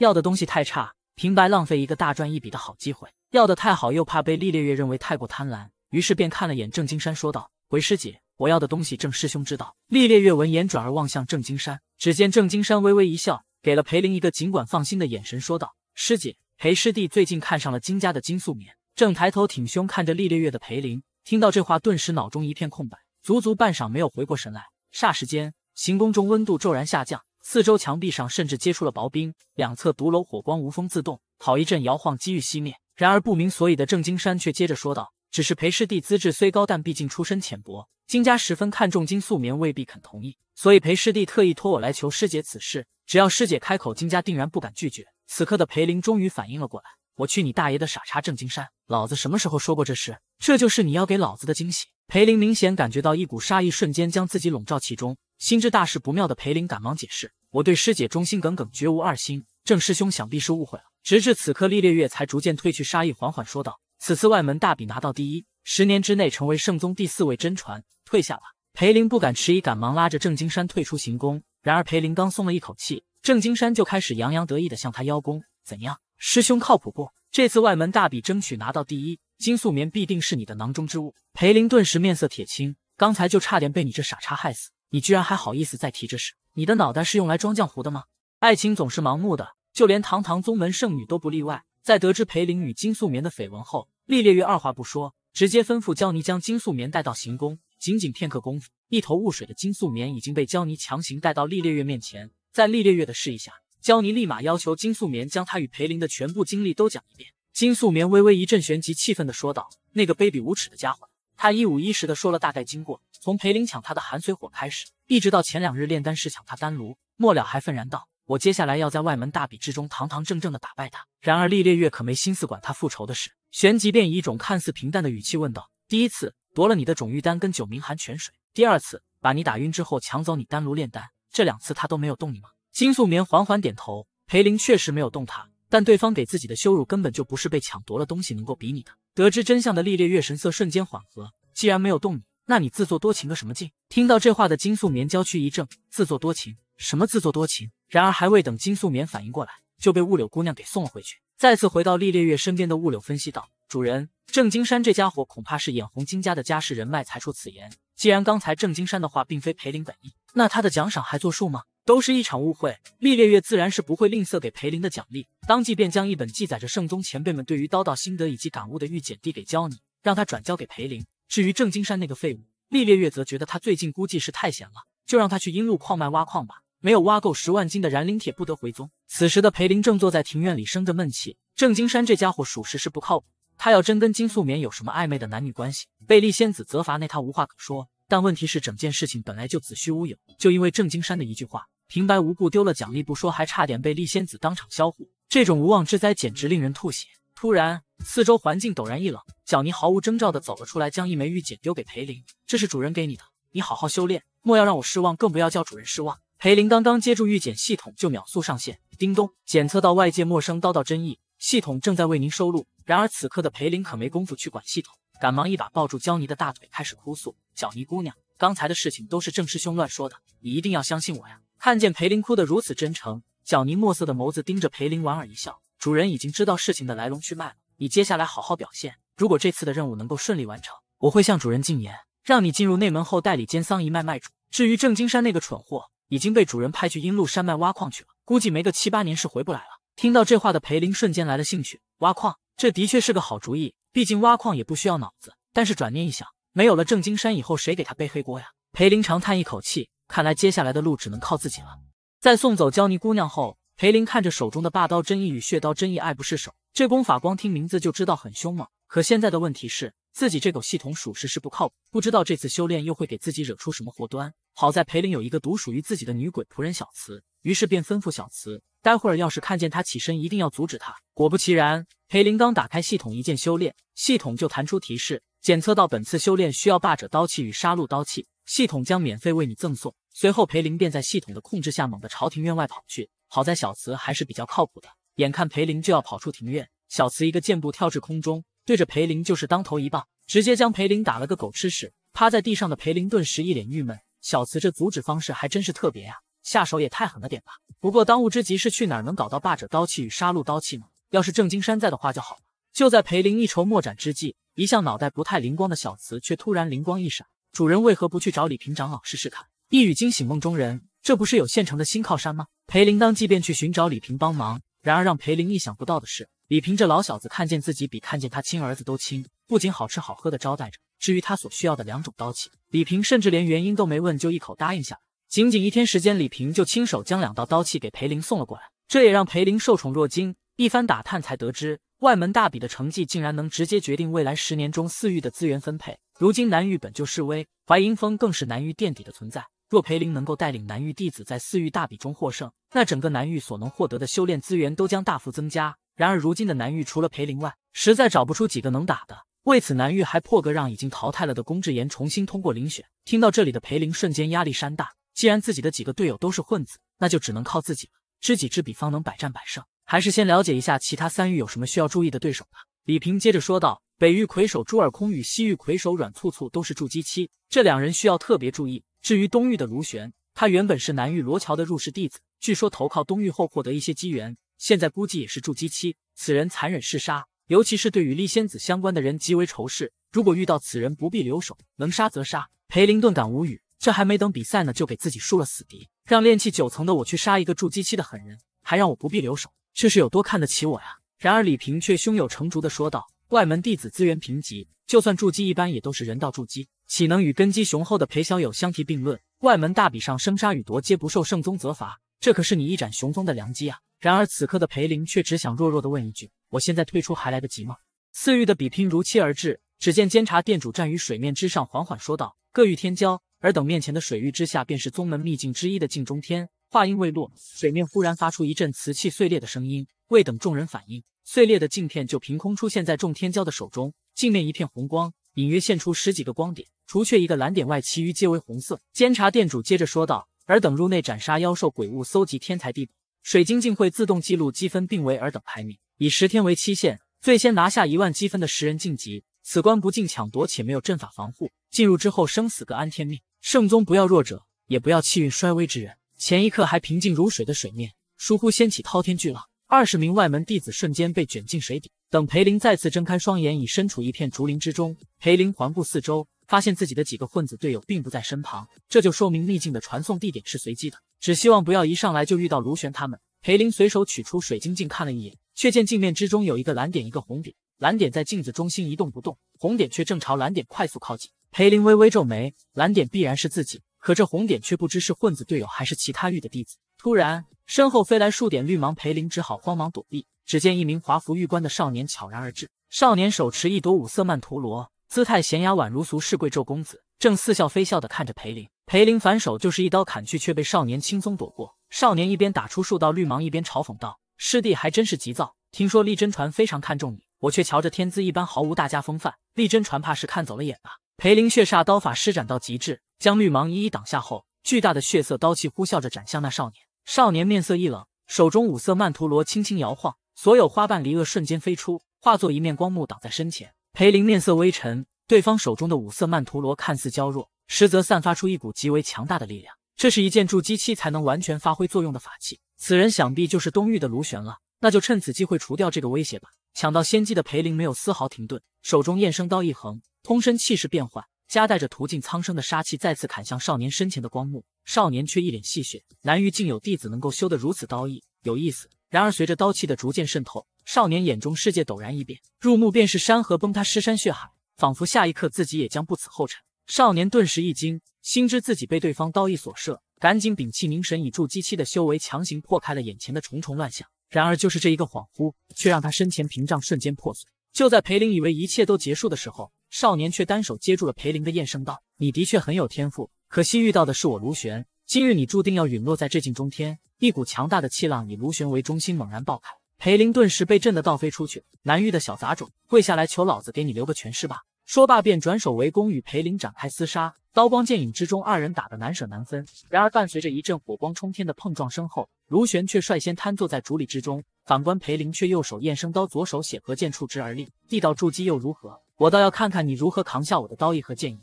要的东西太差，平白浪费一个大赚一笔的好机会；要的太好，又怕被厉烈月认为太过贪婪。于是便看了眼郑金山，说道：“回师姐，我要的东西郑师兄知道。”厉烈月闻言，转而望向郑金山，只见郑金山微微一笑，给了裴林一个尽管放心的眼神，说道：“师姐。”裴师弟最近看上了金家的金素眠，正抬头挺胸看着历烈月的裴林，听到这话顿时脑中一片空白，足足半晌没有回过神来。霎时间，行宫中温度骤然下降，四周墙壁上甚至结出了薄冰，两侧独楼火光无风自动，好一阵摇晃，机遇熄灭。然而不明所以的郑金山却接着说道。只是裴师弟资质虽高，但毕竟出身浅薄，金家十分看重金素棉，未必肯同意。所以裴师弟特意托我来求师姐此事，只要师姐开口，金家定然不敢拒绝。此刻的裴林终于反应了过来，我去你大爷的傻叉郑金山，老子什么时候说过这事？这就是你要给老子的惊喜？裴林明显感觉到一股杀意瞬间将自己笼罩其中，心知大事不妙的裴林赶忙解释，我对师姐忠心耿耿，绝无二心。郑师兄想必是误会了。直至此刻，厉烈月才逐渐褪去杀意，缓缓说道。此次外门大比拿到第一，十年之内成为圣宗第四位真传，退下吧。裴林不敢迟疑，赶忙拉着郑金山退出行宫。然而裴林刚松了一口气，郑金山就开始洋洋得意的向他邀功：“怎样，师兄靠谱不？这次外门大比争取拿到第一，金素棉必定是你的囊中之物。”裴林顿时面色铁青，刚才就差点被你这傻叉害死，你居然还好意思再提这事？你的脑袋是用来装浆糊的吗？爱情总是盲目的，就连堂堂宗门圣女都不例外。在得知裴林与金素棉的绯闻后，厉烈月二话不说，直接吩咐焦尼将金素棉带到行宫。仅仅片刻功夫，一头雾水的金素棉已经被焦尼强行带到厉烈月面前。在厉烈月的示意下，焦尼立马要求金素棉将他与裴林的全部经历都讲一遍。金素棉微微一震，旋即气愤地说道：“那个卑鄙无耻的家伙！”他一五一十地说了大概经过，从裴林抢他的寒水火开始，一直到前两日炼丹室抢他丹炉，末了还愤然道。我接下来要在外门大比之中堂堂正正的打败他。然而厉烈月可没心思管他复仇的事，旋即便以一种看似平淡的语气问道：“第一次夺了你的种玉丹跟九明寒泉水，第二次把你打晕之后抢走你丹炉炼丹，这两次他都没有动你吗？”金素棉缓缓点头，裴林确实没有动他，但对方给自己的羞辱根本就不是被抢夺了东西能够比拟的。得知真相的厉烈月神色瞬间缓和，既然没有动你，那你自作多情个什么劲？听到这话的金素棉娇躯一怔，自作多情。什么自作多情？然而还未等金素棉反应过来，就被雾柳姑娘给送了回去。再次回到厉烈月身边的雾柳分析道：“主人，郑金山这家伙恐怕是眼红金家的家世人脉才出此言。既然刚才郑金山的话并非裴林本意，那他的奖赏还作数吗？都是一场误会，厉烈月自然是不会吝啬给裴林的奖励，当即便将一本记载着圣宗前辈们对于刀道心得以及感悟的玉简递给教你，让他转交给裴林。至于郑金山那个废物，厉烈月则觉得他最近估计是太闲了，就让他去阴路矿脉挖矿吧。”没有挖够十万斤的燃灵铁，不得回宗。此时的裴林正坐在庭院里生着闷气。郑金山这家伙属实是不靠谱。他要真跟金素棉有什么暧昧的男女关系，被丽仙子责罚，那他无话可说。但问题是，整件事情本来就子虚乌有。就因为郑金山的一句话，平白无故丢了奖励不说，还差点被丽仙子当场销户。这种无妄之灾，简直令人吐血。突然，四周环境陡然一冷，小尼毫无征兆的走了出来，将一枚玉简丢给裴林：“这是主人给你的，你好好修炼，莫要让我失望，更不要叫主人失望。”裴林刚刚接住预检系统就秒速上线，叮咚，检测到外界陌生叨叨真意，系统正在为您收录。然而此刻的裴林可没工夫去管系统，赶忙一把抱住焦尼的大腿，开始哭诉：“小尼姑娘，刚才的事情都是郑师兄乱说的，你一定要相信我呀！”看见裴林哭得如此真诚，小尼墨色的眸子盯着裴林，莞尔一笑：“主人已经知道事情的来龙去脉了，你接下来好好表现。如果这次的任务能够顺利完成，我会向主人进言，让你进入内门后代理兼桑一脉脉主。至于郑金山那个蠢货……”已经被主人派去阴路山脉挖矿去了，估计没个七八年是回不来了。听到这话的裴林瞬间来了兴趣，挖矿这的确是个好主意，毕竟挖矿也不需要脑子。但是转念一想，没有了郑金山，以后谁给他背黑锅呀？裴林长叹一口气，看来接下来的路只能靠自己了。在送走娇妮姑娘后，裴林看着手中的霸刀真意与血刀真意，爱不释手。这功法光听名字就知道很凶猛，可现在的问题是，自己这狗系统属实是不靠谱，不知道这次修炼又会给自己惹出什么祸端。好在裴林有一个独属于自己的女鬼仆人小慈，于是便吩咐小慈，待会儿要是看见他起身，一定要阻止他。果不其然，裴林刚打开系统一键修炼，系统就弹出提示，检测到本次修炼需要霸者刀器与杀戮刀器，系统将免费为你赠送。随后裴林便在系统的控制下猛地朝庭院外跑去。好在小慈还是比较靠谱的，眼看裴林就要跑出庭院，小慈一个箭步跳至空中，对着裴林就是当头一棒，直接将裴林打了个狗吃屎。趴在地上的裴林顿时一脸郁闷。小慈这阻止方式还真是特别呀，下手也太狠了点吧。不过当务之急是去哪能搞到霸者刀器与杀戮刀器呢？要是郑金山在的话就好了。就在裴林一筹莫展之际，一向脑袋不太灵光的小慈却突然灵光一闪：“主人为何不去找李平长老试试看？”一语惊醒梦中人，这不是有现成的新靠山吗？裴林当即便去寻找李平帮忙。然而让裴林意想不到的是，李平这老小子看见自己比看见他亲儿子都亲，不仅好吃好喝的招待着。至于他所需要的两种刀器，李平甚至连原因都没问，就一口答应下来。仅仅一天时间，李平就亲手将两道刀器给裴林送了过来，这也让裴林受宠若惊。一番打探，才得知外门大比的成绩竟然能直接决定未来十年中四域的资源分配。如今南域本就势微，淮阴峰更是南域垫底的存在。若裴林能够带领南域弟子在四域大比中获胜，那整个南域所能获得的修炼资源都将大幅增加。然而如今的南域除了裴林外，实在找不出几个能打的。为此，南域还破格让已经淘汰了的龚志岩重新通过遴选。听到这里的裴林瞬间压力山大。既然自己的几个队友都是混子，那就只能靠自己了。知己知彼，方能百战百胜。还是先了解一下其他三域有什么需要注意的对手吧。李平接着说道：“北域魁首朱尔空与西域魁首阮簇簇都是筑基期，这两人需要特别注意。至于东域的卢玄，他原本是南域罗桥的入室弟子，据说投靠东域后获得一些机缘，现在估计也是筑基期。此人残忍嗜杀。”尤其是对与丽仙子相关的人极为仇视，如果遇到此人，不必留手，能杀则杀。裴林顿感无语，这还没等比赛呢，就给自己输了死敌，让练气九层的我去杀一个筑基期的狠人，还让我不必留手，这是有多看得起我呀？然而李平却胸有成竹的说道：“外门弟子资源贫瘠，就算筑基一般，也都是人道筑基，岂能与根基雄厚的裴小友相提并论？外门大比上，生杀与夺皆不受圣宗责罚，这可是你一展雄风的良机啊！”然而此刻的裴林却只想弱弱的问一句。我现在退出还来得及吗？四域的比拼如期而至，只见监察殿主站于水面之上，缓缓说道：“各域天骄，尔等面前的水域之下，便是宗门秘境之一的镜中天。”话音未落，水面忽然发出一阵瓷器碎裂的声音。未等众人反应，碎裂的镜片就凭空出现在众天骄的手中。镜面一片红光，隐约现出十几个光点，除却一个蓝点外，其余皆为红色。监察殿主接着说道：“尔等入内斩杀妖兽鬼物，搜集天材地宝，水晶镜会自动记录积分，并为尔等排名。”以十天为期限，最先拿下一万积分的十人晋级。此关不进抢夺，且没有阵法防护。进入之后，生死各安天命。圣宗不要弱者，也不要气运衰微之人。前一刻还平静如水的水面，倏忽掀起滔天巨浪，二十名外门弟子瞬间被卷进水底。等裴林再次睁开双眼，已身处一片竹林之中。裴林环顾四周，发现自己的几个混子队友并不在身旁，这就说明秘境的传送地点是随机的。只希望不要一上来就遇到卢玄他们。裴林随手取出水晶镜看了一眼。却见镜面之中有一个蓝点，一个红点。蓝点在镜子中心一动不动，红点却正朝蓝点快速靠近。裴林微微皱眉，蓝点必然是自己，可这红点却不知是混子队友还是其他域的弟子。突然，身后飞来数点绿芒，裴林只好慌忙躲避。只见一名华服玉冠的少年悄然而至，少年手持一朵五色曼陀罗，姿态娴雅，宛如俗世贵胄公子，正似笑非笑的看着裴林。裴林反手就是一刀砍去，却被少年轻松躲过。少年一边打出数道绿芒，一边嘲讽道。师弟还真是急躁。听说丽真传非常看重你，我却瞧着天资一般，毫无大家风范。丽真传怕是看走了眼吧？裴灵血煞刀法施展到极致，将绿芒一一挡下后，巨大的血色刀气呼啸着斩向那少年。少年面色一冷，手中五色曼陀罗轻轻摇晃，所有花瓣离恶瞬间飞出，化作一面光幕挡在身前。裴灵面色微沉，对方手中的五色曼陀罗看似娇弱，实则散发出一股极为强大的力量。这是一件筑基期才能完全发挥作用的法器。此人想必就是东域的卢玄了，那就趁此机会除掉这个威胁吧。抢到先机的裴林没有丝毫停顿，手中燕生刀一横，通身气势变幻，夹带着途径苍生的杀气，再次砍向少年身前的光幕。少年却一脸戏谑：“南域竟有弟子能够修得如此刀意，有意思。”然而随着刀气的逐渐渗透，少年眼中世界陡然一变，入目便是山河崩塌、尸山血海，仿佛下一刻自己也将不此后尘。少年顿时一惊，心知自己被对方刀意所摄。赶紧屏气凝神，以筑基期的修为强行破开了眼前的重重乱象。然而就是这一个恍惚，却让他身前屏障瞬间破碎。就在裴林以为一切都结束的时候，少年却单手接住了裴林的燕声道：“你的确很有天赋，可惜遇到的是我卢玄。今日你注定要陨落在这境中天。”一股强大的气浪以卢玄为中心猛然爆开，裴林顿时被震得倒飞出去。难遇的小杂种，跪下来求老子给你留个全尸吧！说罢，便转手围攻，与裴林展开厮杀。刀光剑影之中，二人打得难舍难分。然而，伴随着一阵火光冲天的碰撞声后，卢玄却率先瘫坐在竹里之中。反观裴林，却右手燕生刀，左手血河剑，触之而立。地道筑基又如何？我倒要看看你如何扛下我的刀意和剑意。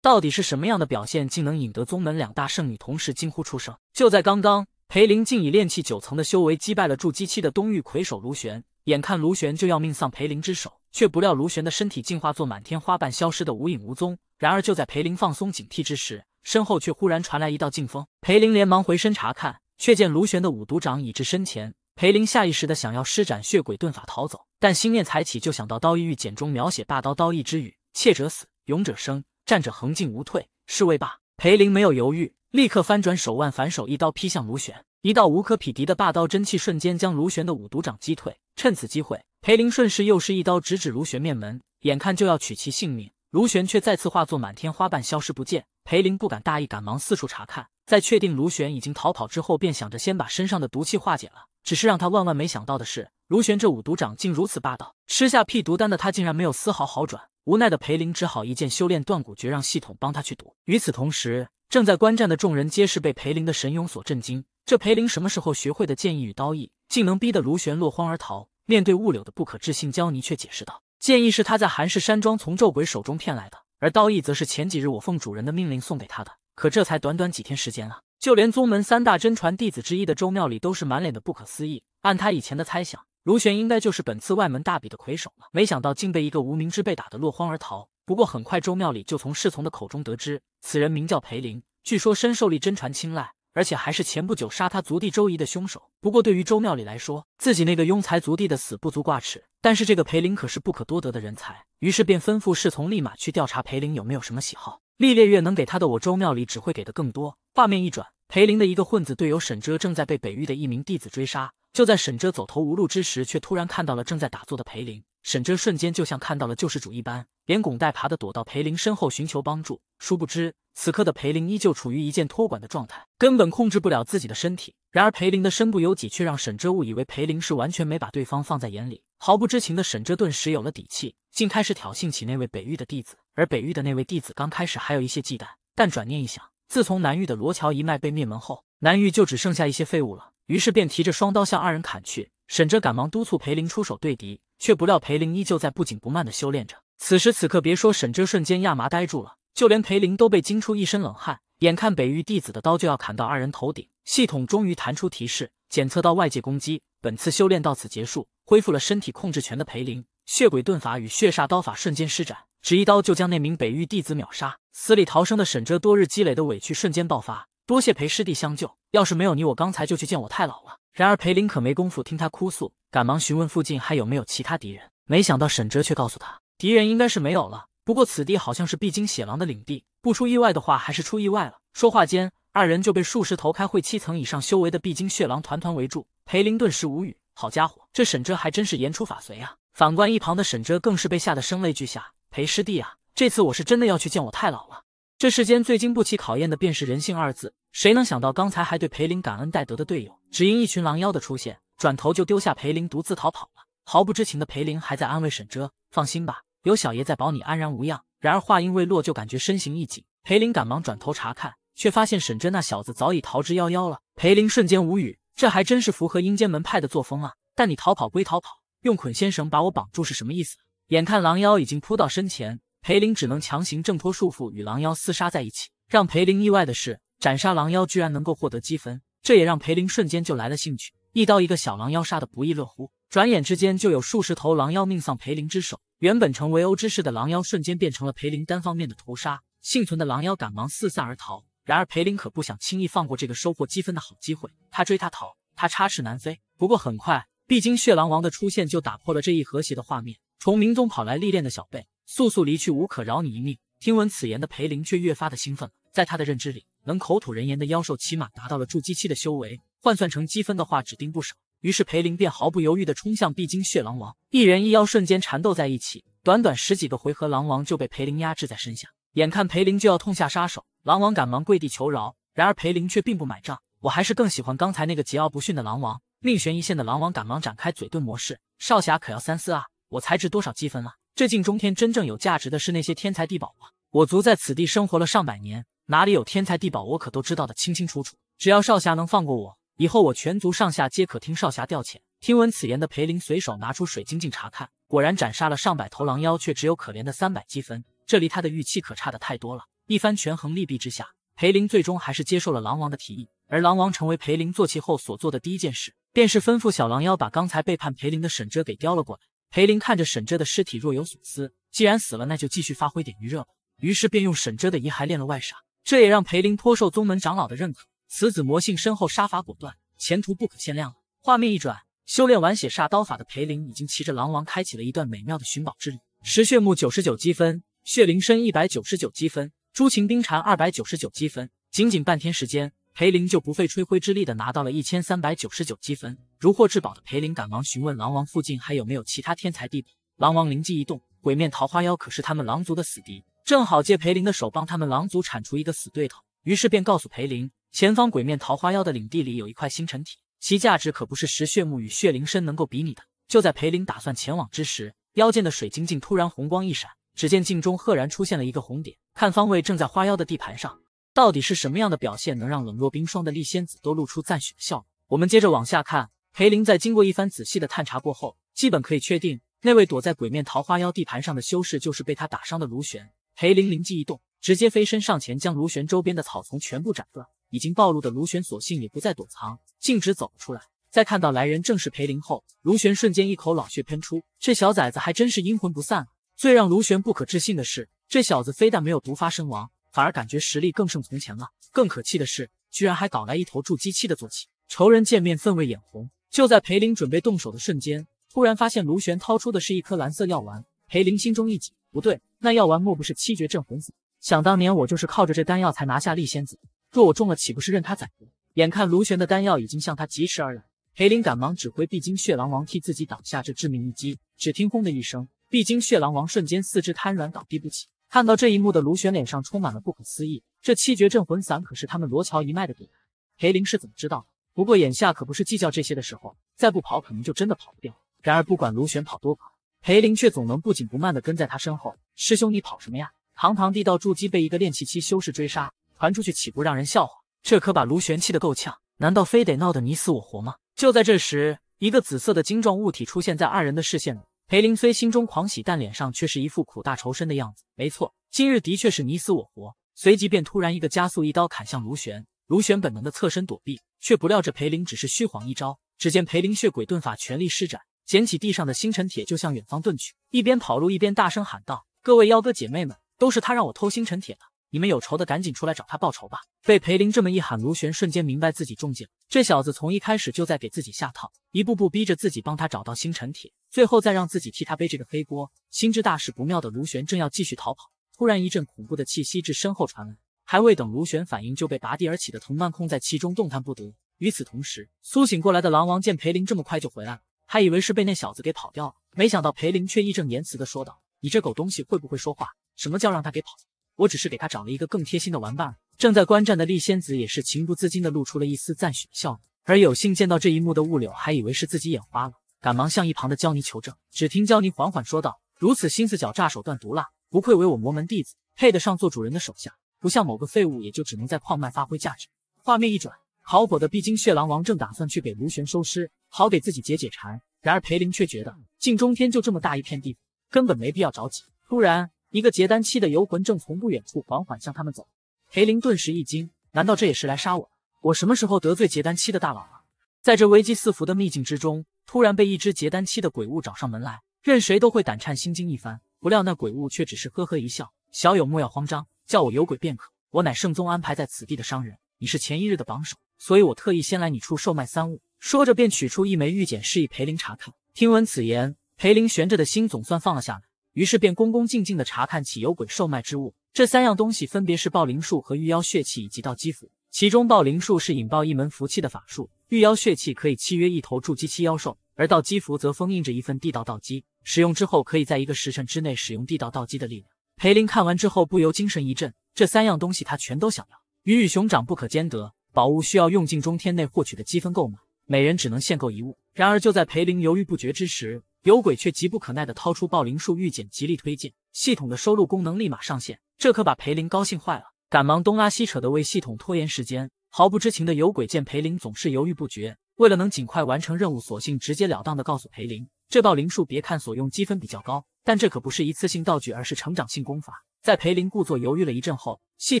到底是什么样的表现，竟能引得宗门两大圣女同时惊呼出声？就在刚刚，裴林竟以炼气九层的修为击败了筑基期的东域魁首卢玄。眼看卢玄就要命丧裴林之手，却不料卢玄的身体进化作满天花瓣，消失的无影无踪。然而就在裴林放松警惕之时，身后却忽然传来一道劲风，裴林连忙回身查看，却见卢玄的五毒掌已至身前。裴林下意识的想要施展血鬼遁法逃走，但心念才起，就想到刀意御简中描写霸刀刀意之语：怯者死，勇者生，战者横进无退，是为霸。裴林没有犹豫，立刻翻转手腕，反手一刀劈向卢玄，一道无可匹敌的霸刀真气瞬间将卢玄的五毒掌击退。趁此机会，裴林顺势又是一刀直指卢玄面门，眼看就要取其性命，卢玄却再次化作满天花瓣消失不见。裴林不敢大意，赶忙四处查看，在确定卢玄已经逃跑之后，便想着先把身上的毒气化解了。只是让他万万没想到的是，卢玄这五毒掌竟如此霸道，吃下辟毒丹的他竟然没有丝毫好转。无奈的裴林只好一剑修炼断骨诀，让系统帮他去毒。与此同时，正在观战的众人皆是被裴林的神勇所震惊。这裴林什么时候学会的剑意与刀意，竟能逼得卢玄落荒而逃？面对物柳的不可置信，焦尼却解释道：“剑意是他在韩氏山庄从咒鬼手中骗来的，而刀意则是前几日我奉主人的命令送给他的。可这才短短几天时间啊，就连宗门三大真传弟子之一的周妙礼都是满脸的不可思议。按他以前的猜想，卢玄应该就是本次外门大比的魁首了，没想到竟被一个无名之辈打得落荒而逃。不过很快，周妙礼就从侍从的口中得知，此人名叫裴林，据说深受立真传青睐。”而且还是前不久杀他族弟周仪的凶手。不过对于周庙里来说，自己那个庸才族弟的死不足挂齿。但是这个裴林可是不可多得的人才，于是便吩咐侍从立马去调查裴林有没有什么喜好。厉烈月能给他的，我周庙里只会给的更多。画面一转，裴林的一个混子队友沈哲正在被北域的一名弟子追杀。就在沈哲走投无路之时，却突然看到了正在打坐的裴林。沈哲瞬间就像看到了救世主一般。连滚带爬的躲到裴林身后寻求帮助，殊不知此刻的裴林依旧处于一剑托管的状态，根本控制不了自己的身体。然而裴林的身不由己却让沈哲误以为裴林是完全没把对方放在眼里，毫不知情的沈哲顿时有了底气，竟开始挑衅起那位北域的弟子。而北域的那位弟子刚开始还有一些忌惮，但转念一想，自从南域的罗桥一脉被灭门后，南域就只剩下一些废物了，于是便提着双刀向二人砍去。沈哲赶忙督促裴林出手对敌，却不料裴林依旧在不紧不慢的修炼着。此时此刻，别说沈哲瞬间亚麻呆住了，就连裴林都被惊出一身冷汗。眼看北域弟子的刀就要砍到二人头顶，系统终于弹出提示：检测到外界攻击，本次修炼到此结束。恢复了身体控制权的裴林，血鬼遁法与血煞刀法瞬间施展，只一刀就将那名北域弟子秒杀。死里逃生的沈哲，多日积累的委屈瞬间爆发：“多谢裴师弟相救，要是没有你，我刚才就去见我太老了。”然而裴林可没工夫听他哭诉，赶忙询问附近还有没有其他敌人。没想到沈哲却告诉他。敌人应该是没有了，不过此地好像是必经血狼的领地，不出意外的话，还是出意外了。说话间，二人就被数十头开会七层以上修为的必经血狼团团围住。裴林顿时无语，好家伙，这沈哲还真是言出法随啊！反观一旁的沈哲，更是被吓得声泪俱下。裴师弟啊，这次我是真的要去见我太老了。这世间最经不起考验的便是人性二字。谁能想到，刚才还对裴林感恩戴德的队友，只因一群狼妖的出现，转头就丢下裴林独自逃跑了。毫不知情的裴林还在安慰沈哲：“放心吧。”有小爷在，保你安然无恙。然而话音未落，就感觉身形一紧，裴林赶忙转头查看，却发现沈真那小子早已逃之夭夭了。裴林瞬间无语，这还真是符合阴间门派的作风啊！但你逃跑归逃跑，用捆仙绳把我绑住是什么意思？眼看狼妖已经扑到身前，裴林只能强行挣脱束缚，与狼妖厮杀在一起。让裴林意外的是，斩杀狼妖居然能够获得积分，这也让裴林瞬间就来了兴趣，一刀一个小狼妖杀的不亦乐乎。转眼之间，就有数十头狼妖命丧裴林之手。原本成为殴之士的狼妖，瞬间变成了裴林单方面的屠杀。幸存的狼妖赶忙四散而逃。然而裴林可不想轻易放过这个收获积分的好机会，他追他逃，他插翅难飞。不过很快，毕竟血狼王的出现就打破了这一和谐的画面。从明宗跑来历练的小辈，速速离去，无可饶你一命。听闻此言的裴林却越发的兴奋了。在他的认知里，能口吐人言的妖兽，起码达到了筑基期的修为。换算成积分的话，指定不少。于是裴林便毫不犹豫地冲向必经血狼王，一人一妖瞬间缠斗在一起。短短十几个回合，狼王就被裴林压制在身下。眼看裴林就要痛下杀手，狼王赶忙跪地求饶。然而裴林却并不买账，我还是更喜欢刚才那个桀骜不驯的狼王。命悬一线的狼王赶忙展开嘴遁模式，少侠可要三思啊！我才值多少积分啊？这镜中天真正有价值的是那些天才地宝啊！我族在此地生活了上百年，哪里有天才地宝，我可都知道的清清楚楚。只要少侠能放过我。以后我全族上下皆可听少侠调遣。听闻此言的裴林随手拿出水晶镜查看，果然斩杀了上百头狼妖，却只有可怜的三百积分，这离他的预期可差的太多了。一番权衡利弊之下，裴林最终还是接受了狼王的提议。而狼王成为裴林坐骑后所做的第一件事，便是吩咐小狼妖把刚才背叛裴林的沈哲给叼了过来。裴林看着沈哲的尸体若有所思，既然死了，那就继续发挥点余热吧。于是便用沈哲的遗骸练了外煞，这也让裴林颇受宗门长老的认可。此子魔性深厚，杀伐果断，前途不可限量。画面一转，修炼完血煞刀法的裴林已经骑着狼王开启了一段美妙的寻宝之旅。石血木九十九积分，血灵参一百九十九积分，朱晴冰蝉二百九十九积分。仅仅半天时间，裴林就不费吹灰之力的拿到了一千三百九十九积分，如获至宝的裴林赶忙询问狼王附近还有没有其他天才地宝。狼王灵机一动，鬼面桃花妖可是他们狼族的死敌，正好借裴林的手帮他们狼族铲除一个死对头，于是便告诉裴林。前方鬼面桃花妖的领地里有一块星辰体，其价值可不是石血木与血灵参能够比拟的。就在裴林打算前往之时，腰间的水晶镜突然红光一闪，只见镜中赫然出现了一个红点，看方位正在花妖的地盘上。到底是什么样的表现能让冷若冰霜的丽仙子都露出赞许的笑容？我们接着往下看，裴林在经过一番仔细的探查过后，基本可以确定那位躲在鬼面桃花妖地盘上的修士就是被他打伤的卢玄。裴林灵机一动，直接飞身上前将卢玄周边的草丛全部斩断。已经暴露的卢玄，索性也不再躲藏，径直走了出来。在看到来人正是裴林后，卢玄瞬间一口老血喷出。这小崽子还真是阴魂不散啊！最让卢玄不可置信的是，这小子非但没有毒发身亡，反而感觉实力更胜从前了。更可气的是，居然还搞来一头筑基期的坐骑。仇人见面，分外眼红。就在裴林准备动手的瞬间，突然发现卢玄掏出的是一颗蓝色药丸。裴林心中一紧，不对，那药丸莫不是七绝镇魂锁？想当年我就是靠着这丹药才拿下厉仙子。若我中了，岂不是任他宰割？眼看卢玄的丹药已经向他疾驰而来，裴林赶忙指挥碧晶血狼王替自己挡下这致命一击。只听轰的一声，碧晶血狼王瞬间四肢瘫软，倒地不起。看到这一幕的卢玄脸上充满了不可思议。这七绝镇魂散可是他们罗桥一脉的底牌，裴林是怎么知道的？不过眼下可不是计较这些的时候，再不跑，可能就真的跑不掉。然而不管卢玄跑多快，裴林却总能不紧不慢的跟在他身后。师兄，你跑什么呀？堂堂地道筑基被一个练气期修士追杀。传出去岂不让人笑话？这可把卢玄气得够呛。难道非得闹得你死我活吗？就在这时，一个紫色的晶状物体出现在二人的视线中。裴林虽心中狂喜，但脸上却是一副苦大仇深的样子。没错，今日的确是你死我活。随即便突然一个加速，一刀砍向卢玄。卢玄本能的侧身躲避，却不料这裴林只是虚晃一招。只见裴林血鬼遁法全力施展，捡起地上的星辰铁就向远方遁去，一边跑路一边大声喊道：“各位妖哥姐妹们，都是他让我偷星辰铁的。”你们有仇的赶紧出来找他报仇吧！被裴林这么一喊，卢玄瞬间明白自己中计了。这小子从一开始就在给自己下套，一步步逼着自己帮他找到星辰铁，最后再让自己替他背这个黑锅。心知大事不妙的卢玄正要继续逃跑，突然一阵恐怖的气息至身后传来，还未等卢玄反应，就被拔地而起的藤蔓控在其中，动弹不得。与此同时，苏醒过来的狼王见裴林这么快就回来了，还以为是被那小子给跑掉了，没想到裴林却义正言辞的说道：“你这狗东西会不会说话？什么叫让他给跑？”我只是给他找了一个更贴心的玩伴。正在观战的丽仙子也是情不自禁的露出了一丝赞许的笑容，而有幸见到这一幕的雾柳还以为是自己眼花了，赶忙向一旁的娇妮求证。只听娇妮缓缓说道：“如此心思狡诈，手段毒辣，不愧为我魔门弟子，配得上做主人的手下。不像某个废物，也就只能在矿脉发挥价值。”画面一转，烤火的必经血狼王正打算去给卢玄收尸，好给自己解解馋。然而裴林却觉得，镜中天就这么大一片地，方，根本没必要着急。突然。一个结丹期的游魂正从不远处缓缓向他们走，裴林顿时一惊，难道这也是来杀我？我什么时候得罪结丹期的大佬了？在这危机四伏的秘境之中，突然被一只结丹期的鬼物找上门来，任谁都会胆颤心惊一番。不料那鬼物却只是呵呵一笑：“小友莫要慌张，叫我有鬼便可。我乃圣宗安排在此地的商人，你是前一日的榜首，所以我特意先来你处售卖三物。”说着便取出一枚玉简，示意裴林查看。听闻此言，裴林悬着的心总算放了下来。于是便恭恭敬敬地查看起有鬼售卖之物。这三样东西分别是暴灵术和御妖血气以及道基符。其中暴灵术是引爆一门符器的法术，御妖血气可以契约一头筑基期妖兽，而道基符则封印着一份地道道基，使用之后可以在一个时辰之内使用地道道基的力量。裴林看完之后不由精神一振，这三样东西他全都想要。鱼与熊掌不可兼得，宝物需要用尽中天内获取的积分购买，每人只能限购一物。然而就在裴林犹豫不决之时，有鬼却急不可耐的掏出暴灵术预检，极力推荐系统的收录功能，立马上线，这可把裴林高兴坏了，赶忙东拉西扯的为系统拖延时间。毫不知情的有鬼见裴林总是犹豫不决，为了能尽快完成任务，索性直截了当的告诉裴林，这暴灵术别看所用积分比较高，但这可不是一次性道具，而是成长性功法。在裴林故作犹豫了一阵后，系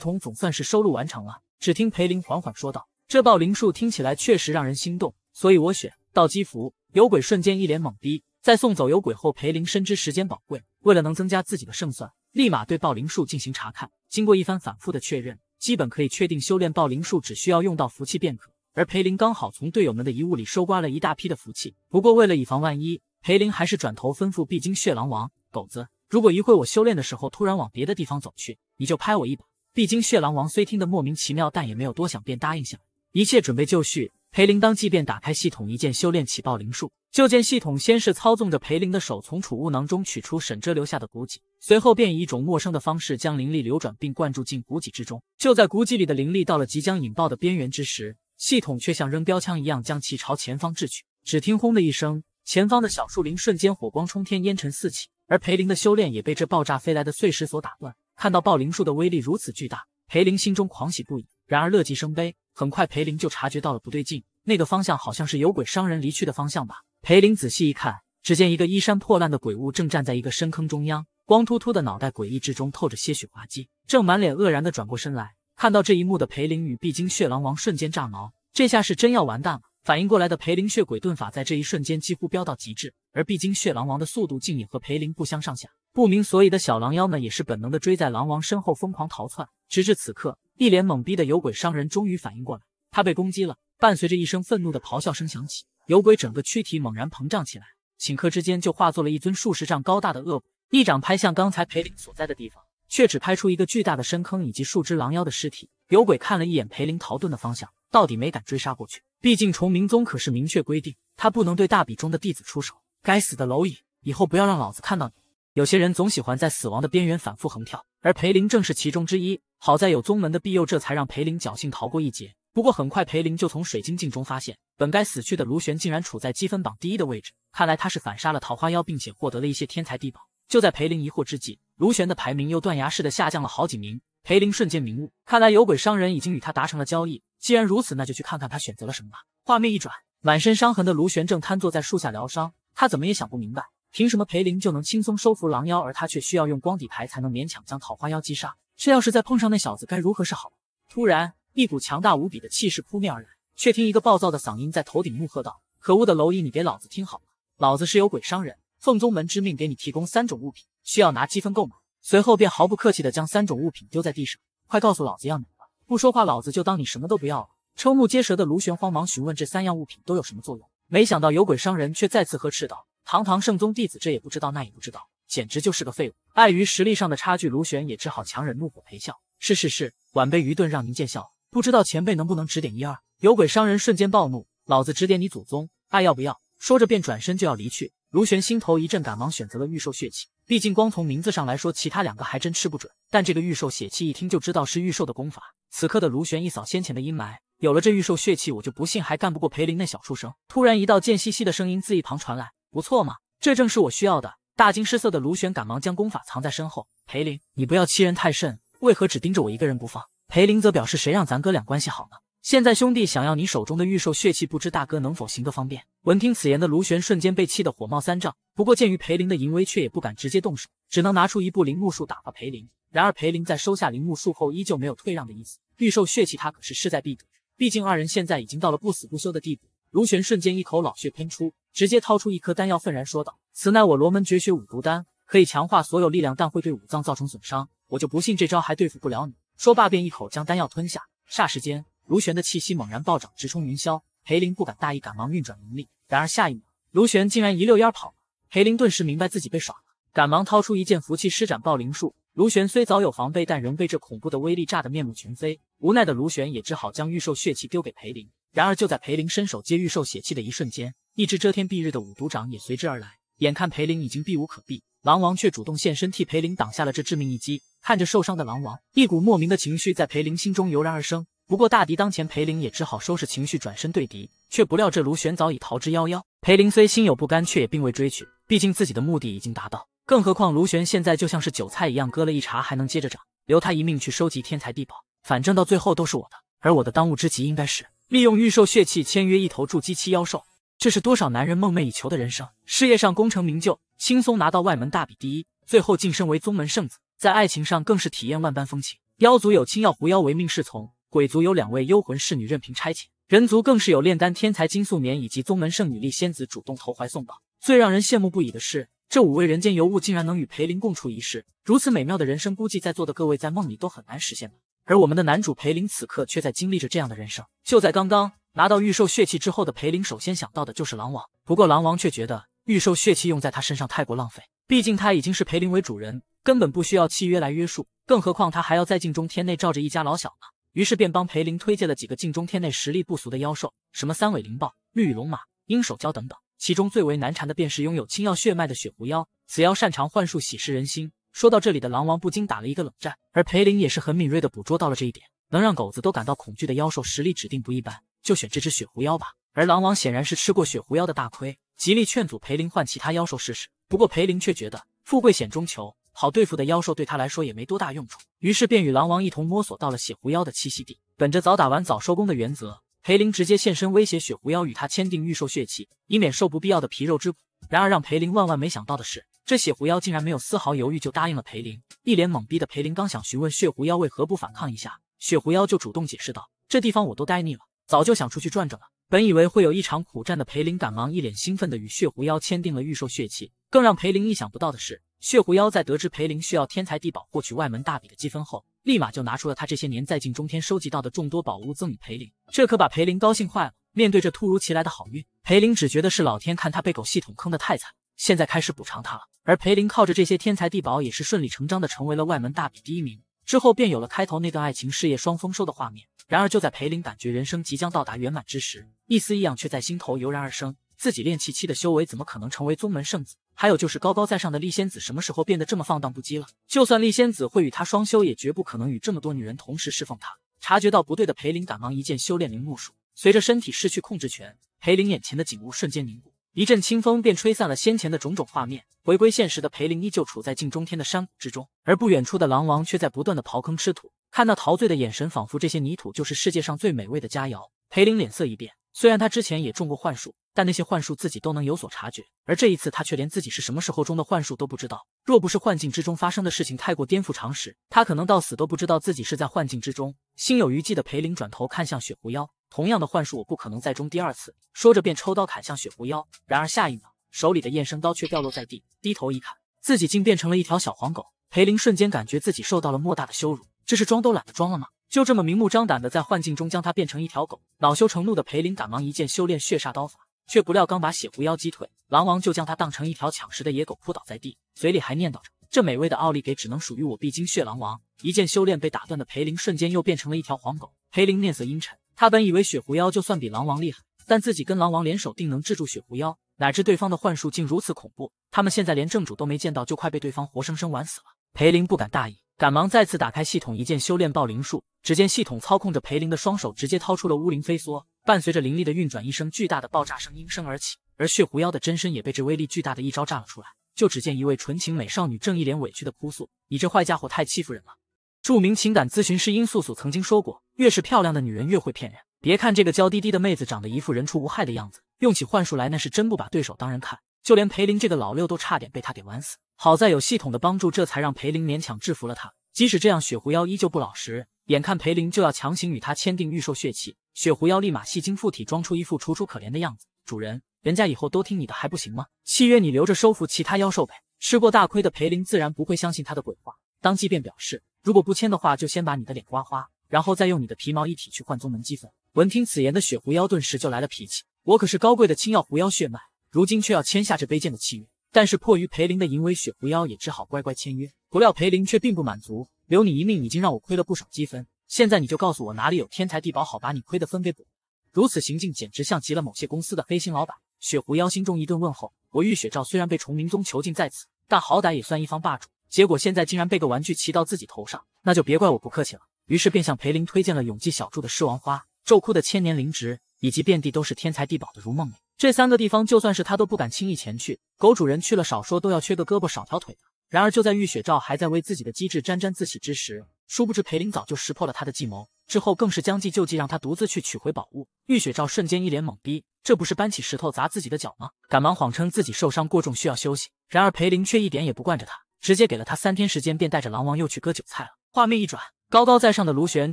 统总算是收录完成了。只听裴林缓缓说道：“这暴灵术听起来确实让人心动，所以我选道基符。”有鬼瞬间一脸懵逼。在送走有鬼后，裴林深知时间宝贵，为了能增加自己的胜算，立马对暴灵术进行查看。经过一番反复的确认，基本可以确定修炼暴灵术只需要用到福气便可。而裴林刚好从队友们的遗物里收刮了一大批的福气，不过为了以防万一，裴林还是转头吩咐必经血狼王狗子：“如果一会我修炼的时候突然往别的地方走去，你就拍我一把。”毕经血狼王虽听得莫名其妙，但也没有多想，便答应下。一切准备就绪。裴林当即便打开系统，一键修炼起爆灵术。就见系统先是操纵着裴林的手，从储物囊中取出沈哲留下的古戟，随后便以一种陌生的方式将灵力流转并灌注进古戟之中。就在古戟里的灵力到了即将引爆的边缘之时，系统却像扔标枪一样将其朝前方掷去。只听轰的一声，前方的小树林瞬间火光冲天，烟尘四起。而裴林的修炼也被这爆炸飞来的碎石所打断。看到爆灵术的威力如此巨大，裴林心中狂喜不已。然而乐极生悲。很快，裴林就察觉到了不对劲，那个方向好像是有鬼商人离去的方向吧？裴林仔细一看，只见一个衣衫破烂的鬼物正站在一个深坑中央，光秃秃的脑袋，诡异之中透着些许滑稽，正满脸愕然的转过身来。看到这一幕的裴林与毕经血狼王瞬间炸毛，这下是真要完蛋了。反应过来的裴林血鬼遁法在这一瞬间几乎飙到极致，而毕经血狼王的速度竟也和裴林不相上下。不明所以的小狼妖们也是本能的追在狼王身后疯狂逃窜，直至此刻，一脸懵逼的有鬼商人终于反应过来，他被攻击了。伴随着一声愤怒的咆哮声响起，有鬼整个躯体猛然膨胀起来，顷刻之间就化作了一尊数十丈高大的恶鬼，一掌拍向刚才裴林所在的地方，却只拍出一个巨大的深坑以及数只狼妖的尸体。有鬼看了一眼裴林逃遁的方向，到底没敢追杀过去，毕竟崇明宗可是明确规定，他不能对大比中的弟子出手。该死的蝼蚁，以后不要让老子看到你！有些人总喜欢在死亡的边缘反复横跳，而裴林正是其中之一。好在有宗门的庇佑，这才让裴林侥幸逃过一劫。不过很快，裴林就从水晶镜中发现，本该死去的卢玄竟然处在积分榜第一的位置。看来他是反杀了桃花妖，并且获得了一些天才地宝。就在裴林疑惑之际，卢玄的排名又断崖式的下降了好几名。裴林瞬间明悟，看来有鬼商人已经与他达成了交易。既然如此，那就去看看他选择了什么吧。画面一转，满身伤痕的卢玄正瘫坐在树下疗伤。他怎么也想不明白。凭什么裴林就能轻松收服狼妖，而他却需要用光底牌才能勉强将桃花妖击杀？这要是再碰上那小子，该如何是好？突然，一股强大无比的气势扑面而来，却听一个暴躁的嗓音在头顶怒喝道：“可恶的蝼蚁，你给老子听好了，老子是有鬼商人，奉宗门之命给你提供三种物品，需要拿积分购买。”随后便毫不客气地将三种物品丢在地上：“快告诉老子要哪个！不说话，老子就当你什么都不要了。”瞠目结舌的卢玄慌忙询问这三样物品都有什么作用，没想到有鬼商人却再次呵斥道。堂堂圣宗弟子，这也不知道，那也不知道，简直就是个废物。碍于实力上的差距，卢玄也只好强忍怒火，陪笑：“是是是，晚辈愚钝，让您见笑。不知道前辈能不能指点一二？”有鬼商人瞬间暴怒：“老子指点你祖宗，爱要不要？”说着便转身就要离去。卢玄心头一震，赶忙选择了御兽血气。毕竟光从名字上来说，其他两个还真吃不准。但这个御兽血气一听就知道是御兽的功法。此刻的卢玄一扫先前的阴霾，有了这御兽血气，我就不信还干不过裴林那小畜生。突然，一道贱兮兮的声音自一旁传来。不错嘛，这正是我需要的。大惊失色的卢玄赶忙将功法藏在身后。裴林，你不要欺人太甚，为何只盯着我一个人不放？裴林则表示，谁让咱哥俩关系好呢？现在兄弟想要你手中的御兽血气，不知大哥能否行个方便？闻听此言的卢玄瞬间被气得火冒三丈，不过鉴于裴林的淫威，却也不敢直接动手，只能拿出一部灵木术打发裴林。然而裴林在收下灵木术后，依旧没有退让的意思。御兽血气，他可是势在必得。毕竟二人现在已经到了不死不休的地步。卢玄瞬间一口老血喷出。直接掏出一颗丹药，愤然说道：“此乃我罗门绝学五毒丹，可以强化所有力量，但会对五脏造成损伤。我就不信这招还对付不了你。”说罢便一口将丹药吞下。霎时间，卢玄的气息猛然暴涨，直冲云霄。裴林不敢大意，赶忙运转灵力。然而下一秒，卢玄竟然一溜烟跑了。裴林顿时明白自己被耍了，赶忙掏出一件福器，施展暴灵术。卢玄虽早有防备，但仍被这恐怖的威力炸得面目全非。无奈的卢玄也只好将御兽血气丢给裴林。然而就在裴林伸手接御兽血气的一瞬间，一只遮天蔽日的五毒掌也随之而来，眼看裴灵已经避无可避，狼王却主动现身替裴灵挡下了这致命一击。看着受伤的狼王，一股莫名的情绪在裴灵心中油然而生。不过大敌当前，裴灵也只好收拾情绪，转身对敌。却不料这卢玄早已逃之夭夭。裴灵虽心有不甘，却也并未追去，毕竟自己的目的已经达到。更何况卢玄现在就像是韭菜一样，割了一茬还能接着长，留他一命去收集天材地宝，反正到最后都是我的。而我的当务之急应该是利用预售血气签约一头筑基期妖兽。这是多少男人梦寐以求的人生，事业上功成名就，轻松拿到外门大比第一，最后晋升为宗门圣子。在爱情上更是体验万般风情。妖族有青药狐妖唯命是从，鬼族有两位幽魂侍女任凭差遣，人族更是有炼丹天才金素棉以及宗门圣女丽仙子主动投怀送抱。最让人羡慕不已的是，这五位人间尤物竟然能与裴林共处一室，如此美妙的人生，估计在座的各位在梦里都很难实现吧。而我们的男主裴林此刻却在经历着这样的人生。就在刚刚。拿到御兽血气之后的裴林，首先想到的就是狼王。不过狼王却觉得御兽血气用在他身上太过浪费，毕竟他已经是裴林为主人，根本不需要契约来约束。更何况他还要在镜中天内罩着一家老小呢。于是便帮裴林推荐了几个镜中天内实力不俗的妖兽，什么三尾灵豹、绿羽龙马、鹰手蛟等等。其中最为难缠的便是拥有青药血脉的雪狐妖，此妖擅长幻术，喜食人心。说到这里的狼王不禁打了一个冷战，而裴林也是很敏锐的捕捉到了这一点，能让狗子都感到恐惧的妖兽，实力指定不一般。就选这只雪狐妖吧，而狼王显然是吃过雪狐妖的大亏，极力劝阻裴林换其他妖兽试试。不过裴林却觉得富贵险中求，好对付的妖兽对他来说也没多大用处，于是便与狼王一同摸索到了雪狐妖的栖息地。本着早打完早收工的原则，裴林直接现身威胁雪狐妖，与他签订预售血契，以免受不必要的皮肉之苦。然而让裴林万万没想到的是，这血狐妖竟然没有丝毫犹豫就答应了裴林。一脸懵逼的裴林刚想询问血狐妖为何不反抗一下，血狐妖就主动解释道：“这地方我都待腻了。”早就想出去转转了，本以为会有一场苦战的裴林，赶忙一脸兴奋的与血狐妖签订了预售血契。更让裴林意想不到的是，血狐妖在得知裴林需要天才地宝获取外门大比的积分后，立马就拿出了他这些年在进中天收集到的众多宝物赠与裴林。这可把裴林高兴坏了。面对这突如其来的好运，裴林只觉得是老天看他被狗系统坑得太惨，现在开始补偿他了。而裴林靠着这些天才地宝，也是顺理成章的成为了外门大比第一名。之后便有了开头那段爱情事业双丰收的画面。然而就在裴林感觉人生即将到达圆满之时，一丝异样却在心头油然而生。自己练气期的修为怎么可能成为宗门圣子？还有就是高高在上的厉仙子，什么时候变得这么放荡不羁了？就算厉仙子会与他双修，也绝不可能与这么多女人同时侍奉他。察觉到不对的裴林，赶忙一剑修炼灵木术，随着身体失去控制权，裴林眼前的景物瞬间凝固，一阵清风便吹散了先前的种种画面，回归现实的裴林依旧处在镜中天的山谷之中，而不远处的狼王却在不断的刨坑吃土。看那陶醉的眼神，仿佛这些泥土就是世界上最美味的佳肴。裴琳脸色一变，虽然他之前也中过幻术，但那些幻术自己都能有所察觉，而这一次他却连自己是什么时候中的幻术都不知道。若不是幻境之中发生的事情太过颠覆常识，他可能到死都不知道自己是在幻境之中。心有余悸的裴琳转头看向雪狐妖，同样的幻术，我不可能再中第二次。说着便抽刀砍向雪狐妖，然而下一秒，手里的燕生刀却掉落在地。低头一看，自己竟变成了一条小黄狗。裴琳瞬间感觉自己受到了莫大的羞辱。这是装都懒得装了吗？就这么明目张胆的在幻境中将他变成一条狗？恼羞成怒的裴林赶忙一剑修炼血煞刀法，却不料刚把血狐妖击退，狼王就将他当成一条抢食的野狗扑倒在地，嘴里还念叨着：“这美味的奥利给只能属于我！”必经血狼王一剑修炼被打断的裴林瞬间又变成了一条黄狗。裴林面色阴沉，他本以为血狐妖就算比狼王厉害，但自己跟狼王联手定能制住血狐妖，哪知对方的幻术竟如此恐怖。他们现在连正主都没见到，就快被对方活生生玩死了。裴林不敢大意。赶忙再次打开系统，一键修炼暴灵术。只见系统操控着裴林的双手，直接掏出了乌灵飞梭。伴随着灵力的运转，一声巨大的爆炸声音声而起，而血狐妖的真身也被这威力巨大的一招炸了出来。就只见一位纯情美少女正一脸委屈的哭诉：“你这坏家伙太欺负人了！”著名情感咨询师殷素素曾经说过：“越是漂亮的女人越会骗人。别看这个娇滴滴的妹子长得一副人畜无害的样子，用起幻术来那是真不把对手当人看。就连裴林这个老六都差点被她给玩死。”好在有系统的帮助，这才让裴林勉强制服了他。即使这样，雪狐妖依旧不老实。眼看裴林就要强行与他签订御兽血契，雪狐妖立马戏精附体，装出一副楚楚可怜的样子：“主人，人家以后都听你的还不行吗？契约你留着收服其他妖兽呗。”吃过大亏的裴林自然不会相信他的鬼话，当即便表示：“如果不签的话，就先把你的脸刮花，然后再用你的皮毛一体去换宗门积分。”闻听此言的雪狐妖顿时就来了脾气：“我可是高贵的青药狐妖血脉，如今却要签下这卑贱的契约！”但是迫于裴林的淫威，雪狐妖也只好乖乖签约。不料裴林却并不满足，留你一命已经让我亏了不少积分，现在你就告诉我哪里有天才地宝，好把你亏的分给补。如此行径简直像极了某些公司的黑心老板。雪狐妖心中一顿问候：我玉雪照虽然被崇明宗囚禁在此，但好歹也算一方霸主。结果现在竟然被个玩具骑到自己头上，那就别怪我不客气了。于是便向裴林推荐了永济小筑的狮王花、咒窟的千年灵植，以及遍地都是天才地宝的如梦岭。这三个地方，就算是他都不敢轻易前去。狗主人去了，少说都要缺个胳膊少条腿的。然而就在玉雪照还在为自己的机智沾沾自喜之时，殊不知裴林早就识破了他的计谋，之后更是将计就计，让他独自去取回宝物。玉雪照瞬间一脸懵逼，这不是搬起石头砸自己的脚吗？赶忙谎称自己受伤过重，需要休息。然而裴林却一点也不惯着他，直接给了他三天时间，便带着狼王又去割韭菜了。画面一转，高高在上的卢玄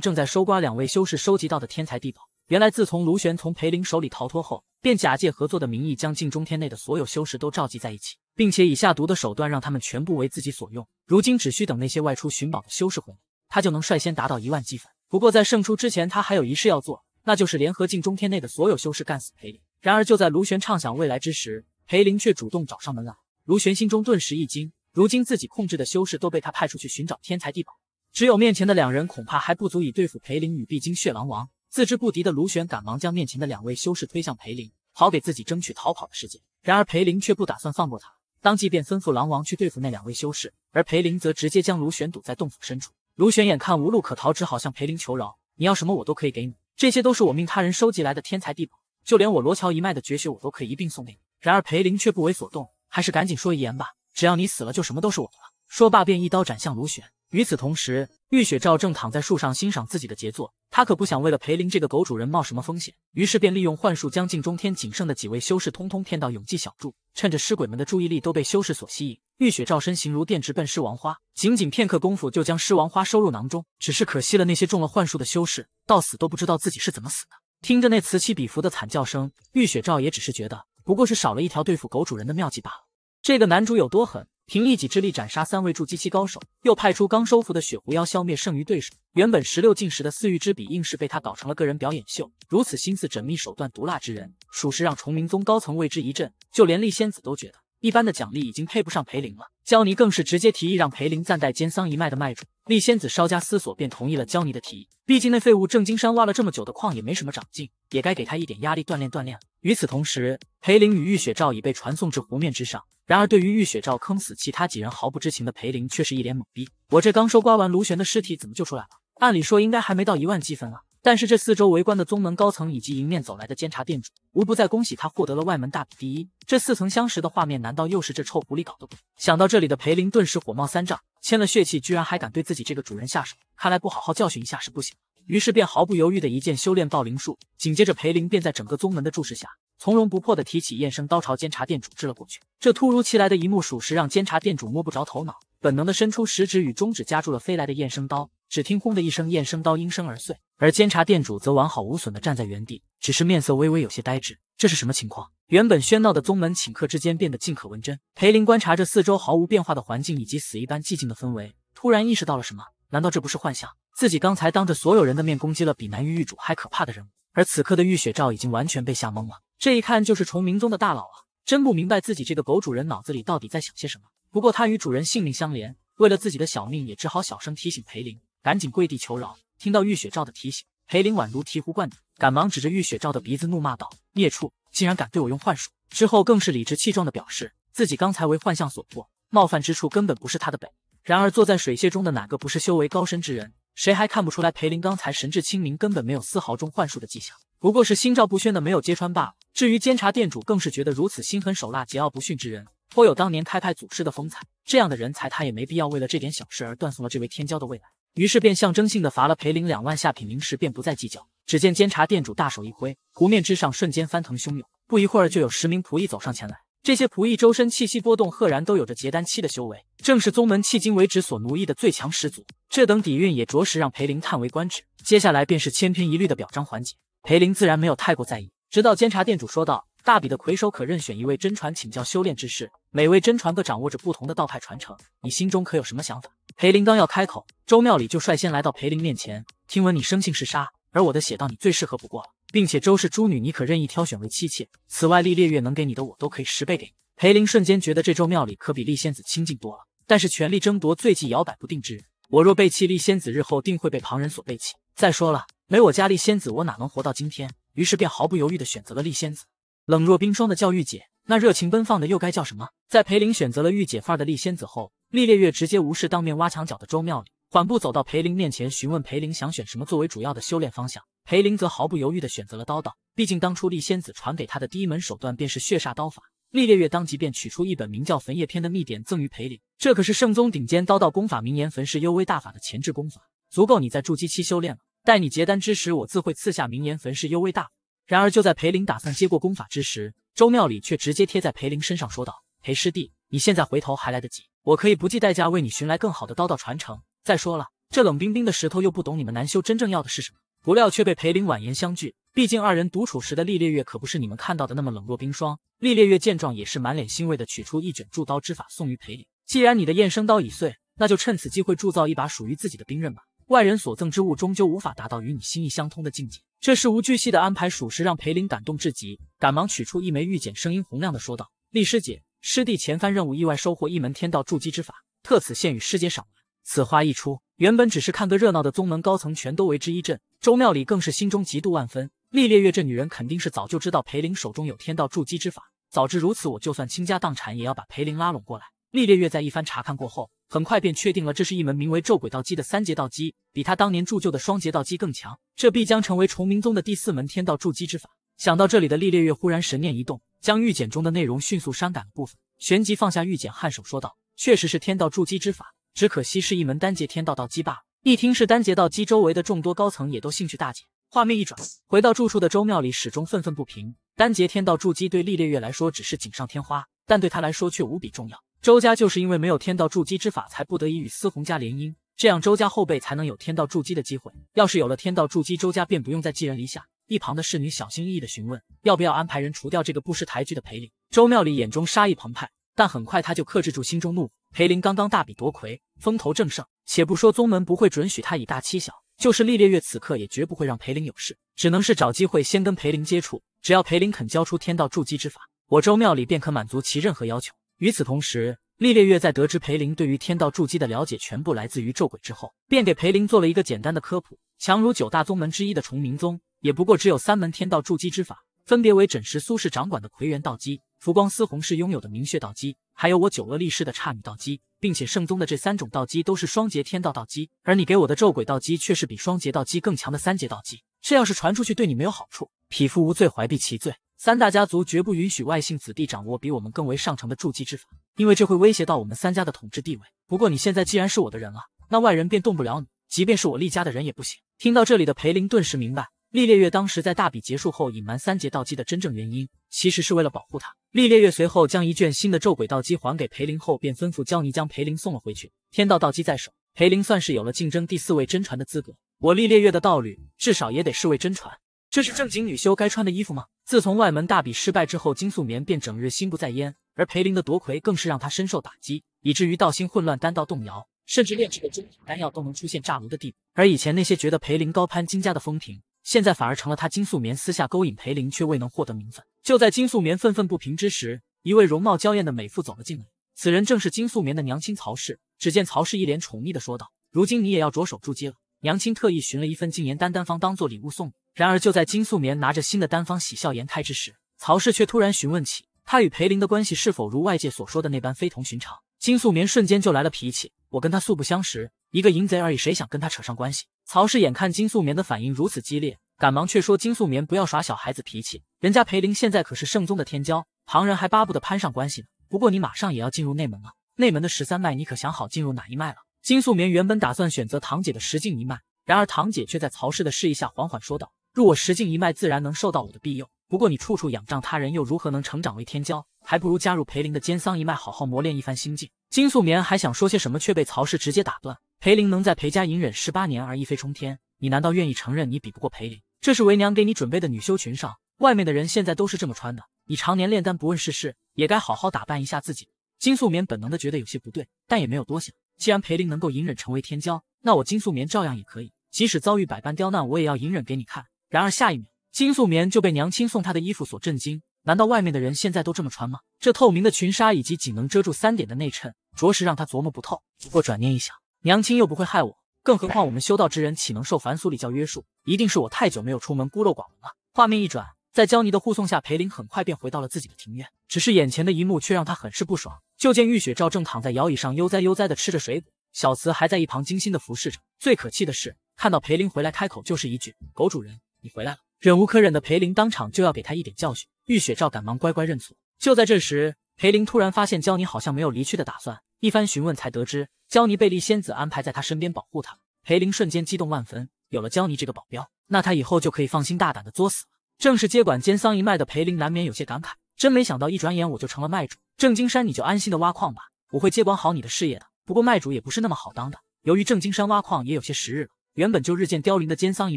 正在收刮两位修士收集到的天才地宝。原来，自从卢玄从裴林手里逃脱后，便假借合作的名义，将镜中天内的所有修士都召集在一起，并且以下毒的手段让他们全部为自己所用。如今只需等那些外出寻宝的修士回来，他就能率先达到一万积分。不过在胜出之前，他还有一事要做，那就是联合镜中天内的所有修士干死裴林。然而就在卢玄畅想未来之时，裴林却主动找上门来。卢玄心中顿时一惊，如今自己控制的修士都被他派出去寻找天才地宝，只有面前的两人恐怕还不足以对付裴林与碧精血狼王。自知不敌的卢玄，赶忙将面前的两位修士推向裴林，好给自己争取逃跑的时间。然而裴林却不打算放过他，当即便吩咐狼王去对付那两位修士，而裴林则直接将卢玄堵在洞府深处。卢玄眼看无路可逃，只好向裴林求饶：“你要什么我都可以给你，这些都是我命他人收集来的天才地宝，就连我罗桥一脉的绝学我都可以一并送给你。”然而裴林却不为所动，还是赶紧说遗言吧，只要你死了，就什么都是我的了。说罢，便一刀斩向卢雪。与此同时，玉雪照正躺在树上欣赏自己的杰作。他可不想为了裴林这个狗主人冒什么风险，于是便利用幻术将镜中天仅剩的几位修士通通骗到永济小筑。趁着尸鬼们的注意力都被修士所吸引，玉雪照身形如电，直奔尸王花。仅仅片刻功夫，就将尸王花收入囊中。只是可惜了那些中了幻术的修士，到死都不知道自己是怎么死的。听着那此起彼伏的惨叫声，玉雪照也只是觉得，不过是少了一条对付狗主人的妙计罢了。这个男主有多狠？凭一己之力斩杀三位筑基期高手，又派出刚收服的雪狐妖消灭剩余对手，原本十六进十的四域之比，硬是被他搞成了个人表演秀。如此心思缜密、手段毒辣之人，属实让崇明宗高层为之一振，就连丽仙子都觉得一般的奖励已经配不上裴林了。焦尼更是直接提议让裴林暂代奸桑一脉的脉主，丽仙子稍加思索便同意了焦尼的提议。毕竟那废物郑金山挖了这么久的矿也没什么长进，也该给他一点压力锻炼锻炼。与此同时，裴林与玉雪照已被传送至湖面之上。然而，对于玉雪照坑死其他几人毫不知情的裴林却是一脸懵逼：“我这刚收刮完卢玄的尸体，怎么就出来了？按理说应该还没到一万积分啊！”但是这四周围观的宗门高层以及迎面走来的监察店主，无不在恭喜他获得了外门大比第一。这似曾相识的画面，难道又是这臭狐狸搞的鬼？想到这里的裴林顿时火冒三丈，签了血契居然还敢对自己这个主人下手，看来不好好教训一下是不行。于是便毫不犹豫的一剑修炼暴灵术，紧接着裴林便在整个宗门的注视下，从容不迫的提起燕生刀朝监察店主掷了过去。这突如其来的一幕，属实让监察店主摸不着头脑，本能的伸出食指与中指夹住了飞来的燕生刀。只听轰的一声，燕生刀应声而碎，而监察店主则完好无损地站在原地，只是面色微微有些呆滞。这是什么情况？原本喧闹的宗门顷刻之间变得静可闻真。裴林观察着四周毫无变化的环境以及死一般寂静的氛围，突然意识到了什么？难道这不是幻象？自己刚才当着所有人的面攻击了比南域狱主还可怕的人物，而此刻的玉血照已经完全被吓懵了。这一看就是崇明宗的大佬啊！真不明白自己这个狗主人脑子里到底在想些什么。不过他与主人性命相连，为了自己的小命也只好小声提醒裴林。赶紧跪地求饶。听到玉雪照的提醒，裴林宛如醍醐灌顶，赶忙指着玉雪照的鼻子怒骂道：“孽畜，竟然敢对我用幻术！”之后更是理直气壮的表示自己刚才为幻象所迫，冒犯之处根本不是他的本。然而坐在水榭中的哪个不是修为高深之人？谁还看不出来裴林刚才神志清明，根本没有丝毫中幻术的迹象，不过是心照不宣的没有揭穿罢了。至于监察店主，更是觉得如此心狠手辣、桀骜不驯之人，颇有当年开派祖师的风采。这样的人才，他也没必要为了这点小事而断送了这位天骄的未来。于是便象征性的罚了裴林两万下品灵石，便不再计较。只见监察店主大手一挥，湖面之上瞬间翻腾汹涌，不一会儿就有十名仆役走上前来。这些仆役周身气息波动，赫然都有着结丹期的修为，正是宗门迄今为止所奴役的最强始祖。这等底蕴也着实让裴林叹为观止。接下来便是千篇一律的表彰环节，裴林自然没有太过在意，直到监察店主说道。大比的魁首可任选一位真传请教修炼之事，每位真传各掌握着不同的道派传承。你心中可有什么想法？裴林刚要开口，周庙里就率先来到裴林面前。听闻你生性嗜杀，而我的血道你最适合不过了，并且周氏诸女你可任意挑选为妻妾。此外，历烈月能给你的我都可以十倍给你。裴林瞬间觉得这周庙里可比历仙子亲近多了。但是权力争夺最忌摇摆不定之人，我若背弃历仙子，日后定会被旁人所背弃。再说了，没我家历仙子，我哪能活到今天？于是便毫不犹豫地选择了历仙子。冷若冰霜的叫御姐，那热情奔放的又该叫什么？在裴林选择了御姐范儿的丽仙子后，厉烈月直接无视当面挖墙角的周妙里，缓步走到裴林面前，询问裴林想选什么作为主要的修炼方向。裴林则毫不犹豫地选择了刀道，毕竟当初丽仙子传给他的第一门手段便是血煞刀法。厉烈月当即便取出一本名叫《焚叶篇》的秘典赠予裴林，这可是圣宗顶尖刀道功法名言“焚世幽微大法”的前置功法，足够你在筑基期修炼了。待你结丹之时，我自会赐下名言“焚世幽微大”。然而就在裴林打算接过功法之时，周妙礼却直接贴在裴林身上说道：“裴师弟，你现在回头还来得及，我可以不计代价为你寻来更好的刀道传承。再说了，这冷冰冰的石头又不懂你们南修真正要的是什么。”不料却被裴林婉言相拒，毕竟二人独处时的厉烈月可不是你们看到的那么冷若冰霜。厉烈月见状也是满脸欣慰的取出一卷铸刀之法送于裴林。既然你的燕生刀已碎，那就趁此机会铸造一把属于自己的兵刃吧。外人所赠之物终究无法达到与你心意相通的境界。这事无巨细的安排，属实让裴林感动至极，赶忙取出一枚玉简，声音洪亮的说道：“丽师姐，师弟前番任务意外收获一门天道筑基之法，特此献与师姐赏玩。”此话一出，原本只是看个热闹的宗门高层全都为之一振，周庙里更是心中嫉妒万分。丽烈月这女人肯定是早就知道裴林手中有天道筑基之法，早知如此，我就算倾家荡产也要把裴林拉拢过来。丽烈月在一番查看过后。很快便确定了，这是一门名为“咒鬼道基”的三阶道基，比他当年铸就的双阶道基更强。这必将成为崇明宗的第四门天道筑基之法。想到这里的厉烈月忽然神念一动，将玉简中的内容迅速删改了部分，旋即放下玉简，颔首说道：“确实是天道筑基之法，只可惜是一门单阶天道道基罢了。”一听是单阶道基，周围的众多高层也都兴趣大减。画面一转，回到住处的周庙里，始终愤愤不平。单阶天道筑基对厉烈月来说只是锦上添花，但对他来说却无比重要。周家就是因为没有天道筑基之法，才不得已与司红家联姻，这样周家后辈才能有天道筑基的机会。要是有了天道筑基，周家便不用再寄人篱下。一旁的侍女小心翼翼的询问，要不要安排人除掉这个不识抬举的裴林。周妙里眼中杀意澎湃，但很快他就克制住心中怒火。裴林刚刚大比夺魁，风头正盛，且不说宗门不会准许他以大欺小，就是历烈月此刻也绝不会让裴林有事，只能是找机会先跟裴林接触。只要裴林肯交出天道筑基之法，我周妙里便可满足其任何要求。与此同时，厉烈月在得知裴灵对于天道筑基的了解全部来自于咒鬼之后，便给裴灵做了一个简单的科普。强如九大宗门之一的崇明宗，也不过只有三门天道筑基之法，分别为枕石苏氏掌管的奎元道基、浮光司红氏拥有的明血道基，还有我九恶力士的刹女道基。并且圣宗的这三种道基都是双劫天道道基，而你给我的咒鬼道基却是比双劫道基更强的三劫道基。这要是传出去，对你没有好处。匹夫无罪，怀璧其罪。三大家族绝不允许外姓子弟掌握比我们更为上乘的筑基之法，因为这会威胁到我们三家的统治地位。不过你现在既然是我的人了，那外人便动不了你，即便是我厉家的人也不行。听到这里的裴林顿时明白，厉烈月当时在大比结束后隐瞒三劫道基的真正原因，其实是为了保护他。厉烈月随后将一卷新的咒鬼道基还给裴林后，便吩咐焦尼将裴林送了回去。天道道基在手，裴林算是有了竞争第四位真传的资格。我厉烈月的道侣，至少也得是位真传。这是正经女修该穿的衣服吗？自从外门大比失败之后，金素棉便整日心不在焉，而裴林的夺魁更是让她深受打击，以至于道心混乱，丹道动摇，甚至炼制的中品丹药都能出现炸炉的地步。而以前那些觉得裴林高攀金家的风评，现在反而成了他金素棉私下勾引裴林却未能获得名分。就在金素棉愤愤不平之时，一位容貌娇艳的美妇走了进来，此人正是金素棉的娘亲曹氏。只见曹氏一脸宠溺的说道：“如今你也要着手筑基了，娘亲特意寻了一份净颜丹丹方当做礼物送你。”然而就在金素棉拿着新的单方喜笑颜开之时，曹氏却突然询问起他与裴林的关系是否如外界所说的那般非同寻常。金素棉瞬间就来了脾气，我跟他素不相识，一个淫贼而已，谁想跟他扯上关系？曹氏眼看金素棉的反应如此激烈，赶忙却说金素棉不要耍小孩子脾气，人家裴林现在可是圣宗的天骄，旁人还巴不得攀上关系呢。不过你马上也要进入内门了，内门的十三脉你可想好进入哪一脉了？金素棉原本打算选择堂姐的石境一脉，然而堂姐却在曹氏的示意下缓缓说道。入我十境一脉，自然能受到我的庇佑。不过你处处仰仗他人，又如何能成长为天骄？还不如加入裴林的奸桑一脉，好好磨练一番心境。金素棉还想说些什么，却被曹氏直接打断。裴林能在裴家隐忍十八年而一飞冲天，你难道愿意承认你比不过裴林？这是为娘给你准备的女修裙裳，外面的人现在都是这么穿的。你常年炼丹不问世事，也该好好打扮一下自己。金素棉本能的觉得有些不对，但也没有多想。既然裴林能够隐忍成为天骄，那我金素棉照样也可以。即使遭遇百般刁难，我也要隐忍给你看。然而下一秒，金素棉就被娘亲送她的衣服所震惊。难道外面的人现在都这么穿吗？这透明的裙纱以及仅能遮住三点的内衬，着实让她琢磨不透。不过转念一想，娘亲又不会害我，更何况我们修道之人岂能受凡俗礼教约束？一定是我太久没有出门，孤陋寡闻了。画面一转，在娇妮的护送下，裴林很快便回到了自己的庭院。只是眼前的一幕却让他很是不爽。就见玉雪照正躺在摇椅上，悠哉悠哉地吃着水果，小慈还在一旁精心地服侍着。最可气的是，看到裴林回来，开口就是一句“狗主人”。你回来了！忍无可忍的裴林当场就要给他一点教训。玉雪照赶忙乖乖认错。就在这时，裴林突然发现焦尼好像没有离去的打算。一番询问才得知，焦尼被丽仙子安排在他身边保护他。裴林瞬间激动万分，有了焦尼这个保镖，那他以后就可以放心大胆的作死了。正式接管奸桑一脉的裴林难免有些感慨，真没想到一转眼我就成了卖主。郑金山，你就安心的挖矿吧，我会接管好你的事业的。不过卖主也不是那么好当的。由于郑金山挖矿也有些时日了，原本就日渐凋零的奸桑一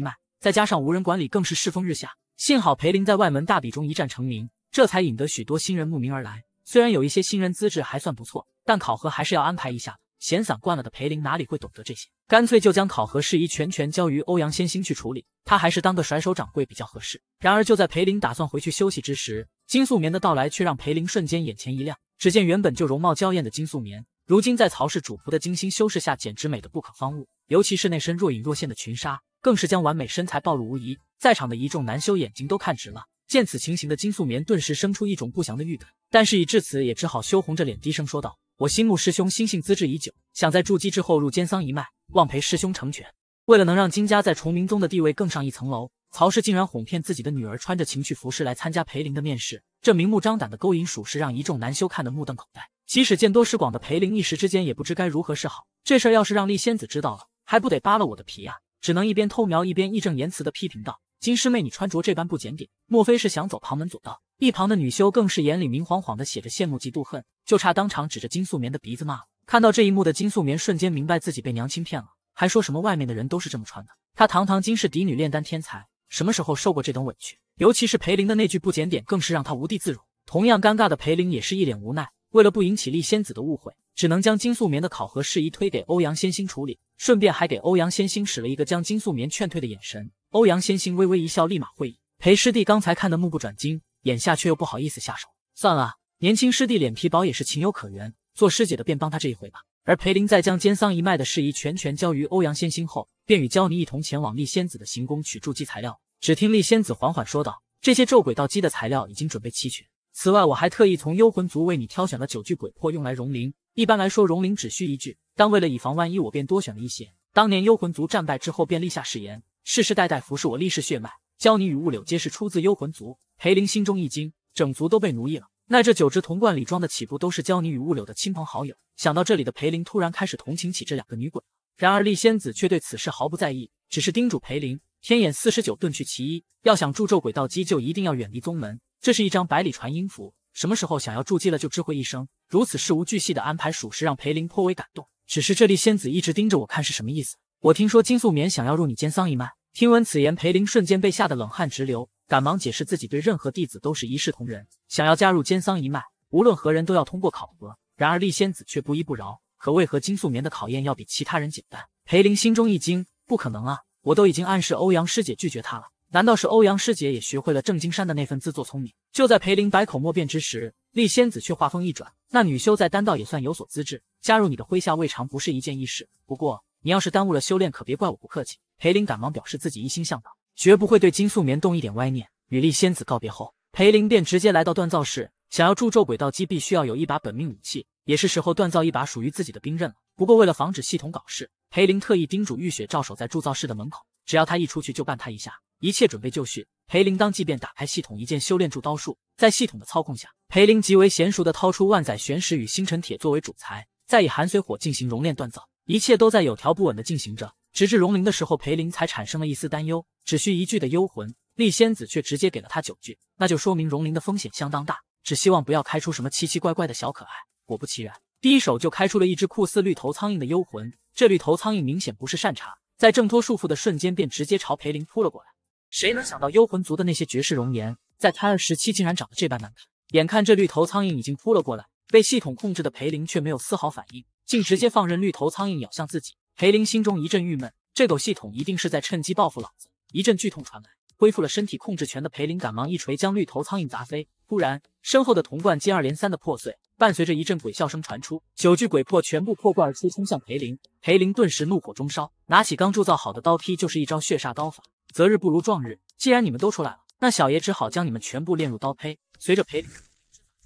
脉。再加上无人管理，更是世风日下。幸好裴林在外门大比中一战成名，这才引得许多新人慕名而来。虽然有一些新人资质还算不错，但考核还是要安排一下的。闲散惯了的裴林哪里会懂得这些，干脆就将考核事宜全权交于欧阳先星去处理。他还是当个甩手掌柜比较合适。然而就在裴林打算回去休息之时，金素棉的到来却让裴林瞬间眼前一亮。只见原本就容貌娇艳的金素棉，如今在曹氏主仆的精心修饰下，简直美得不可方物。尤其是那身若隐若现的裙纱。更是将完美身材暴露无遗，在场的一众男修眼睛都看直了。见此情形的金素棉顿时生出一种不祥的预感，但是已至此也只好羞红着脸低声说道：“我心目师兄心性资质已久，想在筑基之后入尖桑一脉，望陪师兄成全。”为了能让金家在重明宗的地位更上一层楼，曹氏竟然哄骗自己的女儿穿着情趣服饰来参加裴灵的面试，这明目张胆的勾引，属实让一众男修看得目瞪口呆。即使见多识广的裴灵，一时之间也不知该如何是好。这事儿要是让丽仙子知道了，还不得扒了我的皮呀！只能一边偷瞄一边义正言辞的批评道：“金师妹，你穿着这般不检点，莫非是想走旁门左道？”一旁的女修更是眼里明晃晃的写着羡慕、嫉妒、恨，就差当场指着金素棉的鼻子骂了。看到这一幕的金素棉瞬间明白自己被娘亲骗了，还说什么外面的人都是这么穿的？她堂堂金氏嫡女、炼丹天才，什么时候受过这等委屈？尤其是裴林的那句不检点，更是让她无地自容。同样尴尬的裴林也是一脸无奈，为了不引起丽仙子的误会。只能将金素棉的考核事宜推给欧阳先星处理，顺便还给欧阳先星使了一个将金素棉劝退的眼神。欧阳先星微微一笑，立马会意。裴师弟刚才看的目不转睛，眼下却又不好意思下手，算了，年轻师弟脸皮薄也是情有可原，做师姐的便帮他这一回吧。而裴林在将奸桑一脉的事宜全权交于欧阳先星后，便与焦尼一同前往丽仙子的行宫取筑基材料。只听丽仙子缓缓说道：“这些咒鬼道基的材料已经准备齐全，此外我还特意从幽魂族为你挑选了九具鬼魄，用来融灵。”一般来说，融灵只需一句，但为了以防万一，我便多选了一些。当年幽魂族战败之后，便立下誓言，世世代代服侍我立氏血脉。教你与雾柳皆是出自幽魂族。裴灵心中一惊，整族都被奴役了，那这九只铜罐里装的岂不都是教你与雾柳的亲朋好友？想到这里的裴灵突然开始同情起这两个女鬼。然而厉仙子却对此事毫不在意，只是叮嘱裴灵：天眼四十九，遁去其一。要想铸咒鬼道基，就一定要远离宗门。这是一张百里传音符。什么时候想要筑基了就知会一声，如此事无巨细的安排，属实让裴林颇为感动。只是这丽仙子一直盯着我看，是什么意思？我听说金素棉想要入你奸桑一脉。听闻此言，裴林瞬间被吓得冷汗直流，赶忙解释自己对任何弟子都是一视同仁，想要加入奸桑一脉，无论何人都要通过考核。然而丽仙子却不依不饶，可为何金素棉的考验要比其他人简单？裴林心中一惊，不可能啊！我都已经暗示欧阳师姐拒绝她了，难道是欧阳师姐也学会了郑金山的那份自作聪明？就在裴林百口莫辩之时，厉仙子却话锋一转：“那女修在丹道也算有所资质，加入你的麾下未尝不是一件易事。不过你要是耽误了修炼，可别怪我不客气。”裴林赶忙表示自己一心向道，绝不会对金素棉动一点歪念。与丽仙子告别后，裴林便直接来到锻造室，想要铸就鬼道机，必须要有一把本命武器，也是时候锻造一把属于自己的兵刃了。不过为了防止系统搞事，裴林特意叮嘱玉雪照守在铸造室的门口，只要他一出去就绊他一下。一切准备就绪。裴林当即便打开系统一键修炼铸刀术，在系统的操控下，裴林极为娴熟地掏出万载玄石与星辰铁作为主材，再以寒水火进行熔炼锻造，一切都在有条不紊地进行着。直至融灵的时候，裴林才产生了一丝担忧：只需一具的幽魂，丽仙子却直接给了他九具，那就说明融灵的风险相当大。只希望不要开出什么奇奇怪怪的小可爱。果不其然，第一手就开出了一只酷似绿头苍蝇的幽魂，这绿头苍蝇明显不是善茬，在挣脱束缚的瞬间便直接朝裴林扑了过来。谁能想到幽魂族的那些绝世容颜，在胎儿时期竟然长得这般难看？眼看这绿头苍蝇已经扑了过来，被系统控制的裴林却没有丝毫反应，竟直接放任绿头苍蝇咬向自己。裴林心中一阵郁闷，这狗系统一定是在趁机报复老子！一阵剧痛传来，恢复了身体控制权的裴林赶忙一锤将绿头苍蝇砸飞。突然，身后的铜罐接二连三的破碎，伴随着一阵鬼笑声传出，九具鬼魄全部破罐而出，冲向裴林。裴林顿时怒火中烧，拿起刚铸造好的刀劈，就是一招血煞刀法。择日不如撞日，既然你们都出来了，那小爷只好将你们全部炼入刀胚。随着裴林逐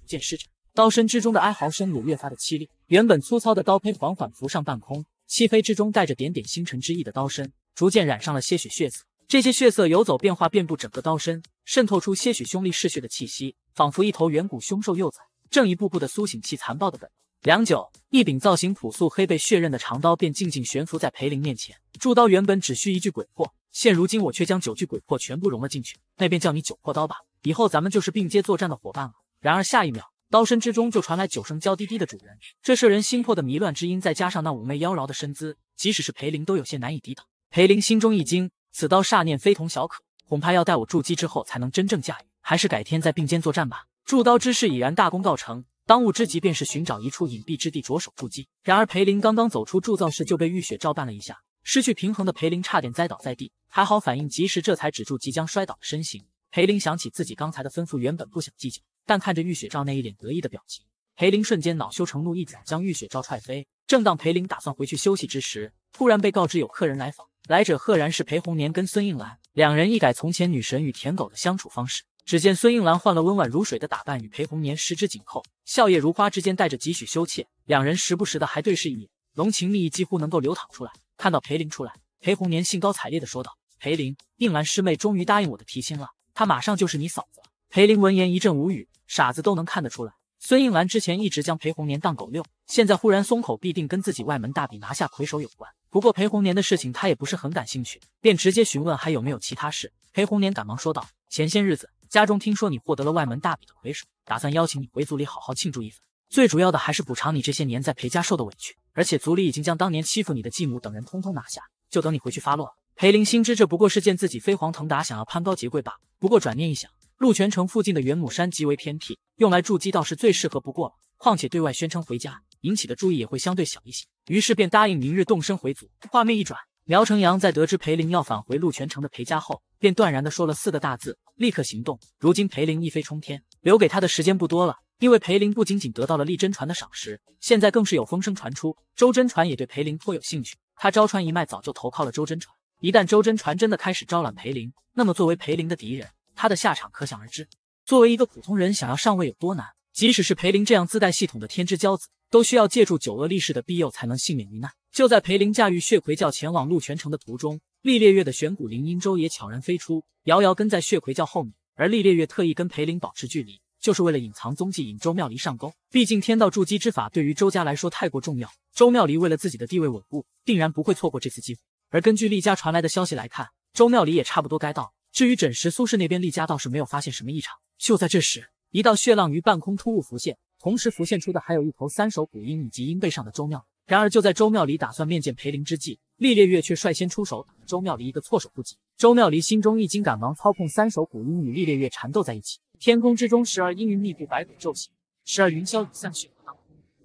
渐施展，刀身之中的哀嚎声也越发的凄厉。原本粗糙的刀胚缓缓浮上半空，漆黑之中带着点点星辰之意的刀身，逐渐染上了些许血色。这些血色游走变化，遍布整个刀身，渗透出些许凶厉嗜血的气息，仿佛一头远古凶兽幼崽正一步步的苏醒其残暴的本能。良久，一柄造型朴素、黑背血刃的长刀便静静悬浮在裴林面前。铸刀原本只需一句鬼魄。现如今我却将九具鬼魄全部融了进去，那便叫你九魄刀吧。以后咱们就是并肩作战的伙伴了。然而下一秒，刀身之中就传来九声娇滴滴的主人，这摄人心魄的迷乱之音，再加上那妩媚妖娆的身姿，即使是裴林都有些难以抵挡。裴林心中一惊，此刀煞念非同小可，恐怕要待我筑基之后才能真正驾驭，还是改天再并肩作战吧。铸刀之事已然大功告成，当务之急便是寻找一处隐蔽之地着手筑基。然而裴林刚刚走出铸造室，就被玉雪照办了一下。失去平衡的裴林差点栽倒在地，还好反应及时，这才止住即将摔倒的身形。裴林想起自己刚才的吩咐，原本不想计较，但看着玉雪照那一脸得意的表情，裴林瞬间恼羞成怒，一脚将玉雪照踹飞。正当裴林打算回去休息之时，突然被告知有客人来访，来者赫然是裴红年跟孙应兰两人。一改从前女神与舔狗的相处方式，只见孙应兰换了温婉如水的打扮，与裴红年十指紧扣，笑靥如花之间带着几许羞怯，两人时不时的还对视一眼，浓情蜜意几乎能够流淌出来。看到裴林出来，裴红年兴高采烈地说道：“裴林，应兰师妹终于答应我的提亲了，她马上就是你嫂子。”裴林闻言一阵无语，傻子都能看得出来，孙应兰之前一直将裴红年当狗遛，现在忽然松口，必定跟自己外门大比拿下魁首有关。不过裴红年的事情他也不是很感兴趣，便直接询问还有没有其他事。裴红年赶忙说道：“前些日子家中听说你获得了外门大比的魁首，打算邀请你回族里好好庆祝一番，最主要的还是补偿你这些年在裴家受的委屈。”而且族里已经将当年欺负你的继母等人通通拿下，就等你回去发落了。裴林心知这不过是见自己飞黄腾达，想要攀高结贵罢了。不过转念一想，鹿泉城附近的元母山极为偏僻，用来筑基倒是最适合不过了。况且对外宣称回家，引起的注意也会相对小一些。于是便答应明日动身回族。画面一转，苗成阳在得知裴林要返回鹿泉城的裴家后，便断然的说了四个大字：立刻行动。如今裴林一飞冲天，留给他的时间不多了。因为裴林不仅仅得到了厉真传的赏识，现在更是有风声传出，周真传也对裴林颇有兴趣。他招传一脉早就投靠了周真传，一旦周真传真的开始招揽裴林，那么作为裴林的敌人，他的下场可想而知。作为一个普通人，想要上位有多难？即使是裴林这样自带系统的天之骄子，都需要借助九恶力士的庇佑才能幸免于难。就在裴林驾驭血魁教前往鹿泉城的途中，厉烈月的玄骨灵鹰舟也悄然飞出，遥遥跟在血魁教后面。而厉烈月特意跟裴林保持距离。就是为了隐藏踪迹，引周妙离上钩。毕竟天道筑基之法对于周家来说太过重要，周妙离为了自己的地位稳固，定然不会错过这次机会。而根据厉家传来的消息来看，周妙离也差不多该到了。至于枕石苏氏那边，厉家倒是没有发现什么异常。就在这时，一道血浪于半空突兀浮现，同时浮现出的还有一头三首古鹰以及鹰背上的周妙然而就在周妙离打算面见裴灵之际，厉烈月却率先出手，打了周妙离一个措手不及。周妙离心中一惊，赶忙操控三首古鹰与厉烈月缠斗在一起。天空之中，时而阴云密布，白骨骤行；时而云霄雨散，血流。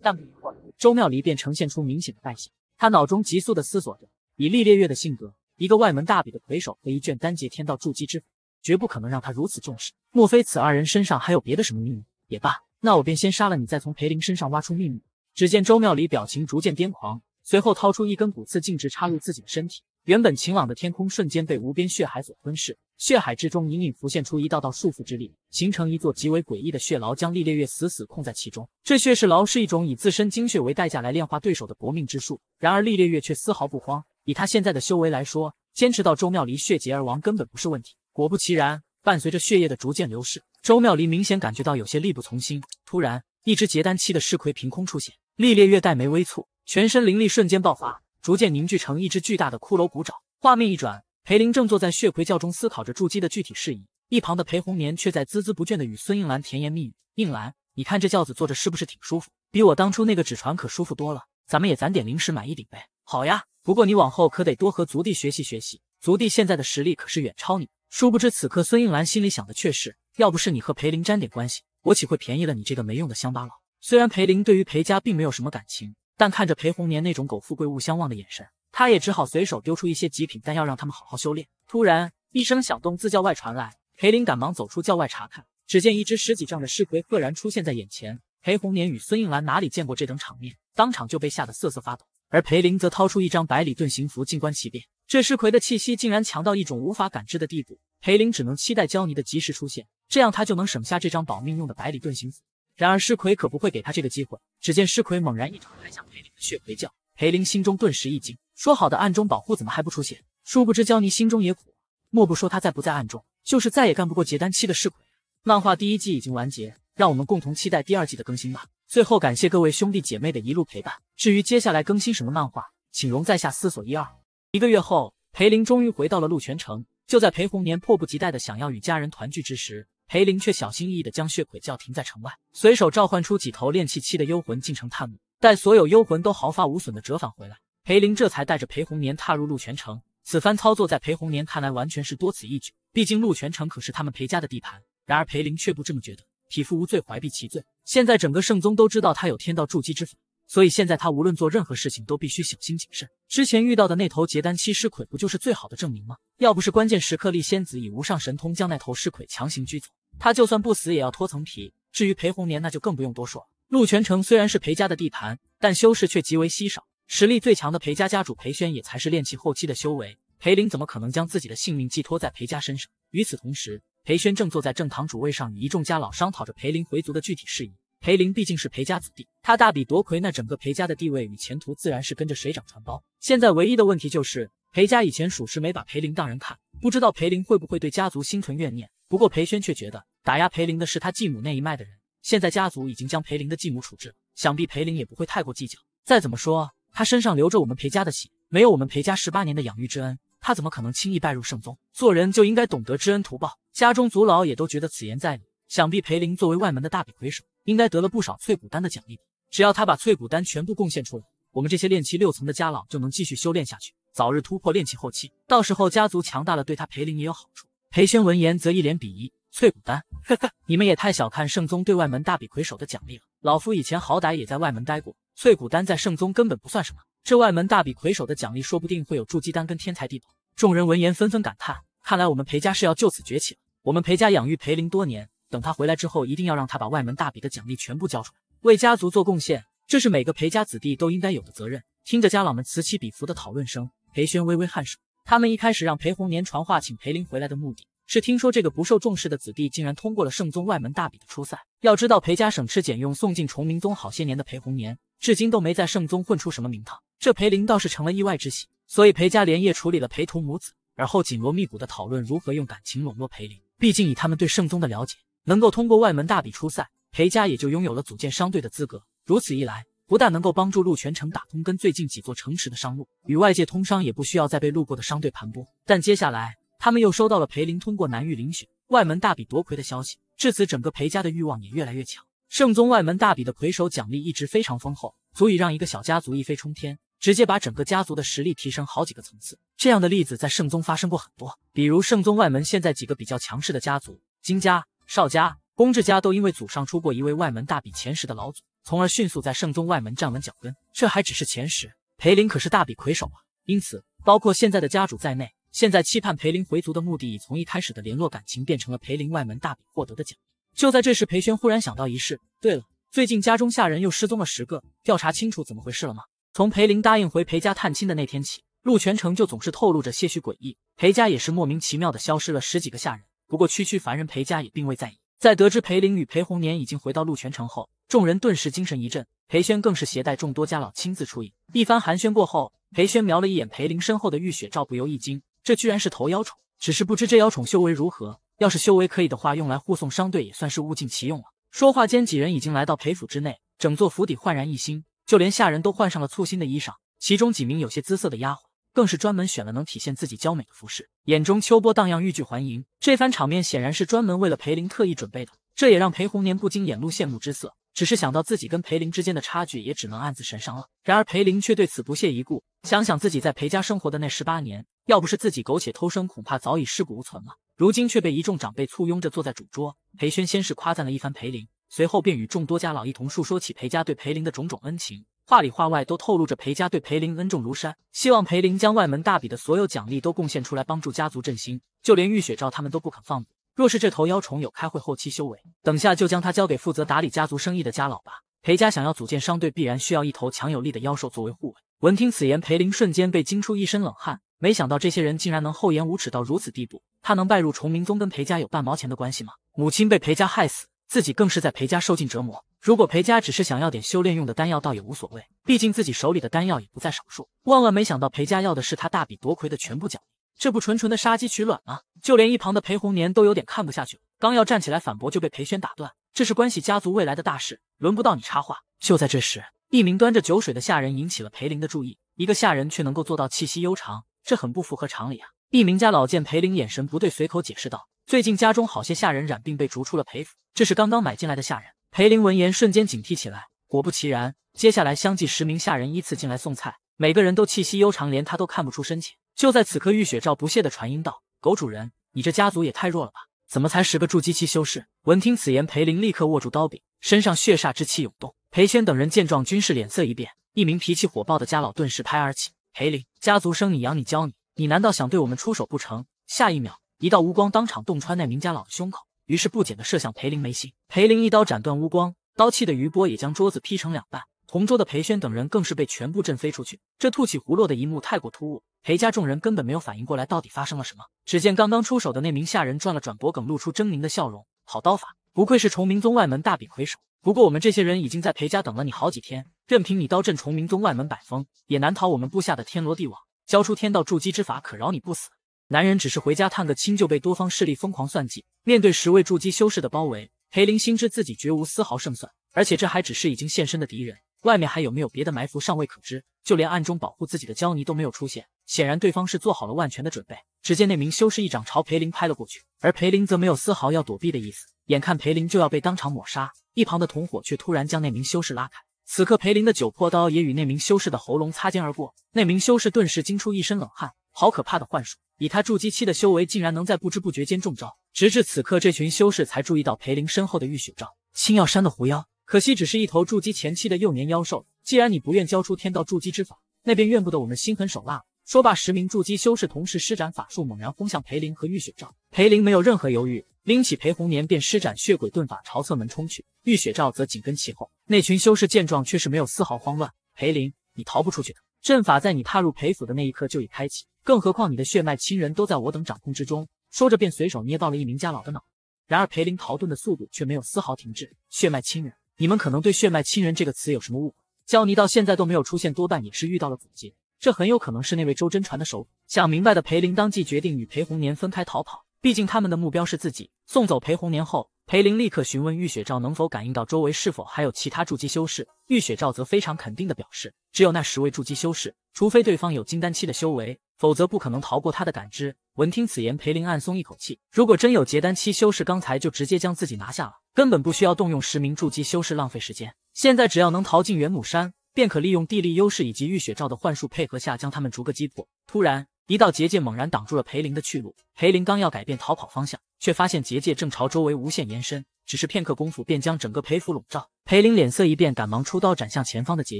但不一会儿，周妙离便呈现出明显的败相。他脑中急速的思索着：以厉烈月的性格，一个外门大比的魁首和一卷丹劫天道筑基之法，绝不可能让他如此重视。莫非此二人身上还有别的什么秘密？也罢，那我便先杀了你，再从裴林身上挖出秘密。只见周妙离表情逐渐癫狂，随后掏出一根骨刺，径直插入自己的身体。原本晴朗的天空瞬间被无边血海所吞噬。血海之中隐隐浮现出一道道束缚之力，形成一座极为诡异的血牢，将厉烈月死死控在其中。这血噬牢是一种以自身精血为代价来炼化对手的搏命之术。然而厉烈月却丝毫不慌，以他现在的修为来说，坚持到周妙离血竭而亡根本不是问题。果不其然，伴随着血液的逐渐流逝，周妙离明显感觉到有些力不从心。突然，一只结丹期的尸魁凭空出现，厉烈月黛眉微蹙，全身灵力瞬间爆发，逐渐凝聚成一只巨大的骷髅骨爪。画面一转。裴林正坐在血葵轿中思考着筑基的具体事宜，一旁的裴红年却在孜孜不倦的与孙应兰甜言蜜语。应兰，你看这轿子坐着是不是挺舒服？比我当初那个纸船可舒服多了。咱们也攒点零食买一顶呗。好呀，不过你往后可得多和族弟学习学习，族弟现在的实力可是远超你。殊不知此刻孙应兰心里想的却是，要不是你和裴林沾点关系，我岂会便宜了你这个没用的乡巴佬？虽然裴林对于裴家并没有什么感情，但看着裴红年那种苟富贵勿相忘的眼神。他也只好随手丢出一些极品丹药，让他们好好修炼。突然，一声响动自教外传来，裴林赶忙走出教外查看，只见一只十几丈的尸魁赫然出现在眼前。裴红年与孙应兰哪里见过这等场面，当场就被吓得瑟瑟发抖。而裴林则掏出一张百里遁形符，静观其变。这尸魁的气息竟然强到一种无法感知的地步，裴林只能期待焦尼的及时出现，这样他就能省下这张保命用的百里遁形符。然而尸魁可不会给他这个机会，只见尸魁猛然一掌拍向裴林的血魁教。裴林心中顿时一惊，说好的暗中保护怎么还不出现？殊不知焦尼心中也苦，莫不说他在不在暗中，就是再也干不过结丹期的噬鬼。漫画第一季已经完结，让我们共同期待第二季的更新吧。最后感谢各位兄弟姐妹的一路陪伴，至于接下来更新什么漫画，请容在下思索一二。一个月后，裴林终于回到了鹿泉城。就在裴红年迫不及待的想要与家人团聚之时，裴林却小心翼翼的将血鬼叫停在城外，随手召唤出几头炼气期的幽魂进城探路。待所有幽魂都毫发无损的折返回来，裴林这才带着裴红年踏入陆泉城。此番操作在裴红年看来完全是多此一举，毕竟陆泉城可是他们裴家的地盘。然而裴林却不这么觉得，匹夫无罪，怀璧其罪。现在整个圣宗都知道他有天道筑基之法，所以现在他无论做任何事情都必须小心谨慎。之前遇到的那头结丹期尸魁不就是最好的证明吗？要不是关键时刻丽仙子以无上神通将那头尸魁强行拘走，他就算不死也要脱层皮。至于裴红年，那就更不用多说了。陆泉城虽然是裴家的地盘，但修士却极为稀少，实力最强的裴家家主裴宣也才是练气后期的修为。裴林怎么可能将自己的性命寄托在裴家身上？与此同时，裴轩正坐在正堂主位上，与一众家老商讨着裴林回族的具体事宜。裴林毕竟是裴家子弟，他大比夺魁，那整个裴家的地位与前途自然是跟着水涨船高。现在唯一的问题就是，裴家以前属实没把裴林当人看，不知道裴林会不会对家族心存怨念。不过裴轩却觉得，打压裴林的是他继母那一脉的人。现在家族已经将裴林的继母处置，想必裴林也不会太过计较。再怎么说，他身上流着我们裴家的血，没有我们裴家十八年的养育之恩，他怎么可能轻易拜入圣宗？做人就应该懂得知恩图报。家中族老也都觉得此言在理，想必裴林作为外门的大笔魁首，应该得了不少淬骨丹的奖励。只要他把淬骨丹全部贡献出来，我们这些练气六层的家老就能继续修炼下去，早日突破练气后期。到时候家族强大了，对他裴林也有好处。裴宣闻言则一脸鄙夷。翠骨丹，呵呵，你们也太小看圣宗对外门大比魁首的奖励了。老夫以前好歹也在外门待过，翠骨丹在圣宗根本不算什么。这外门大比魁首的奖励，说不定会有筑基丹跟天才地宝。众人闻言纷纷感叹，看来我们裴家是要就此崛起了。我们裴家养育裴林多年，等他回来之后，一定要让他把外门大比的奖励全部交出来，为家族做贡献。这是每个裴家子弟都应该有的责任。听着家老们此起彼伏的讨论声，裴轩微微颔首。他们一开始让裴红年传话请裴林回来的目的。是听说这个不受重视的子弟竟然通过了圣宗外门大比的初赛。要知道，裴家省吃俭用送进崇明宗好些年的裴红年，至今都没在圣宗混出什么名堂。这裴林倒是成了意外之喜，所以裴家连夜处理了裴屠母子，而后紧锣密鼓的讨论如何用感情笼络裴林。毕竟以他们对圣宗的了解，能够通过外门大比初赛，裴家也就拥有了组建商队的资格。如此一来，不但能够帮助陆泉城打通跟最近几座城池的商路，与外界通商也不需要再被路过的商队盘剥。但接下来。他们又收到了裴林通过南域遴选外门大比夺魁的消息，至此整个裴家的欲望也越来越强。圣宗外门大比的魁首奖励一直非常丰厚，足以让一个小家族一飞冲天，直接把整个家族的实力提升好几个层次。这样的例子在圣宗发生过很多，比如圣宗外门现在几个比较强势的家族，金家、邵家、公志家，都因为祖上出过一位外门大比前十的老祖，从而迅速在圣宗外门站稳脚跟。这还只是前十，裴林可是大比魁首啊！因此，包括现在的家主在内。现在期盼裴林回族的目的，已从一开始的联络感情，变成了裴林外门大笔获得的奖。就在这时，裴轩忽然想到一事。对了，最近家中下人又失踪了十个，调查清楚怎么回事了吗？从裴林答应回裴家探亲的那天起，陆泉城就总是透露着些许诡异。裴家也是莫名其妙的消失了十几个下人。不过区区凡人，裴家也并未在意。在得知裴林与裴红年已经回到陆泉城后，众人顿时精神一振。裴轩更是携带众多家老亲自出迎。一番寒暄过后，裴轩瞄了一眼裴林身后的玉雪照，不由一惊。这居然是头妖宠，只是不知这妖宠修为如何。要是修为可以的话，用来护送商队也算是物尽其用了。说话间，几人已经来到裴府之内，整座府邸焕然一新，就连下人都换上了簇新的衣裳。其中几名有些姿色的丫鬟，更是专门选了能体现自己娇美的服饰，眼中秋波荡漾，欲拒还迎。这番场面显然是专门为了裴林特意准备的，这也让裴红年不禁眼露羡慕之色。只是想到自己跟裴林之间的差距，也只能暗自神伤了。然而裴林却对此不屑一顾。想想自己在裴家生活的那十八年，要不是自己苟且偷生，恐怕早已尸骨无存了。如今却被一众长辈簇拥着坐在主桌。裴轩先是夸赞了一番裴林，随后便与众多家老一同述说起裴家对裴林的种种恩情，话里话外都透露着裴家对裴林恩重如山，希望裴林将外门大笔的所有奖励都贡献出来，帮助家族振兴。就连玉雪照他们都不肯放过。若是这头妖虫有开会后期修为，等下就将它交给负责打理家族生意的家老吧。裴家想要组建商队，必然需要一头强有力的妖兽作为护卫。闻听此言，裴林瞬间被惊出一身冷汗。没想到这些人竟然能厚颜无耻到如此地步！他能拜入崇明宗，跟裴家有半毛钱的关系吗？母亲被裴家害死，自己更是在裴家受尽折磨。如果裴家只是想要点修炼用的丹药，倒也无所谓，毕竟自己手里的丹药也不在少数。万万没想到，裴家要的是他大笔夺魁的全部奖励。这不纯纯的杀鸡取卵吗？就连一旁的裴红年都有点看不下去了，刚要站起来反驳，就被裴宣打断。这是关系家族未来的大事，轮不到你插话。就在这时，一名端着酒水的下人引起了裴林的注意。一个下人却能够做到气息悠长，这很不符合常理啊！一名家老见裴林眼神不对，随口解释道：“最近家中好些下人染病被逐出了裴府，这是刚刚买进来的下人。”裴林闻言瞬间警惕起来。果不其然，接下来相继十名下人依次进来送菜，每个人都气息悠长，连他都看不出深浅。就在此刻，玉血照不屑的传音道：“狗主人，你这家族也太弱了吧？怎么才十个筑基期修士？”闻听此言，裴林立刻握住刀柄，身上血煞之气涌动。裴轩等人见状，均是脸色一变。一名脾气火爆的家老顿时拍而起：“裴林，家族生你养你教你，你难道想对我们出手不成？”下一秒，一道乌光当场洞穿那名家老的胸口，于是不减的射向裴林眉心。裴林一刀斩断乌光，刀气的余波也将桌子劈成两半。同桌的裴轩等人更是被全部震飞出去，这吐起葫落的一幕太过突兀，裴家众人根本没有反应过来到底发生了什么。只见刚刚出手的那名下人转了转脖梗，露出狰狞的笑容。好刀法，不愧是崇明宗外门大比魁首。不过我们这些人已经在裴家等了你好几天，任凭你刀震崇明宗外门百风，也难逃我们布下的天罗地网。交出天道筑基之法，可饶你不死。男人只是回家探个亲，就被多方势力疯狂算计。面对十位筑基修士的包围，裴林心知自己绝无丝毫胜算，而且这还只是已经现身的敌人。外面还有没有别的埋伏尚未可知，就连暗中保护自己的焦尼都没有出现，显然对方是做好了万全的准备。只见那名修士一掌朝裴林拍了过去，而裴林则没有丝毫要躲避的意思。眼看裴林就要被当场抹杀，一旁的同伙却突然将那名修士拉开。此刻裴林的九破刀也与那名修士的喉咙擦肩而过，那名修士顿时惊出一身冷汗。好可怕的幻术！以他筑基期的修为，竟然能在不知不觉间中招。直至此刻，这群修士才注意到裴林身后的浴血罩，青药山的狐妖。可惜只是一头筑基前期的幼年妖兽。既然你不愿交出天道筑基之法，那便怨不得我们心狠手辣。说罢，十名筑基修士同时施展法术，猛然轰向裴林和玉雪照。裴林没有任何犹豫，拎起裴红年便施展血鬼遁法朝侧门冲去。玉雪照则紧跟其后。那群修士见状，却是没有丝毫慌乱。裴林，你逃不出去的。阵法在你踏入裴府的那一刻就已开启，更何况你的血脉亲人都在我等掌控之中。说着，便随手捏爆了一名家老的脑然而裴林逃遁的速度却没有丝毫停滞，血脉亲人。你们可能对“血脉亲人”这个词有什么误会？焦你到现在都没有出现，多半也是遇到了阻击，这很有可能是那位周真传的手想明白的裴林当即决定与裴红年分开逃跑，毕竟他们的目标是自己。送走裴红年后，裴林立刻询问玉雪照能否感应到周围是否还有其他筑基修士，玉雪照则非常肯定的表示，只有那十位筑基修士，除非对方有金丹期的修为，否则不可能逃过他的感知。闻听此言，裴林暗松一口气，如果真有结丹期修士，刚才就直接将自己拿下了。根本不需要动用十名筑基修士浪费时间，现在只要能逃进元母山，便可利用地利优势以及浴血罩的幻术配合下将他们逐个击破。突然，一道结界猛然挡住了裴林的去路。裴林刚要改变逃跑方向，却发现结界正朝周围无限延伸，只是片刻功夫便将整个裴府笼罩。裴林脸色一变，赶忙出刀斩向前方的结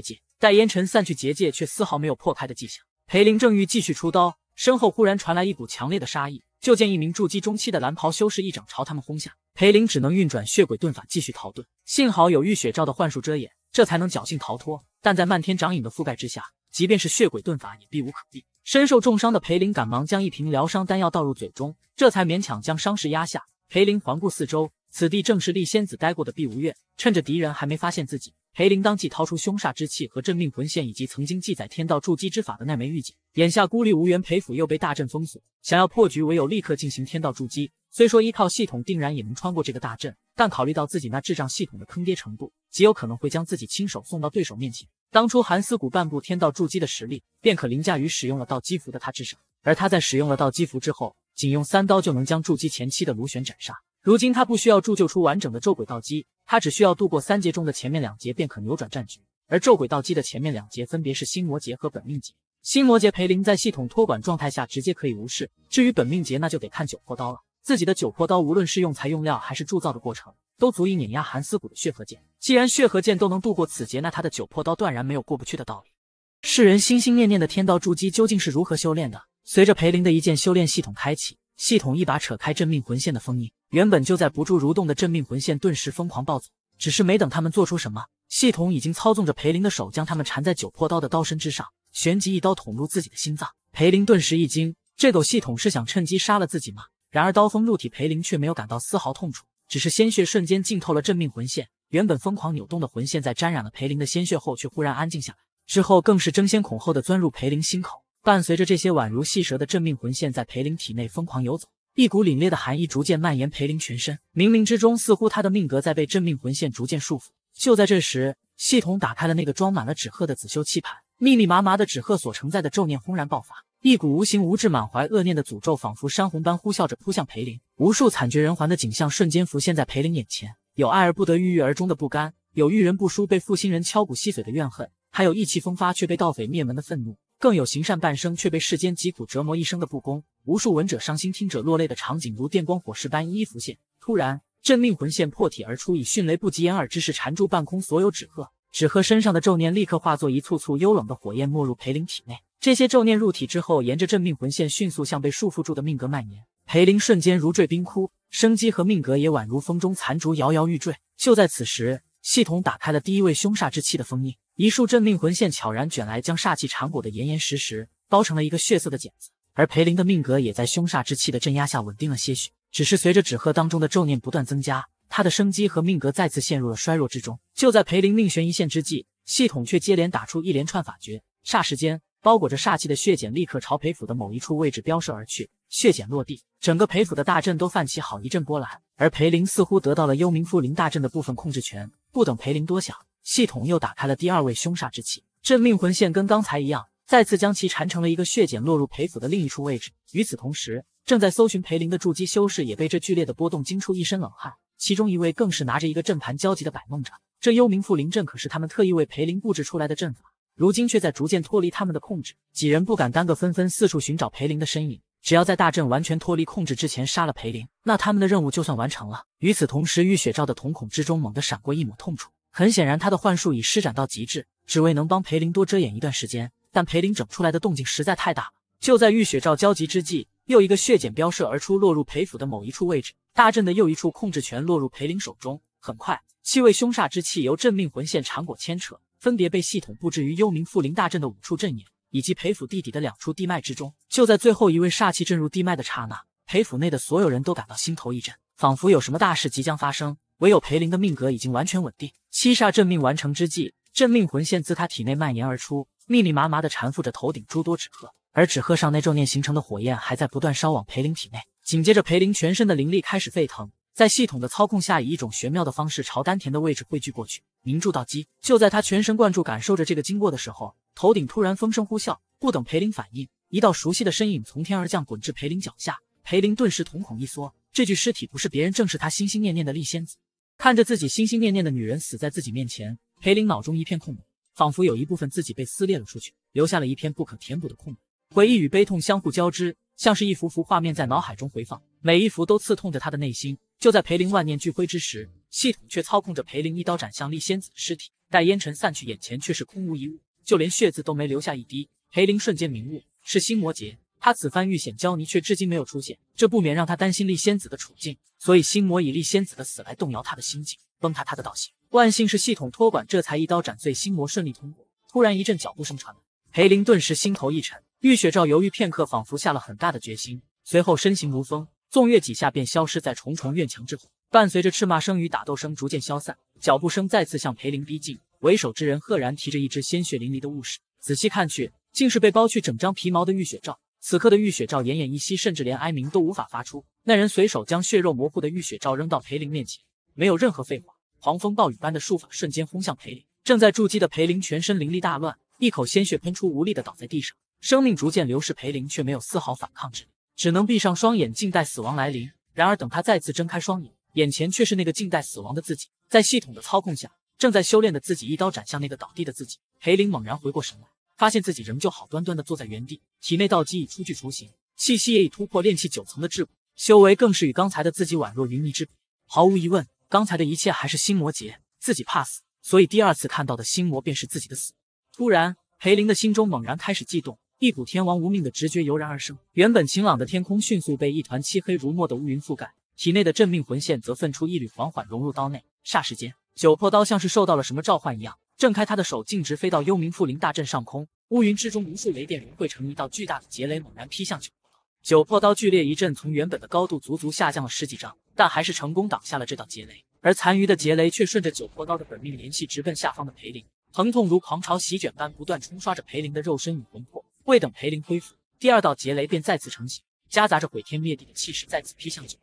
界。待烟尘散去，结界却丝毫没有破开的迹象。裴林正欲继续出刀，身后忽然传来一股强烈的杀意。就见一名筑基中期的蓝袍修士一掌朝他们轰下，裴林只能运转血鬼遁法继续逃遁。幸好有浴血罩的幻术遮掩，这才能侥幸逃脱。但在漫天掌影的覆盖之下，即便是血鬼遁法也避无可避。身受重伤的裴林赶忙将一瓶疗伤丹药倒入嘴中，这才勉强将伤势压下。裴林环顾四周，此地正是丽仙子待过的碧无月。趁着敌人还没发现自己。裴林当即掏出凶煞之气和镇命魂线，以及曾经记载天道筑基之法的那枚玉简。眼下孤立无援，裴府又被大阵封锁，想要破局，唯有立刻进行天道筑基。虽说依靠系统定然也能穿过这个大阵，但考虑到自己那智障系统的坑爹程度，极有可能会将自己亲手送到对手面前。当初韩思古半步天道筑基的实力，便可凌驾于使用了道基符的他之上。而他在使用了道基符之后，仅用三刀就能将筑基前期的卢玄斩杀。如今他不需要铸就出完整的咒鬼道基。他只需要度过三劫中的前面两劫便可扭转战局，而咒鬼道基的前面两劫分别是心魔劫和本命劫。心魔劫，裴林在系统托管状态下直接可以无视；至于本命劫，那就得看九破刀了。自己的九破刀无论是用材、用料还是铸造的过程，都足以碾压寒丝谷的血河剑。既然血河剑都能度过此劫，那他的九破刀断然没有过不去的道理。世人心心念念的天道筑基究竟是如何修炼的？随着裴林的一剑，修炼系统开启。系统一把扯开镇命魂线的封印，原本就在不住蠕动的镇命魂线顿时疯狂暴走。只是没等他们做出什么，系统已经操纵着裴林的手将他们缠在九破刀的刀身之上，旋即一刀捅入自己的心脏。裴林顿时一惊，这狗系统是想趁机杀了自己吗？然而刀锋入体，裴林却没有感到丝毫痛楚，只是鲜血瞬间浸透了镇命魂线。原本疯狂扭动的魂线在沾染了裴林的鲜血后，却忽然安静下来，之后更是争先恐后的钻入裴林心口。伴随着这些宛如细蛇的镇命魂线在裴灵体内疯狂游走，一股凛冽的寒意逐渐蔓延裴灵全身。冥冥之中，似乎他的命格在被镇命魂线逐渐束缚。就在这时，系统打开了那个装满了纸鹤的紫修气盘，密密麻麻的纸鹤所承载的咒念轰然爆发，一股无形无质、满怀恶念的诅咒仿佛山洪般呼啸着扑向裴灵。无数惨绝人寰的景象瞬间浮现在裴灵眼前：有爱而不得、郁郁而终的不甘，有遇人不淑、被负心人敲骨吸髓的怨恨，还有意气风发却被盗匪灭门的愤怒。更有行善半生却被世间疾苦折磨一生的不公，无数闻者伤心，听者落泪的场景如电光火石般一一浮现。突然，镇命魂线破体而出，以迅雷不及掩耳之势缠住半空所有纸鹤。纸鹤身上的咒念立刻化作一簇簇幽冷的火焰，没入裴林体内。这些咒念入体之后，沿着镇命魂线迅速向被束缚住的命格蔓延。裴林瞬间如坠冰窟，生机和命格也宛如风中残烛，摇摇欲坠。就在此时，系统打开了第一位凶煞之气的封印。一束镇命魂线悄然卷来，将煞气缠裹得严严实实，包成了一个血色的茧子。而裴林的命格也在凶煞之气的镇压下稳定了些许。只是随着纸鹤当中的咒念不断增加，他的生机和命格再次陷入了衰弱之中。就在裴林命悬一线之际，系统却接连打出一连串法诀，霎时间包裹着煞气的血茧立刻朝裴府的某一处位置飙射而去。血茧落地，整个裴府的大阵都泛起好一阵波澜。而裴林似乎得到了幽冥覆灵大阵的部分控制权。不等裴林多想。系统又打开了第二位凶煞之气，镇命魂线跟刚才一样，再次将其缠成了一个血茧，落入裴府的另一处位置。与此同时，正在搜寻裴林的筑基修士也被这剧烈的波动惊出一身冷汗，其中一位更是拿着一个阵盘焦急的摆弄着。这幽冥缚灵阵可是他们特意为裴林布置出来的阵法，如今却在逐渐脱离他们的控制。几人不敢耽搁，纷纷四处寻找裴林的身影。只要在大阵完全脱离控制之前杀了裴林，那他们的任务就算完成了。与此同时，玉雪照的瞳孔之中猛地闪过一抹痛楚。很显然，他的幻术已施展到极致，只为能帮裴林多遮掩一段时间。但裴林整出来的动静实在太大了。就在玉雪照焦急之际，又一个血茧飙射而出，落入裴府的某一处位置，大阵的又一处控制权落入裴林手中。很快，七位凶煞之气由镇命魂线、长果牵扯，分别被系统布置于幽冥复灵大阵的五处阵眼，以及裴府地底的两处地脉之中。就在最后一位煞气震入地脉的刹那，裴府内的所有人都感到心头一震，仿佛有什么大事即将发生。唯有裴林的命格已经完全稳定，七煞镇命完成之际，镇命魂线自他体内蔓延而出，密密麻麻的缠附着头顶诸多纸鹤，而纸鹤上那咒念形成的火焰还在不断烧往裴林体内。紧接着，裴林全身的灵力开始沸腾，在系统的操控下，以一种玄妙的方式朝丹田的位置汇聚过去，凝注到基。就在他全神贯注感受着这个经过的时候，头顶突然风声呼啸，不等裴林反应，一道熟悉的身影从天而降，滚至裴林脚下。裴林顿时瞳孔一缩，这具尸体不是别人，正是他心心念念的丽仙子。看着自己心心念念的女人死在自己面前，裴林脑中一片空白，仿佛有一部分自己被撕裂了出去，留下了一片不可填补的空白。回忆与悲痛相互交织，像是一幅幅画面在脑海中回放，每一幅都刺痛着他的内心。就在裴林万念俱灰之时，系统却操控着裴林一刀斩向丽仙子的尸体。待烟尘散去，眼前却是空无一物，就连血渍都没留下一滴。裴林瞬间明悟，是心魔劫。他此番遇险，焦泥却至今没有出现，这不免让他担心丽仙子的处境，所以心魔以丽仙子的死来动摇他的心境，崩塌他的道心。万幸是系统托管，这才一刀斩碎心魔，顺利通过。突然一阵脚步声传来，裴林顿时心头一沉。玉血照犹豫片刻，仿佛下了很大的决心，随后身形如风，纵跃几下便消失在重重院墙之后。伴随着斥骂声与打斗声逐渐消散，脚步声再次向裴林逼近。为首之人赫然提着一只鲜血淋漓的物事，仔细看去，竟是被剥去整张皮毛的玉血照。此刻的浴血照奄奄一息，甚至连哀鸣都无法发出。那人随手将血肉模糊的浴血照扔到裴林面前，没有任何废话。狂风暴雨般的术法瞬间轰向裴林。正在筑基的裴林全身灵力大乱，一口鲜血喷出，无力的倒在地上，生命逐渐流逝。裴林却没有丝毫反抗之力，只能闭上双眼，静待死亡来临。然而等他再次睁开双眼，眼前却是那个静待死亡的自己。在系统的操控下，正在修炼的自己一刀斩向那个倒地的自己。裴林猛然回过神来。发现自己仍旧好端端的坐在原地，体内道基已初具雏形，气息也已突破炼气九层的桎梏，修为更是与刚才的自己宛若云泥之别。毫无疑问，刚才的一切还是心魔劫，自己怕死，所以第二次看到的心魔便是自己的死。突然，裴林的心中猛然开始悸动，一股天王无命的直觉油然而生。原本晴朗的天空迅速被一团漆黑如墨的乌云覆盖，体内的镇命魂线则分出一缕缓缓融入刀内。霎时间，九魄刀像是受到了什么召唤一样。挣开他的手，径直飞到幽冥覆灵大阵上空，乌云之中，无数雷电融汇成一道巨大的劫雷，猛然劈向九破九破刀，剧烈一阵，从原本的高度足足下降了十几丈，但还是成功挡下了这道劫雷，而残余的劫雷却顺着九破刀的本命灵气直奔下方的裴林，疼痛如狂潮席卷般不断冲刷着裴林的肉身与魂魄。未等裴林恢复，第二道劫雷便再次成型，夹杂着毁天灭地的气势，再次劈向九。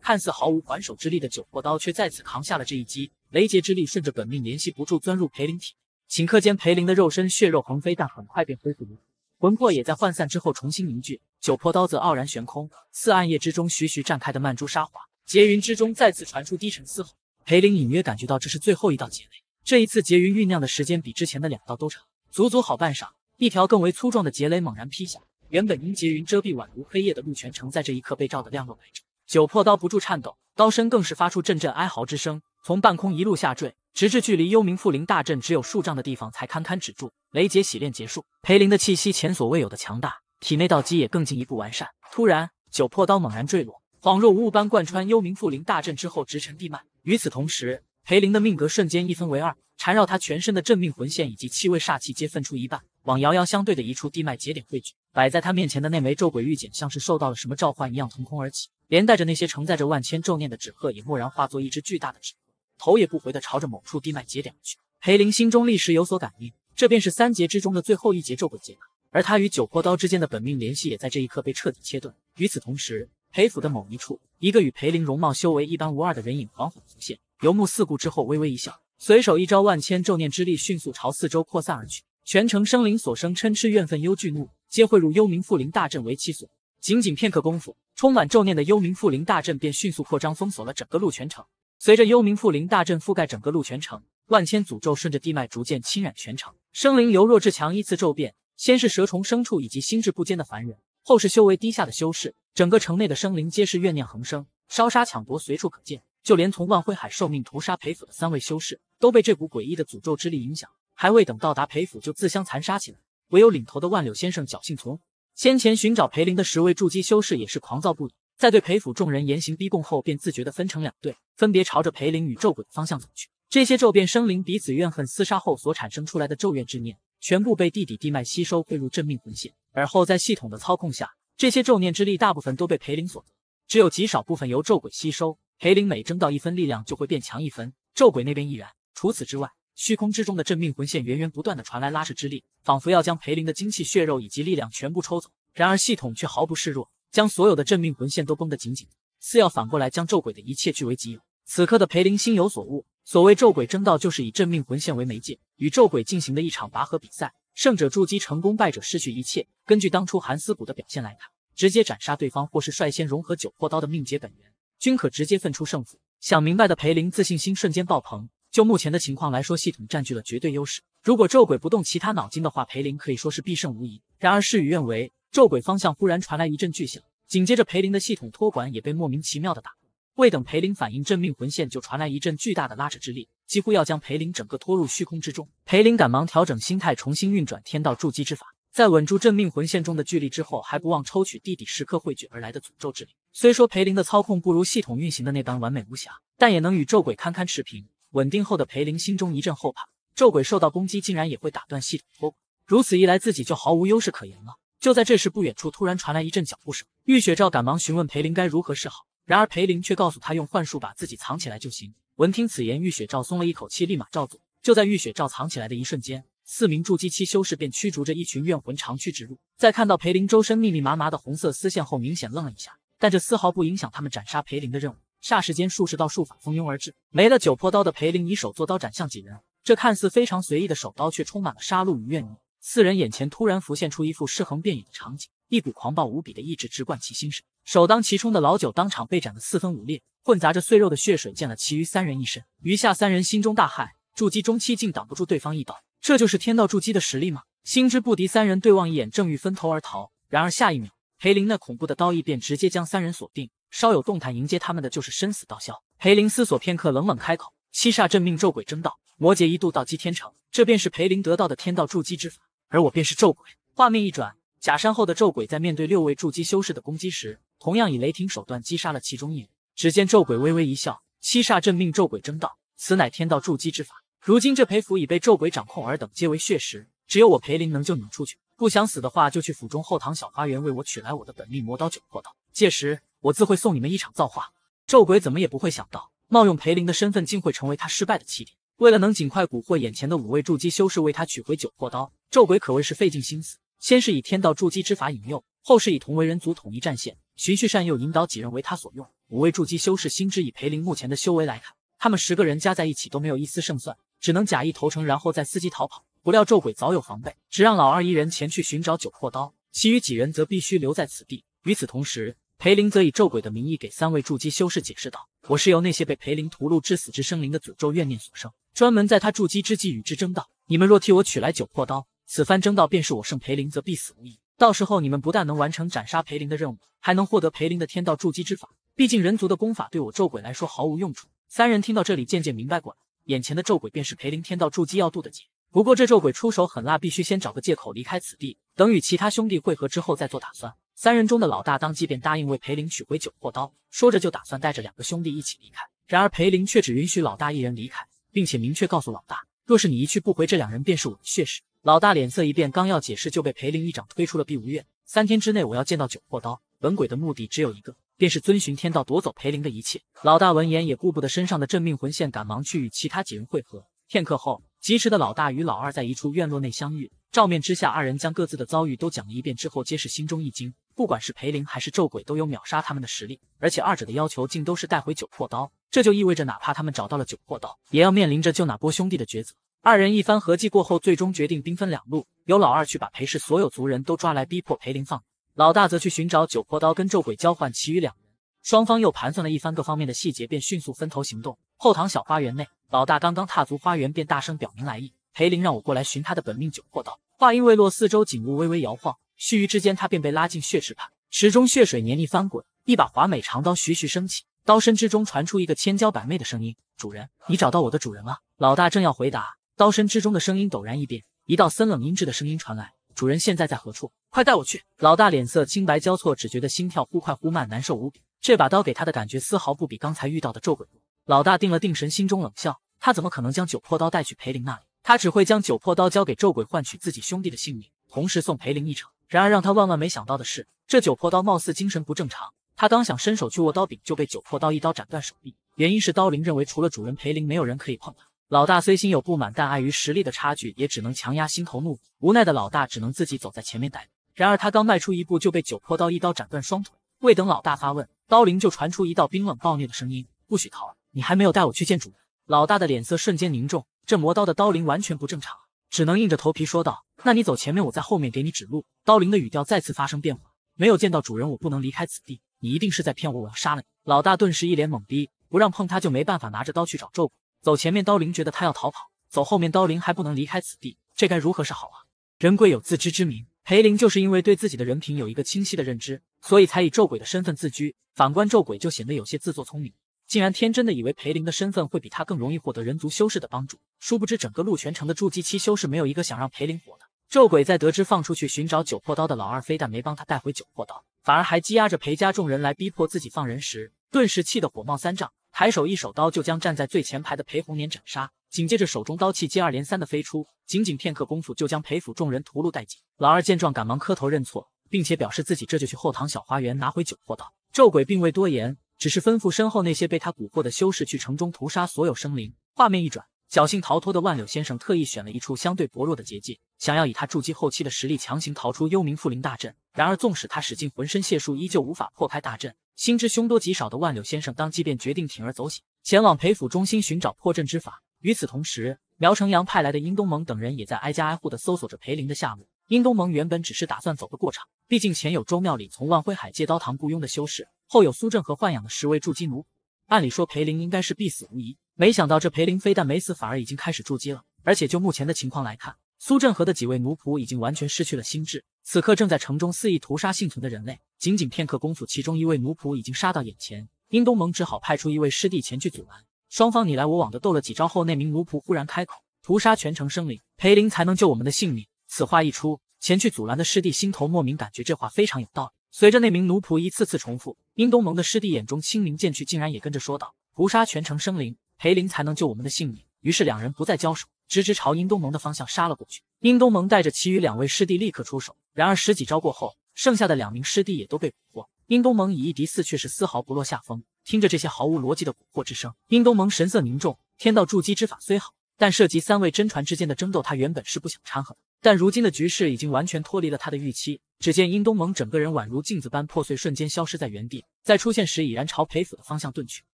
看似毫无还手之力的九魄刀，却再次扛下了这一击。雷劫之力顺着本命联系不住，钻入裴林体。内。顷刻间，裴林的肉身血肉横飞，但很快便恢复如初，魂魄也在涣散之后重新凝聚。九魄刀则傲然悬空，似暗夜之中徐徐绽开的曼珠沙华。劫云之中再次传出低沉嘶吼，裴凌隐约感觉到这是最后一道劫雷。这一次劫云酝酿的时间比之前的两道都长，足足好半晌。一条更为粗壮的劫雷猛然劈下，原本因劫云遮蔽宛如黑夜的陆泉城，在这一刻被照得亮若白昼。九破刀不住颤抖，刀身更是发出阵阵哀嚎之声，从半空一路下坠，直至距离幽冥缚灵大阵只有数丈的地方才堪堪止住。雷劫洗练结束，裴灵的气息前所未有的强大，体内道基也更进一步完善。突然，九破刀猛然坠落，恍若无物般贯穿幽冥缚灵大阵之后，直沉地脉。与此同时，裴灵的命格瞬间一分为二，缠绕他全身的镇命魂线以及七位煞气皆分出一半，往遥遥相对的一处地脉节点汇聚。摆在他面前的那枚咒鬼玉简，像是受到了什么召唤一样腾空而起，连带着那些承载着万千咒念的纸鹤也蓦然化作一只巨大的纸鹤，头也不回地朝着某处地脉节点而去。裴林心中立时有所感应，这便是三劫之中的最后一劫咒鬼劫，而他与九魄刀之间的本命联系也在这一刻被彻底切断。与此同时，裴府的某一处，一个与裴林容貌修为一般无二的人影缓缓浮现，游目四顾之后微微一笑，随手一招，万千咒念之力迅速朝四周扩散而去，全城生灵所生嗔痴怨愤忧惧怒。皆汇入幽冥缚灵大阵为其所。仅仅片刻功夫，充满咒念的幽冥缚灵大阵便迅速扩张，封锁了整个鹿泉城。随着幽冥缚灵大阵覆盖整个鹿泉城，万千诅咒顺着地脉逐渐侵染全城，生灵由弱至强依次骤变。先是蛇虫、牲畜以及心智不坚的凡人，后是修为低下的修士。整个城内的生灵皆是怨念横生，烧杀抢夺随处可见。就连从万辉海受命屠杀裴府的三位修士，都被这股诡异的诅咒之力影响，还未等到达裴府就自相残杀起来。唯有领头的万柳先生侥幸存活。先前寻找裴林的十位筑基修士也是狂躁不已，在对裴府众人严刑逼供后，便自觉的分成两队，分别朝着裴林与咒鬼的方向走去。这些咒变生灵彼此怨恨厮杀后所产生出来的咒怨之念，全部被地底地脉吸收汇入镇命魂线，而后在系统的操控下，这些咒念之力大部分都被裴林所得，只有极少部分由咒鬼吸收。裴林每争到一分力量，就会变强一分，咒鬼那边亦然。除此之外，虚空之中的镇命魂线源源不断的传来拉扯之力，仿佛要将裴林的精气血肉以及力量全部抽走。然而系统却毫不示弱，将所有的镇命魂线都绷得紧紧，似要反过来将咒鬼的一切据为己有。此刻的裴林心有所悟，所谓咒鬼争道，就是以镇命魂线为媒介，与咒鬼进行的一场拔河比赛，胜者筑基成功，败者失去一切。根据当初寒思谷的表现来看，直接斩杀对方，或是率先融合九魄刀的命劫本源，均可直接分出胜负。想明白的裴林自信心瞬间爆棚。就目前的情况来说，系统占据了绝对优势。如果咒鬼不动其他脑筋的话，裴林可以说是必胜无疑。然而事与愿违，咒鬼方向忽然传来一阵巨响，紧接着裴林的系统托管也被莫名其妙的打未等裴林反应，镇命魂线就传来一阵巨大的拉扯之力，几乎要将裴林整个拖入虚空之中。裴林赶忙调整心态，重新运转天道筑基之法，在稳住镇命魂线中的巨力之后，还不忘抽取地底石刻汇聚而来的诅咒之力。虽说裴林的操控不如系统运行的那般完美无瑕，但也能与咒鬼堪堪持平。稳定后的裴林心中一阵后怕，咒鬼受到攻击竟然也会打断系统托管，如此一来自己就毫无优势可言了。就在这时，不远处突然传来一阵脚步声，玉雪照赶忙询问裴林该如何是好，然而裴林却告诉他用幻术把自己藏起来就行。闻听此言，玉雪照松了一口气，立马照做。就在玉雪照藏起来的一瞬间，四名筑基期修士便驱逐着一群怨魂长驱直入，在看到裴林周身密密麻麻的红色丝线后，明显愣了一下，但这丝毫不影响他们斩杀裴林的任务。霎时间，数十道术法蜂拥而至。没了九坡刀的裴林，以手做刀斩向几人。这看似非常随意的手刀，却充满了杀戮与怨念。四人眼前突然浮现出一副尸横遍野的场景，一股狂暴无比的意志直灌其心神。首当其冲的老九当场被斩得四分五裂，混杂着碎肉的血水溅了其余三人一身。余下三人心中大骇，筑基中期竟挡不住对方一刀，这就是天道筑基的实力吗？心知不敌，三人对望一眼，正欲分头而逃，然而下一秒，裴林那恐怖的刀意便直接将三人锁定。稍有动弹，迎接他们的就是生死道消。裴林思索片刻，冷冷开口：“七煞镇命咒鬼争道，摩羯一度道基天成，这便是裴林得到的天道筑基之法。而我便是咒鬼。”画面一转，假山后的咒鬼在面对六位筑基修士的攻击时，同样以雷霆手段击杀了其中一人。只见咒鬼微微一笑：“七煞镇命咒鬼争道，此乃天道筑基之法。如今这裴府已被咒鬼掌控，尔等皆为血食，只有我裴林能救你们出去。不想死的话，就去府中后堂小花园为我取来我的本命魔刀九魄刀，届时。”我自会送你们一场造化。咒鬼怎么也不会想到，冒用裴林的身份，竟会成为他失败的起点。为了能尽快蛊惑眼前的五位筑基修士，为他取回九魄刀，咒鬼可谓是费尽心思。先是以天道筑基之法引诱，后是以同为人族统一战线，循序善诱引导几人为他所用。五位筑基修士心知，以裴林目前的修为来看，他们十个人加在一起都没有一丝胜算，只能假意投诚，然后再伺机逃跑。不料咒鬼早有防备，只让老二一人前去寻找九魄刀，其余几人则必须留在此地。与此同时。裴林则以咒鬼的名义给三位筑基修士解释道：“我是由那些被裴林屠戮致死之生灵的诅咒怨念所生，专门在他筑基之际与之争道。你们若替我取来九魄刀，此番争道便是我胜裴林，则必死无疑。到时候你们不但能完成斩杀裴林的任务，还能获得裴林的天道筑基之法。毕竟人族的功法对我咒鬼来说毫无用处。”三人听到这里，渐渐明白过来，眼前的咒鬼便是裴林天道筑基要渡的劫。不过这咒鬼出手狠辣，必须先找个借口离开此地，等与其他兄弟汇合之后再做打算。三人中的老大当即便答应为裴林取回九货刀，说着就打算带着两个兄弟一起离开。然而裴林却只允许老大一人离开，并且明确告诉老大，若是你一去不回，这两人便是我的血食。老大脸色一变，刚要解释，就被裴林一掌推出了碧无院。三天之内，我要见到九破刀。本鬼的目的只有一个，便是遵循天道，夺走裴林的一切。老大闻言也顾不得身上的镇命魂线，赶忙去与其他几人汇合。片刻后，疾驰的老大与老二在一处院落内相遇，照面之下，二人将各自的遭遇都讲了一遍之后，皆是心中一惊。不管是裴林还是咒鬼，都有秒杀他们的实力，而且二者的要求竟都是带回九破刀，这就意味着哪怕他们找到了九破刀，也要面临着救哪波兄弟的抉择。二人一番合计过后，最终决定兵分两路，由老二去把裴氏所有族人都抓来逼迫裴林放老大则去寻找九破刀跟咒鬼交换。其余两人双方又盘算了一番各方面的细节，便迅速分头行动。后堂小花园内，老大刚刚踏足花园，便大声表明来意：“裴林让我过来寻他的本命九破刀。”话音未落，四周景物微微摇晃。须臾之间，他便被拉进血池旁，池中血水黏腻翻滚，一把华美长刀徐徐升起，刀身之中传出一个千娇百媚的声音：“主人，你找到我的主人了。”老大正要回答，刀身之中的声音陡然一变，一道森冷音质的声音传来：“主人现在在何处？快带我去！”老大脸色青白交错，只觉得心跳忽快忽慢，难受无比。这把刀给他的感觉丝毫不比刚才遇到的咒鬼弱。老大定了定神，心中冷笑：他怎么可能将九破刀带去裴灵那里？他只会将九破刀交给咒鬼，换取自己兄弟的性命，同时送裴灵一程。然而让他万万没想到的是，这九破刀貌似精神不正常。他刚想伸手去握刀柄，就被九破刀一刀斩断手臂。原因是刀灵认为除了主人裴灵，没有人可以碰他。老大虽心有不满，但碍于实力的差距，也只能强压心头怒火。无奈的老大只能自己走在前面带路。然而他刚迈出一步，就被九破刀一刀斩断双腿。未等老大发问，刀灵就传出一道冰冷暴虐的声音：“不许逃！你还没有带我去见主人。”老大的脸色瞬间凝重。这磨刀的刀灵完全不正常。只能硬着头皮说道：“那你走前面，我在后面给你指路。”刀灵的语调再次发生变化，没有见到主人，我不能离开此地。你一定是在骗我，我要杀了你！老大顿时一脸懵逼，不让碰他就没办法拿着刀去找咒鬼。走前面，刀灵觉得他要逃跑；走后面，刀灵还不能离开此地，这该如何是好啊？人贵有自知之明，裴灵就是因为对自己的人品有一个清晰的认知，所以才以咒鬼的身份自居。反观咒鬼，就显得有些自作聪明。竟然天真的以为裴林的身份会比他更容易获得人族修士的帮助，殊不知整个陆泉城的筑基期修士没有一个想让裴林活的。咒鬼在得知放出去寻找九破刀的老二，非但没帮他带回九破刀，反而还积压着裴家众人来逼迫自己放人时，顿时气得火冒三丈，抬手一手刀就将站在最前排的裴红年斩杀，紧接着手中刀器接二连三的飞出，仅仅片刻功夫就将裴府众人屠戮殆尽。老二见状，赶忙磕头认错，并且表示自己这就去后堂小花园拿回九破刀。咒鬼并未多言。只是吩咐身后那些被他蛊惑的修士去城中屠杀所有生灵。画面一转，侥幸逃脱的万柳先生特意选了一处相对薄弱的结界，想要以他筑基后期的实力强行逃出幽冥缚灵大阵。然而，纵使他使尽浑身解数，依旧无法破开大阵。心知凶多吉少的万柳先生，当即便决定铤而走险，前往裴府中心寻找破阵之法。与此同时，苗成阳派来的殷东盟等人也在挨家挨户的搜索着裴林的下落。殷东盟原本只是打算走个过场，毕竟前有周庙里从万辉海借刀堂雇佣的修士。后有苏振和豢养的十位筑基奴仆，按理说裴林应该是必死无疑。没想到这裴林非但没死，反而已经开始筑基了。而且就目前的情况来看，苏振和的几位奴仆已经完全失去了心智，此刻正在城中肆意屠杀幸存的人类。仅仅片刻功夫，其中一位奴仆已经杀到眼前，殷东盟只好派出一位师弟前去阻拦。双方你来我往的斗了几招后，那名奴仆忽然开口：“屠杀全城生灵，裴林才能救我们的性命。”此话一出，前去阻拦的师弟心头莫名感觉这话非常有道理。随着那名奴仆一次次重复，殷东盟的师弟眼中清明渐去，竟然也跟着说道：“屠杀全城生灵，裴林才能救我们的性命。”于是两人不再交手，直直朝殷东盟的方向杀了过去。殷东盟带着其余两位师弟立刻出手，然而十几招过后，剩下的两名师弟也都被蛊惑。殷东盟以一敌四，却是丝毫不落下风。听着这些毫无逻辑的蛊惑之声，殷东盟神色凝重。天道筑基之法虽好，但涉及三位真传之间的争斗，他原本是不想掺和。的。但如今的局势已经完全脱离了他的预期。只见殷东盟整个人宛如镜子般破碎，瞬间消失在原地。在出现时，已然朝裴府的方向遁去。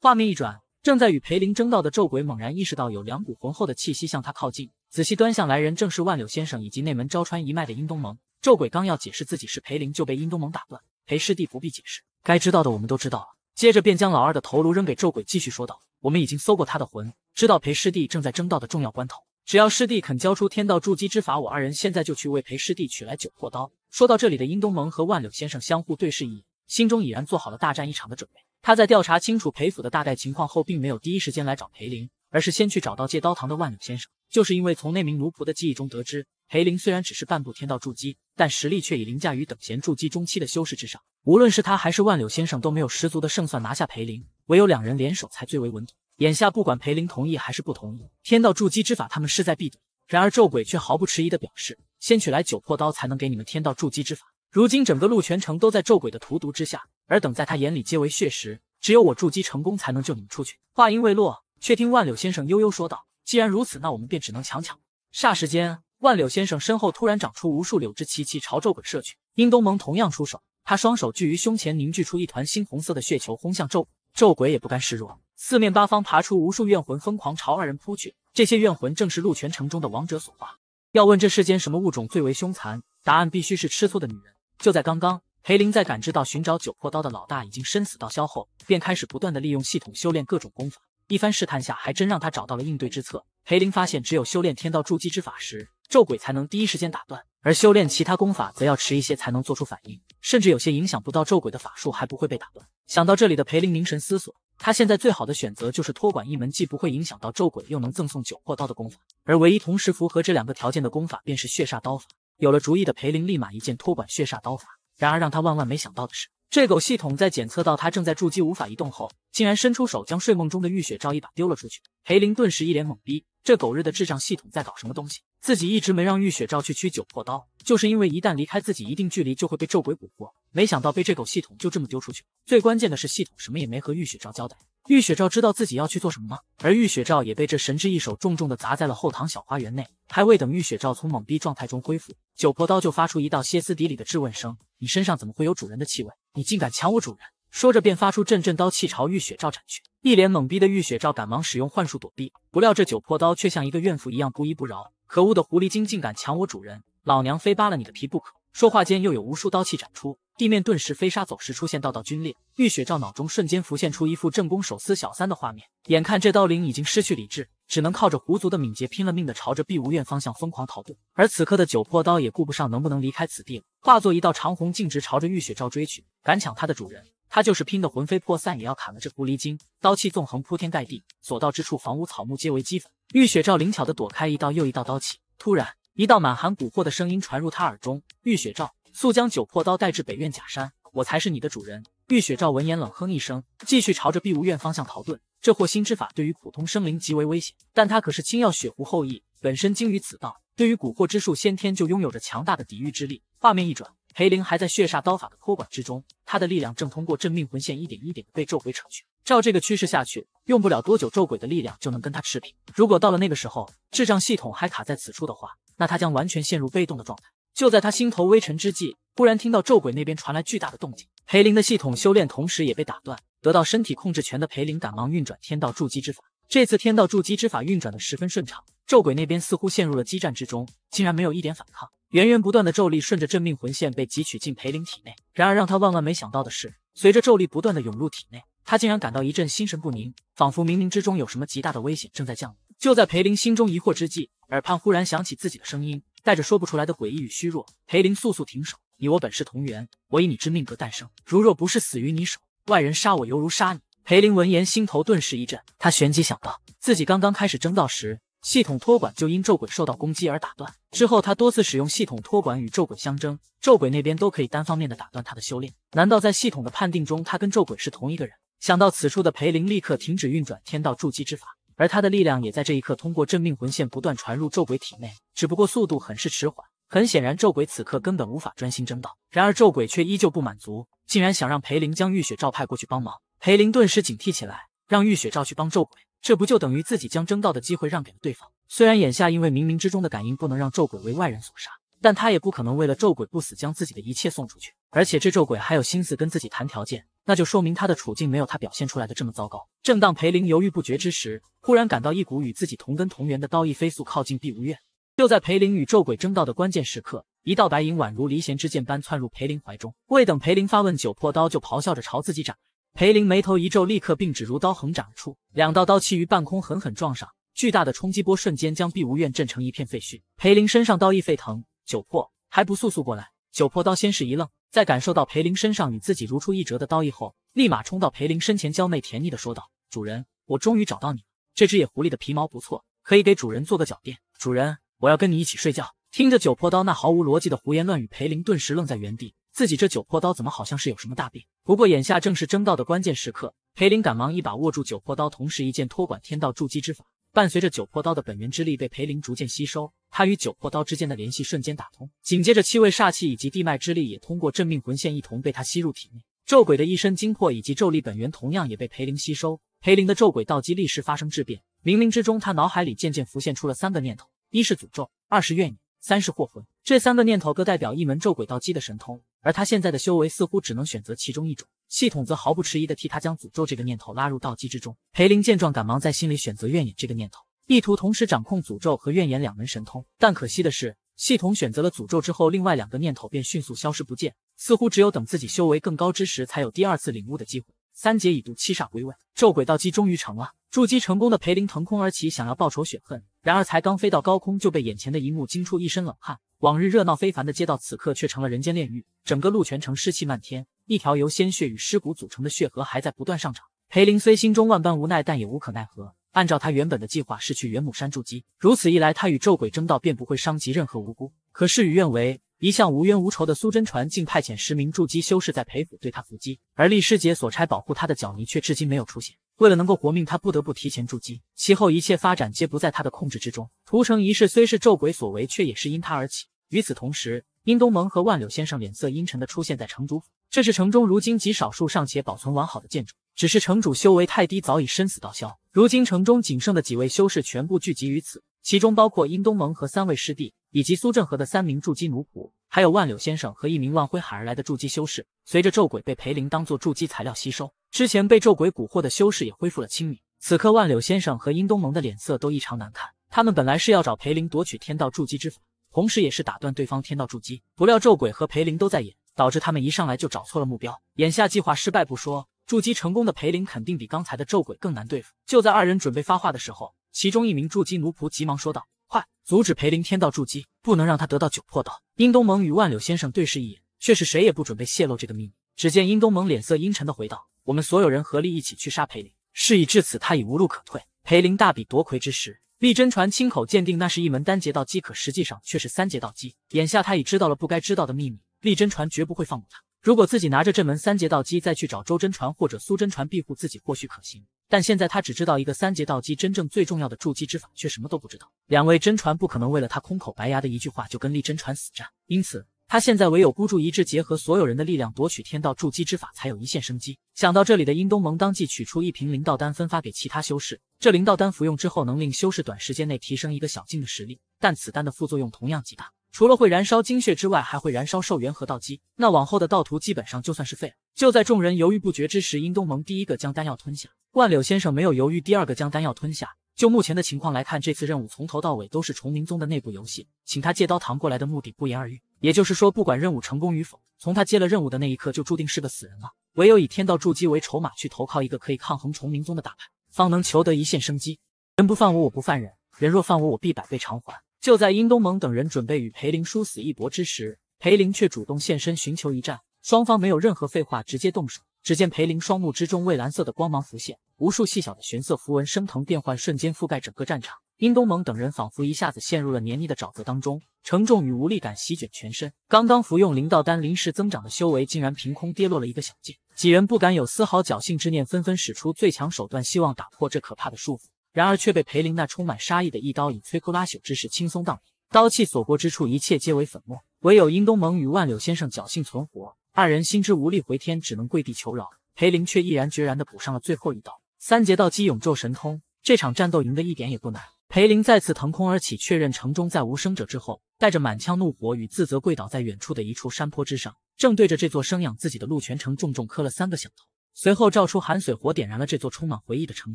画面一转，正在与裴林争道的咒鬼猛然意识到有两股浑厚的气息向他靠近。仔细端详来人，正是万柳先生以及内门昭川一脉的殷东盟。咒鬼刚要解释自己是裴林，就被殷东盟打断：“裴师弟不必解释，该知道的我们都知道了。”接着便将老二的头颅扔给咒鬼，继续说道：“我们已经搜过他的魂，知道裴师弟正在争道的重要关头。”只要师弟肯教出天道筑基之法，我二人现在就去为裴师弟取来九魄刀。说到这里，的殷东盟和万柳先生相互对视一眼，心中已然做好了大战一场的准备。他在调查清楚裴府的大概情况后，并没有第一时间来找裴林，而是先去找到借刀堂的万柳先生，就是因为从那名奴仆的记忆中得知。裴林虽然只是半步天道筑基，但实力却已凌驾于等闲筑基中期的修士之上。无论是他还是万柳先生，都没有十足的胜算拿下裴林，唯有两人联手才最为稳妥。眼下不管裴林同意还是不同意，天道筑基之法他们势在必得。然而咒鬼却毫不迟疑的表示，先取来九破刀才能给你们天道筑基之法。如今整个鹿泉城都在咒鬼的荼毒之下，而等在他眼里皆为血石，只有我筑基成功才能救你们出去。话音未落，却听万柳先生悠悠说道：“既然如此，那我们便只能强抢。”霎时间。万柳先生身后突然长出无数柳枝，齐齐朝咒鬼射去。殷东盟同样出手，他双手聚于胸前，凝聚出一团猩红色的血球，轰向咒咒鬼。也不甘示弱，四面八方爬出无数怨魂，疯狂朝二人扑去。这些怨魂正是鹿泉城中的王者所化。要问这世间什么物种最为凶残，答案必须是吃醋的女人。就在刚刚，裴林在感知到寻找九魄刀的老大已经生死道消后，便开始不断的利用系统修炼各种功法。一番试探下，还真让他找到了应对之策。裴林发现，只有修炼天道筑基之法时，咒鬼才能第一时间打断，而修炼其他功法则要迟一些才能做出反应，甚至有些影响不到咒鬼的法术还不会被打断。想到这里的裴林凝神思索，他现在最好的选择就是托管一门既不会影响到咒鬼，又能赠送九破刀的功法，而唯一同时符合这两个条件的功法便是血煞刀法。有了主意的裴林立马一剑托管血煞刀法，然而让他万万没想到的是。这狗系统在检测到他正在筑基无法移动后，竟然伸出手将睡梦中的玉雪照一把丢了出去。裴林顿时一脸懵逼，这狗日的智障系统在搞什么东西？自己一直没让玉雪照去驱九魄刀，就是因为一旦离开自己一定距离就会被咒鬼蛊惑。没想到被这狗系统就这么丢出去。最关键的是，系统什么也没和玉雪照交代。玉雪照知道自己要去做什么吗？而玉雪照也被这神之一手重重的砸在了后堂小花园内。还未等玉雪照从懵逼状态中恢复，九魄刀就发出一道歇斯底里的质问声：“你身上怎么会有主人的气味？”你竟敢抢我主人！说着便发出阵阵刀气朝玉雪照斩去，一脸懵逼的玉雪照赶忙使用幻术躲避，不料这九破刀却像一个怨妇一样不依不饶。可恶的狐狸精竟敢抢我主人，老娘非扒了你的皮不可！说话间又有无数刀气斩出，地面顿时飞沙走石，出现道道皲裂。玉雪照脑中瞬间浮现出一副正宫手撕小三的画面，眼看这刀灵已经失去理智。只能靠着狐族的敏捷，拼了命的朝着碧无院方向疯狂逃遁。而此刻的九破刀也顾不上能不能离开此地了，化作一道长虹，径直朝着玉雪照追去。敢抢他的主人，他就是拼得魂飞魄散，也要砍了这狐狸精。刀气纵横，铺天盖地，所到之处，房屋草木皆为齑粉。玉雪照灵巧的躲开一道又一道刀气，突然，一道满含蛊惑的声音传入他耳中：“玉雪照，速将九破刀带至北院假山，我才是你的主人。”玉雪照闻言冷哼一声，继续朝着碧无院方向逃遁。这惑心之法对于普通生灵极为危险，但他可是青药雪狐后裔，本身精于此道，对于蛊惑之术，先天就拥有着强大的抵御之力。画面一转，裴灵还在血煞刀法的托管之中，他的力量正通过镇命魂线一点一点的被咒鬼扯去。照这个趋势下去，用不了多久，咒鬼的力量就能跟他持平。如果到了那个时候，智障系统还卡在此处的话，那他将完全陷入被动的状态。就在他心头微沉之际，忽然听到咒鬼那边传来巨大的动静，裴林的系统修炼同时也被打断。得到身体控制权的裴林赶忙运转天道筑基之法，这次天道筑基之法运转的十分顺畅。咒鬼那边似乎陷入了激战之中，竟然没有一点反抗。源源不断的咒力顺着镇命魂线被汲取进裴林体内。然而让他万万没想到的是，随着咒力不断的涌入体内，他竟然感到一阵心神不宁，仿佛冥冥之中有什么极大的危险正在降临。就在裴林心中疑惑之际，耳畔忽然响起自己的声音。带着说不出来的诡异与虚弱，裴林速速停手。你我本是同源，我以你之命格诞生。如若不是死于你手，外人杀我犹如杀你。裴林闻言，心头顿时一震。他旋即想到，自己刚刚开始征道时，系统托管就因咒鬼受到攻击而打断。之后他多次使用系统托管与咒鬼相争，咒鬼那边都可以单方面的打断他的修炼。难道在系统的判定中，他跟咒鬼是同一个人？想到此处的裴林，立刻停止运转天道筑基之法。而他的力量也在这一刻通过镇命魂线不断传入咒鬼体内，只不过速度很是迟缓。很显然，咒鬼此刻根本无法专心争道。然而，咒鬼却依旧不满足，竟然想让裴林将玉雪照派过去帮忙。裴林顿时警惕起来，让玉雪照去帮咒鬼，这不就等于自己将争道的机会让给了对方？虽然眼下因为冥冥之中的感应不能让咒鬼为外人所杀，但他也不可能为了咒鬼不死，将自己的一切送出去。而且这咒鬼还有心思跟自己谈条件。那就说明他的处境没有他表现出来的这么糟糕。正当裴林犹豫不决之时，忽然感到一股与自己同根同源的刀意飞速靠近碧无院。就在裴林与咒鬼争道的关键时刻，一道白影宛如离弦之箭般窜入裴林怀中。未等裴林发问，九魄刀就咆哮着朝自己斩。裴林眉头一皱，立刻并指如刀横斩出，两道刀气于半空狠狠撞上，巨大的冲击波瞬间将碧无院震成一片废墟。裴林身上刀意沸腾，九魄还不速速过来？九魄刀先是一愣。在感受到裴林身上与自己如出一辙的刀意后，立马冲到裴林身前，娇媚甜腻的说道：“主人，我终于找到你。了。这只野狐狸的皮毛不错，可以给主人做个脚垫。主人，我要跟你一起睡觉。”听着九破刀那毫无逻辑的胡言乱语，裴林顿时愣在原地。自己这九破刀怎么好像是有什么大病？不过眼下正是争道的关键时刻，裴林赶忙一把握住九破刀，同时一剑托管天道筑基之法。伴随着九魄刀的本源之力被裴林逐渐吸收，他与九魄刀之间的联系瞬间打通。紧接着，七位煞气以及地脉之力也通过镇命魂线一同被他吸入体内。咒鬼的一身精魄以及咒力本源同样也被裴林吸收。裴林的咒鬼道基立时发生质变。冥冥之中，他脑海里渐渐浮现出了三个念头：一是诅咒，二是怨念，三是祸魂。这三个念头各代表一门咒鬼道基的神通，而他现在的修为似乎只能选择其中一种。系统则毫不迟疑地替他将诅咒这个念头拉入道基之中。裴林见状，赶忙在心里选择怨言这个念头，意图同时掌控诅咒和怨言两门神通。但可惜的是，系统选择了诅咒之后，另外两个念头便迅速消失不见，似乎只有等自己修为更高之时，才有第二次领悟的机会。三劫已渡，七煞归位，咒鬼道基终于成了。筑基成功的裴林腾空而起，想要报仇雪恨。然而才刚飞到高空，就被眼前的一幕惊出一身冷汗。往日热闹非凡的街道，此刻却成了人间炼狱。整个鹿泉城尸气漫天，一条由鲜血与尸骨组成的血河还在不断上涨。裴林虽心中万般无奈，但也无可奈何。按照他原本的计划，是去元母山筑基，如此一来，他与咒鬼争道便不会伤及任何无辜。可事与愿违。一向无冤无仇的苏真传竟派遣十名筑基修士在裴府对他伏击，而厉师姐所差保护他的脚尼却至今没有出现。为了能够活命，他不得不提前筑基，其后一切发展皆不在他的控制之中。屠城一事虽是咒鬼所为，却也是因他而起。与此同时，殷东盟和万柳先生脸色阴沉的出现在城主府。这是城中如今极少数尚且保存完好的建筑，只是城主修为太低，早已身死道消。如今城中仅剩的几位修士全部聚集于此。其中包括殷东盟和三位师弟，以及苏振和的三名筑基奴仆，还有万柳先生和一名万辉海而来的筑基修士。随着咒鬼被裴林当做筑基材料吸收，之前被咒鬼蛊惑的修士也恢复了清明。此刻，万柳先生和殷东盟的脸色都异常难看。他们本来是要找裴林夺取天道筑基之法，同时也是打断对方天道筑基。不料咒鬼和裴林都在演，导致他们一上来就找错了目标。眼下计划失败不说，筑基成功的裴林肯定比刚才的咒鬼更难对付。就在二人准备发话的时候。其中一名筑基奴仆急忙说道：“快，阻止裴林天道筑基，不能让他得到九破道。”殷东盟与万柳先生对视一眼，却是谁也不准备泄露这个秘密。只见殷东盟脸色阴沉的回道：“我们所有人合力一起去杀裴林。事已至此，他已无路可退。”裴林大比夺魁之时，厉真传亲口鉴定那是一门单劫道基，可实际上却是三劫道基。眼下他已知道了不该知道的秘密，厉真传绝不会放过他。如果自己拿着这门三劫道基再去找周真传或者苏真传庇护自己，或许可行。但现在他只知道一个三阶道基真正最重要的筑基之法，却什么都不知道。两位真传不可能为了他空口白牙的一句话就跟立真传死战，因此他现在唯有孤注一掷，结合所有人的力量夺取天道筑基之法，才有一线生机。想到这里的殷东盟当即取出一瓶灵道丹，分发给其他修士。这灵道丹服用之后能令修士短时间内提升一个小境的实力，但此丹的副作用同样极大。除了会燃烧精血之外，还会燃烧寿元和道基。那往后的道途基本上就算是废了。就在众人犹豫不决之时，殷东盟第一个将丹药吞下。万柳先生没有犹豫，第二个将丹药吞下。就目前的情况来看，这次任务从头到尾都是崇明宗的内部游戏，请他借刀堂过来的目的不言而喻。也就是说，不管任务成功与否，从他接了任务的那一刻，就注定是个死人了。唯有以天道筑基为筹码，去投靠一个可以抗衡崇明宗的大派，方能求得一线生机。人不犯我，我不犯人；人若犯我，我必百倍偿还。就在殷东盟等人准备与裴林殊死一搏之时，裴林却主动现身寻求一战。双方没有任何废话，直接动手。只见裴林双目之中蔚蓝色的光芒浮现，无数细小的玄色符文升腾变幻，瞬间覆盖整个战场。殷东盟等人仿佛一下子陷入了黏腻的沼泽当中，沉重与无力感席卷全身。刚刚服用灵道丹临时增长的修为，竟然凭空跌落了一个小界。几人不敢有丝毫侥幸之念，纷纷使出最强手段，希望打破这可怕的束缚。然而却被裴林那充满杀意的一刀以摧枯拉朽之势轻松荡平，刀气所过之处，一切皆为粉末，唯有殷东盟与万柳先生侥幸存活。二人心知无力回天，只能跪地求饶。裴林却毅然决然的补上了最后一刀。三劫道基永昼神通，这场战斗赢得一点也不难。裴林再次腾空而起，确认城中再无生者之后，带着满腔怒火与自责，跪倒在远处的一处山坡之上，正对着这座生养自己的鹿泉城，重重磕了三个响头。随后照出寒水火，点燃了这座充满回忆的城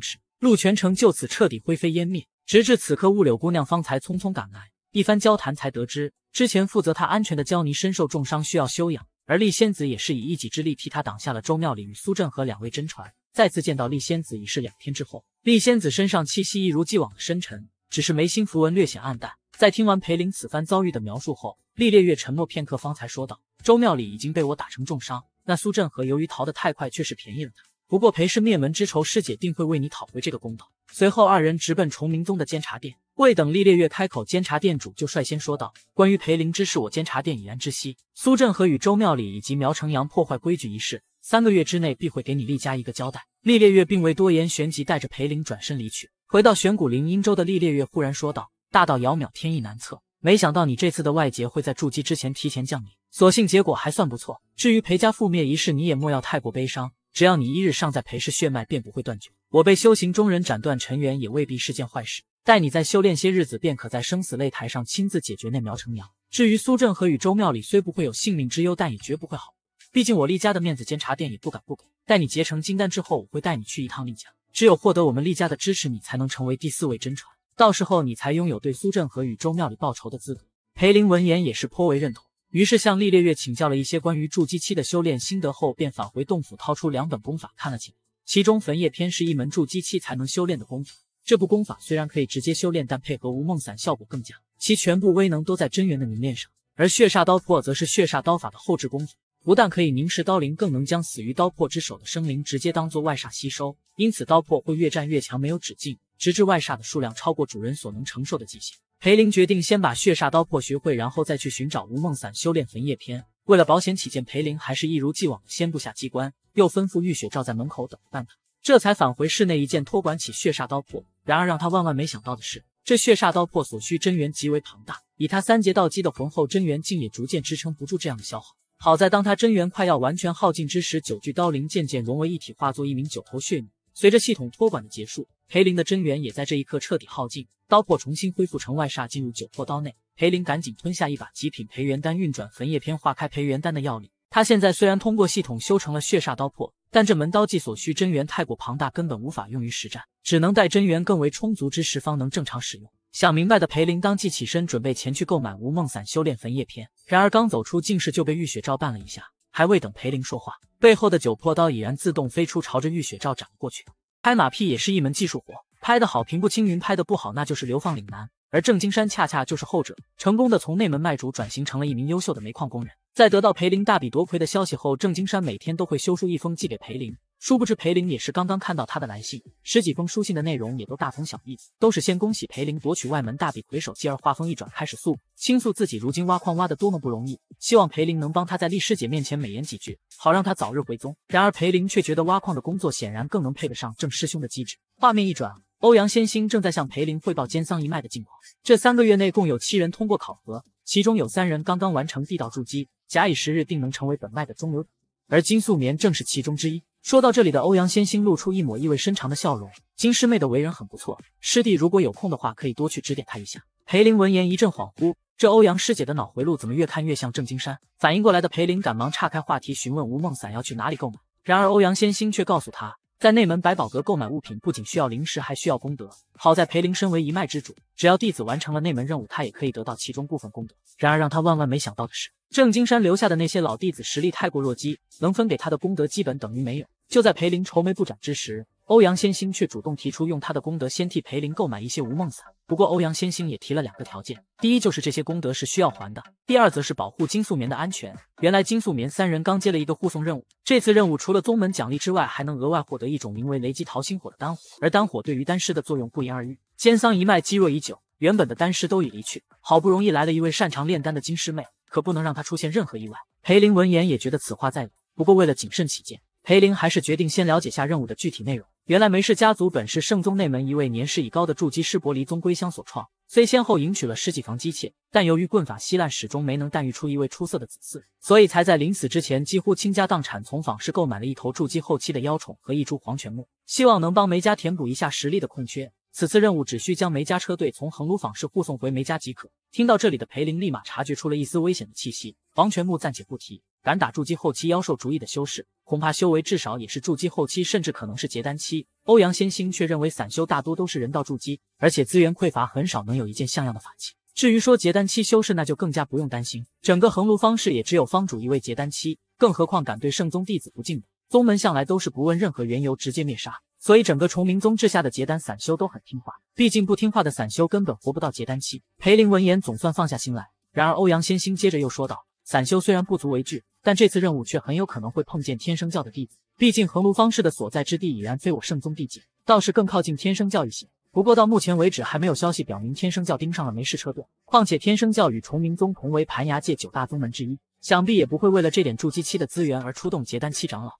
池。陆泉城就此彻底灰飞烟灭。直至此刻，雾柳姑娘方才匆匆赶来，一番交谈才得知，之前负责他安全的焦尼身受重伤，需要休养；而丽仙子也是以一己之力替他挡下了周妙礼与苏振和两位真传。再次见到丽仙子已是两天之后，丽仙子身上气息一如既往的深沉，只是眉心符文略显暗淡。在听完裴林此番遭遇的描述后，厉烈月沉默片刻，方才说道：“周妙礼已经被我打成重伤，那苏振和由于逃得太快，却是便宜了他。”不过裴氏灭门之仇，师姐定会为你讨回这个公道。随后二人直奔崇明宗的监察殿。未等厉烈月开口，监察殿主就率先说道：“关于裴灵之事，我监察殿已然知悉。苏振和与周妙礼以及苗成阳破坏规矩一事，三个月之内必会给你厉家一个交代。”厉烈月并未多言，旋即带着裴灵转身离去。回到玄古灵阴州的厉烈月忽然说道：“大道遥渺，天意难测。没想到你这次的外劫会在筑基之前提前降临，所幸结果还算不错。至于裴家覆灭一事，你也莫要太过悲伤。”只要你一日尚在裴氏血脉，便不会断绝。我被修行中人斩断尘缘，也未必是件坏事。待你再修炼些日子，便可在生死擂台上亲自解决那苗成阳。至于苏振和与周庙里，虽不会有性命之忧，但也绝不会好。毕竟我厉家的面子，监察殿也不敢不给。待你结成金丹之后，我会带你去一趟厉家。只有获得我们厉家的支持，你才能成为第四位真传。到时候，你才拥有对苏振和与周庙里报仇的资格。裴林闻言也是颇为认同。于是向厉烈月请教了一些关于筑基期的修炼心得后，便返回洞府，掏出两本功法看了起。来。其中《焚叶篇》是一门筑基期才能修炼的功法，这部功法虽然可以直接修炼，但配合无梦散效果更佳，其全部威能都在真元的凝练上。而《血煞刀破》则是血煞刀法的后置功法，不但可以凝视刀灵，更能将死于刀破之手的生灵直接当做外煞吸收，因此刀破会越战越强，没有止境，直至外煞的数量超过主人所能承受的极限。裴林决定先把血煞刀破学会，然后再去寻找无梦散修炼焚叶篇。为了保险起见，裴林还是一如既往的先布下机关，又吩咐玉雪罩在门口等待他，这才返回室内，一剑托管起血煞刀破。然而让他万万没想到的是，这血煞刀破所需真元极为庞大，以他三劫道基的浑厚真元，竟也逐渐支撑不住这样的消耗。好在当他真元快要完全耗尽之时，九具刀灵渐渐融为一体，化作一名九头血女。随着系统托管的结束，裴林的真元也在这一刻彻底耗尽。刀魄重新恢复成外煞，进入九魄刀内。裴林赶紧吞下一把极品培元丹，运转焚叶篇，化开培元丹的药力。他现在虽然通过系统修成了血煞刀魄，但这门刀技所需真元太过庞大，根本无法用于实战，只能待真元更为充足之时方能正常使用。想明白的裴林当即起身，准备前去购买无梦散，修炼焚叶篇。然而刚走出竟室，就被玉雪罩绊了一下。还未等裴林说话，背后的九魄刀已然自动飞出，朝着玉雪罩斩过去。拍马屁也是一门技术活。拍的好，平步青云；拍的不好，那就是流放岭南。而郑金山恰恰就是后者，成功的从内门卖主转型成了一名优秀的煤矿工人。在得到裴林大笔夺魁的消息后，郑金山每天都会修书一封寄给裴林。殊不知，裴林也是刚刚看到他的来信，十几封书信的内容也都大同小异，都是先恭喜裴林夺取外门大笔魁首，继而话锋一转，开始诉倾诉自己如今挖矿挖的多么不容易，希望裴林能帮他在厉师姐面前美言几句，好让他早日回宗。然而，裴林却觉得挖矿的工作显然更能配得上郑师兄的机智。画面一转。欧阳先星正在向裴林汇报奸桑一脉的近况。这三个月内共有七人通过考核，其中有三人刚刚完成地道筑基，假以时日定能成为本脉的中流。而金素棉正是其中之一。说到这里，的欧阳先星露出一抹意味深长的笑容。金师妹的为人很不错，师弟如果有空的话，可以多去指点她一下。裴林闻言一阵恍惚，这欧阳师姐的脑回路怎么越看越像郑金山？反应过来的裴林赶忙岔开话题，询问吴梦伞要去哪里购买。然而欧阳先星却告诉他。在内门百宝阁购买物品不仅需要灵石，还需要功德。好在裴灵身为一脉之主，只要弟子完成了内门任务，他也可以得到其中部分功德。然而让他万万没想到的是，郑金山留下的那些老弟子实力太过弱鸡，能分给他的功德基本等于没有。就在裴灵愁眉不展之时，欧阳仙星却主动提出用他的功德先替裴林购买一些无梦散。不过欧阳仙星也提了两个条件：第一就是这些功德是需要还的；第二则是保护金素棉的安全。原来金素棉三人刚接了一个护送任务，这次任务除了宗门奖励之外，还能额外获得一种名为雷击桃心火的丹火，而丹火对于丹师的作用不言而喻。奸桑一脉积弱已久，原本的丹师都已离去，好不容易来了一位擅长炼丹的金师妹，可不能让她出现任何意外。裴林闻言也觉得此话在理，不过为了谨慎起见，裴林还是决定先了解下任务的具体内容。原来梅氏家族本是圣宗内门一位年事已高的筑基师伯离宗归乡所创，虽先后迎娶了十几房姬妾，但由于棍法稀烂，始终没能诞育出一位出色的子嗣，所以才在临死之前几乎倾家荡产，从坊市购买了一头筑基后期的妖宠和一株黄泉木，希望能帮梅家填补一下实力的空缺。此次任务只需将梅家车队从横庐坊市护送回梅家即可。听到这里的裴林立马察觉出了一丝危险的气息。黄泉木暂且不提，敢打筑基后期妖兽主意的修士。恐怕修为至少也是筑基后期，甚至可能是结丹期。欧阳仙星却认为，散修大多都是人道筑基，而且资源匮乏，很少能有一件像样的法器。至于说结丹期修士，那就更加不用担心。整个横庐方氏也只有方主一位结丹期，更何况敢对圣宗弟子不敬的宗门，向来都是不问任何缘由直接灭杀。所以整个崇明宗治下的结丹散修都很听话，毕竟不听话的散修根本活不到结丹期。裴林闻言总算放下心来，然而欧阳仙星接着又说道：“散修虽然不足为惧。”但这次任务却很有可能会碰见天生教的弟子，毕竟恒庐方氏的所在之地已然非我圣宗地界，倒是更靠近天生教一些。不过到目前为止还没有消息表明天生教盯上了梅氏车队，况且天生教与崇明宗同为盘牙界九大宗门之一，想必也不会为了这点筑基期的资源而出动结丹期长老。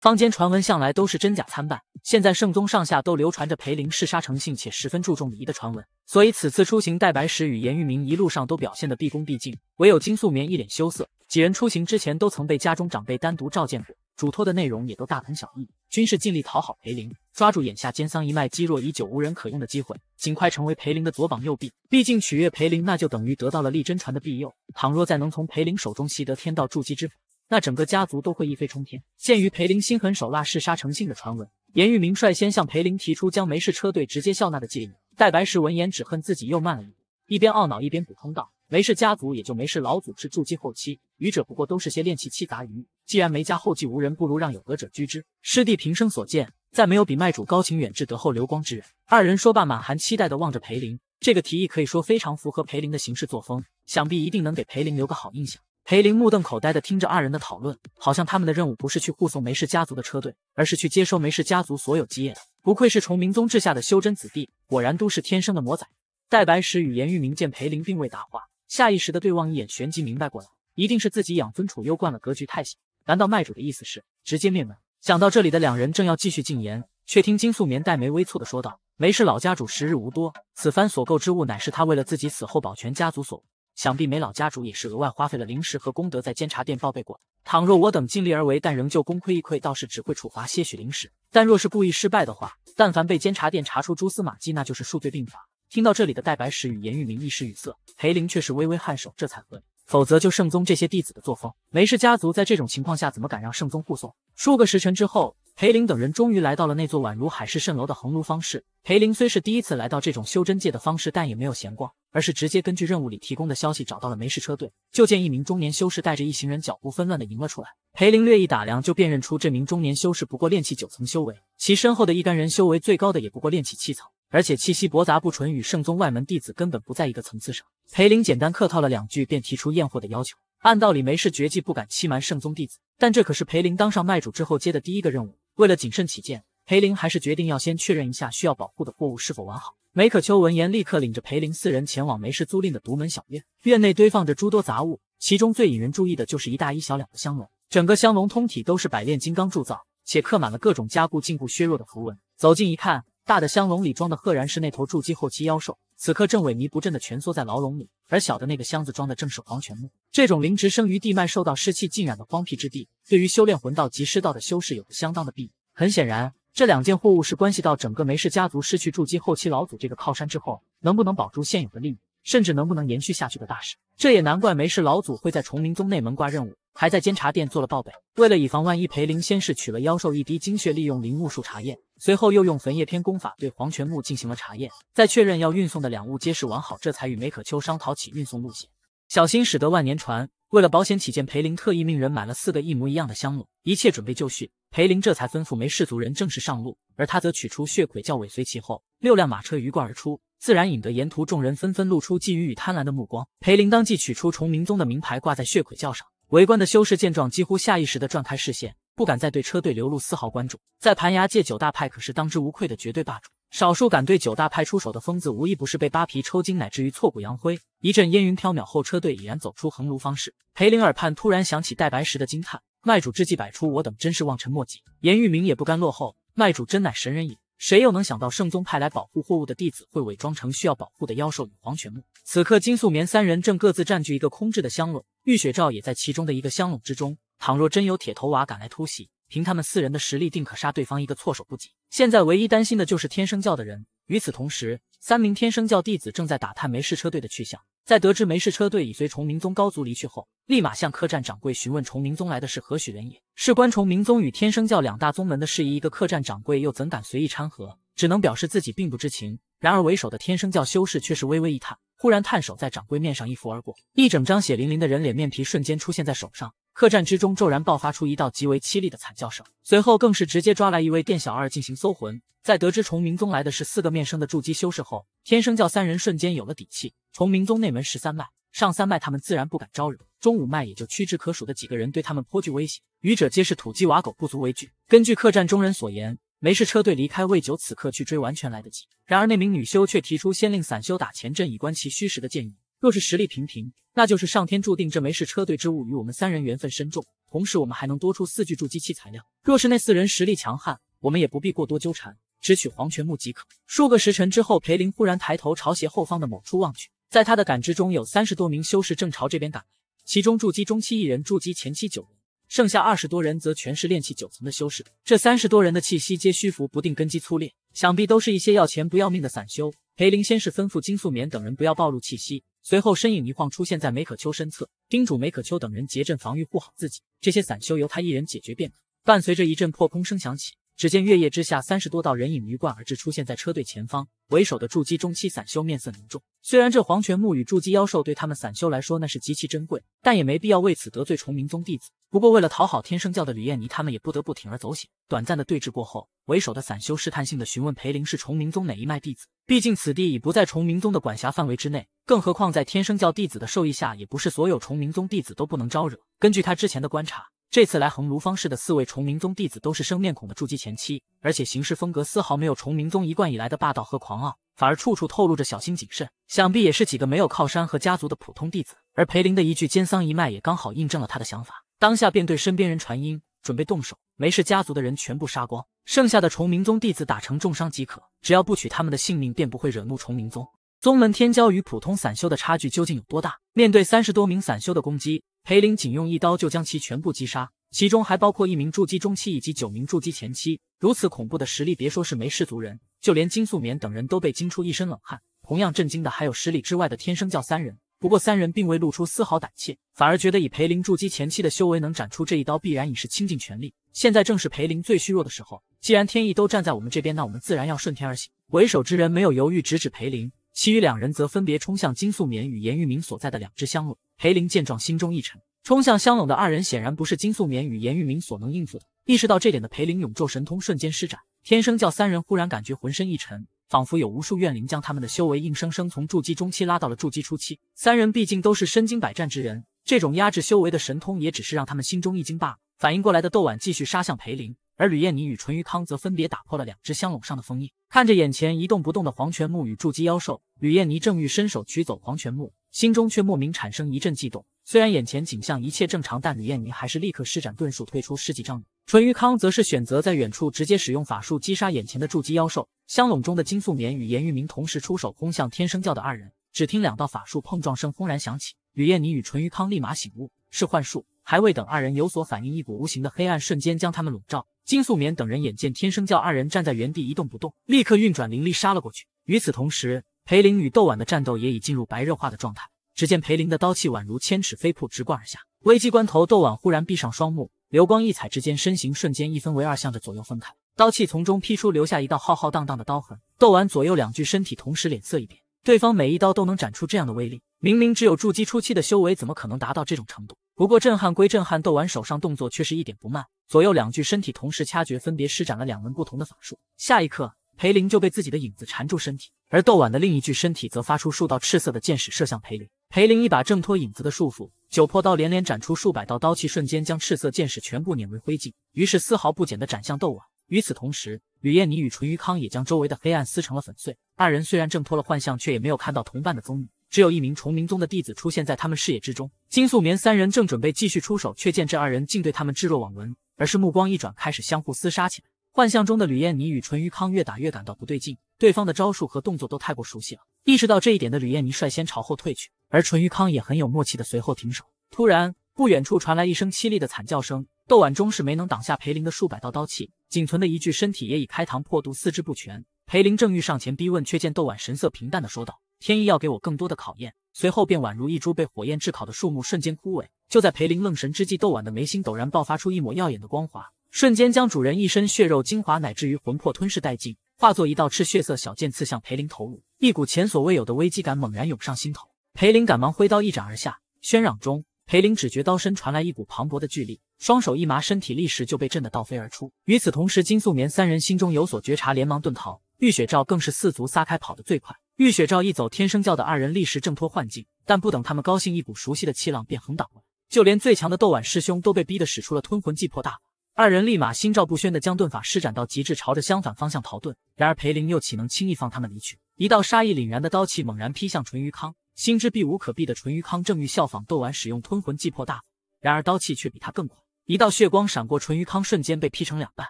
坊间传闻向来都是真假参半，现在圣宗上下都流传着裴林嗜杀成性且十分注重礼仪的传闻，所以此次出行，戴白石与严玉明一路上都表现得毕恭毕敬，唯有金素棉一脸羞涩。几人出行之前都曾被家中长辈单独召见过，嘱托的内容也都大同小异，均是尽力讨好裴林，抓住眼下奸桑一脉积弱已久、无人可用的机会，尽快成为裴林的左膀右臂。毕竟取悦裴林，那就等于得到了立真传的庇佑。倘若再能从裴林手中习得天道筑基之法，那整个家族都会一飞冲天。鉴于裴林心狠手辣、嗜杀成性的传闻，严玉明率先向裴林提出将梅氏车队直接笑纳的建议。戴白石闻言，只恨自己又慢了一步，一边懊恼，一边补充道。梅氏家族也就梅氏老祖是筑基后期，愚者不过都是些练气期杂鱼。既然梅家后继无人，不如让有德者居之。师弟平生所见，再没有比卖主高情远志、德厚流光之人。二人说罢，满含期待的望着裴林。这个提议可以说非常符合裴林的行事作风，想必一定能给裴林留个好印象。裴林目瞪口呆的听着二人的讨论，好像他们的任务不是去护送梅氏家族的车队，而是去接收梅氏家族所有基业的。不愧是崇明宗治下的修真子弟，果然都是天生的魔仔。戴白石与颜玉明见裴林并未答话。下意识的对望一眼，旋即明白过来，一定是自己养尊处优惯了，格局太小。难道卖主的意思是直接灭门？想到这里的两人正要继续进言，却听金素棉黛眉微蹙的说道：“梅氏老家主时日无多，此番所购之物乃是他为了自己死后保全家族所，想必梅老家主也是额外花费了灵石和功德在监察殿报备过。倘若我等尽力而为，但仍旧功亏一篑，倒是只会处罚些许灵石；但若是故意失败的话，但凡被监察殿查出蛛丝马迹，那就是数罪并罚。”听到这里的戴白石与严玉明一时语塞，裴林却是微微颔首，这才合。否则就圣宗这些弟子的作风，梅氏家族在这种情况下怎么敢让圣宗护送？数个时辰之后，裴林等人终于来到了那座宛如海市蜃楼的横庐方世。裴林虽是第一次来到这种修真界的方式，但也没有闲逛，而是直接根据任务里提供的消息找到了梅氏车队。就见一名中年修士带着一行人脚步纷乱的迎了出来。裴林略一打量，就辨认出这名中年修士不过练气九层修为，其身后的一干人修为最高的也不过练气七层。而且气息驳杂不纯，与圣宗外门弟子根本不在一个层次上。裴林简单客套了两句，便提出验货的要求。按道理，梅氏绝技不敢欺瞒圣宗弟子，但这可是裴林当上卖主之后接的第一个任务。为了谨慎起见，裴林还是决定要先确认一下需要保护的货物是否完好。梅可秋闻言，立刻领着裴林四人前往梅氏租赁的独门小院。院内堆放着诸多杂物，其中最引人注意的就是一大一小两个香炉。整个香炉通体都是百炼金刚铸造，且刻满了各种加固、禁锢、削弱的符文。走近一看。大的香笼里装的赫然是那头筑基后期妖兽，此刻正萎靡不振的蜷缩在牢笼里；而小的那个箱子装的正是黄泉木，这种灵植生于地脉受到湿气浸染的荒僻之地，对于修炼魂道及师道的修士有着相当的裨益。很显然，这两件货物是关系到整个梅氏家族失去筑基后期老祖这个靠山之后，能不能保住现有的利益，甚至能不能延续下去的大事。这也难怪梅氏老祖会在崇明宗内门挂任务。还在监察殿做了报备。为了以防万一，裴林先是取了妖兽一滴精血，利用灵木术查验，随后又用焚叶篇功法对黄泉木进行了查验。在确认要运送的两物皆是完好，这才与梅可秋商讨起运送路线。小心使得万年船。为了保险起见，裴林特意命人买了四个一模一样的香炉。一切准备就绪，裴林这才吩咐梅氏族人正式上路，而他则取出血鬼教尾随其后。六辆马车鱼贯而出，自然引得沿途众人纷纷露出觊觎与贪婪的目光。裴林当即取出崇明宗的名牌挂在血鬼轿上。围观的修士见状，几乎下意识的转开视线，不敢再对车队流露丝毫关注。在盘牙界九大派可是当之无愧的绝对霸主，少数敢对九大派出手的疯子，无一不是被扒皮抽筋，乃至于挫骨扬灰。一阵烟云飘渺后，车队已然走出横庐方式。裴林耳畔突然响起戴白石的惊叹：“卖主之计百出，我等真是望尘莫及。”严玉明也不甘落后：“卖主真乃神人也。”谁又能想到圣宗派来保护货物的弟子会伪装成需要保护的妖兽与黄泉木？此刻金素棉三人正各自占据一个空置的香笼，玉雪照也在其中的一个香笼之中。倘若真有铁头娃赶来突袭，凭他们四人的实力，定可杀对方一个措手不及。现在唯一担心的就是天生教的人。与此同时，三名天生教弟子正在打探梅氏车队的去向。在得知梅氏车队已随崇明宗高足离去后，立马向客栈掌柜询问崇明宗来的是何许人也。事关崇明宗与天生教两大宗门的事宜，一个客栈掌柜又怎敢随意掺和？只能表示自己并不知情。然而为首的天生教修士却是微微一叹，忽然探手在掌柜面上一拂而过，一整张血淋淋的人脸面皮瞬间出现在手上。客栈之中骤然爆发出一道极为凄厉的惨叫声，随后更是直接抓来一位店小二进行搜魂。在得知崇明宗来的是四个面生的筑基修士后，天生教三人瞬间有了底气。从明宗内门十三脉、上三脉，他们自然不敢招惹；中五脉也就屈指可数的几个人对他们颇具威胁，余者皆是土鸡瓦狗，不足为惧。根据客栈中人所言，梅氏车队离开未久，此刻去追完全来得及。然而那名女修却提出先令散修打前阵，以观其虚实的建议。若是实力平平，那就是上天注定这梅氏车队之物与我们三人缘分深重。同时，我们还能多出四具筑基器材料。若是那四人实力强悍，我们也不必过多纠缠，只取黄泉木即可。数个时辰之后，裴林忽然抬头朝斜后方的某处望去。在他的感知中，有三十多名修士正朝这边赶来，其中筑基中期一人，筑基前期九人，剩下二十多人则全是炼气九层的修士。这三十多人的气息皆虚浮不定，根基粗劣，想必都是一些要钱不要命的散修。裴林先是吩咐金素棉等人不要暴露气息，随后身影一晃，出现在梅可秋身侧，叮嘱梅可秋等人结阵防御，护好自己。这些散修由他一人解决便可。伴随着一阵破空声响起。只见月夜之下，三十多道人影鱼贯而至，出现在车队前方。为首的筑基中期散修面色凝重。虽然这黄泉木与筑基妖兽对他们散修来说那是极其珍贵，但也没必要为此得罪崇明宗弟子。不过为了讨好天生教的吕燕妮，他们也不得不铤而走险。短暂的对峙过后，为首的散修试探性的询问裴灵是崇明宗哪一脉弟子。毕竟此地已不在崇明宗的管辖范围之内，更何况在天生教弟子的授意下，也不是所有崇明宗弟子都不能招惹。根据他之前的观察。这次来衡庐方氏的四位重明宗弟子都是生面孔的筑基前期，而且行事风格丝毫没有重明宗一贯以来的霸道和狂傲，反而处处透露着小心谨慎。想必也是几个没有靠山和家族的普通弟子。而裴林的一句“奸桑一脉”也刚好印证了他的想法。当下便对身边人传音：“准备动手，没事，家族的人全部杀光，剩下的重明宗弟子打成重伤即可。只要不取他们的性命，便不会惹怒重明宗。”宗门天骄与普通散修的差距究竟有多大？面对三十多名散修的攻击。裴林仅用一刀就将其全部击杀，其中还包括一名筑基中期以及九名筑基前期。如此恐怖的实力，别说是梅氏族人，就连金素棉等人都被惊出一身冷汗。同样震惊的还有十里之外的天生教三人，不过三人并未露出丝毫胆怯，反而觉得以裴林筑基前期的修为能斩出这一刀，必然已是倾尽全力。现在正是裴林最虚弱的时候，既然天意都站在我们这边，那我们自然要顺天而行。为首之人没有犹豫，直指裴林，其余两人则分别冲向金素棉与严玉明所在的两只香炉。裴林见状，心中一沉，冲向香冷的二人显然不是金素棉与颜玉明所能应付的。意识到这点的裴林，永昼神通瞬间施展。天生教三人忽然感觉浑身一沉，仿佛有无数怨灵将他们的修为硬生生从筑基中期拉到了筑基初期。三人毕竟都是身经百战之人，这种压制修为的神通也只是让他们心中一惊罢了。反应过来的窦婉继续杀向裴林，而吕燕妮与淳于康则分别打破了两只香笼上的封印。看着眼前一动不动的黄泉木与筑基妖兽，吕燕妮正欲伸手取走黄泉木。心中却莫名产生一阵悸动，虽然眼前景象一切正常，但吕艳妮还是立刻施展遁术退出十几丈。淳于康则是选择在远处直接使用法术击杀眼前的筑基妖兽。相笼中的金素棉与严玉明同时出手轰向天生教的二人，只听两道法术碰撞声轰然响起，吕燕妮与淳于康立马醒悟是幻术。还未等二人有所反应，一股无形的黑暗瞬间将他们笼罩。金素棉等人眼见天生教二人站在原地一动不动，立刻运转灵力杀了过去。与此同时，裴林与窦婉的战斗也已进入白热化的状态。只见裴林的刀气宛如千尺飞瀑直贯而下，危机关头，窦婉忽然闭上双目，流光溢彩之间，身形瞬间一分为二，向着左右分开，刀气从中劈出，留下一道浩浩荡荡的刀痕。窦婉左右两具身体同时脸色一变，对方每一刀都能斩出这样的威力，明明只有筑基初期的修为，怎么可能达到这种程度？不过震撼归震撼，窦婉手上动作却是一点不慢，左右两具身体同时掐诀，分别施展了两门不同的法术。下一刻。裴林就被自己的影子缠住身体，而窦婉的另一具身体则发出数道赤色的箭矢射向裴林。裴林一把挣脱影子的束缚，九魄刀连连斩出数百道刀气，瞬间将赤色箭矢全部碾为灰烬。于是丝毫不减的斩向窦婉。与此同时，吕燕妮与淳于康也将周围的黑暗撕成了粉碎。二人虽然挣脱了幻象，却也没有看到同伴的踪影，只有一名重明宗的弟子出现在他们视野之中。金素棉三人正准备继续出手，却见这二人竟对他们置若罔闻，而是目光一转，开始相互厮杀起来。幻象中的吕燕妮与淳于康越打越感到不对劲，对方的招数和动作都太过熟悉了。意识到这一点的吕燕妮率先朝后退去，而淳于康也很有默契的随后停手。突然，不远处传来一声凄厉的惨叫声，窦婉终是没能挡下裴林的数百道刀气，仅存的一具身体也已开膛破肚，四肢不全。裴林正欲上前逼问，却见窦婉神色平淡的说道：“天意要给我更多的考验。”随后便宛如一株被火焰炙烤的树木瞬间枯萎。就在裴林愣神之际，窦婉的眉心陡然爆发出一抹耀眼的光华。瞬间将主人一身血肉精华乃至于魂魄吞噬殆尽，化作一道赤血色小剑刺向裴林头颅。一股前所未有的危机感猛然涌上心头，裴林赶忙挥刀一斩而下。喧嚷中，裴林只觉刀身传来一股磅礴的巨力，双手一麻，身体立时就被震得倒飞而出。与此同时，金素棉三人心中有所觉察，连忙遁逃。玉雪照更是四足撒开跑得最快。玉雪照一走，天生教的二人立时挣脱幻境，但不等他们高兴，一股熟悉的气浪便横挡了。就连最强的斗婉师兄都被逼得使出了吞魂祭破大法。二人立马心照不宣地将遁法施展到极致，朝着相反方向逃遁。然而裴林又岂能轻易放他们离去？一道杀意凛然的刀气猛然劈向淳于康，心知避无可避的淳于康正欲效仿窦丸使用吞魂技破大，然而刀气却比他更快。一道血光闪过，淳于康瞬间被劈成两半，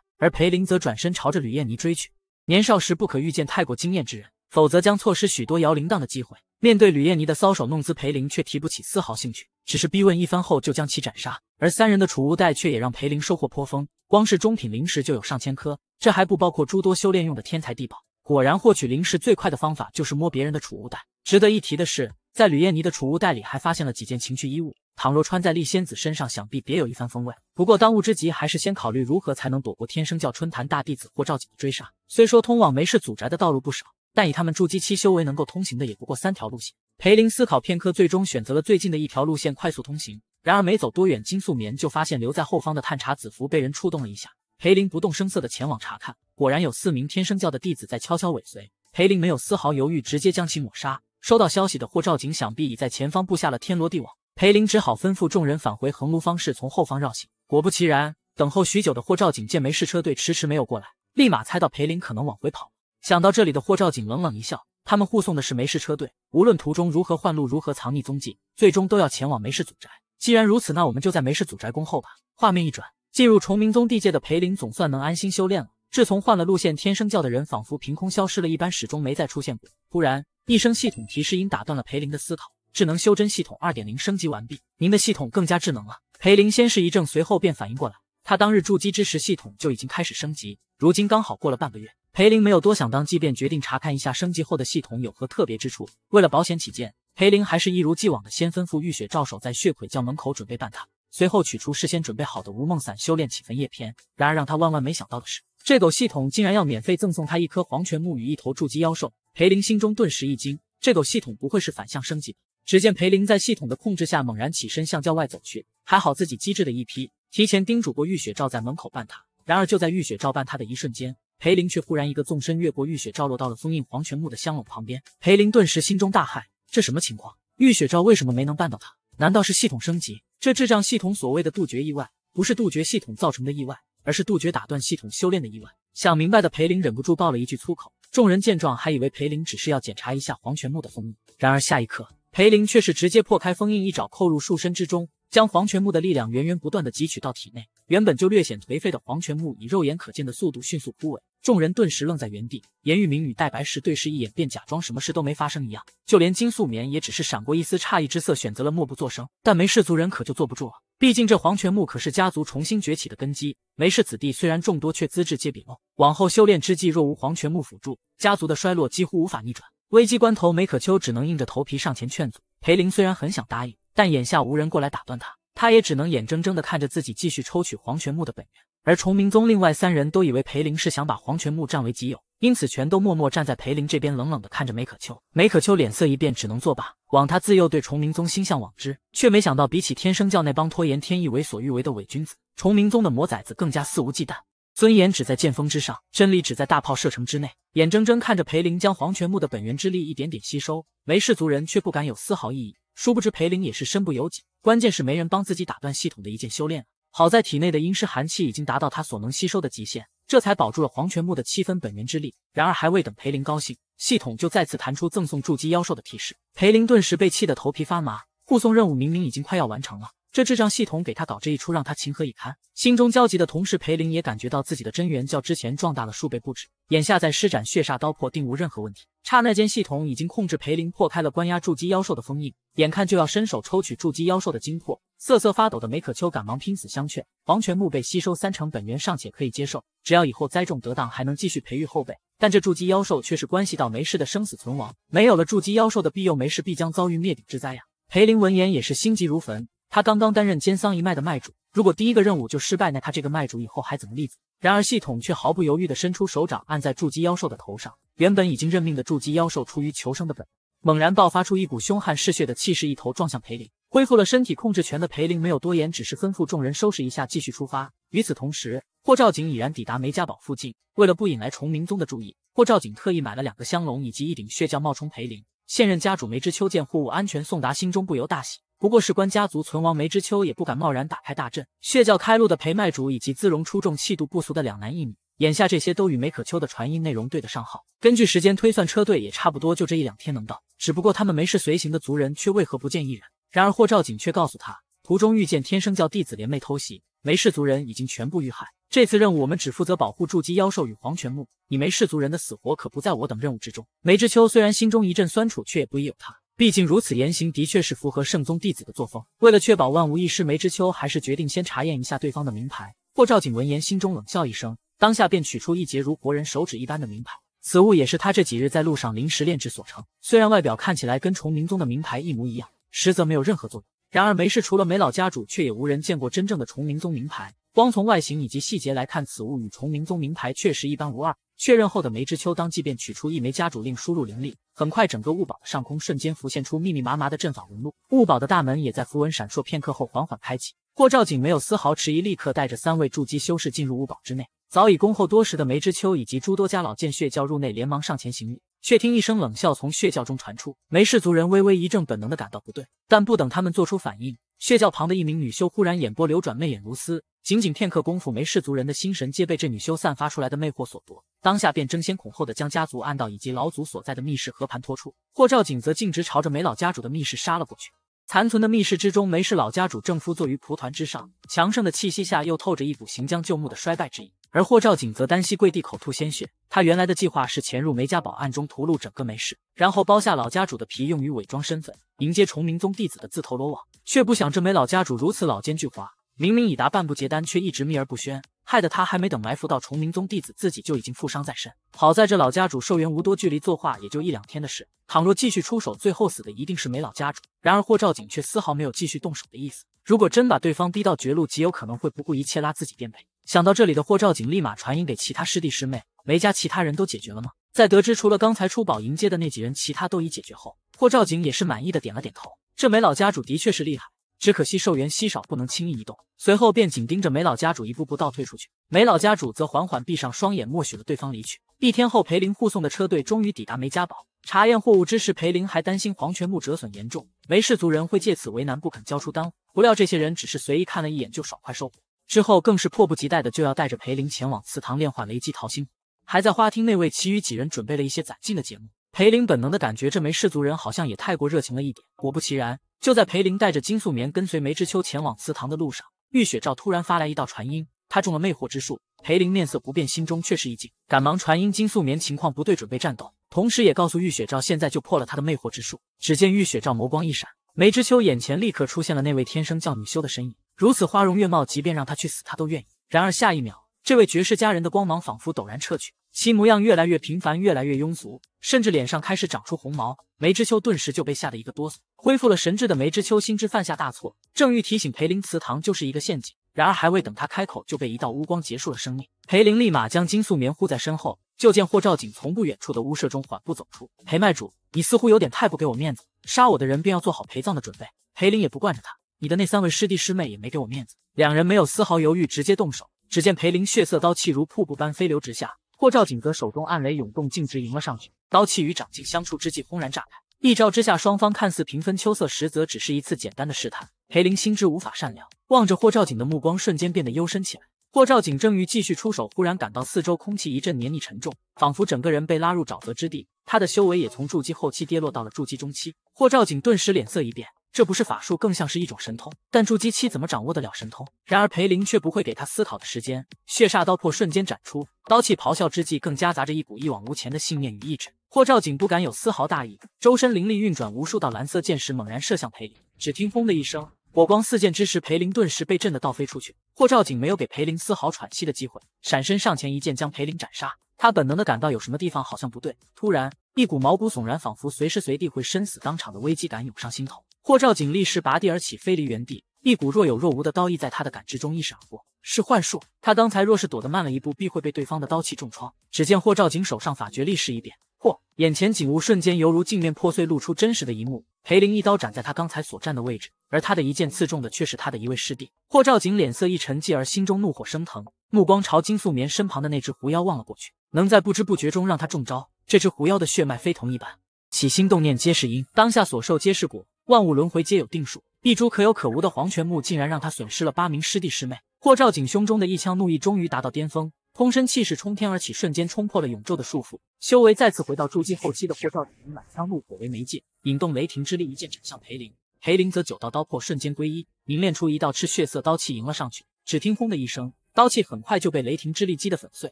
而裴林则转身朝着吕燕妮追去。年少时不可遇见太过惊艳之人，否则将错失许多摇铃铛的机会。面对吕燕妮的搔首弄姿，裴林却提不起丝毫兴趣，只是逼问一番后就将其斩杀。而三人的储物袋却也让裴林收获颇丰，光是中品灵石就有上千颗，这还不包括诸多修炼用的天才地宝。果然，获取灵石最快的方法就是摸别人的储物袋。值得一提的是，在吕燕妮的储物袋里还发现了几件情趣衣物，倘若穿在丽仙子身上，想必别有一番风味。不过，当务之急还是先考虑如何才能躲过天生教春坛大弟子霍兆景的追杀。虽说通往梅氏祖宅的道路不少。但以他们筑基期修为能够通行的也不过三条路线。裴林思考片刻，最终选择了最近的一条路线快速通行。然而没走多远，金素棉就发现留在后方的探查子符被人触动了一下。裴林不动声色的前往查看，果然有四名天生教的弟子在悄悄尾随。裴林没有丝毫犹豫，直接将其抹杀。收到消息的霍兆景想必已在前方布下了天罗地网，裴林只好吩咐众人返回横炉方式，从后方绕行。果不其然，等候许久的霍兆景见梅氏车队迟迟没有过来，立马猜到裴林可能往回跑。想到这里的霍兆景冷冷一笑，他们护送的是梅氏车队，无论途中如何换路，如何藏匿踪迹，最终都要前往梅氏祖宅。既然如此，那我们就在梅氏祖宅恭候吧。画面一转，进入崇明宗地界的裴林总算能安心修炼了。自从换了路线，天生教的人仿佛凭空消失了一般，始终没再出现过。突然一声系统提示音打断了裴林的思考，智能修真系统二点零升级完毕，您的系统更加智能了。裴林先是一怔，随后便反应过来，他当日筑基之时，系统就已经开始升级，如今刚好过了半个月。裴林没有多想，当即便决定查看一下升级后的系统有何特别之处。为了保险起见，裴林还是一如既往的先吩咐玉雪照守在血鬼教门口准备办他，随后取出事先准备好的无梦散，修炼起焚叶篇。然而让他万万没想到的是，这狗系统竟然要免费赠送他一颗黄泉木与一头筑基妖兽。裴林心中顿时一惊，这狗系统不会是反向升级？只见裴林在系统的控制下猛然起身向教外走去，还好自己机智的一批，提前叮嘱过玉雪照在门口办他。然而就在玉雪照办他的一瞬间。裴林却忽然一个纵身越过玉雪罩，落到了封印黄泉木的香笼旁边。裴林顿时心中大骇，这什么情况？玉雪罩为什么没能办到他？难道是系统升级？这智障系统所谓的杜绝意外，不是杜绝系统造成的意外，而是杜绝打断系统修炼的意外。想明白的裴林忍不住爆了一句粗口。众人见状，还以为裴林只是要检查一下黄泉木的封印，然而下一刻，裴林却是直接破开封印，一爪扣入树身之中。将黄泉木的力量源源不断地汲取到体内，原本就略显颓废的黄泉木以肉眼可见的速度迅速枯萎。众人顿时愣在原地。颜玉明与戴白石对视一眼，便假装什么事都没发生一样。就连金素棉也只是闪过一丝诧异之色，选择了默不作声。但梅氏族人可就坐不住了，毕竟这黄泉木可是家族重新崛起的根基。梅氏子弟虽然众多，却资质皆比陋，往后修炼之际，若无黄泉木辅助，家族的衰落几乎无法逆转。危机关头，梅可秋只能硬着头皮上前劝阻。裴林虽然很想答应。但眼下无人过来打断他，他也只能眼睁睁地看着自己继续抽取黄泉木的本源。而崇明宗另外三人都以为裴林是想把黄泉木占为己有，因此全都默默站在裴林这边，冷冷地看着梅可秋。梅可秋脸色一变，只能作罢。枉他自幼对崇明宗心向往之，却没想到比起天生教那帮拖延天意、为所欲为的伪君子，崇明宗的魔崽子更加肆无忌惮。尊严只在剑锋之上，真理只在大炮射程之内。眼睁睁看着裴林将黄泉木的本源之力一点点吸收，梅氏族人却不敢有丝毫异议。殊不知裴林也是身不由己，关键是没人帮自己打断系统的一键修炼。好在体内的阴尸寒气已经达到他所能吸收的极限，这才保住了黄泉木的七分本源之力。然而还未等裴林高兴，系统就再次弹出赠送筑基妖兽的提示，裴林顿时被气得头皮发麻。护送任务明明已经快要完成了。这智障系统给他搞这一出，让他情何以堪？心中焦急的同事裴林也感觉到自己的真元较之前壮大了数倍不止，眼下在施展血煞刀破定无任何问题。刹那间，系统已经控制裴林破开了关押筑基妖兽的封印，眼看就要伸手抽取筑基妖兽的精魄，瑟瑟发抖的梅可秋赶忙拼死相劝：“黄泉木被吸收三成本源尚且可以接受，只要以后栽种得当，还能继续培育后辈。但这筑基妖兽却是关系到梅氏的生死存亡，没有了筑基妖兽的庇佑，梅氏必将遭遇灭顶之灾呀！”裴林闻言也是心急如焚。他刚刚担任奸桑一脉的卖主，如果第一个任务就失败，那他这个卖主以后还怎么立足？然而系统却毫不犹豫地伸出手掌按在筑基妖兽的头上，原本已经认命的筑基妖兽出于求生的本能，猛然爆发出一股凶悍嗜血的气势，一头撞向裴林。恢复了身体控制权的裴林没有多言，只是吩咐众人收拾一下，继续出发。与此同时，霍兆景已然抵达梅家堡附近。为了不引来崇明宗的注意，霍兆景特意买了两个香笼以及一顶血将冒充裴林现任家主梅之秋。见货物安全送达，心中不由大喜。不过事关家族存亡，梅知秋也不敢贸然打开大阵。血教开路的陪麦主以及姿容出众、气度不俗的两男一女，眼下这些都与梅可秋的传音内容对得上号。根据时间推算，车队也差不多就这一两天能到。只不过他们没事随行的族人却为何不见一人？然而霍兆景却告诉他，途中遇见天生教弟子联袂偷袭，梅氏族人已经全部遇害。这次任务我们只负责保护筑基妖兽与黄泉墓，你梅氏族人的死活可不在我等任务之中。梅知秋虽然心中一阵酸楚，却也不宜有他。毕竟如此言行的确是符合圣宗弟子的作风。为了确保万无一失，梅之秋还是决定先查验一下对方的名牌。霍兆景闻言，心中冷笑一声，当下便取出一截如活人手指一般的名牌。此物也是他这几日在路上临时炼制所成，虽然外表看起来跟崇明宗的名牌一模一样，实则没有任何作用。然而，梅氏除了梅老家主，却也无人见过真正的崇明宗名牌。光从外形以及细节来看，此物与崇明宗名牌确实一般无二。确认后的梅知秋当即便取出一枚家主令，输入灵力，很快整个物宝的上空瞬间浮现出密密麻麻的阵法纹路，物宝的大门也在符文闪烁片刻后缓缓开启。霍兆景没有丝毫迟疑，立刻带着三位筑基修士进入物宝之内。早已恭候多时的梅知秋以及诸多家老见血教入内，连忙上前行礼，却听一声冷笑从血教中传出。梅氏族人微微一怔，本能的感到不对，但不等他们做出反应。血窖旁的一名女修忽然眼波流转，媚眼如丝。仅仅片刻功夫，梅氏族人的心神皆被这女修散发出来的魅惑所夺，当下便争先恐后的将家族暗道以及老祖所在的密室和盘托出。霍兆景则径直朝着梅老家主的密室杀了过去。残存的密室之中，梅氏老家主正夫坐于蒲团之上，强盛的气息下又透着一股行将就木的衰败之意。而霍兆景则单膝跪地，口吐鲜血。他原来的计划是潜入梅家堡，暗中屠戮整个梅氏，然后剥下老家主的皮，用于伪装身份，迎接崇明宗弟子的自投罗网。却不想这梅老家主如此老奸巨猾，明明已达半步结丹，却一直秘而不宣，害得他还没等埋伏到崇明宗弟子，自己就已经负伤在身。好在这老家主寿元无多，距离作画也就一两天的事。倘若继续出手，最后死的一定是梅老家主。然而霍兆景却丝毫没有继续动手的意思。如果真把对方逼到绝路，极有可能会不顾一切拉自己垫背。想到这里的霍兆景立马传音给其他师弟师妹，梅家其他人都解决了吗？在得知除了刚才出宝迎接的那几人，其他都已解决后，霍兆景也是满意的点了点头。这梅老家主的确是厉害，只可惜寿元稀少，不能轻易移动。随后便紧盯着梅老家主一步步倒退出去。梅老家主则缓缓闭上双眼，默许了对方离去。一天后，裴林护送的车队终于抵达梅家堡，查验货物之时，裴林还担心黄泉木折损严重，梅氏族人会借此为难，不肯交出丹。物。不料这些人只是随意看了一眼就爽快收货。之后更是迫不及待的就要带着裴林前往祠堂炼化雷击桃心，还在花厅内为其余几人准备了一些攒劲的节目。裴林本能的感觉，这枚氏族人好像也太过热情了一点。果不其然，就在裴林带着金素棉跟随梅知秋前往祠堂的路上，玉雪照突然发来一道传音，他中了魅惑之术。裴林面色不变，心中却是一惊，赶忙传音金素棉情况不对，准备战斗，同时也告诉玉雪照，现在就破了他的魅惑之术。只见玉雪照眸光一闪，梅知秋眼前立刻出现了那位天生教女修的身影。如此花容月貌，即便让他去死，他都愿意。然而下一秒，这位绝世佳人的光芒仿佛陡然撤去，其模样越来越平凡，越来越庸俗，甚至脸上开始长出红毛。梅知秋顿时就被吓得一个哆嗦。恢复了神智的梅知秋心知犯下大错，正欲提醒裴林祠堂就是一个陷阱，然而还未等他开口，就被一道乌光结束了生命。裴林立马将金素棉护在身后，就见霍兆景从不远处的屋舍中缓步走出。裴麦主，你似乎有点太不给我面子，杀我的人便要做好陪葬的准备。裴林也不惯着他。你的那三位师弟师妹也没给我面子，两人没有丝毫犹豫，直接动手。只见裴林血色刀气如瀑布般飞流直下，霍照景则手中暗雷涌动，径直迎了上去。刀气与掌劲相触之际，轰然炸开。一招之下，双方看似平分秋色，实则只是一次简单的试探。裴林心知无法善良，望着霍兆景的目光瞬间变得幽深起来。霍兆景正欲继续出手，忽然感到四周空气一阵黏腻沉重，仿佛整个人被拉入沼泽之地。他的修为也从筑基后期跌落到了筑基中期。霍兆景顿时脸色一变。这不是法术，更像是一种神通。但筑基期怎么掌握得了神通？然而裴林却不会给他思考的时间，血煞刀破瞬间斩出，刀气咆哮之际，更夹杂着一股一往无前的信念与意志。霍兆景不敢有丝毫大意，周身灵力运转，无数道蓝色箭矢猛然射向裴林。只听轰的一声，火光四溅之时，裴林顿时被震得倒飞出去。霍兆景没有给裴林丝毫喘息的机会，闪身上前一剑将裴林斩杀。他本能的感到有什么地方好像不对，突然一股毛骨悚然，仿佛随时随地会生死当场的危机感涌上心头。霍兆景立时拔地而起，飞离原地。一股若有若无的刀意在他的感知中一闪而过，是幻术。他刚才若是躲得慢了一步，必会被对方的刀气重创。只见霍兆景手上法诀立时一变，嚯！眼前景物瞬间犹如镜面破碎，露出真实的一幕。裴林一刀斩在他刚才所站的位置，而他的一剑刺中的却是他的一位师弟。霍兆景脸色一沉，继而心中怒火升腾，目光朝金素棉身旁的那只狐妖望了过去。能在不知不觉中让他中招，这只狐妖的血脉非同一般。起心动念皆是因，当下所受皆是果。万物轮回皆有定数，一株可有可无的黄泉木竟然让他损失了八名师弟师妹。霍兆景胸中的一腔怒意终于达到巅峰，通身气势冲天而起，瞬间冲破了永咒的束缚，修为再次回到筑基后期的霍兆景，满腔怒火为媒介，引动雷霆之力，一剑斩向裴林。裴林则九道刀破瞬间归一，凝练出一道赤血色刀气迎了上去。只听轰的一声，刀气很快就被雷霆之力击得粉碎。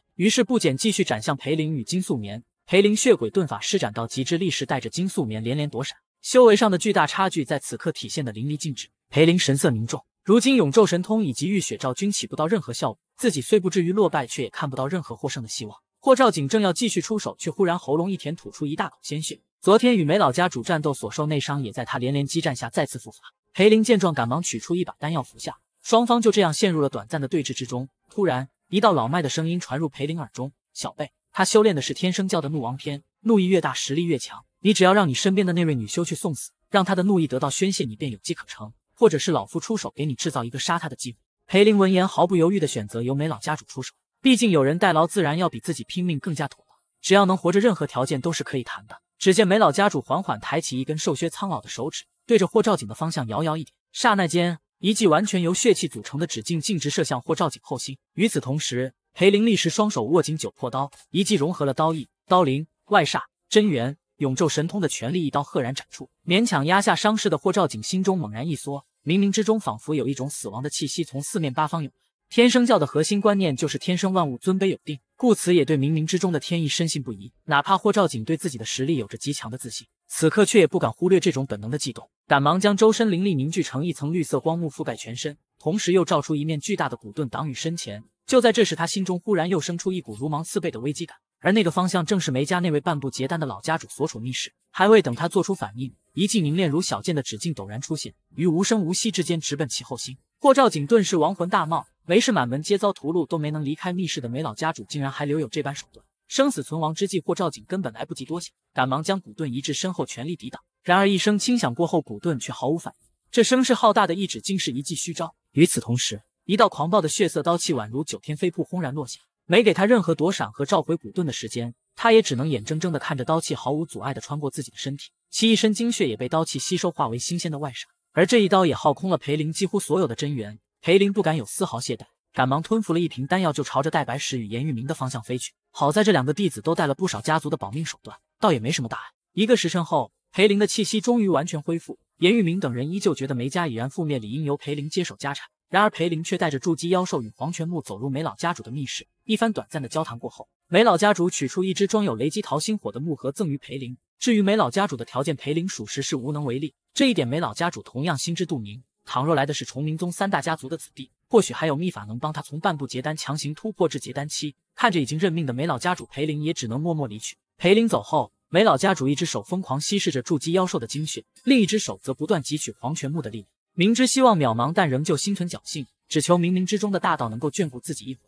于是不减继续斩向裴林与金素棉。裴林血鬼遁法施展到极致，立时带着金素棉连连躲闪。修为上的巨大差距在此刻体现的淋漓尽致。裴林神色凝重，如今永昼神通以及浴血罩均起不到任何效果，自己虽不至于落败，却也看不到任何获胜的希望。霍兆景正要继续出手，却忽然喉咙一甜，吐出一大口鲜血。昨天与梅老家主战斗所受内伤，也在他连连激战下再次复发。裴林见状，赶忙取出一把丹药服下。双方就这样陷入了短暂的对峙之中。突然，一道老迈的声音传入裴林耳中：“小辈，他修炼的是天生教的怒王篇，怒意越大，实力越强。”你只要让你身边的那位女修去送死，让她的怒意得到宣泄，你便有机可乘；或者是老夫出手，给你制造一个杀她的机会。裴林闻言，毫不犹豫地选择由梅老家主出手，毕竟有人代劳，自然要比自己拼命更加妥当。只要能活着，任何条件都是可以谈的。只见梅老家主缓缓抬起一根瘦削苍老的手指，对着霍兆景的方向遥遥一点，刹那间，一记完全由血气组成的指劲径直射向霍兆景后心。与此同时，裴林立时双手握紧九破刀，一记融合了刀意、刀灵、外煞、真元。永昼神通的全力一刀赫然斩出，勉强压下伤势的霍兆景心中猛然一缩，冥冥之中仿佛有一种死亡的气息从四面八方涌。天生教的核心观念就是天生万物尊卑有定，故此也对冥冥之中的天意深信不疑。哪怕霍兆景对自己的实力有着极强的自信，此刻却也不敢忽略这种本能的悸动，赶忙将周身灵力凝聚成一层绿色光幕覆盖全身，同时又照出一面巨大的骨盾挡于身前。就在这时，他心中忽然又生出一股如芒刺背的危机感。而那个方向正是梅家那位半步结丹的老家主所处密室。还未等他做出反应，一记凝练如小剑的指劲陡然出现，于无声无息之间直奔其后心。霍兆景顿时亡魂大冒。梅氏满门皆遭屠戮，都没能离开密室的梅老家主，竟然还留有这般手段。生死存亡之际，霍兆景根本来不及多想，赶忙将骨盾移至身后，全力抵挡。然而一声轻响过后，骨盾却毫无反应。这声势浩大的一指，竟是一记虚招。与此同时，一道狂暴的血色刀气，宛如九天飞瀑，轰然落下。没给他任何躲闪和召回骨盾的时间，他也只能眼睁睁的看着刀气毫无阻碍的穿过自己的身体，其一身精血也被刀气吸收，化为新鲜的外伤。而这一刀也耗空了裴林几乎所有的真元，裴林不敢有丝毫懈怠，赶忙吞服了一瓶丹药，就朝着戴白石与颜玉明的方向飞去。好在这两个弟子都带了不少家族的保命手段，倒也没什么大碍。一个时辰后，裴林的气息终于完全恢复，颜玉明等人依旧觉得梅家已然覆灭，理应由裴林接手家产。然而裴林却带着筑基妖兽与黄泉木走入梅老家主的密室。一番短暂的交谈过后，梅老家主取出一只装有雷击桃心火的木盒赠于裴林。至于梅老家主的条件，裴林属实是无能为力，这一点梅老家主同样心知肚明。倘若来的是崇明宗三大家族的子弟，或许还有秘法能帮他从半步结丹强行突破至结丹期。看着已经认命的梅老家主，裴林也只能默默离去。裴林走后，梅老家主一只手疯狂吸食着筑基妖兽的精血，另一只手则不断汲取黄泉木的力量。明知希望渺茫，但仍旧心存侥幸，只求冥冥之中的大道能够眷顾自己一回。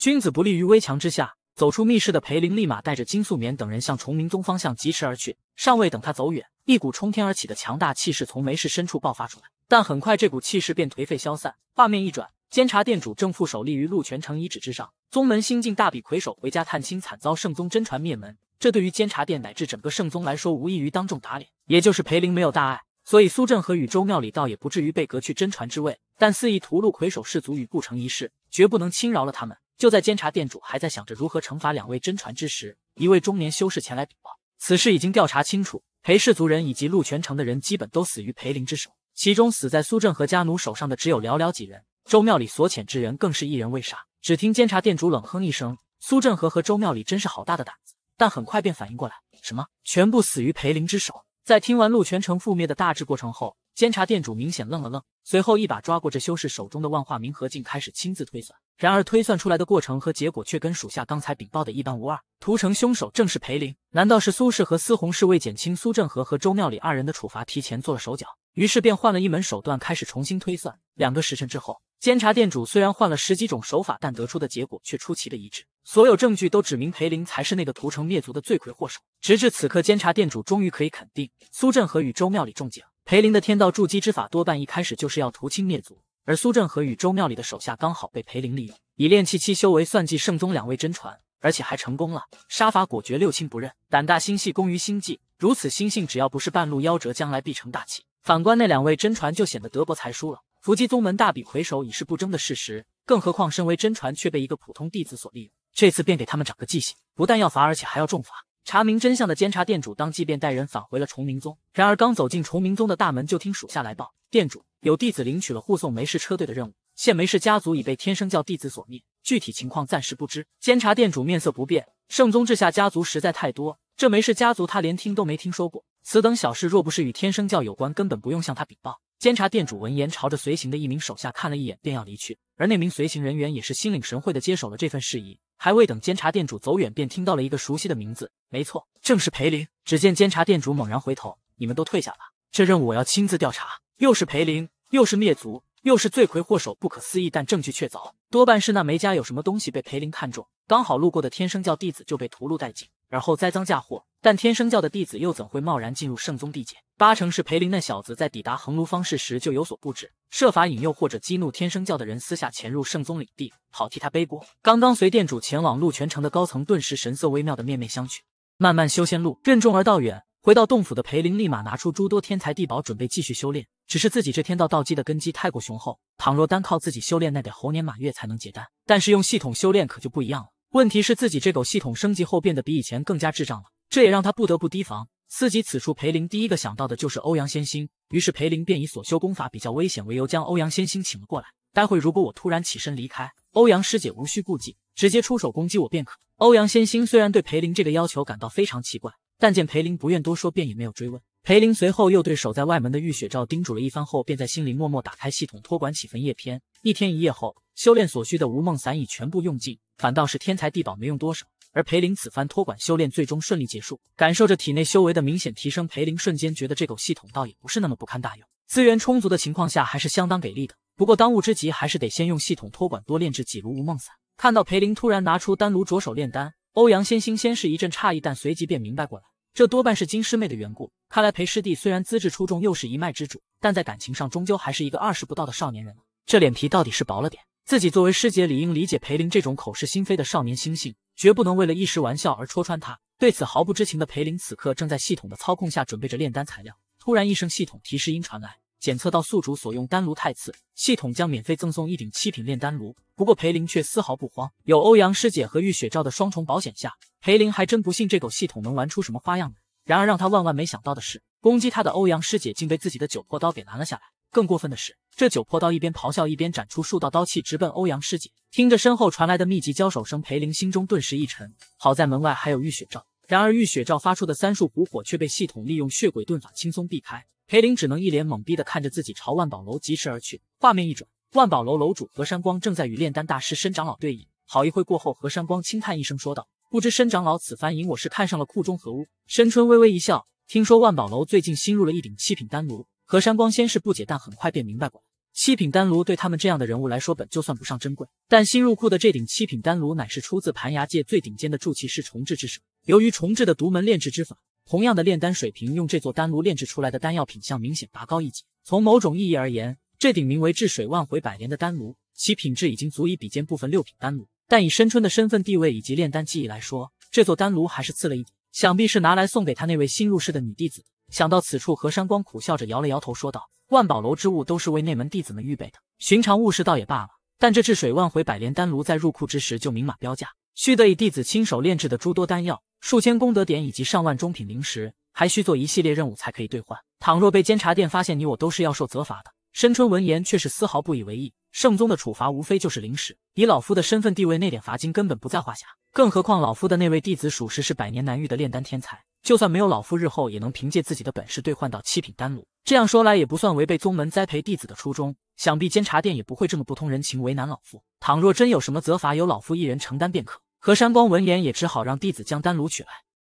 君子不立于危墙之下。走出密室的裴林，立马带着金素棉等人向崇明宗方向疾驰而去。尚未等他走远，一股冲天而起的强大气势从梅室深处爆发出来，但很快这股气势便颓废消散。画面一转，监察殿主正负手立于鹿泉城遗址之上。宗门新晋大比魁首回家探亲，惨遭圣宗真传灭门，这对于监察殿乃至整个圣宗来说，无异于当众打脸。也就是裴林没有大碍，所以苏振和宇宙庙里倒也不至于被革去真传之位。但肆意屠戮魁首氏族与不成一事，绝不能轻饶了他们。就在监察店主还在想着如何惩罚两位真传之时，一位中年修士前来禀报，此事已经调查清楚，裴氏族人以及陆泉城的人基本都死于裴林之手，其中死在苏振和家奴手上的只有寥寥几人，周庙里所遣之人更是一人未杀。只听监察店主冷哼一声：“苏振和和周庙里真是好大的胆子！”但很快便反应过来，什么全部死于裴林之手。在听完陆泉城覆灭的大致过程后，监察店主明显愣了愣，随后一把抓过这修士手中的万化明合镜，开始亲自推算。然而推算出来的过程和结果却跟属下刚才禀报的一般无二，屠城凶手正是裴林。难道是苏氏和司红氏为减轻苏振和和周庙里二人的处罚，提前做了手脚？于是便换了一门手段，开始重新推算。两个时辰之后，监察店主虽然换了十几种手法，但得出的结果却出奇的一致。所有证据都指明裴林才是那个屠城灭族的罪魁祸首。直至此刻，监察店主终于可以肯定，苏振和与周庙里中计，裴林的天道筑基之法多半一开始就是要屠清灭族。而苏振和与周庙里的手下刚好被裴林利用，以炼气期修为算计圣宗两位真传，而且还成功了。杀伐果决，六亲不认，胆大心细，攻于心计，如此心性，只要不是半路夭折，将来必成大器。反观那两位真传，就显得德薄才疏了。伏击宗门大笔魁首已是不争的事实，更何况身为真传却被一个普通弟子所利用，这次便给他们长个记性，不但要罚，而且还要重罚。查明真相的监察殿主当即便带人返回了崇明宗。然而刚走进崇明宗的大门，就听属下来报，殿主。有弟子领取了护送梅氏车队的任务，现梅氏家族已被天生教弟子所灭，具体情况暂时不知。监察店主面色不变，圣宗治下家族实在太多，这梅氏家族他连听都没听说过。此等小事，若不是与天生教有关，根本不用向他禀报。监察店主闻言，朝着随行的一名手下看了一眼，便要离去。而那名随行人员也是心领神会的接手了这份事宜。还未等监察店主走远，便听到了一个熟悉的名字，没错，正是裴林。只见监察店主猛然回头：“你们都退下吧，这任务我要亲自调查。”又是裴林，又是灭族，又是罪魁祸首，不可思议，但证据确凿，多半是那梅家有什么东西被裴林看中，刚好路过的天生教弟子就被屠戮殆尽，而后栽赃嫁祸。但天生教的弟子又怎会贸然进入圣宗地界？八成是裴林那小子在抵达横庐方式时就有所布置，设法引诱或者激怒天生教的人，私下潜入圣宗领地，好替他背锅。刚刚随店主前往鹿泉城的高层顿时神色微妙的面面相觑。漫漫修仙路，任重而道远。回到洞府的裴林立马拿出诸多天才地宝，准备继续修炼。只是自己这天道道基的根基太过雄厚，倘若单靠自己修炼，那得猴年马月才能结丹。但是用系统修炼可就不一样了。问题是自己这狗系统升级后变得比以前更加智障了，这也让他不得不提防。思及此处，裴林第一个想到的就是欧阳仙心。于是裴林便以所修功法比较危险为由，将欧阳仙心请了过来。待会如果我突然起身离开，欧阳师姐无需顾忌，直接出手攻击我便可。欧阳仙心虽然对裴林这个要求感到非常奇怪。但见裴林不愿多说，便也没有追问。裴林随后又对守在外门的玉雪照叮嘱了一番后，便在心里默默打开系统托管起焚夜篇。一天一夜后，修炼所需的无梦散已全部用尽，反倒是天才地宝没用多少。而裴林此番托管修炼最终顺利结束，感受着体内修为的明显提升，裴林瞬间觉得这狗系统倒也不是那么不堪大用，资源充足的情况下还是相当给力的。不过当务之急还是得先用系统托管多炼制几炉无梦散。看到裴林突然拿出丹炉着手炼丹，欧阳仙星先是一阵诧异，但随即便明白过来。这多半是金师妹的缘故。看来裴师弟虽然资质出众，又是一脉之主，但在感情上终究还是一个二十不到的少年人，这脸皮到底是薄了点。自己作为师姐，理应理解裴林这种口是心非的少年心性，绝不能为了一时玩笑而戳穿他。对此毫不知情的裴林，此刻正在系统的操控下准备着炼丹材料。突然一声系统提示音传来。检测到宿主所用丹炉太次，系统将免费赠送一顶七品炼丹炉。不过裴林却丝毫不慌，有欧阳师姐和玉雪照的双重保险下，裴林还真不信这狗系统能玩出什么花样。然而让他万万没想到的是，攻击他的欧阳师姐竟被自己的九破刀给拦了下来。更过分的是，这九破刀一边咆哮一边斩出数道刀气，直奔欧阳师姐。听着身后传来的密集交手声，裴林心中顿时一沉。好在门外还有玉雪照，然而玉雪照发出的三束古火却被系统利用血鬼遁法轻松避开。裴林只能一脸懵逼的看着自己朝万宝楼疾驰而去。画面一转，万宝楼楼主何山光正在与炼丹大师申长老对弈。好一会过后，何山光轻叹一声说道：“不知申长老此番引我是看上了库中何物？”申春微微一笑，听说万宝楼最近新入了一顶七品丹炉。何山光先是不解，但很快便明白过来。七品丹炉对他们这样的人物来说，本就算不上珍贵。但新入库的这顶七品丹炉，乃是出自盘牙界最顶尖的铸器师重置之手。由于重置的独门炼制之法。同样的炼丹水平，用这座丹炉炼制出来的丹药品相明显拔高一级。从某种意义而言，这顶名为“治水万回百年”的丹炉，其品质已经足以比肩部分六品丹炉。但以申春的身份地位以及炼丹技艺来说，这座丹炉还是次了一点。想必是拿来送给他那位新入室的女弟子。想到此处，何山光苦笑着摇了摇头，说道：“万宝楼之物都是为内门弟子们预备的，寻常物事倒也罢了。”但这治水万回百炼丹炉在入库之时就明码标价，需得以弟子亲手炼制的诸多丹药、数千功德点以及上万中品灵石，还需做一系列任务才可以兑换。倘若被监察殿发现，你我都是要受责罚的。申春闻言却是丝毫不以为意。圣宗的处罚无非就是凌迟，以老夫的身份地位，那点罚金根本不在话下。更何况老夫的那位弟子，属实是百年难遇的炼丹天才，就算没有老夫，日后也能凭借自己的本事兑换到七品丹炉。这样说来，也不算违背宗门栽培弟子的初衷。想必监察殿也不会这么不通人情，为难老夫。倘若真有什么责罚，由老夫一人承担便可。何山光闻言，也只好让弟子将丹炉取来。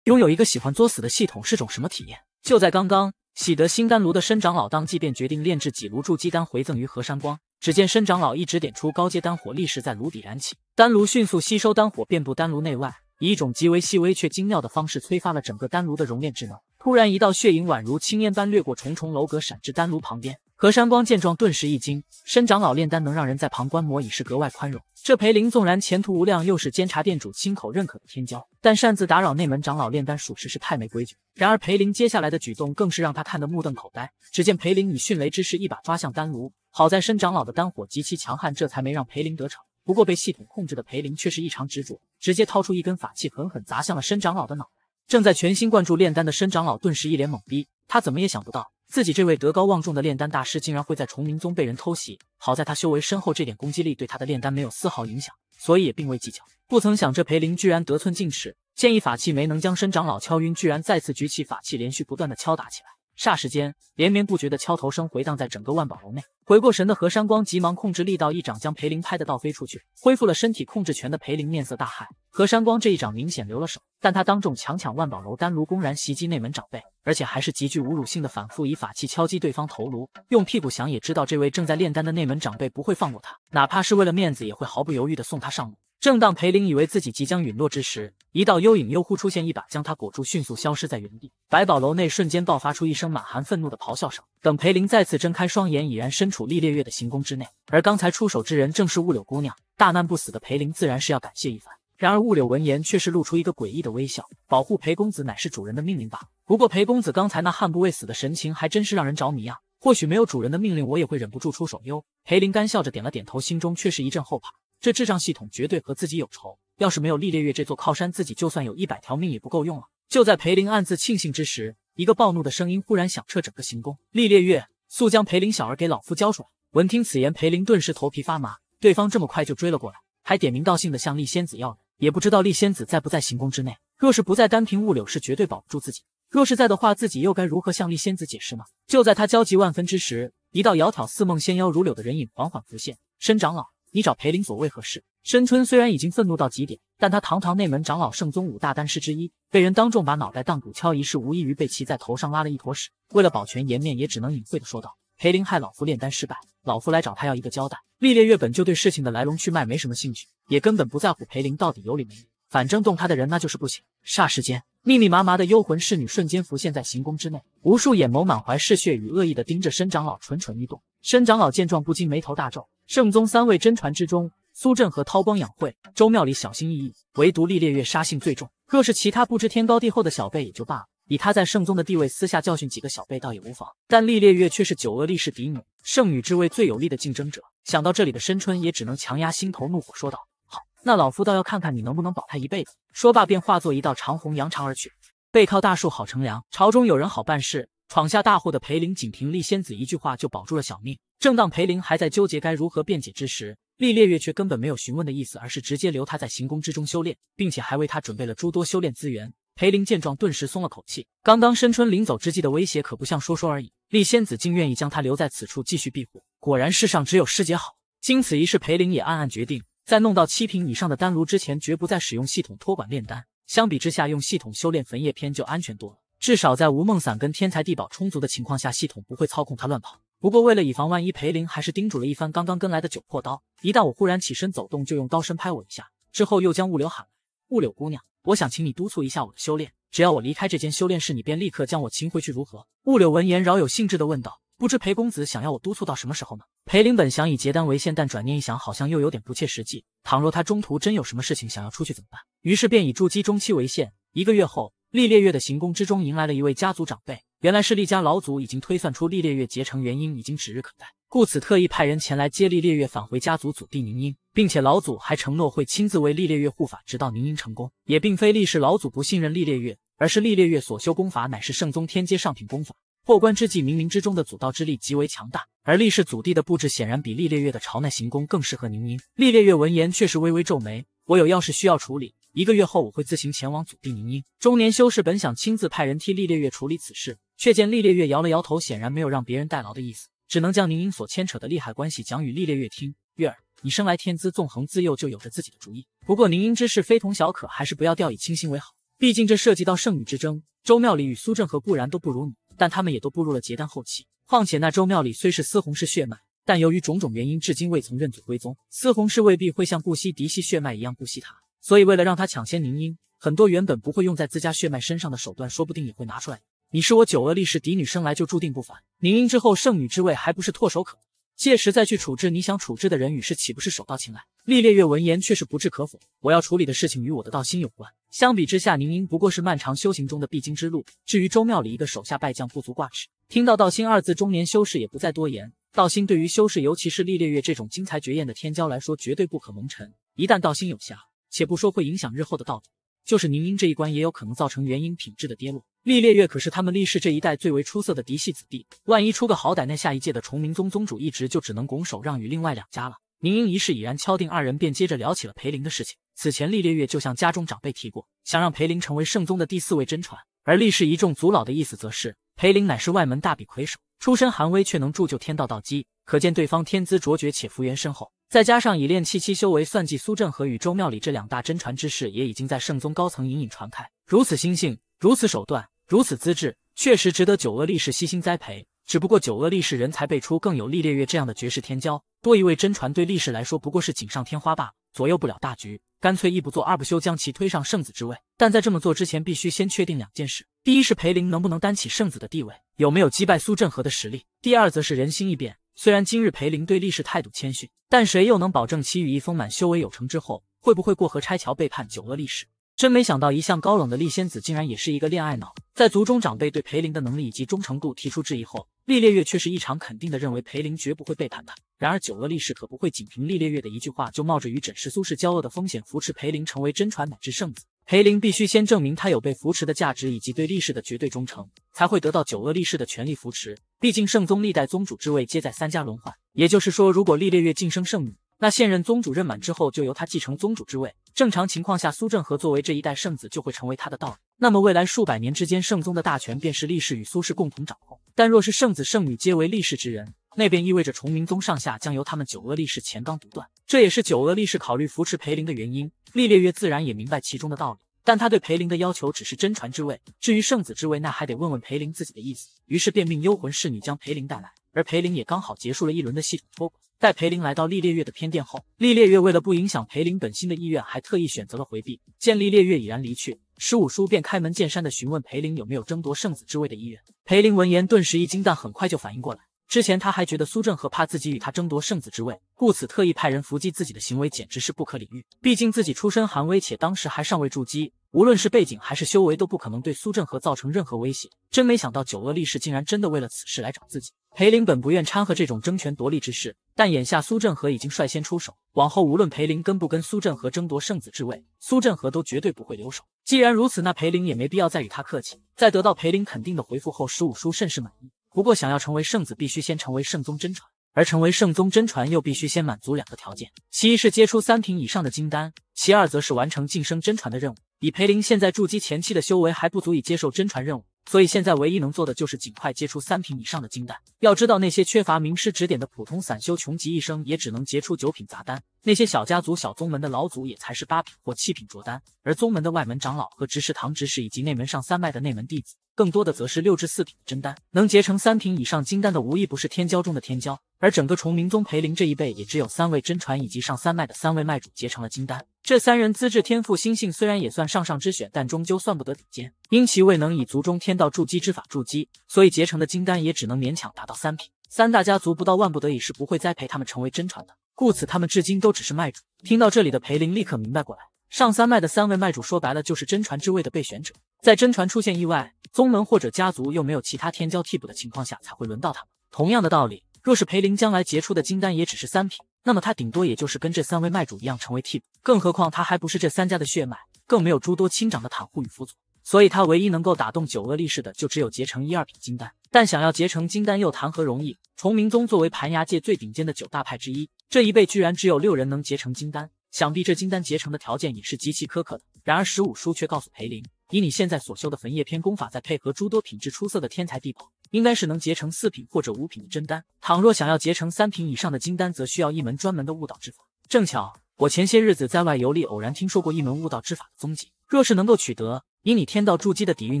拥有一个喜欢作死的系统是种什么体验？就在刚刚，喜得新丹炉的深长老当即便决定炼制几炉筑基丹回赠于何山光。只见申长老一指点出高阶丹火，立时在炉底燃起，丹炉迅速吸收丹火，遍布丹炉内外，以一种极为细微却精妙的方式催发了整个丹炉的熔炼之能。突然，一道血影宛如青烟般掠过重重楼阁，闪至丹炉旁边。何山光见状，顿时一惊。申长老炼丹能让人在旁观摩，已是格外宽容。这裴林纵然前途无量，又是监察殿主亲口认可的天骄，但擅自打扰内门长老炼丹，属实是太没规矩。然而裴林接下来的举动，更是让他看得目瞪口呆。只见裴林以迅雷之势，一把抓向丹炉。好在申长老的丹火极其强悍，这才没让裴林得逞。不过被系统控制的裴林却是异常执着，直接掏出一根法器，狠狠砸向了申长老的脑袋。正在全心贯注炼丹的申长老顿时一脸懵逼，他怎么也想不到自己这位德高望重的炼丹大师竟然会在崇明宗被人偷袭。好在他修为深厚，这点攻击力对他的炼丹没有丝毫影响，所以也并未计较。不曾想这裴林居然得寸进尺，建议法器没能将申长老敲晕，居然再次举起法器，连续不断的敲打起来。霎时间，连绵不绝的敲头声回荡在整个万宝楼内。回过神的何山光急忙控制力道，一掌将裴林拍得倒飞出去。恢复了身体控制权的裴林面色大骇。何山光这一掌明显留了手，但他当众强抢万宝楼丹炉，公然袭击内门长辈，而且还是极具侮辱性的，反复以法器敲击对方头颅。用屁股想也知道，这位正在炼丹的内门长辈不会放过他，哪怕是为了面子，也会毫不犹豫的送他上路。正当裴林以为自己即将陨落之时，一道幽影幽忽出现，一把将他裹住，迅速消失在原地。百宝楼内瞬间爆发出一声满含愤怒的咆哮声。等裴林再次睁开双眼，已然身处历烈月的行宫之内，而刚才出手之人正是雾柳姑娘。大难不死的裴林自然是要感谢一番，然而雾柳闻言却是露出一个诡异的微笑：“保护裴公子乃是主人的命令吧？不过裴公子刚才那悍不畏死的神情还真是让人着迷啊。或许没有主人的命令，我也会忍不住出手哟。”裴林干笑着点了点头，心中却是一阵后怕。这智障系统绝对和自己有仇，要是没有历烈月这座靠山，自己就算有一百条命也不够用了。就在裴林暗自庆幸之时，一个暴怒的声音忽然响彻整个行宫。历烈月，速将裴林小儿给老夫交出来！闻听此言，裴林顿时头皮发麻。对方这么快就追了过来，还点名道姓的向厉仙子要人，也不知道厉仙子在不在行宫之内。若是不在，单凭雾柳是绝对保不住自己；若是在的话，自己又该如何向厉仙子解释呢？就在他焦急万分之时，一道窈窕似梦仙妖如柳的人影缓缓浮现，申长老。你找裴林所为何事？申春虽然已经愤怒到极点，但他堂堂内门长老、圣宗五大丹师之一，被人当众把脑袋当鼓敲一事，无异于被骑在头上拉了一坨屎。为了保全颜面，也只能隐晦的说道：“裴林害老夫炼丹失败，老夫来找他要一个交代。”历烈月本就对事情的来龙去脉没什么兴趣，也根本不在乎裴林到底有理没理，反正动他的人那就是不行。霎时间，密密麻麻的幽魂侍女瞬间浮现在行宫之内，无数眼眸满怀嗜血与恶意的盯着申长老，蠢蠢欲动。申长老见状，不禁眉头大皱。圣宗三位真传之中，苏振和韬光养晦，周庙里小心翼翼，唯独历烈月杀性最重。若是其他不知天高地厚的小辈也就罢了，以他在圣宗的地位，私下教训几个小辈倒也无妨。但厉烈月却是九恶厉世嫡母，圣女之位最有力的竞争者。想到这里的申春也只能强压心头怒火，说道：“好，那老夫倒要看看你能不能保他一辈子。”说罢便化作一道长虹扬长而去。背靠大树好乘凉，朝中有人好办事。闯下大祸的裴林，仅凭丽仙子一句话就保住了小命。正当裴林还在纠结该如何辩解之时，丽烈月却根本没有询问的意思，而是直接留他在行宫之中修炼，并且还为他准备了诸多修炼资源。裴林见状，顿时松了口气。刚刚申春临走之际的威胁可不像说说而已，丽仙子竟愿意将他留在此处继续庇护。果然，世上只有师姐好。经此一事，裴林也暗暗决定，在弄到七品以上的丹炉之前，绝不再使用系统托管炼丹。相比之下，用系统修炼焚叶篇就安全多了。至少在无梦伞跟天才地宝充足的情况下，系统不会操控他乱跑。不过为了以防万一，裴林还是叮嘱了一番。刚刚跟来的九破刀，一旦我忽然起身走动，就用刀身拍我一下。之后又将物流喊来：“物流姑娘，我想请你督促一下我的修炼。只要我离开这间修炼室，你便立刻将我擒回去，如何？”物流闻言，饶有兴致地问道：“不知裴公子想要我督促到什么时候呢？”裴林本想以结丹为限，但转念一想，好像又有点不切实际。倘若他中途真有什么事情想要出去怎么办？于是便以筑基中期为限，一个月后。厉烈月的行宫之中迎来了一位家族长辈，原来是厉家老祖已经推算出厉烈月结成元婴已经指日可待，故此特意派人前来接厉烈月返回家族祖地宁英，并且老祖还承诺会亲自为厉烈月护法，直到宁英成功。也并非厉氏老祖不信任厉烈月，而是厉烈月所修功法乃是圣宗天阶上品功法，破关之际冥冥之中的祖道之力极为强大，而厉氏祖地的布置显然比厉烈月的朝内行宫更适合宁英。厉烈月闻言却是微微皱眉：“我有要事需要处理。”一个月后，我会自行前往祖地宁英。中年修士本想亲自派人替厉烈月处理此事，却见厉烈月摇了摇头，显然没有让别人代劳的意思，只能将宁英所牵扯的利害关系讲与厉烈月听。月儿，你生来天资纵横，自幼就有着自己的主意。不过宁英之事非同小可，还是不要掉以轻心为好。毕竟这涉及到圣女之争，周妙礼与苏正和固然都不如你，但他们也都步入了结丹后期。况且那周庙里虽是司红氏血脉，但由于种种原因，至今未曾认祖归宗。司红氏未必会像顾惜嫡系血脉一样顾惜他。所以，为了让他抢先宁英，很多原本不会用在自家血脉身上的手段，说不定也会拿出来。你是我九恶力士嫡女，生来就注定不凡。宁英之后，圣女之位还不是唾手可得？届时再去处置你想处置的人与事，岂不是手到擒来？厉烈月闻言却是不置可否。我要处理的事情与我的道心有关。相比之下，宁英不过是漫长修行中的必经之路。至于周庙里一个手下败将，不足挂齿。听到“道心”二字，中年修士也不再多言。道心对于修士，尤其是厉烈月这种精才绝艳的天骄来说，绝对不可蒙尘。一旦道心有瑕。且不说会影响日后的道统，就是宁英这一关也有可能造成元婴品质的跌落。厉烈月可是他们厉氏这一代最为出色的嫡系子弟，万一出个好歹，那下一届的崇明宗宗主一职就只能拱手让与另外两家了。宁英一事已然敲定，二人便接着聊起了裴林的事情。此前厉烈月就向家中长辈提过，想让裴林成为圣宗的第四位真传，而厉氏一众族老的意思则是，裴林乃是外门大比魁首，出身寒微却能铸就天道道基。可见对方天资卓绝且福缘深厚，再加上以炼气期修为算计苏振和与周庙里这两大真传之事，也已经在圣宗高层隐隐传开。如此心性，如此手段，如此资质，确实值得九恶力士悉心栽培。只不过九恶力士人才辈出，更有历烈月这样的绝世天骄，多一位真传对力士来说不过是锦上添花罢了，左右不了大局。干脆一不做二不休，将其推上圣子之位。但在这么做之前，必须先确定两件事：第一是裴林能不能担起圣子的地位，有没有击败苏振和的实力；第二则是人心一变。虽然今日裴林对厉氏态度谦逊，但谁又能保证其羽翼丰满、修为有成之后，会不会过河拆桥、背叛九恶厉氏？真没想到，一向高冷的厉仙子竟然也是一个恋爱脑。在族中长辈对裴林的能力以及忠诚度提出质疑后，厉烈月却是异常肯定的认为裴林绝不会背叛他。然而，九恶厉氏可不会仅凭厉烈月的一句话，就冒着与枕石苏氏交恶的风险，扶持裴林成为真传乃至圣子。裴林必须先证明他有被扶持的价值以及对厉氏的绝对忠诚，才会得到九恶厉氏的全力扶持。毕竟圣宗历代宗主之位皆在三家轮换，也就是说，如果历烈月晋升圣女，那现任宗主任满之后就由他继承宗主之位。正常情况下，苏正和作为这一代圣子就会成为他的道。那么未来数百年之间，圣宗的大权便是历氏与苏氏共同掌控。但若是圣子、圣女皆为厉氏之人，那便意味着崇明宗上下将由他们九阿厉氏前纲独断。这也是九阿厉氏考虑扶持裴陵的原因。历烈月自然也明白其中的道理。但他对裴林的要求只是真传之位，至于圣子之位，那还得问问裴林自己的意思。于是便命幽魂侍女将裴林带来，而裴林也刚好结束了一轮的系统托管。待裴林来到历烈月的偏殿后，历烈月为了不影响裴林本心的意愿，还特意选择了回避。见历烈月已然离去，十五叔便开门见山的询问裴林有没有争夺圣子之位的意愿。裴林闻言顿时一惊，但很快就反应过来。之前他还觉得苏振和怕自己与他争夺圣子之位，故此特意派人伏击自己的行为简直是不可理喻。毕竟自己出身寒微，且当时还尚未筑基，无论是背景还是修为都不可能对苏振和造成任何威胁。真没想到九恶力士竟然真的为了此事来找自己。裴林本不愿掺和这种争权夺利之事，但眼下苏振和已经率先出手，往后无论裴林跟不跟苏振和争夺圣子之位，苏振和都绝对不会留手。既然如此，那裴林也没必要再与他客气。在得到裴林肯定的回复后，十五叔甚是满意。不过，想要成为圣子，必须先成为圣宗真传，而成为圣宗真传又必须先满足两个条件：其一是接出三品以上的金丹，其二则是完成晋升真传的任务。以裴林现在筑基前期的修为，还不足以接受真传任务。所以现在唯一能做的就是尽快结出三品以上的金丹。要知道，那些缺乏名师指点的普通散修，穷极一生也只能结出九品杂丹；那些小家族、小宗门的老祖，也才是八品或七品卓丹；而宗门的外门长老和执事堂执事，以及内门上三脉的内门弟子，更多的则是六至四品的真丹。能结成三品以上金丹的，无一不是天骄中的天骄。而整个崇明宗裴林这一辈，也只有三位真传以及上三脉的三位脉主结成了金丹。这三人资质天赋心性虽然也算上上之选，但终究算不得顶尖。因其未能以族中天道筑基之法筑基，所以结成的金丹也只能勉强达到三品。三大家族不到万不得已是不会栽培他们成为真传的，故此他们至今都只是卖主。听到这里的裴林立刻明白过来，上三脉的三位卖主说白了就是真传之位的备选者，在真传出现意外，宗门或者家族又没有其他天骄替补的情况下才会轮到他们。同样的道理，若是裴林将来结出的金丹也只是三品。那么他顶多也就是跟这三位卖主一样成为替补，更何况他还不是这三家的血脉，更没有诸多亲长的袒护与辅佐，所以他唯一能够打动九恶力士的就只有结成一二品金丹。但想要结成金丹又谈何容易？崇明宗作为盘牙界最顶尖的九大派之一，这一辈居然只有六人能结成金丹，想必这金丹结成的条件也是极其苛刻的。然而十五叔却告诉裴林，以你现在所修的焚叶篇功法，再配合诸多品质出色的天才地宝。应该是能结成四品或者五品的真丹。倘若想要结成三品以上的金丹，则需要一门专门的悟道之法。正巧，我前些日子在外游历，偶然听说过一门悟道之法的踪迹。若是能够取得，以你天道筑基的底蕴，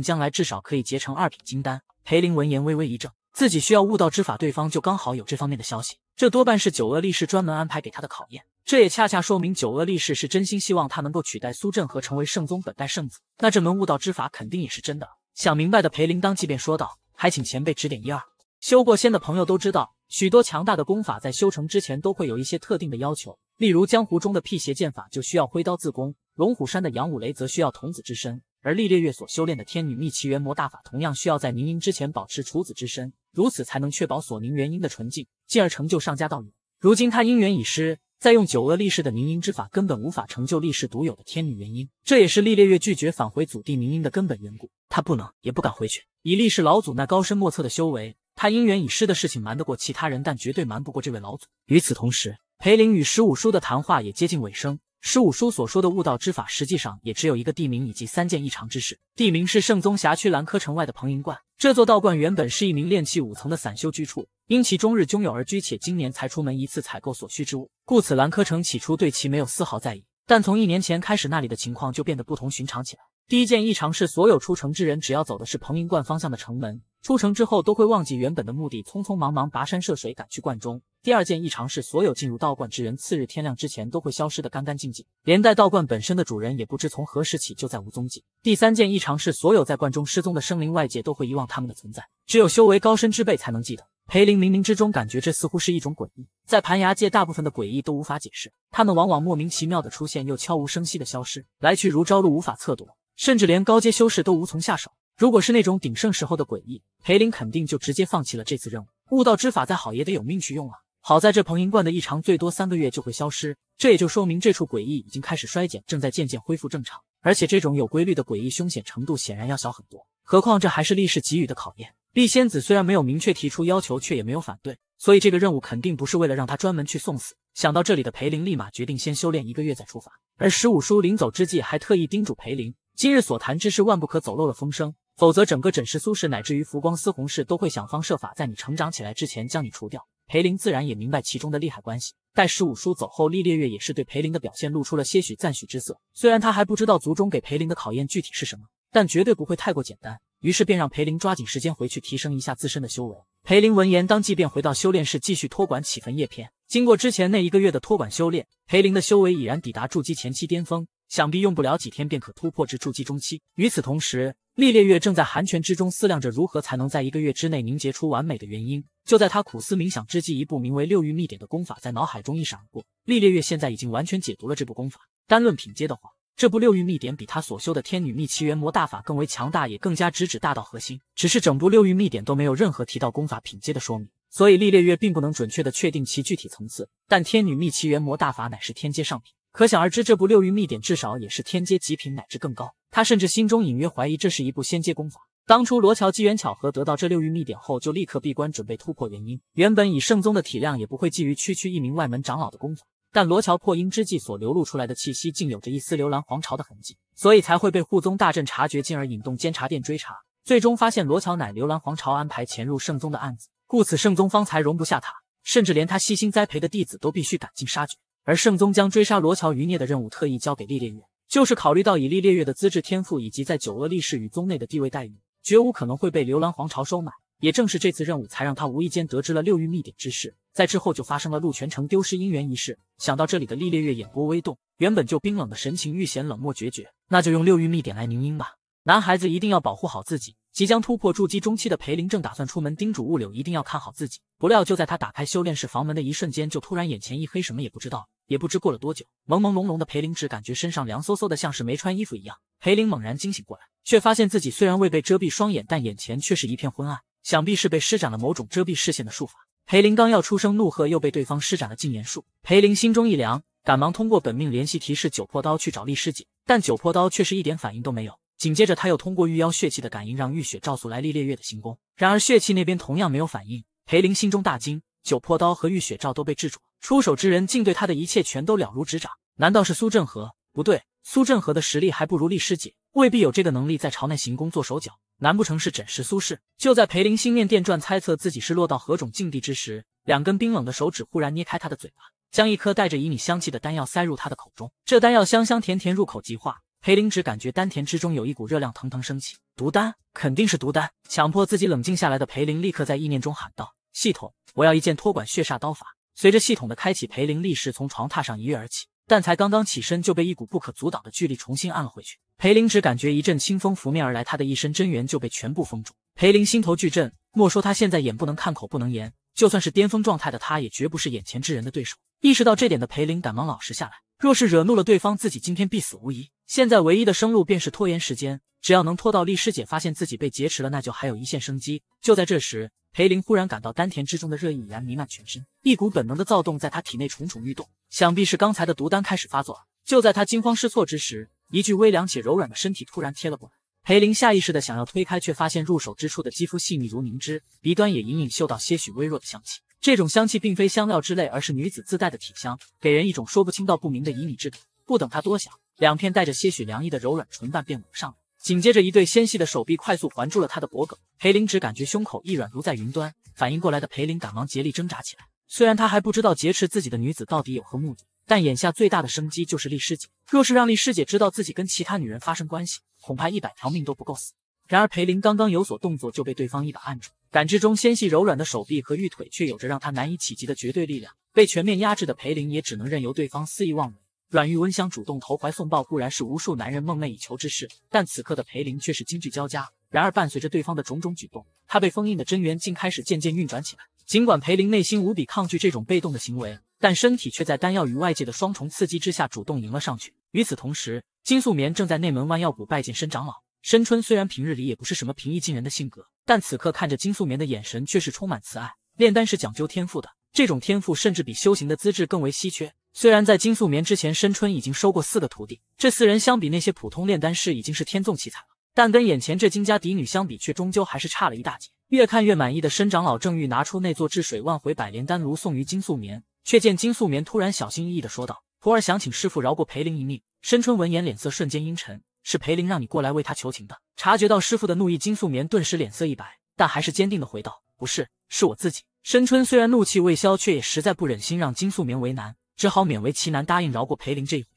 将来至少可以结成二品金丹。裴林闻言微微一怔，自己需要悟道之法，对方就刚好有这方面的消息，这多半是九恶力士专门安排给他的考验。这也恰恰说明九恶力士是真心希望他能够取代苏振和成为圣宗本代圣子。那这门悟道之法肯定也是真的。想明白的裴林当即便说道。还请前辈指点一二。修过仙的朋友都知道，许多强大的功法在修成之前都会有一些特定的要求。例如江湖中的辟邪剑法就需要挥刀自宫，龙虎山的杨五雷则需要童子之身，而历烈月所修炼的天女秘奇元魔大法同样需要在凝音之前保持处子之身，如此才能确保所凝元婴的纯净，进而成就上家道侣。如今他姻缘已失，再用九恶力士的凝音之法根本无法成就力世独有的天女元婴，这也是历烈月拒绝返回祖地凝音的根本缘故。他不能，也不敢回去。以力士老祖那高深莫测的修为，他姻缘已失的事情瞒得过其他人，但绝对瞒不过这位老祖。与此同时，裴林与十五叔的谈话也接近尾声。十五叔所说的悟道之法，实际上也只有一个地名以及三件异常之事。地名是圣宗辖区兰柯城外的彭银观。这座道观原本是一名炼气五层的散修居处，因其终日拥有而居，且今年才出门一次采购所需之物，故此兰柯城起初对其没有丝毫在意。但从一年前开始，那里的情况就变得不同寻常起来。第一件异常是，所有出城之人只要走的是彭云观方向的城门，出城之后都会忘记原本的目的，匆匆忙忙跋山涉水赶去观中。第二件异常是，所有进入道观之人，次日天亮之前都会消失的干干净净，连带道观本身的主人也不知从何时起就再无踪迹。第三件异常是，所有在观中失踪的生灵，外界都会遗忘他们的存在，只有修为高深之辈才能记得。裴林冥冥之中感觉这似乎是一种诡异，在盘牙界大部分的诡异都无法解释，他们往往莫名其妙的出现，又悄无声息的消失，来去如朝露，无法测度。甚至连高阶修士都无从下手。如果是那种鼎盛时候的诡异，裴林肯定就直接放弃了这次任务。悟道之法再好，也得有命去用啊。好在这彭银冠的异常最多三个月就会消失，这也就说明这处诡异已经开始衰减，正在渐渐恢复正常。而且这种有规律的诡异，凶险程度显然要小很多。何况这还是历史给予的考验。碧仙子虽然没有明确提出要求，却也没有反对，所以这个任务肯定不是为了让他专门去送死。想到这里的裴林，立马决定先修炼一个月再出发。而十五叔临走之际，还特意叮嘱裴林。今日所谈之事，万不可走漏了风声，否则整个枕石苏氏，乃至于浮光司红氏，都会想方设法在你成长起来之前将你除掉。裴林自然也明白其中的利害关系。待十五叔走后，厉烈月也是对裴林的表现露出了些许赞许之色。虽然他还不知道族中给裴林的考验具体是什么，但绝对不会太过简单。于是便让裴林抓紧时间回去提升一下自身的修为。裴林闻言，当即便回到修炼室继续托管起焚叶片。经过之前那一个月的托管修炼，裴林的修为已然抵达筑基前期巅峰。想必用不了几天便可突破至筑基中期。与此同时，厉烈月正在寒泉之中思量着如何才能在一个月之内凝结出完美的元婴。就在他苦思冥想之际，一部名为《六域秘典》的功法在脑海中一闪而过。厉烈月现在已经完全解读了这部功法。单论品阶的话，这部《六域秘典》比他所修的《天女秘奇元魔大法》更为强大，也更加直指大道核心。只是整部《六域秘典》都没有任何提到功法品阶的说明，所以厉烈月并不能准确的确定其具体层次。但《天女秘奇元魔大法》乃是天阶上品。可想而知，这部六域秘典至少也是天阶极品，乃至更高。他甚至心中隐约怀疑，这是一部仙阶功法。当初罗乔机缘巧合得到这六域秘典后，就立刻闭关准备突破。原因原本以圣宗的体量，也不会觊觎区区一名外门长老的功法。但罗乔破阴之际所流露出来的气息，竟有着一丝流兰皇朝的痕迹，所以才会被护宗大阵察觉，进而引动监察殿追查。最终发现罗乔乃流兰皇朝安排潜入圣宗的案子，故此圣宗方才容不下他，甚至连他悉心栽培的弟子都必须赶尽杀绝。而圣宗将追杀罗乔余孽的任务特意交给历烈月，就是考虑到以历烈月的资质天赋以及在九恶力士与宗内的地位待遇，绝无可能会被流岚皇朝收买。也正是这次任务，才让他无意间得知了六域秘典之事。在之后就发生了陆全城丢失姻缘一事。想到这里的历烈月眼波微动，原本就冰冷的神情愈显冷漠决绝。那就用六域秘典来凝音吧，男孩子一定要保护好自己。即将突破筑基中期的裴林正打算出门叮嘱物流一定要看好自己，不料就在他打开修炼室房门的一瞬间，就突然眼前一黑，什么也不知道。也不知过了多久，朦朦胧胧的裴林只感觉身上凉飕飕的，像是没穿衣服一样。裴林猛然惊醒过来，却发现自己虽然未被遮蔽双眼，但眼前却是一片昏暗，想必是被施展了某种遮蔽视线的术法。裴林刚要出声怒喝，又被对方施展了禁言术。裴林心中一凉，赶忙通过本命联系提示九破刀去找厉师姐，但九破刀却是一点反应都没有。紧接着，他又通过玉妖血气的感应，让玉雪照素来历烈月的行宫。然而，血气那边同样没有反应。裴林心中大惊，九魄刀和玉雪照都被制住，出手之人竟对他的一切全都了如指掌。难道是苏振和？不对，苏振和的实力还不如厉师姐，未必有这个能力在朝内行宫做手脚。难不成是枕石苏氏？就在裴林心念电转，猜测自己是落到何种境地之时，两根冰冷的手指忽然捏开他的嘴巴，将一颗带着旖旎香气的丹药塞入他的口中。这丹药香香甜甜，入口即化。裴灵只感觉丹田之中有一股热量腾腾升起，毒丹肯定是毒丹。强迫自己冷静下来的裴灵立刻在意念中喊道：“系统，我要一件托管血煞刀法。”随着系统的开启，裴灵立时从床榻上一跃而起，但才刚刚起身就被一股不可阻挡的巨力重新按了回去。裴灵只感觉一阵清风拂面而来，他的一身真元就被全部封住。裴灵心头巨震，莫说他现在眼不能看，口不能言，就算是巅峰状态的他，也绝不是眼前之人的对手。意识到这点的裴灵赶忙老实下来，若是惹怒了对方，自己今天必死无疑。现在唯一的生路便是拖延时间，只要能拖到丽师姐发现自己被劫持了，那就还有一线生机。就在这时，裴林忽然感到丹田之中的热意已然弥漫全身，一股本能的躁动在他体内蠢蠢欲动，想必是刚才的毒丹开始发作。就在他惊慌失措之时，一具微凉且柔软的身体突然贴了过来。裴林下意识的想要推开，却发现入手之处的肌肤细腻如凝脂，鼻端也隐隐嗅到些许微弱的香气。这种香气并非香料之类，而是女子自带的体香，给人一种说不清道不明的旖旎之感。不等他多想。两片带着些许凉意的柔软唇瓣便吻上了，紧接着一对纤细的手臂快速环住了他的脖颈。裴林只感觉胸口一软，如在云端。反应过来的裴林赶忙竭力挣扎起来。虽然他还不知道劫持自己的女子到底有何目的，但眼下最大的生机就是厉师姐。若是让厉师姐知道自己跟其他女人发生关系，恐怕一百条命都不够死。然而裴林刚刚有所动作，就被对方一把按住。感知中纤细柔软的手臂和玉腿，却有着让他难以企及的绝对力量。被全面压制的裴林也只能任由对方肆意妄为。阮玉温香主动投怀送抱，固然是无数男人梦寐以求之事，但此刻的裴林却是惊惧交加。然而，伴随着对方的种种举动，他被封印的真元竟开始渐渐运转起来。尽管裴林内心无比抗拒这种被动的行为，但身体却在丹药与外界的双重刺激之下，主动迎了上去。与此同时，金素棉正在内门万药谷拜见申长老。申春虽然平日里也不是什么平易近人的性格，但此刻看着金素棉的眼神却是充满慈爱。炼丹是讲究天赋的，这种天赋甚至比修行的资质更为稀缺。虽然在金素棉之前，申春已经收过四个徒弟，这四人相比那些普通炼丹师已经是天纵奇才了，但跟眼前这金家嫡女相比，却终究还是差了一大截。越看越满意的申长老正欲拿出那座治水万回百炼丹炉送于金素棉，却见金素棉突然小心翼翼地说道：“徒儿想请师傅饶过裴灵一命。”申春闻言，脸色瞬间阴沉：“是裴灵让你过来为他求情的？”察觉到师傅的怒意，金素棉顿时脸色一白，但还是坚定地回道：“不是，是我自己。”申春虽然怒气未消，却也实在不忍心让金素棉为难。只好勉为其难答应饶过裴林这一回。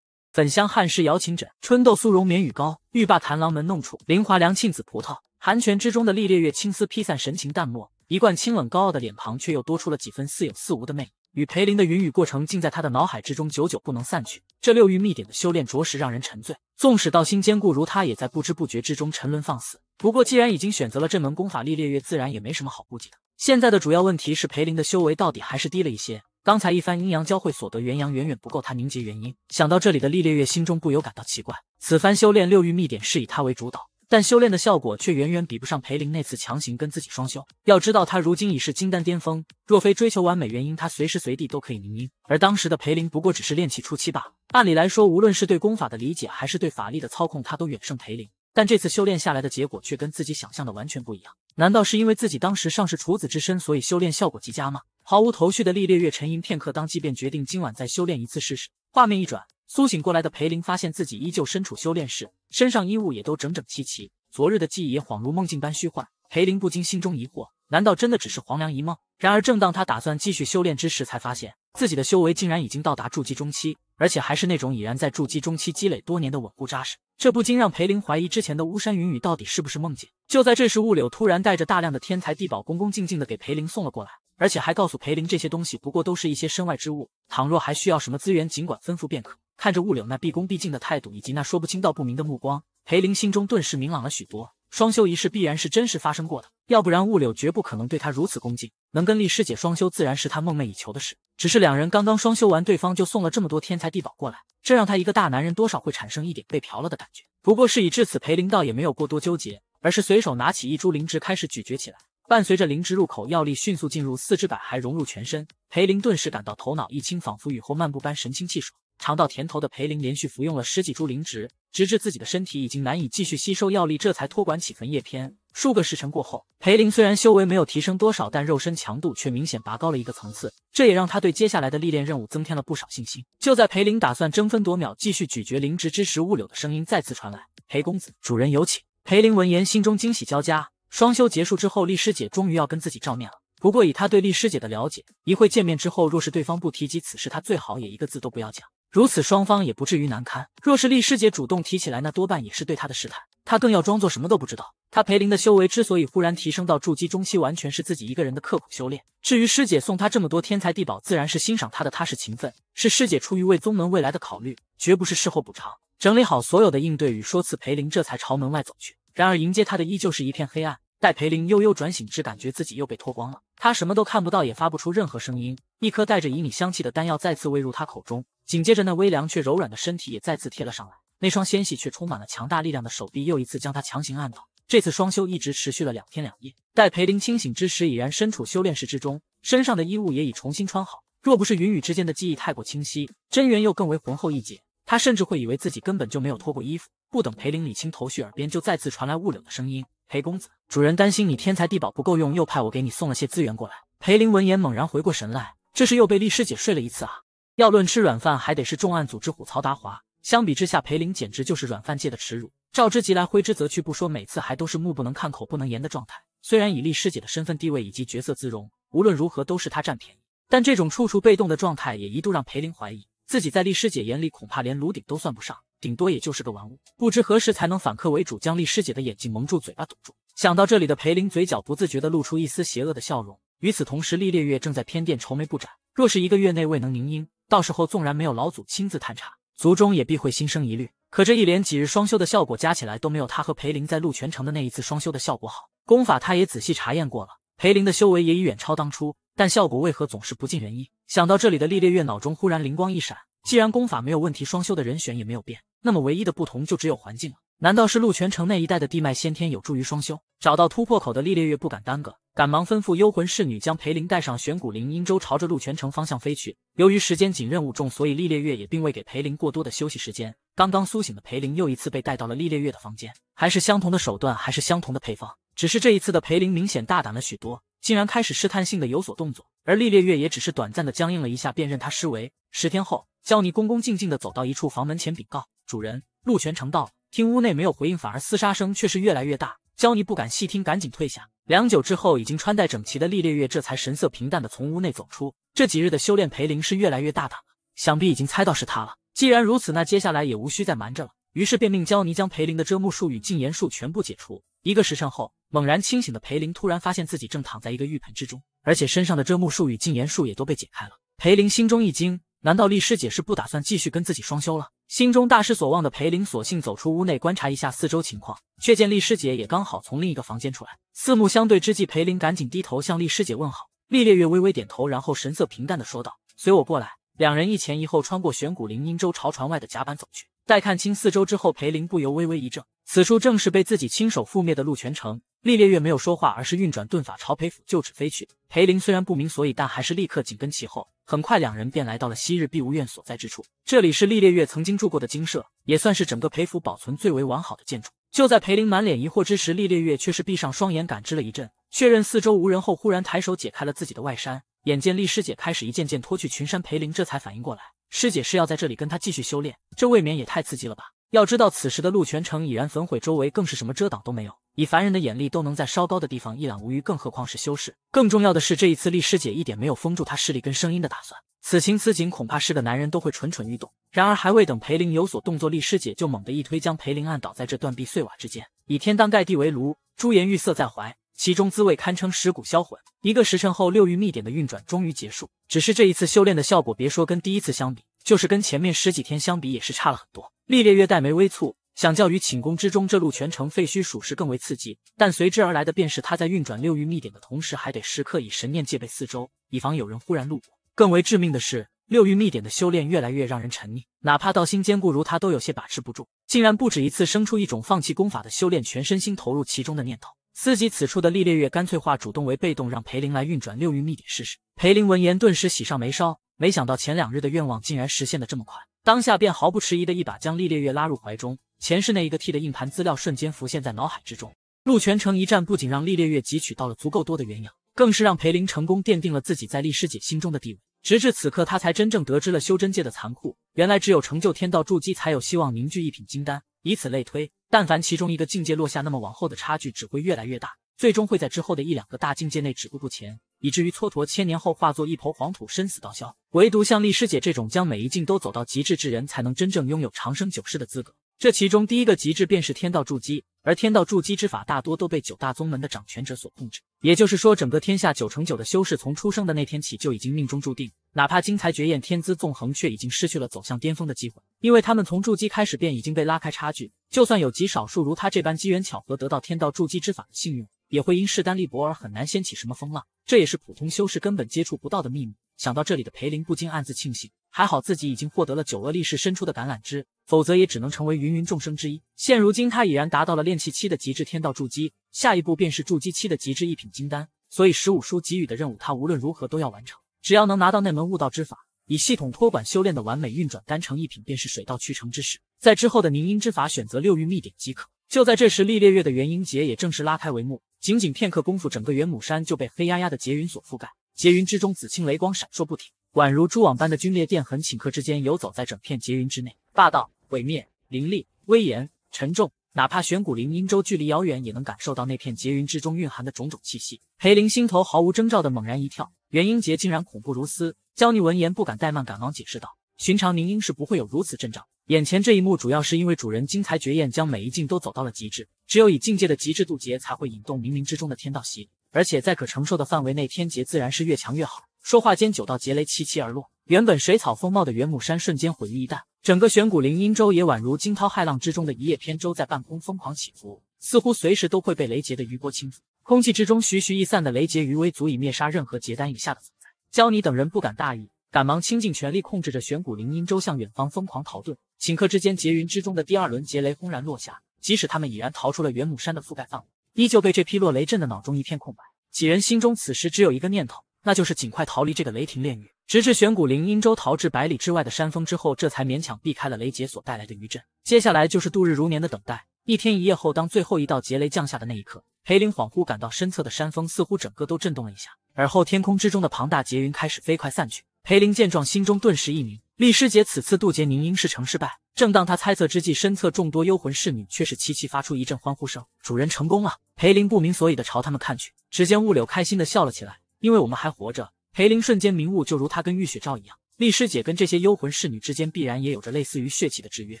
粉香汉室瑶琴枕，春豆酥融眠雨膏。欲罢谈郎门弄处，林华凉沁紫葡萄。寒泉之中的历烈月，青丝披散，神情淡漠，一贯清冷高傲的脸庞却又多出了几分似有似无的魅。与裴林的云雨过程，竟在他的脑海之中久久不能散去。这六域秘典的修炼着实让人沉醉，纵使道心坚固如他，也在不知不觉之中沉沦放肆。不过既然已经选择了这门功法，历烈月自然也没什么好顾忌的。现在的主要问题是裴林的修为到底还是低了一些。刚才一番阴阳交汇所得元阳远远不够他凝结元婴。想到这里的厉烈月心中不由感到奇怪。此番修炼六域秘典是以他为主导，但修炼的效果却远远比不上裴林那次强行跟自己双修。要知道他如今已是金丹巅峰，若非追求完美元婴，他随时随地都可以凝阴。而当时的裴林不过只是练气初期罢了。按理来说，无论是对功法的理解，还是对法力的操控，他都远胜裴林。但这次修炼下来的结果却跟自己想象的完全不一样。难道是因为自己当时尚是处子之身，所以修炼效果极佳吗？毫无头绪的厉烈月沉吟片刻，当即便决定今晚再修炼一次试试。画面一转，苏醒过来的裴林发现自己依旧身处修炼室，身上衣物也都整整齐齐，昨日的记忆也恍如梦境般虚幻。裴林不禁心中疑惑：难道真的只是黄粱一梦？然而正当他打算继续修炼之时，才发现。自己的修为竟然已经到达筑基中期，而且还是那种已然在筑基中期积累多年的稳固扎实，这不禁让裴林怀疑之前的巫山云雨到底是不是梦境。就在这时，雾柳突然带着大量的天才地宝，恭恭敬敬的给裴林送了过来，而且还告诉裴林这些东西不过都是一些身外之物，倘若还需要什么资源，尽管吩咐便可。看着雾柳那毕恭毕敬的态度以及那说不清道不明的目光，裴林心中顿时明朗了许多。双修一事必然是真实发生过的，要不然物柳绝不可能对他如此恭敬。能跟丽师姐双修，自然是他梦寐以求的事。只是两人刚刚双修完，对方就送了这么多天才地宝过来，这让他一个大男人多少会产生一点被嫖了的感觉。不过事已至此，裴林倒也没有过多纠结，而是随手拿起一株灵芝，开始咀嚼起来。伴随着灵芝入口，药力迅速进入四肢百骸，融入全身。裴林顿时感到头脑一清，仿佛雨后漫步般神清气爽。尝到甜头的裴林连续服用了十几株灵植，直至自己的身体已经难以继续吸收药力，这才托管起焚叶篇。数个时辰过后，裴林虽然修为没有提升多少，但肉身强度却明显拔高了一个层次，这也让他对接下来的历练任务增添了不少信心。就在裴林打算争分夺秒继续咀嚼灵植之时，雾柳的声音再次传来：“裴公子，主人有请。”裴林闻言，心中惊喜交加。双休结束之后，丽师姐终于要跟自己照面了。不过以他对丽师姐的了解，一会见面之后，若是对方不提及此事，他最好也一个字都不要讲。如此，双方也不至于难堪。若是厉师姐主动提起来，那多半也是对他的试探。他更要装作什么都不知道。他裴林的修为之所以忽然提升到筑基中期，完全是自己一个人的刻苦修炼。至于师姐送他这么多天才地宝，自然是欣赏他的踏实勤奋，是师姐出于为宗门未来的考虑，绝不是事后补偿。整理好所有的应对与说辞，裴林这才朝门外走去。然而迎接他的依旧是一片黑暗。待裴林悠悠转醒，只感觉自己又被脱光了。他什么都看不到，也发不出任何声音。一颗带着旖旎香气的丹药再次喂入他口中，紧接着那微凉却柔软的身体也再次贴了上来。那双纤细却充满了强大力量的手臂又一次将他强行按倒。这次双修一直持续了两天两夜。待裴林清醒之时，已然身处修炼室之中，身上的衣物也已重新穿好。若不是云雨之间的记忆太过清晰，真元又更为浑厚一截，他甚至会以为自己根本就没有脱过衣服。不等裴林理清头绪，耳边就再次传来雾柳的声音。裴公子，主人担心你天才地宝不够用，又派我给你送了些资源过来。裴林闻言猛然回过神来，这是又被丽师姐睡了一次啊！要论吃软饭，还得是重案组之虎曹达华。相比之下，裴林简直就是软饭界的耻辱。召之即来，挥之则去，不说每次还都是目不能看、口不能言的状态。虽然以丽师姐的身份地位以及角色姿容，无论如何都是他占便宜，但这种处处被动的状态，也一度让裴林怀疑自己在丽师姐眼里，恐怕连炉鼎都算不上。顶多也就是个玩物，不知何时才能反客为主，将丽师姐的眼睛蒙住，嘴巴堵住。想到这里的裴林，嘴角不自觉地露出一丝邪恶的笑容。与此同时，厉烈月正在偏殿愁眉不展。若是一个月内未能凝音，到时候纵然没有老祖亲自探查，族中也必会心生疑虑。可这一连几日双修的效果加起来都没有他和裴林在陆泉城的那一次双修的效果好。功法他也仔细查验过了，裴林的修为也已远超当初，但效果为何总是不尽人意？想到这里的厉烈月，脑中忽然灵光一闪：既然功法没有问题，双修的人选也没有变。那么唯一的不同就只有环境了。难道是鹿泉城那一带的地脉先天有助于双修？找到突破口的厉烈月不敢耽搁，赶忙吩咐幽魂侍女将裴林带上玄骨灵阴州，朝着鹿泉城方向飞去。由于时间紧、任务重，所以厉烈月也并未给裴林过多的休息时间。刚刚苏醒的裴林又一次被带到了厉烈月的房间，还是相同的手段，还是相同的配方，只是这一次的裴林明显大胆了许多，竟然开始试探性的有所动作。而厉烈月也只是短暂的僵硬了一下，便认他施为。十天后，教你恭恭敬敬的走到一处房门前禀告。主人陆泉成到了，听屋内没有回应，反而厮杀声却是越来越大。焦尼不敢细听，赶紧退下。良久之后，已经穿戴整齐的厉烈月这才神色平淡的从屋内走出。这几日的修炼，裴林是越来越大胆了，想必已经猜到是他了。既然如此，那接下来也无需再瞒着了。于是便命焦尼将裴林的遮目术与禁言术全部解除。一个时辰后，猛然清醒的裴林突然发现自己正躺在一个浴盆之中，而且身上的遮目术与禁言术也都被解开了。裴林心中一惊，难道厉师姐是不打算继续跟自己双修了？心中大失所望的裴林，索性走出屋内，观察一下四周情况，却见丽师姐也刚好从另一个房间出来。四目相对之际，裴林赶紧低头向丽师姐问好。丽烈月微微点头，然后神色平淡的说道：“随我过来。”两人一前一后穿过玄古林阴州，朝船外的甲板走去。待看清四周之后，裴林不由微微一怔，此处正是被自己亲手覆灭的陆泉城。厉烈月没有说话，而是运转遁法朝裴府旧址飞去。裴林虽然不明所以，但还是立刻紧跟其后。很快，两人便来到了昔日碧梧院所在之处。这里是厉烈月曾经住过的精舍，也算是整个裴府保存最为完好的建筑。就在裴林满脸疑惑之时，厉烈月却是闭上双眼感知了一阵，确认四周无人后，忽然抬手解开了自己的外衫。眼见厉师姐开始一件件脱去群衫，裴林这才反应过来。师姐是要在这里跟他继续修炼，这未免也太刺激了吧？要知道，此时的陆泉城已然焚毁，周围更是什么遮挡都没有，以凡人的眼力都能在稍高的地方一览无余，更何况是修士？更重要的是，这一次厉师姐一点没有封住他势力跟声音的打算。此情此景，恐怕是个男人都会蠢蠢欲动。然而，还未等裴林有所动作，厉师姐就猛地一推，将裴林按倒在这断壁碎瓦之间，以天当盖地为炉，朱颜玉色在怀。其中滋味堪称蚀骨销魂。一个时辰后，六域秘典的运转终于结束。只是这一次修炼的效果，别说跟第一次相比，就是跟前面十几天相比，也是差了很多。历烈月黛眉微蹙，相较于寝宫之中这路全程废墟，属实更为刺激。但随之而来的便是，他在运转六域秘典的同时，还得时刻以神念戒备四周，以防有人忽然路过。更为致命的是，六域秘典的修炼越来越让人沉溺，哪怕道心坚固如他，都有些把持不住，竟然不止一次生出一种放弃功法的修炼，全身心投入其中的念头。司及此处的厉烈月，干脆化主动为被动，让裴林来运转六运秘典试试。裴林闻言，顿时喜上眉梢，没想到前两日的愿望竟然实现的这么快，当下便毫不迟疑的一把将厉烈月拉入怀中。前世那一个 T 的硬盘资料瞬间浮现在脑海之中。陆泉城一战不仅让厉烈月汲取到了足够多的原养，更是让裴林成功奠定了自己在厉师姐心中的地位。直至此刻，他才真正得知了修真界的残酷。原来，只有成就天道筑基，才有希望凝聚一品金丹。以此类推，但凡其中一个境界落下，那么往后的差距只会越来越大，最终会在之后的一两个大境界内止步不前，以至于蹉跎千年后化作一抔黄土，生死道消。唯独像丽师姐这种将每一境都走到极致之人，才能真正拥有长生九世的资格。这其中第一个极致便是天道筑基，而天道筑基之法大多都被九大宗门的掌权者所控制。也就是说，整个天下九成九的修士从出生的那天起就已经命中注定，哪怕精才绝艳、天资纵横，却已经失去了走向巅峰的机会，因为他们从筑基开始便已经被拉开差距。就算有极少数如他这般机缘巧合得到天道筑基之法的幸运，也会因势单力薄而很难掀起什么风浪。这也是普通修士根本接触不到的秘密。想到这里的裴林不禁暗自庆幸。还好自己已经获得了九恶力士伸出的橄榄枝，否则也只能成为芸芸众生之一。现如今他已然达到了炼气期的极致，天道筑基，下一步便是筑基期的极致一品金丹。所以十五叔给予的任务，他无论如何都要完成。只要能拿到那门悟道之法，以系统托管修炼的完美运转，丹成一品便是水到渠成之事。在之后的凝阴之法，选择六域秘典即可。就在这时，历烈月的元婴劫也正式拉开帷幕。仅仅片刻功夫，整个元母山就被黑压压的劫云所覆盖，劫云之中紫青雷光闪烁不停。宛如蛛网般的龟裂电痕，顷刻之间游走在整片劫云之内，霸道、毁灭、凌厉、威严、沉重。哪怕玄古灵阴州距离遥远，也能感受到那片劫云之中蕴含的种种气息。裴灵心头毫无征兆的猛然一跳，元婴劫竟然恐怖如斯！焦尼闻言不敢怠慢，赶忙解释道：“寻常凝婴是不会有如此阵仗。眼前这一幕，主要是因为主人精才绝艳，将每一境都走到了极致。只有以境界的极致渡劫，才会引动冥冥之中的天道洗礼。而且在可承受的范围内，天劫自然是越强越好。”说话间，九道劫雷齐齐而落。原本水草丰茂的元母山瞬间毁于一旦，整个玄古灵阴州也宛如惊涛骇浪之中的一叶扁舟，在半空疯狂起伏，似乎随时都会被雷劫的余波侵覆。空气之中徐徐逸散的雷劫余威，足以灭杀任何结丹以下的存在。焦尼等人不敢大意，赶忙倾尽全力控制着玄古灵阴州向远方疯狂逃遁。顷刻之间，劫云之中的第二轮劫雷轰然落下。即使他们已然逃出了元母山的覆盖范围，依旧被这批落雷震得脑中一片空白。几人心中此时只有一个念头。那就是尽快逃离这个雷霆炼狱。直至玄古灵阴州逃至百里之外的山峰之后，这才勉强避开了雷劫所带来的余震。接下来就是度日如年的等待。一天一夜后，当最后一道劫雷降下的那一刻，裴灵恍惚感到身侧的山峰似乎整个都震动了一下。而后，天空之中的庞大劫云开始飞快散去。裴灵见状，心中顿时一凝。厉师姐此次渡劫凝阴是成失败。正当他猜测之际，身侧众多幽魂侍女却是齐齐发出一阵欢呼声：“主人成功了！”裴灵不明所以的朝他们看去，只见雾柳开心的笑了起来。因为我们还活着，裴林瞬间明悟，就如他跟玉雪照一样，厉师姐跟这些幽魂侍女之间必然也有着类似于血气的制约。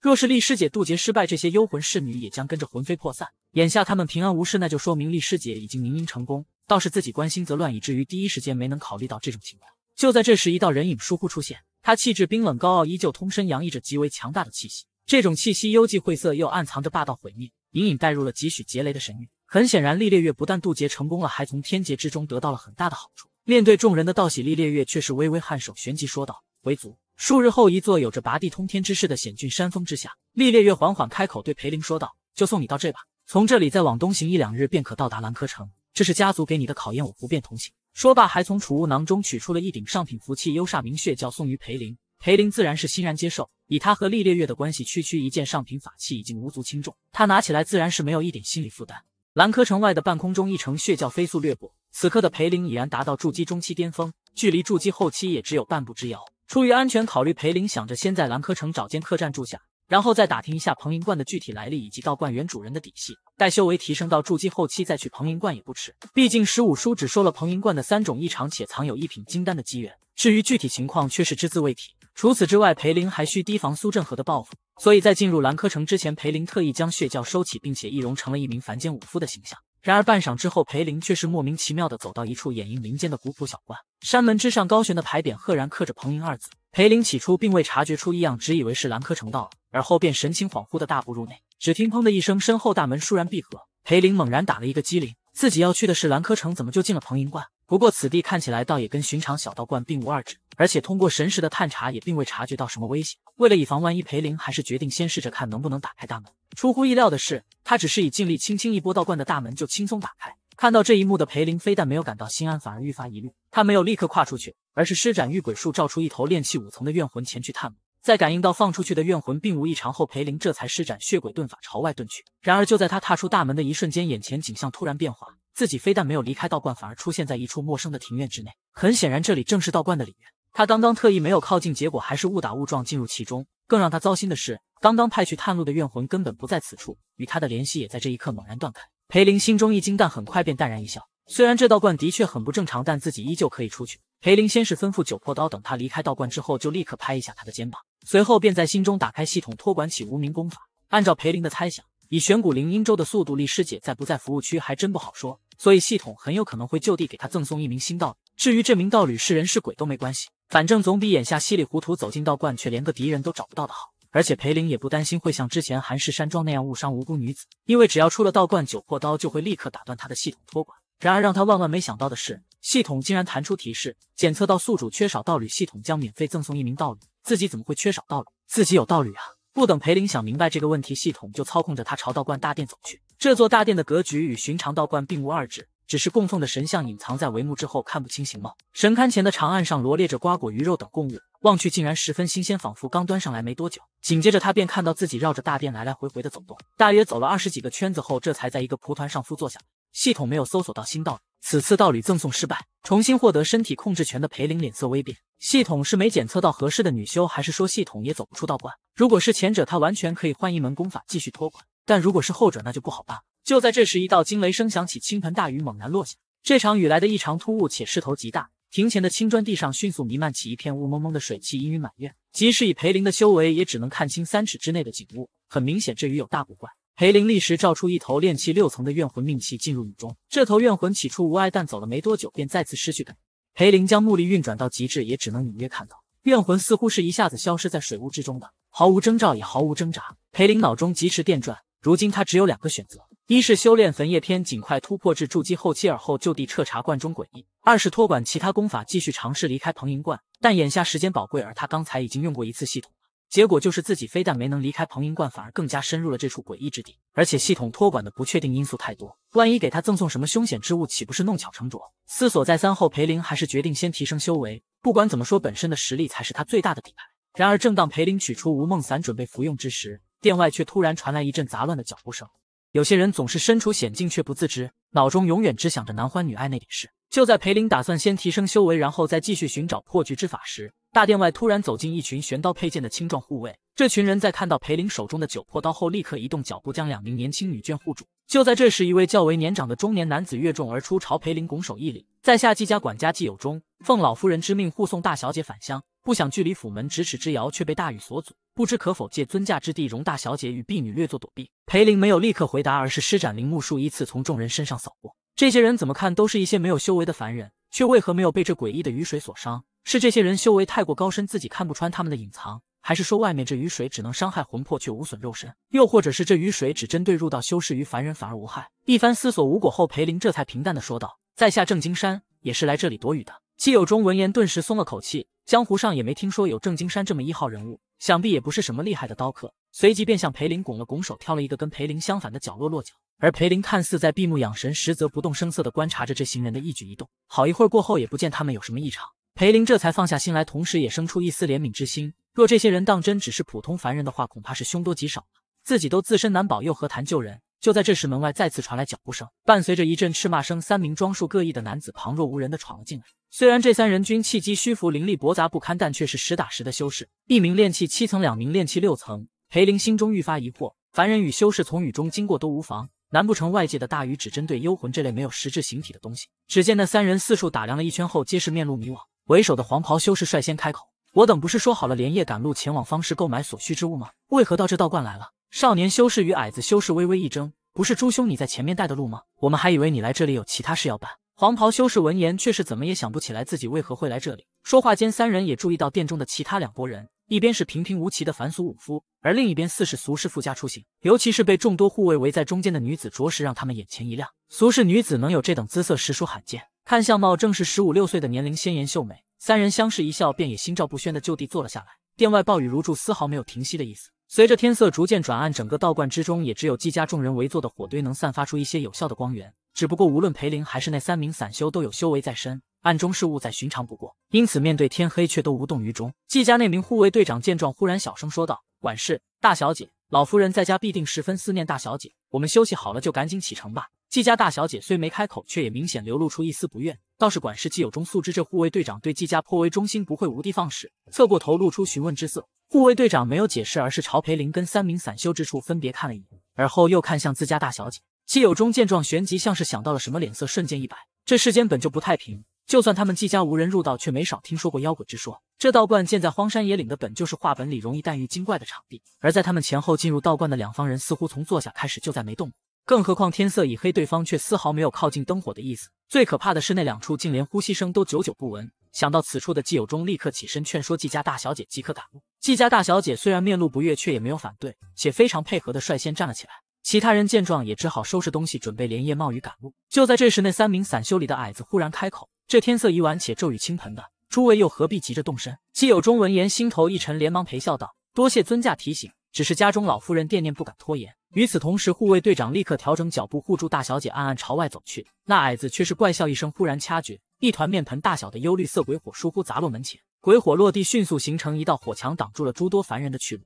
若是厉师姐渡劫失败，这些幽魂侍女也将跟着魂飞魄散。眼下他们平安无事，那就说明厉师姐已经凝阴成功。倒是自己关心则乱，以至于第一时间没能考虑到这种情况。就在这时，一道人影疏忽出现，他气质冰冷高傲，依旧通身洋溢着极为强大的气息，这种气息幽寂晦涩，又暗藏着霸道毁灭，隐隐带入了几许劫雷的神韵。很显然，历烈月不但渡劫成功了，还从天劫之中得到了很大的好处。面对众人的道喜，历烈月却是微微颔首，旋即说道：“回族。”数日后，一座有着拔地通天之势的险峻山峰之下，厉烈月缓缓开口对裴林说道：“就送你到这吧，从这里再往东行一两日，便可到达兰柯城。这是家族给你的考验，我不便同行。”说罢，还从储物囊中取出了一顶上品福器幽煞明血，叫送于裴林。裴林自然是欣然接受。以他和厉烈月的关系，区区一件上品法器已经无足轻重，他拿起来自然是没有一点心理负担。兰柯城外的半空中，一城血轿飞速掠过。此刻的裴林已然达到筑基中期巅峰，距离筑基后期也只有半步之遥。出于安全考虑，裴林想着先在兰柯城找间客栈住下，然后再打听一下彭银冠的具体来历以及道观原主人的底细。待修为提升到筑基后期，再去彭银冠也不迟。毕竟十五叔只说了彭银冠的三种异常且藏有一品金丹的机缘，至于具体情况却是只字未提。除此之外，裴林还需提防苏振和的报复。所以在进入兰柯城之前，裴林特意将血教收起，并且易容成了一名凡间武夫的形象。然而半晌之后，裴林却是莫名其妙的走到一处掩映林间的古朴小观，山门之上高悬的牌匾赫然刻着“彭莹二字。裴林起初并未察觉出异样，只以为是兰柯城到了，而后便神情恍惚的大步入内。只听砰的一声，身后大门倏然闭合，裴林猛然打了一个激灵，自己要去的是兰柯城，怎么就进了彭莹观？不过此地看起来倒也跟寻常小道观并无二致。而且通过神识的探查，也并未察觉到什么危险。为了以防万一，裴林还是决定先试着看能不能打开大门。出乎意料的是，他只是以尽力轻轻一拨，道观的大门就轻松打开。看到这一幕的裴林，非但没有感到心安，反而愈发疑虑。他没有立刻跨出去，而是施展御鬼术，召出一头炼气五层的怨魂前去探路。在感应到放出去的怨魂并无异常后，裴林这才施展血鬼遁法朝外遁去。然而就在他踏出大门的一瞬间，眼前景象突然变化，自己非但没有离开道观，反而出现在一处陌生的庭院之内。很显然，这里正是道观的里院。他刚刚特意没有靠近，结果还是误打误撞进入其中。更让他糟心的是，刚刚派去探路的怨魂根本不在此处，与他的联系也在这一刻猛然断开。裴林心中一惊，但很快便淡然一笑。虽然这道观的确很不正常，但自己依旧可以出去。裴林先是吩咐九破刀，等他离开道观之后，就立刻拍一下他的肩膀。随后便在心中打开系统，托管起无名功法。按照裴林的猜想，以玄古灵音州的速度力，师姐在不在服务区还真不好说，所以系统很有可能会就地给他赠送一名新道。至于这名道侣是人是鬼都没关系，反正总比眼下稀里糊涂走进道观却连个敌人都找不到的好。而且裴林也不担心会像之前韩氏山庄那样误伤无辜女子，因为只要出了道观，九破刀就会立刻打断他的系统托管。然而让他万万没想到的是，系统竟然弹出提示，检测到宿主缺少道侣，系统将免费赠送一名道侣。自己怎么会缺少道侣？自己有道侣啊！不等裴林想明白这个问题，系统就操控着他朝道观大殿走去。这座大殿的格局与寻常道观并无二致。只是供奉的神像隐藏在帷幕之后，看不清形貌。神龛前的长案上罗列着瓜果、鱼肉等供物，望去竟然十分新鲜，仿佛刚端上来没多久。紧接着，他便看到自己绕着大殿来来回回的走动，大约走了二十几个圈子后，这才在一个蒲团上趺坐下。系统没有搜索到新道侣，此次道侣赠送失败。重新获得身体控制权的裴林脸色微变，系统是没检测到合适的女修，还是说系统也走不出道观？如果是前者，他完全可以换一门功法继续托管；但如果是后者，那就不好办了。就在这时，一道惊雷声响起，倾盆大雨猛然落下。这场雨来的异常突兀，且势头极大。庭前的青砖地上迅速弥漫起一片雾蒙蒙的水汽，阴云满院。即使以裴林的修为，也只能看清三尺之内的景物。很明显，这雨有大古怪。裴林立时召出一头炼气六层的怨魂命器进入雨中。这头怨魂起初无碍，但走了没多久便再次失去感。裴林将目力运转到极致，也只能隐约看到怨魂似乎是一下子消失在水雾之中的，毫无征兆，也毫无挣扎。裴林脑中疾驰电转。如今他只有两个选择：一是修炼《焚叶篇》，尽快突破至筑基后期，而后就地彻查观中诡异；二是托管其他功法，继续尝试离开彭银观。但眼下时间宝贵，而他刚才已经用过一次系统，了，结果就是自己非但没能离开彭银观，反而更加深入了这处诡异之地。而且系统托管的不确定因素太多，万一给他赠送什么凶险之物，岂不是弄巧成拙？思索再三后，裴林还是决定先提升修为。不管怎么说，本身的实力才是他最大的底牌。然而，正当裴林取出无梦散准备服用之时，殿外却突然传来一阵杂乱的脚步声。有些人总是身处险境却不自知，脑中永远只想着男欢女爱那点事。就在裴林打算先提升修为，然后再继续寻找破局之法时，大殿外突然走进一群玄刀佩剑的青壮护卫。这群人在看到裴林手中的九魄刀后，立刻移动脚步，将两名年轻女眷护住。就在这时，一位较为年长的中年男子越众而出，朝裴林拱手一礼：“在下季家管家季有忠，奉老夫人之命护送大小姐返乡，不想距离府门咫尺之遥却被大雨所阻。”不知可否借尊驾之地，容大小姐与婢女略作躲避。裴林没有立刻回答，而是施展灵木术，依次从众人身上扫过。这些人怎么看都是一些没有修为的凡人，却为何没有被这诡异的雨水所伤？是这些人修为太过高深，自己看不穿他们的隐藏？还是说外面这雨水只能伤害魂魄却无损肉身？又或者是这雨水只针对入道修士与凡人，反而无害？一番思索无果后，裴林这才平淡的说道：“在下郑金山，也是来这里躲雨的。”基友中闻言顿时松了口气，江湖上也没听说有郑金山这么一号人物。想必也不是什么厉害的刀客，随即便向裴林拱了拱手，挑了一个跟裴林相反的角落落脚。而裴林看似在闭目养神，实则不动声色的观察着这行人的一举一动。好一会儿过后，也不见他们有什么异常，裴林这才放下心来，同时也生出一丝怜悯之心。若这些人当真只是普通凡人的话，恐怕是凶多吉少。自己都自身难保，又何谈救人？就在这时，门外再次传来脚步声，伴随着一阵斥骂声，三名装束各异的男子旁若无人的闯了进来。虽然这三人均气机虚浮，灵力驳杂不堪，但却是实打实的修士。一名炼气七层，两名炼气六层。裴灵心中愈发疑惑：凡人与修士从雨中经过都无妨，难不成外界的大雨只针对幽魂这类没有实质形体的东西？只见那三人四处打量了一圈后，皆是面露迷惘。为首的黄袍修士率先开口：“我等不是说好了连夜赶路前往方氏购买所需之物吗？为何到这道观来了？”少年修士与矮子修士微微一怔：“不是朱兄你在前面带的路吗？我们还以为你来这里有其他事要办。”黄袍修士闻言，却是怎么也想不起来自己为何会来这里。说话间，三人也注意到殿中的其他两拨人，一边是平平无奇的凡俗武夫，而另一边似是俗世富家出行。尤其是被众多护卫围在中间的女子，着实让他们眼前一亮。俗世女子能有这等姿色，实属罕见。看相貌，正是十五六岁的年龄，鲜颜秀美。三人相视一笑，便也心照不宣的就地坐了下来。殿外暴雨如注，丝毫没有停息的意思。随着天色逐渐转暗，整个道观之中，也只有季家众人围坐的火堆能散发出一些有效的光源。只不过，无论裴林还是那三名散修都有修为在身，暗中事务再寻常不过，因此面对天黑却都无动于衷。纪家那名护卫队长见状，忽然小声说道：“管事，大小姐，老夫人在家必定十分思念大小姐，我们休息好了就赶紧启程吧。”纪家大小姐虽没开口，却也明显流露出一丝不悦。倒是管事既有中素之，这护卫队长对纪家颇为忠心，不会无的放矢。侧过头露出询问之色，护卫队长没有解释，而是朝裴林跟三名散修之处分别看了一眼，而后又看向自家大小姐。纪友忠见状，旋即像是想到了什么，脸色瞬间一白。这世间本就不太平，就算他们季家无人入道，却没少听说过妖鬼之说。这道观建在荒山野岭的，本就是话本里容易诞育精怪的场地。而在他们前后进入道观的两方人，似乎从坐下开始就再没动。更何况天色已黑，对方却丝毫没有靠近灯火的意思。最可怕的是，那两处竟连呼吸声都久久不闻。想到此处的季友忠，立刻起身劝说季家大小姐即刻赶路。季家大小姐虽然面露不悦，却也没有反对，且非常配合的率先站了起来。其他人见状，也只好收拾东西，准备连夜冒雨赶路。就在这时，那三名散修里的矮子忽然开口：“这天色已晚，且骤雨倾盆的，诸位又何必急着动身？”基友中闻言，心头一沉，连忙陪笑道：“多谢尊驾提醒，只是家中老夫人惦念，不敢拖延。”与此同时，护卫队长立刻调整脚步，护住大小姐，暗暗朝外走去。那矮子却是怪笑一声，忽然掐诀，一团面盆大小的幽绿色鬼火疏忽砸落门前。鬼火落地，迅速形成一道火墙，挡住了诸多凡人的去路。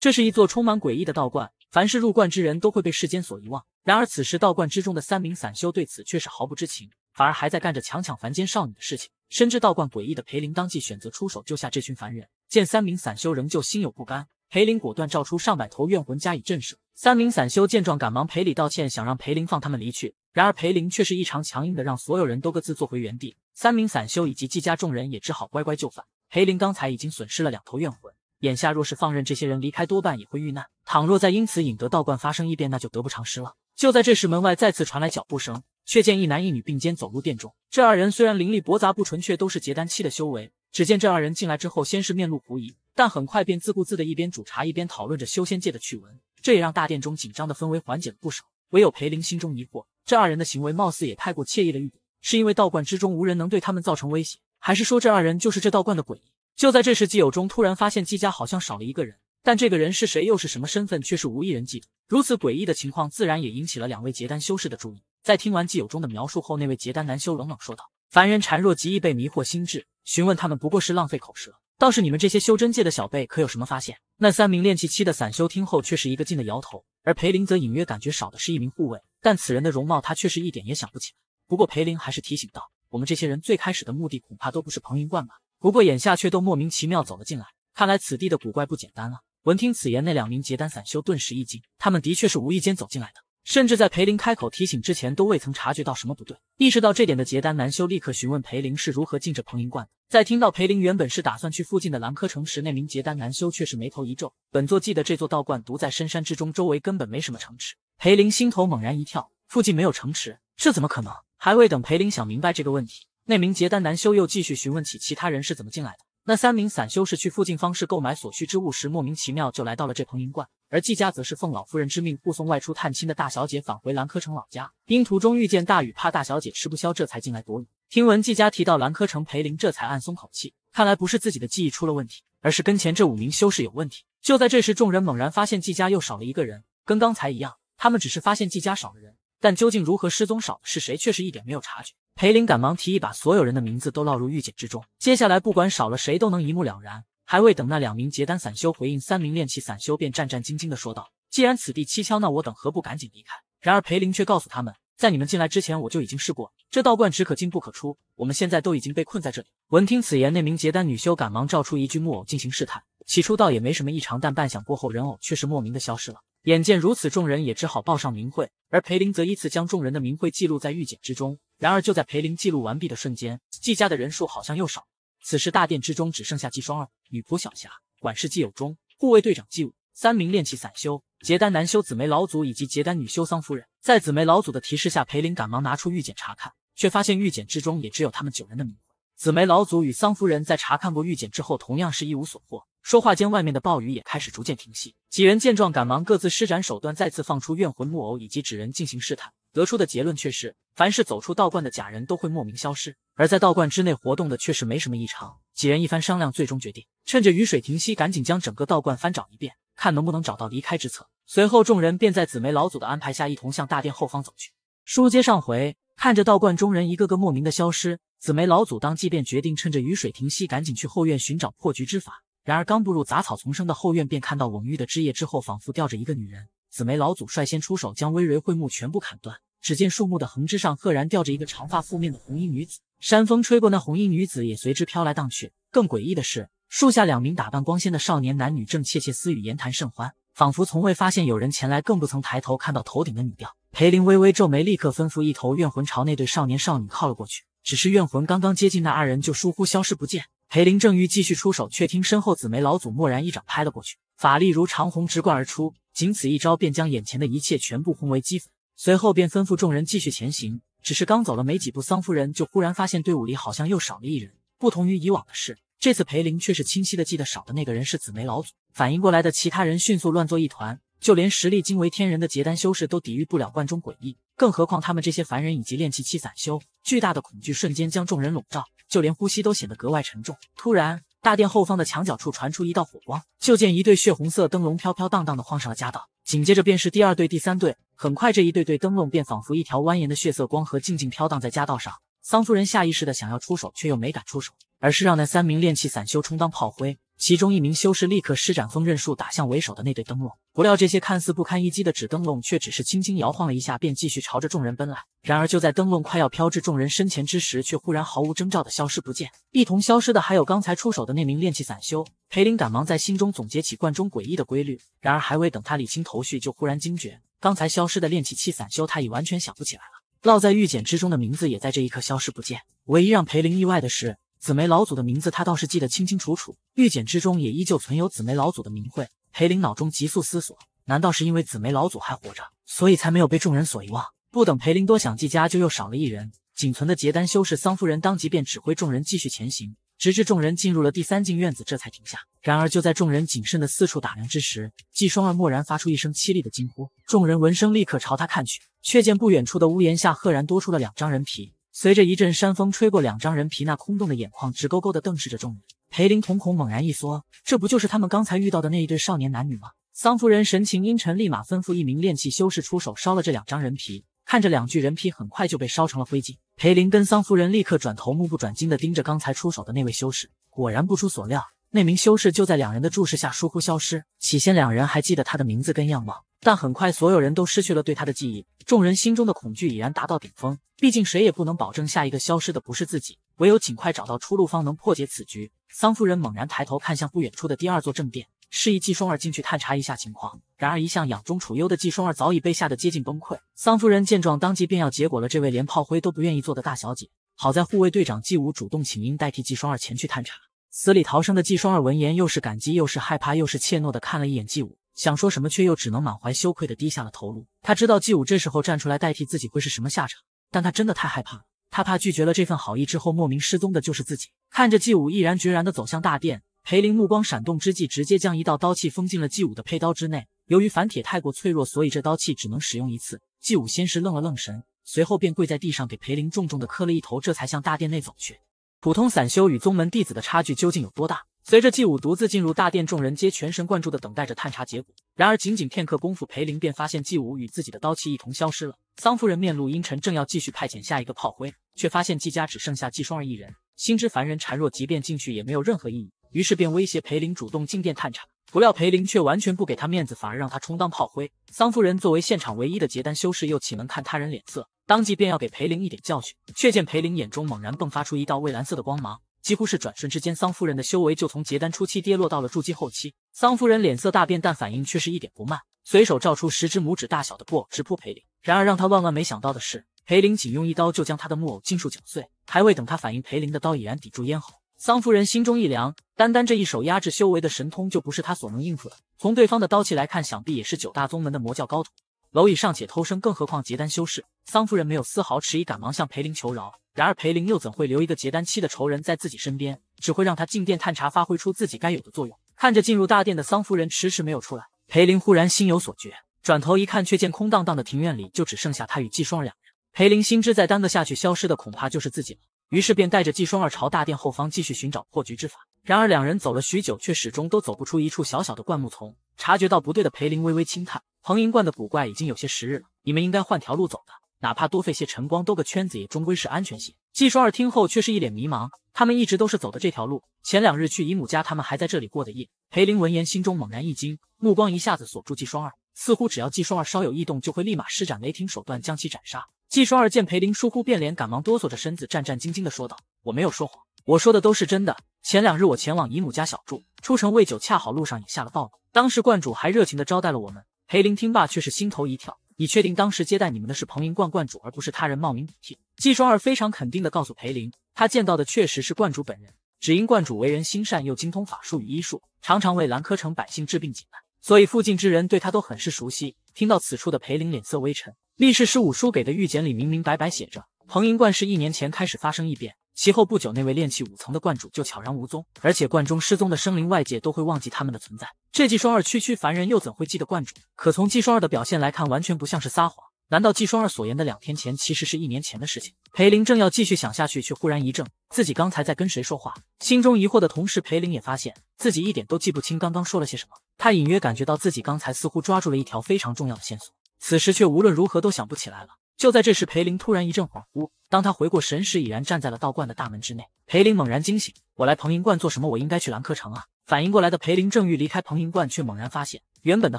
这是一座充满诡异的道观。凡是入观之人都会被世间所遗忘，然而此时道观之中的三名散修对此却是毫不知情，反而还在干着强抢凡间少女的事情。深知道观诡异的裴林当即选择出手救下这群凡人。见三名散修仍旧心有不甘，裴林果断召出上百头怨魂加以震慑。三名散修见状，赶忙赔礼道歉，想让裴林放他们离去。然而裴林却是异常强硬的，让所有人都各自坐回原地。三名散修以及季家众人也只好乖乖就范。裴林刚才已经损失了两头怨魂，眼下若是放任这些人离开，多半也会遇难。倘若再因此引得道观发生异变，那就得不偿失了。就在这时，门外再次传来脚步声，却见一男一女并肩走入殿中。这二人虽然灵力驳杂不纯，却都是结丹期的修为。只见这二人进来之后，先是面露狐疑，但很快便自顾自的一边煮茶，一边讨论着修仙界的趣闻。这也让大殿中紧张的氛围缓解了不少。唯有裴林心中疑惑：这二人的行为貌似也太过惬意了一点，是因为道观之中无人能对他们造成威胁，还是说这二人就是这道观的诡异？就在这时，基友中突然发现季家好像少了一个人。但这个人是谁，又是什么身份，却是无一人记得。如此诡异的情况，自然也引起了两位结丹修士的注意。在听完季友中的描述后，那位结丹男修冷冷说道：“凡人孱弱，极易被迷惑心智，询问他们不过是浪费口舌。倒是你们这些修真界的小辈，可有什么发现？”那三名练气期的散修听后，却是一个劲的摇头。而裴林则隐约感觉少的是一名护卫，但此人的容貌他却是一点也想不起来。不过裴林还是提醒道：“我们这些人最开始的目的恐怕都不是彭云观吧？不过眼下却都莫名其妙走了进来，看来此地的古怪不简单啊。”闻听此言，那两名结丹散修顿时一惊。他们的确是无意间走进来的，甚至在裴林开口提醒之前，都未曾察觉到什么不对。意识到这点的结丹男修，立刻询问裴林是如何进这彭云观的。在听到裴林原本是打算去附近的兰科城时，那名结丹男修却是眉头一皱。本座记得这座道观独在深山之中，周围根本没什么城池。裴林心头猛然一跳，附近没有城池，这怎么可能？还未等裴林想明白这个问题，那名结丹男修又继续询问起其他人是怎么进来的。那三名散修士去附近方市购买所需之物时，莫名其妙就来到了这彭银观，而季家则是奉老夫人之命护送外出探亲的大小姐返回兰柯城老家，因途中遇见大雨，怕大小姐吃不消，这才进来躲雨。听闻季家提到兰柯城裴林，这才暗松口气，看来不是自己的记忆出了问题，而是跟前这五名修士有问题。就在这时，众人猛然发现季家又少了一个人，跟刚才一样，他们只是发现季家少了人，但究竟如何失踪少的是谁，却是一点没有察觉。裴林赶忙提议把所有人的名字都烙入玉简之中，接下来不管少了谁都能一目了然。还未等那两名结丹散修回应，三名炼气散修便战战兢兢地说道：“既然此地蹊跷，那我等何不赶紧离开？”然而裴林却告诉他们，在你们进来之前，我就已经试过，这道观只可进不可出。我们现在都已经被困在这里。闻听此言，那名结丹女修赶忙召出一具木偶进行试探。起初倒也没什么异常，但半响过后，人偶却是莫名的消失了。眼见如此，众人也只好报上名讳，而裴林则依次将众人的名讳记录在玉简之中。然而就在裴林记录完毕的瞬间，季家的人数好像又少。此时大殿之中只剩下季双儿、女仆小霞、管事季有忠、护卫队长季武三名炼气散修、结丹男修紫梅老祖以及结丹女修桑夫人。在紫梅老祖的提示下，裴林赶忙拿出玉简查看，却发现玉简之中也只有他们九人的名。紫梅老祖与桑夫人在查看过玉简之后，同样是一无所获。说话间，外面的暴雨也开始逐渐停息。几人见状，赶忙各自施展手段，再次放出怨魂木偶以及纸人进行试探。得出的结论却是，凡是走出道观的假人都会莫名消失，而在道观之内活动的却是没什么异常。几人一番商量，最终决定趁着雨水停息，赶紧将整个道观翻找一遍，看能不能找到离开之策。随后，众人便在紫梅老祖的安排下，一同向大殿后方走去。书接上回。看着道观中人一个个莫名的消失，紫梅老祖当即便决定趁着雨水停息，赶紧去后院寻找破局之法。然而刚步入杂草丛生的后院，便看到蓊郁的枝叶之后，仿佛吊着一个女人。紫梅老祖率先出手，将葳蕤桧木全部砍断。只见树木的横枝上，赫然吊着一个长发覆面的红衣女子。山风吹过，那红衣女子也随之飘来荡去。更诡异的是，树下两名打扮光鲜的少年男女正窃窃私语，言谈甚欢，仿佛从未发现有人前来，更不曾抬头看到头顶的女吊。裴林微微皱眉，立刻吩咐一头怨魂朝那对少年少女靠了过去。只是怨魂刚刚接近那二人，就疏忽消失不见。裴林正欲继续出手，却听身后紫眉老祖蓦然一掌拍了过去，法力如长虹直贯而出，仅此一招便将眼前的一切全部轰为齑粉。随后便吩咐众人继续前行。只是刚走了没几步，桑夫人就忽然发现队伍里好像又少了一人。不同于以往的事，这次裴林却是清晰的记得少的那个人是紫眉老祖。反应过来的其他人迅速乱作一团。就连实力惊为天人的结丹修士都抵御不了罐中诡异，更何况他们这些凡人以及炼气期散修。巨大的恐惧瞬间将众人笼罩，就连呼吸都显得格外沉重。突然，大殿后方的墙角处传出一道火光，就见一对血红色灯笼飘飘荡荡的晃上了夹道。紧接着便是第二对、第三对，很快这一对对灯笼便仿佛一条蜿蜒的血色光河，静静飘荡在夹道上。桑夫人下意识的想要出手，却又没敢出手，而是让那三名炼气散修充当炮灰。其中一名修士立刻施展锋刃术打向为首的那对灯笼，不料这些看似不堪一击的纸灯笼却只是轻轻摇晃了一下，便继续朝着众人奔来。然而就在灯笼快要飘至众人身前之时，却忽然毫无征兆的消失不见。一同消失的还有刚才出手的那名炼气散修裴林，赶忙在心中总结起罐中诡异的规律。然而还未等他理清头绪，就忽然惊觉，刚才消失的炼气气散修他已完全想不起来了，落在玉简之中的名字也在这一刻消失不见。唯一让裴林意外的是。紫梅老祖的名字，他倒是记得清清楚楚。玉简之中也依旧存有紫梅老祖的名讳。裴林脑中急速思索：难道是因为紫梅老祖还活着，所以才没有被众人所遗忘？不等裴林多想，季家就又少了一人。仅存的结丹修士桑夫人当即便指挥众人继续前行，直至众人进入了第三进院子，这才停下。然而就在众人谨慎的四处打量之时，季双儿蓦然发出一声凄厉的惊呼。众人闻声立刻朝他看去，却见不远处的屋檐下赫然多出了两张人皮。随着一阵山风吹过，两张人皮那空洞的眼眶直勾勾地瞪视着众人。裴林瞳孔猛然一缩，这不就是他们刚才遇到的那一对少年男女吗？桑夫人神情阴沉，立马吩咐一名炼气修士出手烧了这两张人皮。看着两具人皮很快就被烧成了灰烬，裴林跟桑夫人立刻转头，目不转睛地盯着刚才出手的那位修士。果然不出所料，那名修士就在两人的注视下疏忽消失。起先两人还记得他的名字跟样貌。但很快，所有人都失去了对他的记忆。众人心中的恐惧已然达到顶峰，毕竟谁也不能保证下一个消失的不是自己。唯有尽快找到出路，方能破解此局。桑夫人猛然抬头看向不远处的第二座正殿，示意季双儿进去探查一下情况。然而，一向养尊处优的季双儿早已被吓得接近崩溃。桑夫人见状，当即便要结果了这位连炮灰都不愿意做的大小姐。好在护卫队长季武主动请缨，代替季双儿前去探查。死里逃生的季双儿闻言，又是感激，又是害怕，又是怯懦的看了一眼季武。想说什么，却又只能满怀羞愧的低下了头颅。他知道季武这时候站出来代替自己会是什么下场，但他真的太害怕了。他怕拒绝了这份好意之后，莫名失踪的就是自己。看着季武毅然决然的走向大殿，裴林目光闪动之际，直接将一道刀气封进了季武的佩刀之内。由于凡铁太过脆弱，所以这刀气只能使用一次。季武先是愣了愣神，随后便跪在地上给裴林重重的磕了一头，这才向大殿内走去。普通散修与宗门弟子的差距究竟有多大？随着季武独自进入大殿，众人皆全神贯注的等待着探查结果。然而仅仅片刻功夫，裴林便发现季武与自己的刀器一同消失了。桑夫人面露阴沉，正要继续派遣下一个炮灰，却发现季家只剩下季双儿一人。心知凡人孱弱，即便进去也没有任何意义，于是便威胁裴林主动进殿探查。不料裴林却完全不给他面子，反而让他充当炮灰。桑夫人作为现场唯一的结丹修士，又岂能看他人脸色？当即便要给裴林一点教训。却见裴林眼中猛然迸发出一道蔚蓝色的光芒。几乎是转瞬之间，桑夫人的修为就从结丹初期跌落到了筑基后期。桑夫人脸色大变，但反应却是一点不慢，随手照出十只拇指大小的布偶，直扑裴林。然而让他万万没想到的是，裴林仅用一刀就将他的木偶尽数绞碎。还未等他反应，裴林的刀已然抵住咽喉。桑夫人心中一凉，单单这一手压制修为的神通，就不是他所能应付的。从对方的刀气来看，想必也是九大宗门的魔教高徒。蝼蚁尚且偷生，更何况结丹修士？桑夫人没有丝毫迟疑，赶忙向裴林求饶。然而裴林又怎会留一个结丹期的仇人在自己身边？只会让他进殿探查，发挥出自己该有的作用。看着进入大殿的桑夫人迟迟没有出来，裴林忽然心有所觉，转头一看，却见空荡荡的庭院里就只剩下他与纪双儿两人。裴林心知再耽搁下去，消失的恐怕就是自己了。于是便带着季双儿朝大殿后方继续寻找破局之法。然而两人走了许久，却始终都走不出一处小小的灌木丛。察觉到不对的裴林微微轻叹：“彭银冠的古怪已经有些时日了，你们应该换条路走的，哪怕多费些晨光兜个圈子，也终归是安全些。”季双儿听后却是一脸迷茫。他们一直都是走的这条路，前两日去姨母家，他们还在这里过的夜。裴林闻言，心中猛然一惊，目光一下子锁住季双儿，似乎只要季双儿稍有异动，就会立马施展雷霆手段将其斩杀。季双儿见裴林疏忽变脸，赶忙哆嗦着身子，战战兢兢地说道：“我没有说谎，我说的都是真的。前两日我前往姨母家小住，出城未久，恰好路上也下了暴雨，当时观主还热情地招待了我们。”裴林听罢，却是心头一跳：“你确定当时接待你们的是彭云冠观主，而不是他人冒名顶替？”季双儿非常肯定地告诉裴林，他见到的确实是观主本人。只因观主为人心善，又精通法术与医术，常常为兰科城百姓治病解难。所以附近之人对他都很是熟悉。听到此处的裴灵脸色微沉。密室十五书给的玉简里明明白白写着，彭银冠是一年前开始发生异变，其后不久那位炼气五层的冠主就悄然无踪，而且冠中失踪的生灵外界都会忘记他们的存在。这季双二区区凡人又怎会记得冠主？可从季双二的表现来看，完全不像是撒谎。难道季双儿所言的两天前，其实是一年前的事情？裴林正要继续想下去，却忽然一怔，自己刚才在跟谁说话？心中疑惑的同时，裴林也发现自己一点都记不清刚刚说了些什么。他隐约感觉到自己刚才似乎抓住了一条非常重要的线索，此时却无论如何都想不起来了。就在这时，裴林突然一阵恍惚，当他回过神时，已然站在了道观的大门之内。裴林猛然惊醒：“我来彭银观做什么？我应该去兰柯城啊！”反应过来的裴林正欲离开彭银观，却猛然发现，原本的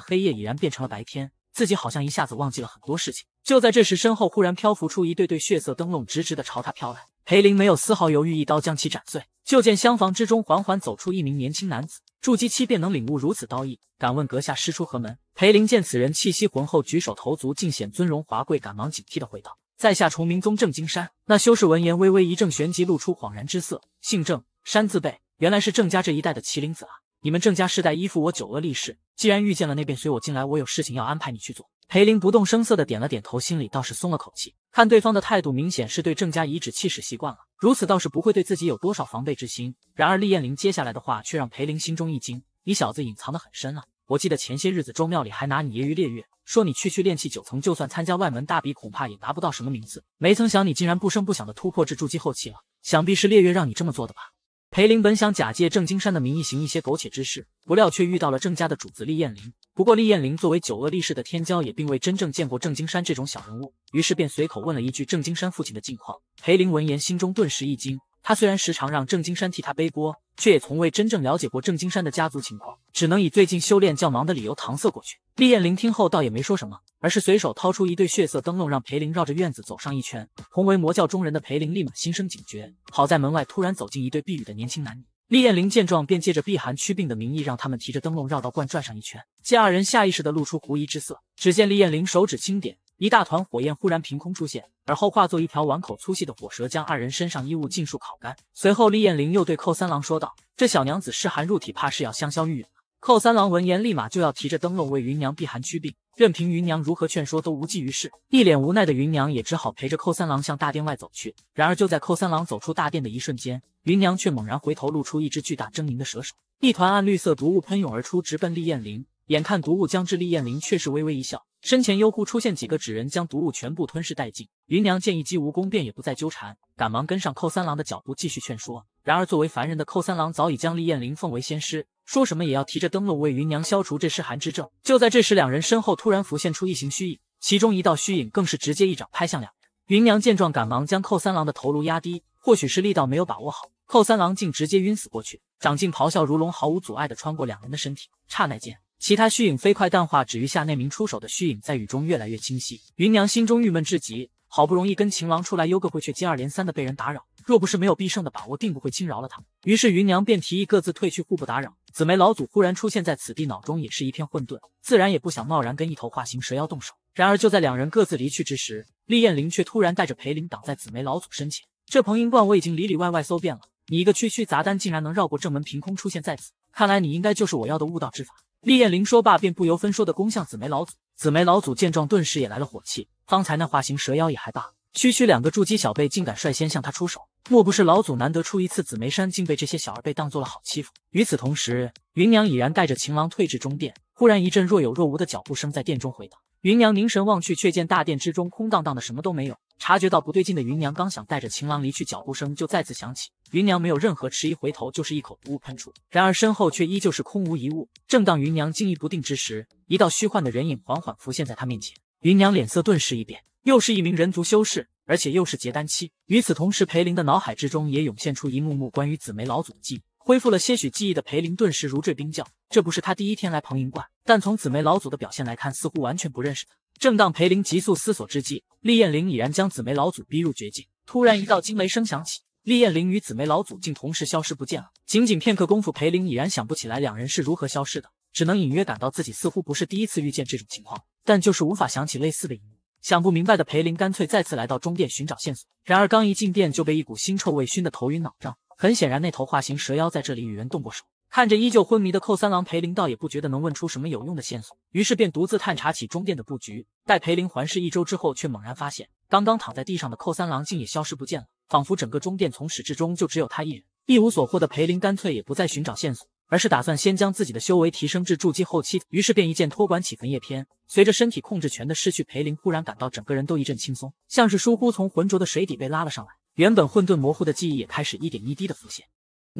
黑夜已然变成了白天。自己好像一下子忘记了很多事情。就在这时，身后忽然漂浮出一对对血色灯笼，直直的朝他飘来。裴林没有丝毫犹豫，一刀将其斩碎。就见厢房之中缓缓走出一名年轻男子，筑基期便能领悟如此刀意，敢问阁下师出何门？裴林见此人气息浑厚，举手投足尽显尊荣华贵，赶忙警惕的回道：“在下崇明宗郑金山。”那修士闻言微微一怔，旋即露出恍然之色：“姓郑，山字辈，原来是郑家这一代的麒麟子啊。”你们郑家世代依附我九恶立世，既然遇见了，那便随我进来。我有事情要安排你去做。裴林不动声色的点了点头，心里倒是松了口气。看对方的态度，明显是对郑家颐指气使习惯了，如此倒是不会对自己有多少防备之心。然而厉艳玲接下来的话却让裴林心中一惊：“你小子隐藏的很深啊！我记得前些日子周庙里还拿你揶揄烈月，说你区区练气九层，就算参加外门大比，恐怕也拿不到什么名次。没曾想你竟然不声不响的突破至筑基后期了，想必是烈月让你这么做的吧？”裴林本想假借郑金山的名义行一些苟且之事，不料却遇到了郑家的主子厉彦霖。不过厉彦霖作为九恶厉氏的天骄，也并未真正见过郑金山这种小人物，于是便随口问了一句郑金山父亲的近况。裴林闻言，心中顿时一惊。他虽然时常让郑金山替他背锅，却也从未真正了解过郑金山的家族情况，只能以最近修炼较忙的理由搪塞过去。厉艳玲听后倒也没说什么，而是随手掏出一对血色灯笼，让裴玲绕着院子走上一圈。同为魔教中人的裴玲立马心生警觉。好在门外突然走进一对避雨的年轻男女，厉艳玲见状便借着避寒驱病的名义，让他们提着灯笼绕道观转上一圈。见二人下意识的露出狐疑之色，只见厉艳玲手指轻点。一大团火焰忽然凭空出现，而后化作一条碗口粗细的火蛇，将二人身上衣物尽数烤干。随后，厉艳玲又对寇三郎说道：“这小娘子嗜寒入体，怕是要香消玉殒了。”寇三郎闻言，立马就要提着灯笼为芸娘避寒驱病，任凭芸娘如何劝说都无济于事。一脸无奈的芸娘也只好陪着寇三郎向大殿外走去。然而就在寇三郎走出大殿的一瞬间，芸娘却猛然回头，露出一只巨大狰狞的蛇手，一团暗绿色毒雾喷涌而出，直奔厉艳玲。眼看毒雾将至，厉艳玲却是微微一笑。身前幽忽出现几个纸人，将毒物全部吞噬殆尽。云娘见一击无功，便也不再纠缠，赶忙跟上寇三郎的脚步，继续劝说。然而作为凡人的寇三郎早已将厉焰灵奉为仙师，说什么也要提着灯笼为云娘消除这尸寒之症。就在这时，两人身后突然浮现出一行虚影，其中一道虚影更是直接一掌拍向两人。云娘见状，赶忙将寇三郎的头颅压低，或许是力道没有把握好，寇三郎竟直接晕死过去。掌劲咆哮如龙，毫无阻碍地穿过两人的身体，刹那间。其他虚影飞快淡化，只余下那名出手的虚影在雨中越来越清晰。云娘心中郁闷至极，好不容易跟情郎出来幽个会，却接二连三的被人打扰。若不是没有必胜的把握，定不会轻饶了他。于是云娘便提议各自退去，互不打扰。紫梅老祖忽然出现在此地，脑中也是一片混沌，自然也不想贸然跟一头化形蛇妖动手。然而就在两人各自离去之时，厉焰灵却突然带着裴林挡在紫梅老祖身前。这彭英冠我已经里里外外搜遍了，你一个区区杂丹，竟然能绕过正门，凭空出现在此，看来你应该就是我要的悟道之法。厉艳灵说罢，便不由分说的攻向紫眉老祖。紫眉老祖见状，顿时也来了火气。方才那化形蛇妖也还罢，区区两个筑基小辈，竟敢率先向他出手，莫不是老祖难得出一次紫眉山，竟被这些小儿辈当做了好欺负？与此同时，云娘已然带着情郎退至中殿，忽然一阵若有若无的脚步声在殿中回荡。云娘凝神望去，却见大殿之中空荡荡的，什么都没有。察觉到不对劲的云娘刚想带着情郎离去，脚步声就再次响起。云娘没有任何迟疑，回头就是一口毒雾喷出。然而身后却依旧是空无一物。正当云娘惊疑不定之时，一道虚幻的人影缓缓浮现在她面前。云娘脸色顿时一变，又是一名人族修士，而且又是结丹期。与此同时，裴林的脑海之中也涌现出一幕幕关于紫梅老祖的记忆。恢复了些许记忆的裴林顿时如坠冰窖。这不是他第一天来蓬银观，但从紫梅老祖的表现来看，似乎完全不认识他。正当裴林急速思索之际，厉艳玲已然将紫梅老祖逼入绝境。突然，一道惊雷声响起，厉艳玲与紫梅老祖竟同时消失不见了。仅仅片刻功夫，裴林已然想不起来两人是如何消失的，只能隐约感到自己似乎不是第一次遇见这种情况，但就是无法想起类似的一幕。想不明白的裴林干脆再次来到中殿寻找线索，然而刚一进殿就被一股腥臭味熏得头晕脑胀。很显然，那头化形蛇妖在这里与人动过手。看着依旧昏迷的寇三郎，裴林倒也不觉得能问出什么有用的线索，于是便独自探查起中殿的布局。待裴林环视一周之后，却猛然发现，刚刚躺在地上的寇三郎竟也消失不见了，仿佛整个中殿从始至终就只有他一人，一无所获的裴林干脆也不再寻找线索，而是打算先将自己的修为提升至筑基后期。于是便一剑托管起焚叶篇。随着身体控制权的失去，裴林忽然感到整个人都一阵轻松，像是疏忽从浑浊的水底被拉了上来，原本混沌模糊的记忆也开始一点一滴的浮现。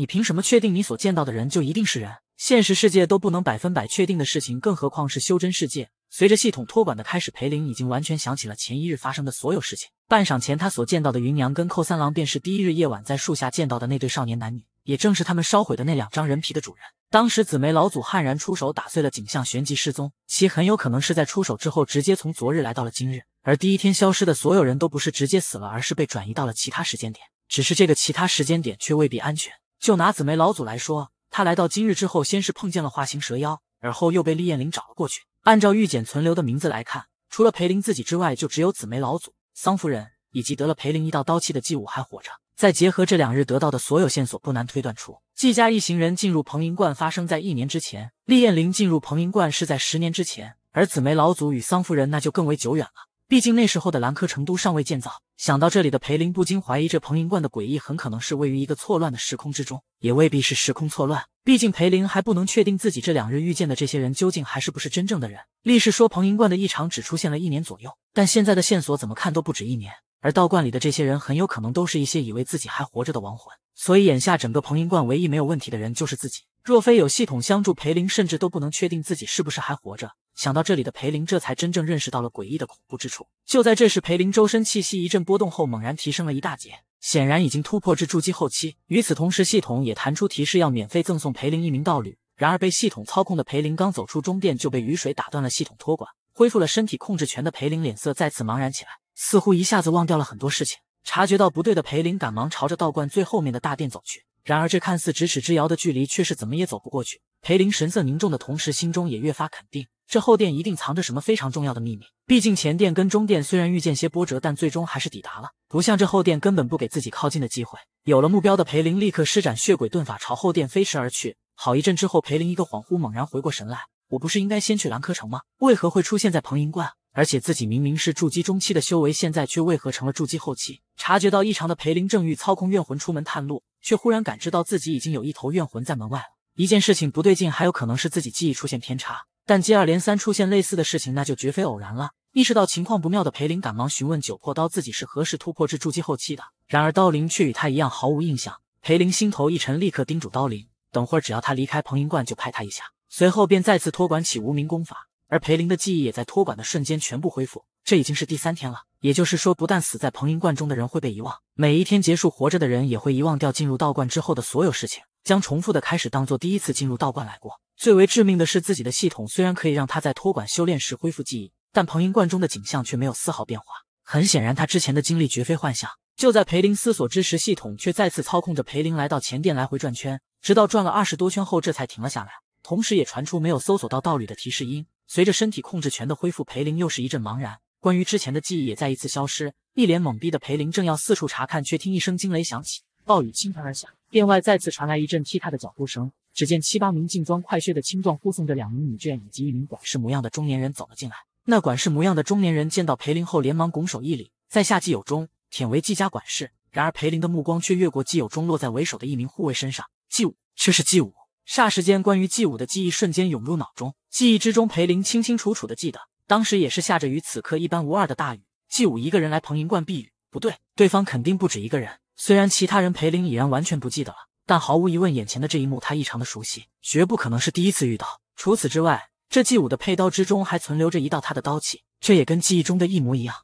你凭什么确定你所见到的人就一定是人？现实世界都不能百分百确定的事情，更何况是修真世界。随着系统托管的开始，裴林已经完全想起了前一日发生的所有事情。半晌前他所见到的云娘跟寇三郎，便是第一日夜晚在树下见到的那对少年男女，也正是他们烧毁的那两张人皮的主人。当时紫梅老祖悍然出手打碎了景象，旋即失踪。其很有可能是在出手之后直接从昨日来到了今日。而第一天消失的所有人都不是直接死了，而是被转移到了其他时间点。只是这个其他时间点却未必安全。就拿紫梅老祖来说，他来到今日之后，先是碰见了化形蛇妖，而后又被厉艳灵找了过去。按照玉简存留的名字来看，除了裴林自己之外，就只有紫梅老祖、桑夫人以及得了裴林一道刀气的季武还活着。再结合这两日得到的所有线索，不难推断出，季家一行人进入彭银观发生在一年之前；厉艳灵进入彭银观是在十年之前，而紫梅老祖与桑夫人那就更为久远了，毕竟那时候的兰科成都尚未建造。想到这里的裴林不禁怀疑，这彭银冠的诡异很可能是位于一个错乱的时空之中，也未必是时空错乱。毕竟裴林还不能确定自己这两日遇见的这些人究竟还是不是真正的人。历史说彭银冠的异常只出现了一年左右，但现在的线索怎么看都不止一年。而道观里的这些人很有可能都是一些以为自己还活着的亡魂，所以眼下整个彭银冠唯一没有问题的人就是自己。若非有系统相助，裴林甚至都不能确定自己是不是还活着。想到这里的裴林，这才真正认识到了诡异的恐怖之处。就在这时，裴林周身气息一阵波动后，猛然提升了一大截，显然已经突破至筑基后期。与此同时，系统也弹出提示，要免费赠送裴林一名道侣。然而，被系统操控的裴林刚走出中殿，就被雨水打断了系统托管，恢复了身体控制权的裴林脸色再次茫然起来，似乎一下子忘掉了很多事情。察觉到不对的裴林，赶忙朝着道观最后面的大殿走去。然而，这看似咫尺之遥的距离，却是怎么也走不过去。裴林神色凝重的同时，心中也越发肯定，这后殿一定藏着什么非常重要的秘密。毕竟前殿跟中殿虽然遇见些波折，但最终还是抵达了，不像这后殿根本不给自己靠近的机会。有了目标的裴林立刻施展血鬼遁法朝后殿飞驰而去。好一阵之后，裴林一个恍惚，猛然回过神来：我不是应该先去兰柯城吗？为何会出现在彭银观？而且自己明明是筑基中期的修为，现在却为何成了筑基后期？察觉到异常的裴林正欲操控怨魂出门探路。却忽然感知到自己已经有一头怨魂在门外了，一件事情不对劲，还有可能是自己记忆出现偏差，但接二连三出现类似的事情，那就绝非偶然了。意识到情况不妙的裴林，赶忙询问九破刀自己是何时突破至筑基后期的，然而刀灵却与他一样毫无印象。裴林心头一沉，立刻叮嘱刀灵，等会儿只要他离开彭银冠，就拍他一下，随后便再次托管起无名功法，而裴林的记忆也在托管的瞬间全部恢复。这已经是第三天了，也就是说，不但死在彭英观中的人会被遗忘，每一天结束活着的人也会遗忘掉进入道观之后的所有事情，将重复的开始当做第一次进入道观来过。最为致命的是，自己的系统虽然可以让他在托管修炼时恢复记忆，但彭英观中的景象却没有丝毫变化。很显然，他之前的经历绝非幻想。就在裴林思索之时，系统却再次操控着裴林来到前殿来回转圈，直到转了二十多圈后，这才停了下来，同时也传出没有搜索到道侣的提示音。随着身体控制权的恢复，裴林又是一阵茫然。关于之前的记忆也再一次消失，一脸懵逼的裴林正要四处查看，却听一声惊雷响起，暴雨倾盆而下。殿外再次传来一阵踢踏的脚步声，只见七八名劲装快靴的青壮护送着两名女眷以及一名管事模样的中年人走了进来。那管事模样的中年人见到裴林后，连忙拱手一礼：“在下季有忠，忝为季家管事。”然而裴林的目光却越过季有忠，落在为首的一名护卫身上。季武，却是季武。霎时间，关于季武的记忆瞬间涌入脑中，记忆之中，裴林清清楚楚的记得。当时也是下着与此刻一般无二的大雨，季武一个人来彭营观避雨。不对，对方肯定不止一个人。虽然其他人裴林已然完全不记得了，但毫无疑问，眼前的这一幕他异常的熟悉，绝不可能是第一次遇到。除此之外，这季武的佩刀之中还存留着一道他的刀气，这也跟记忆中的一模一样。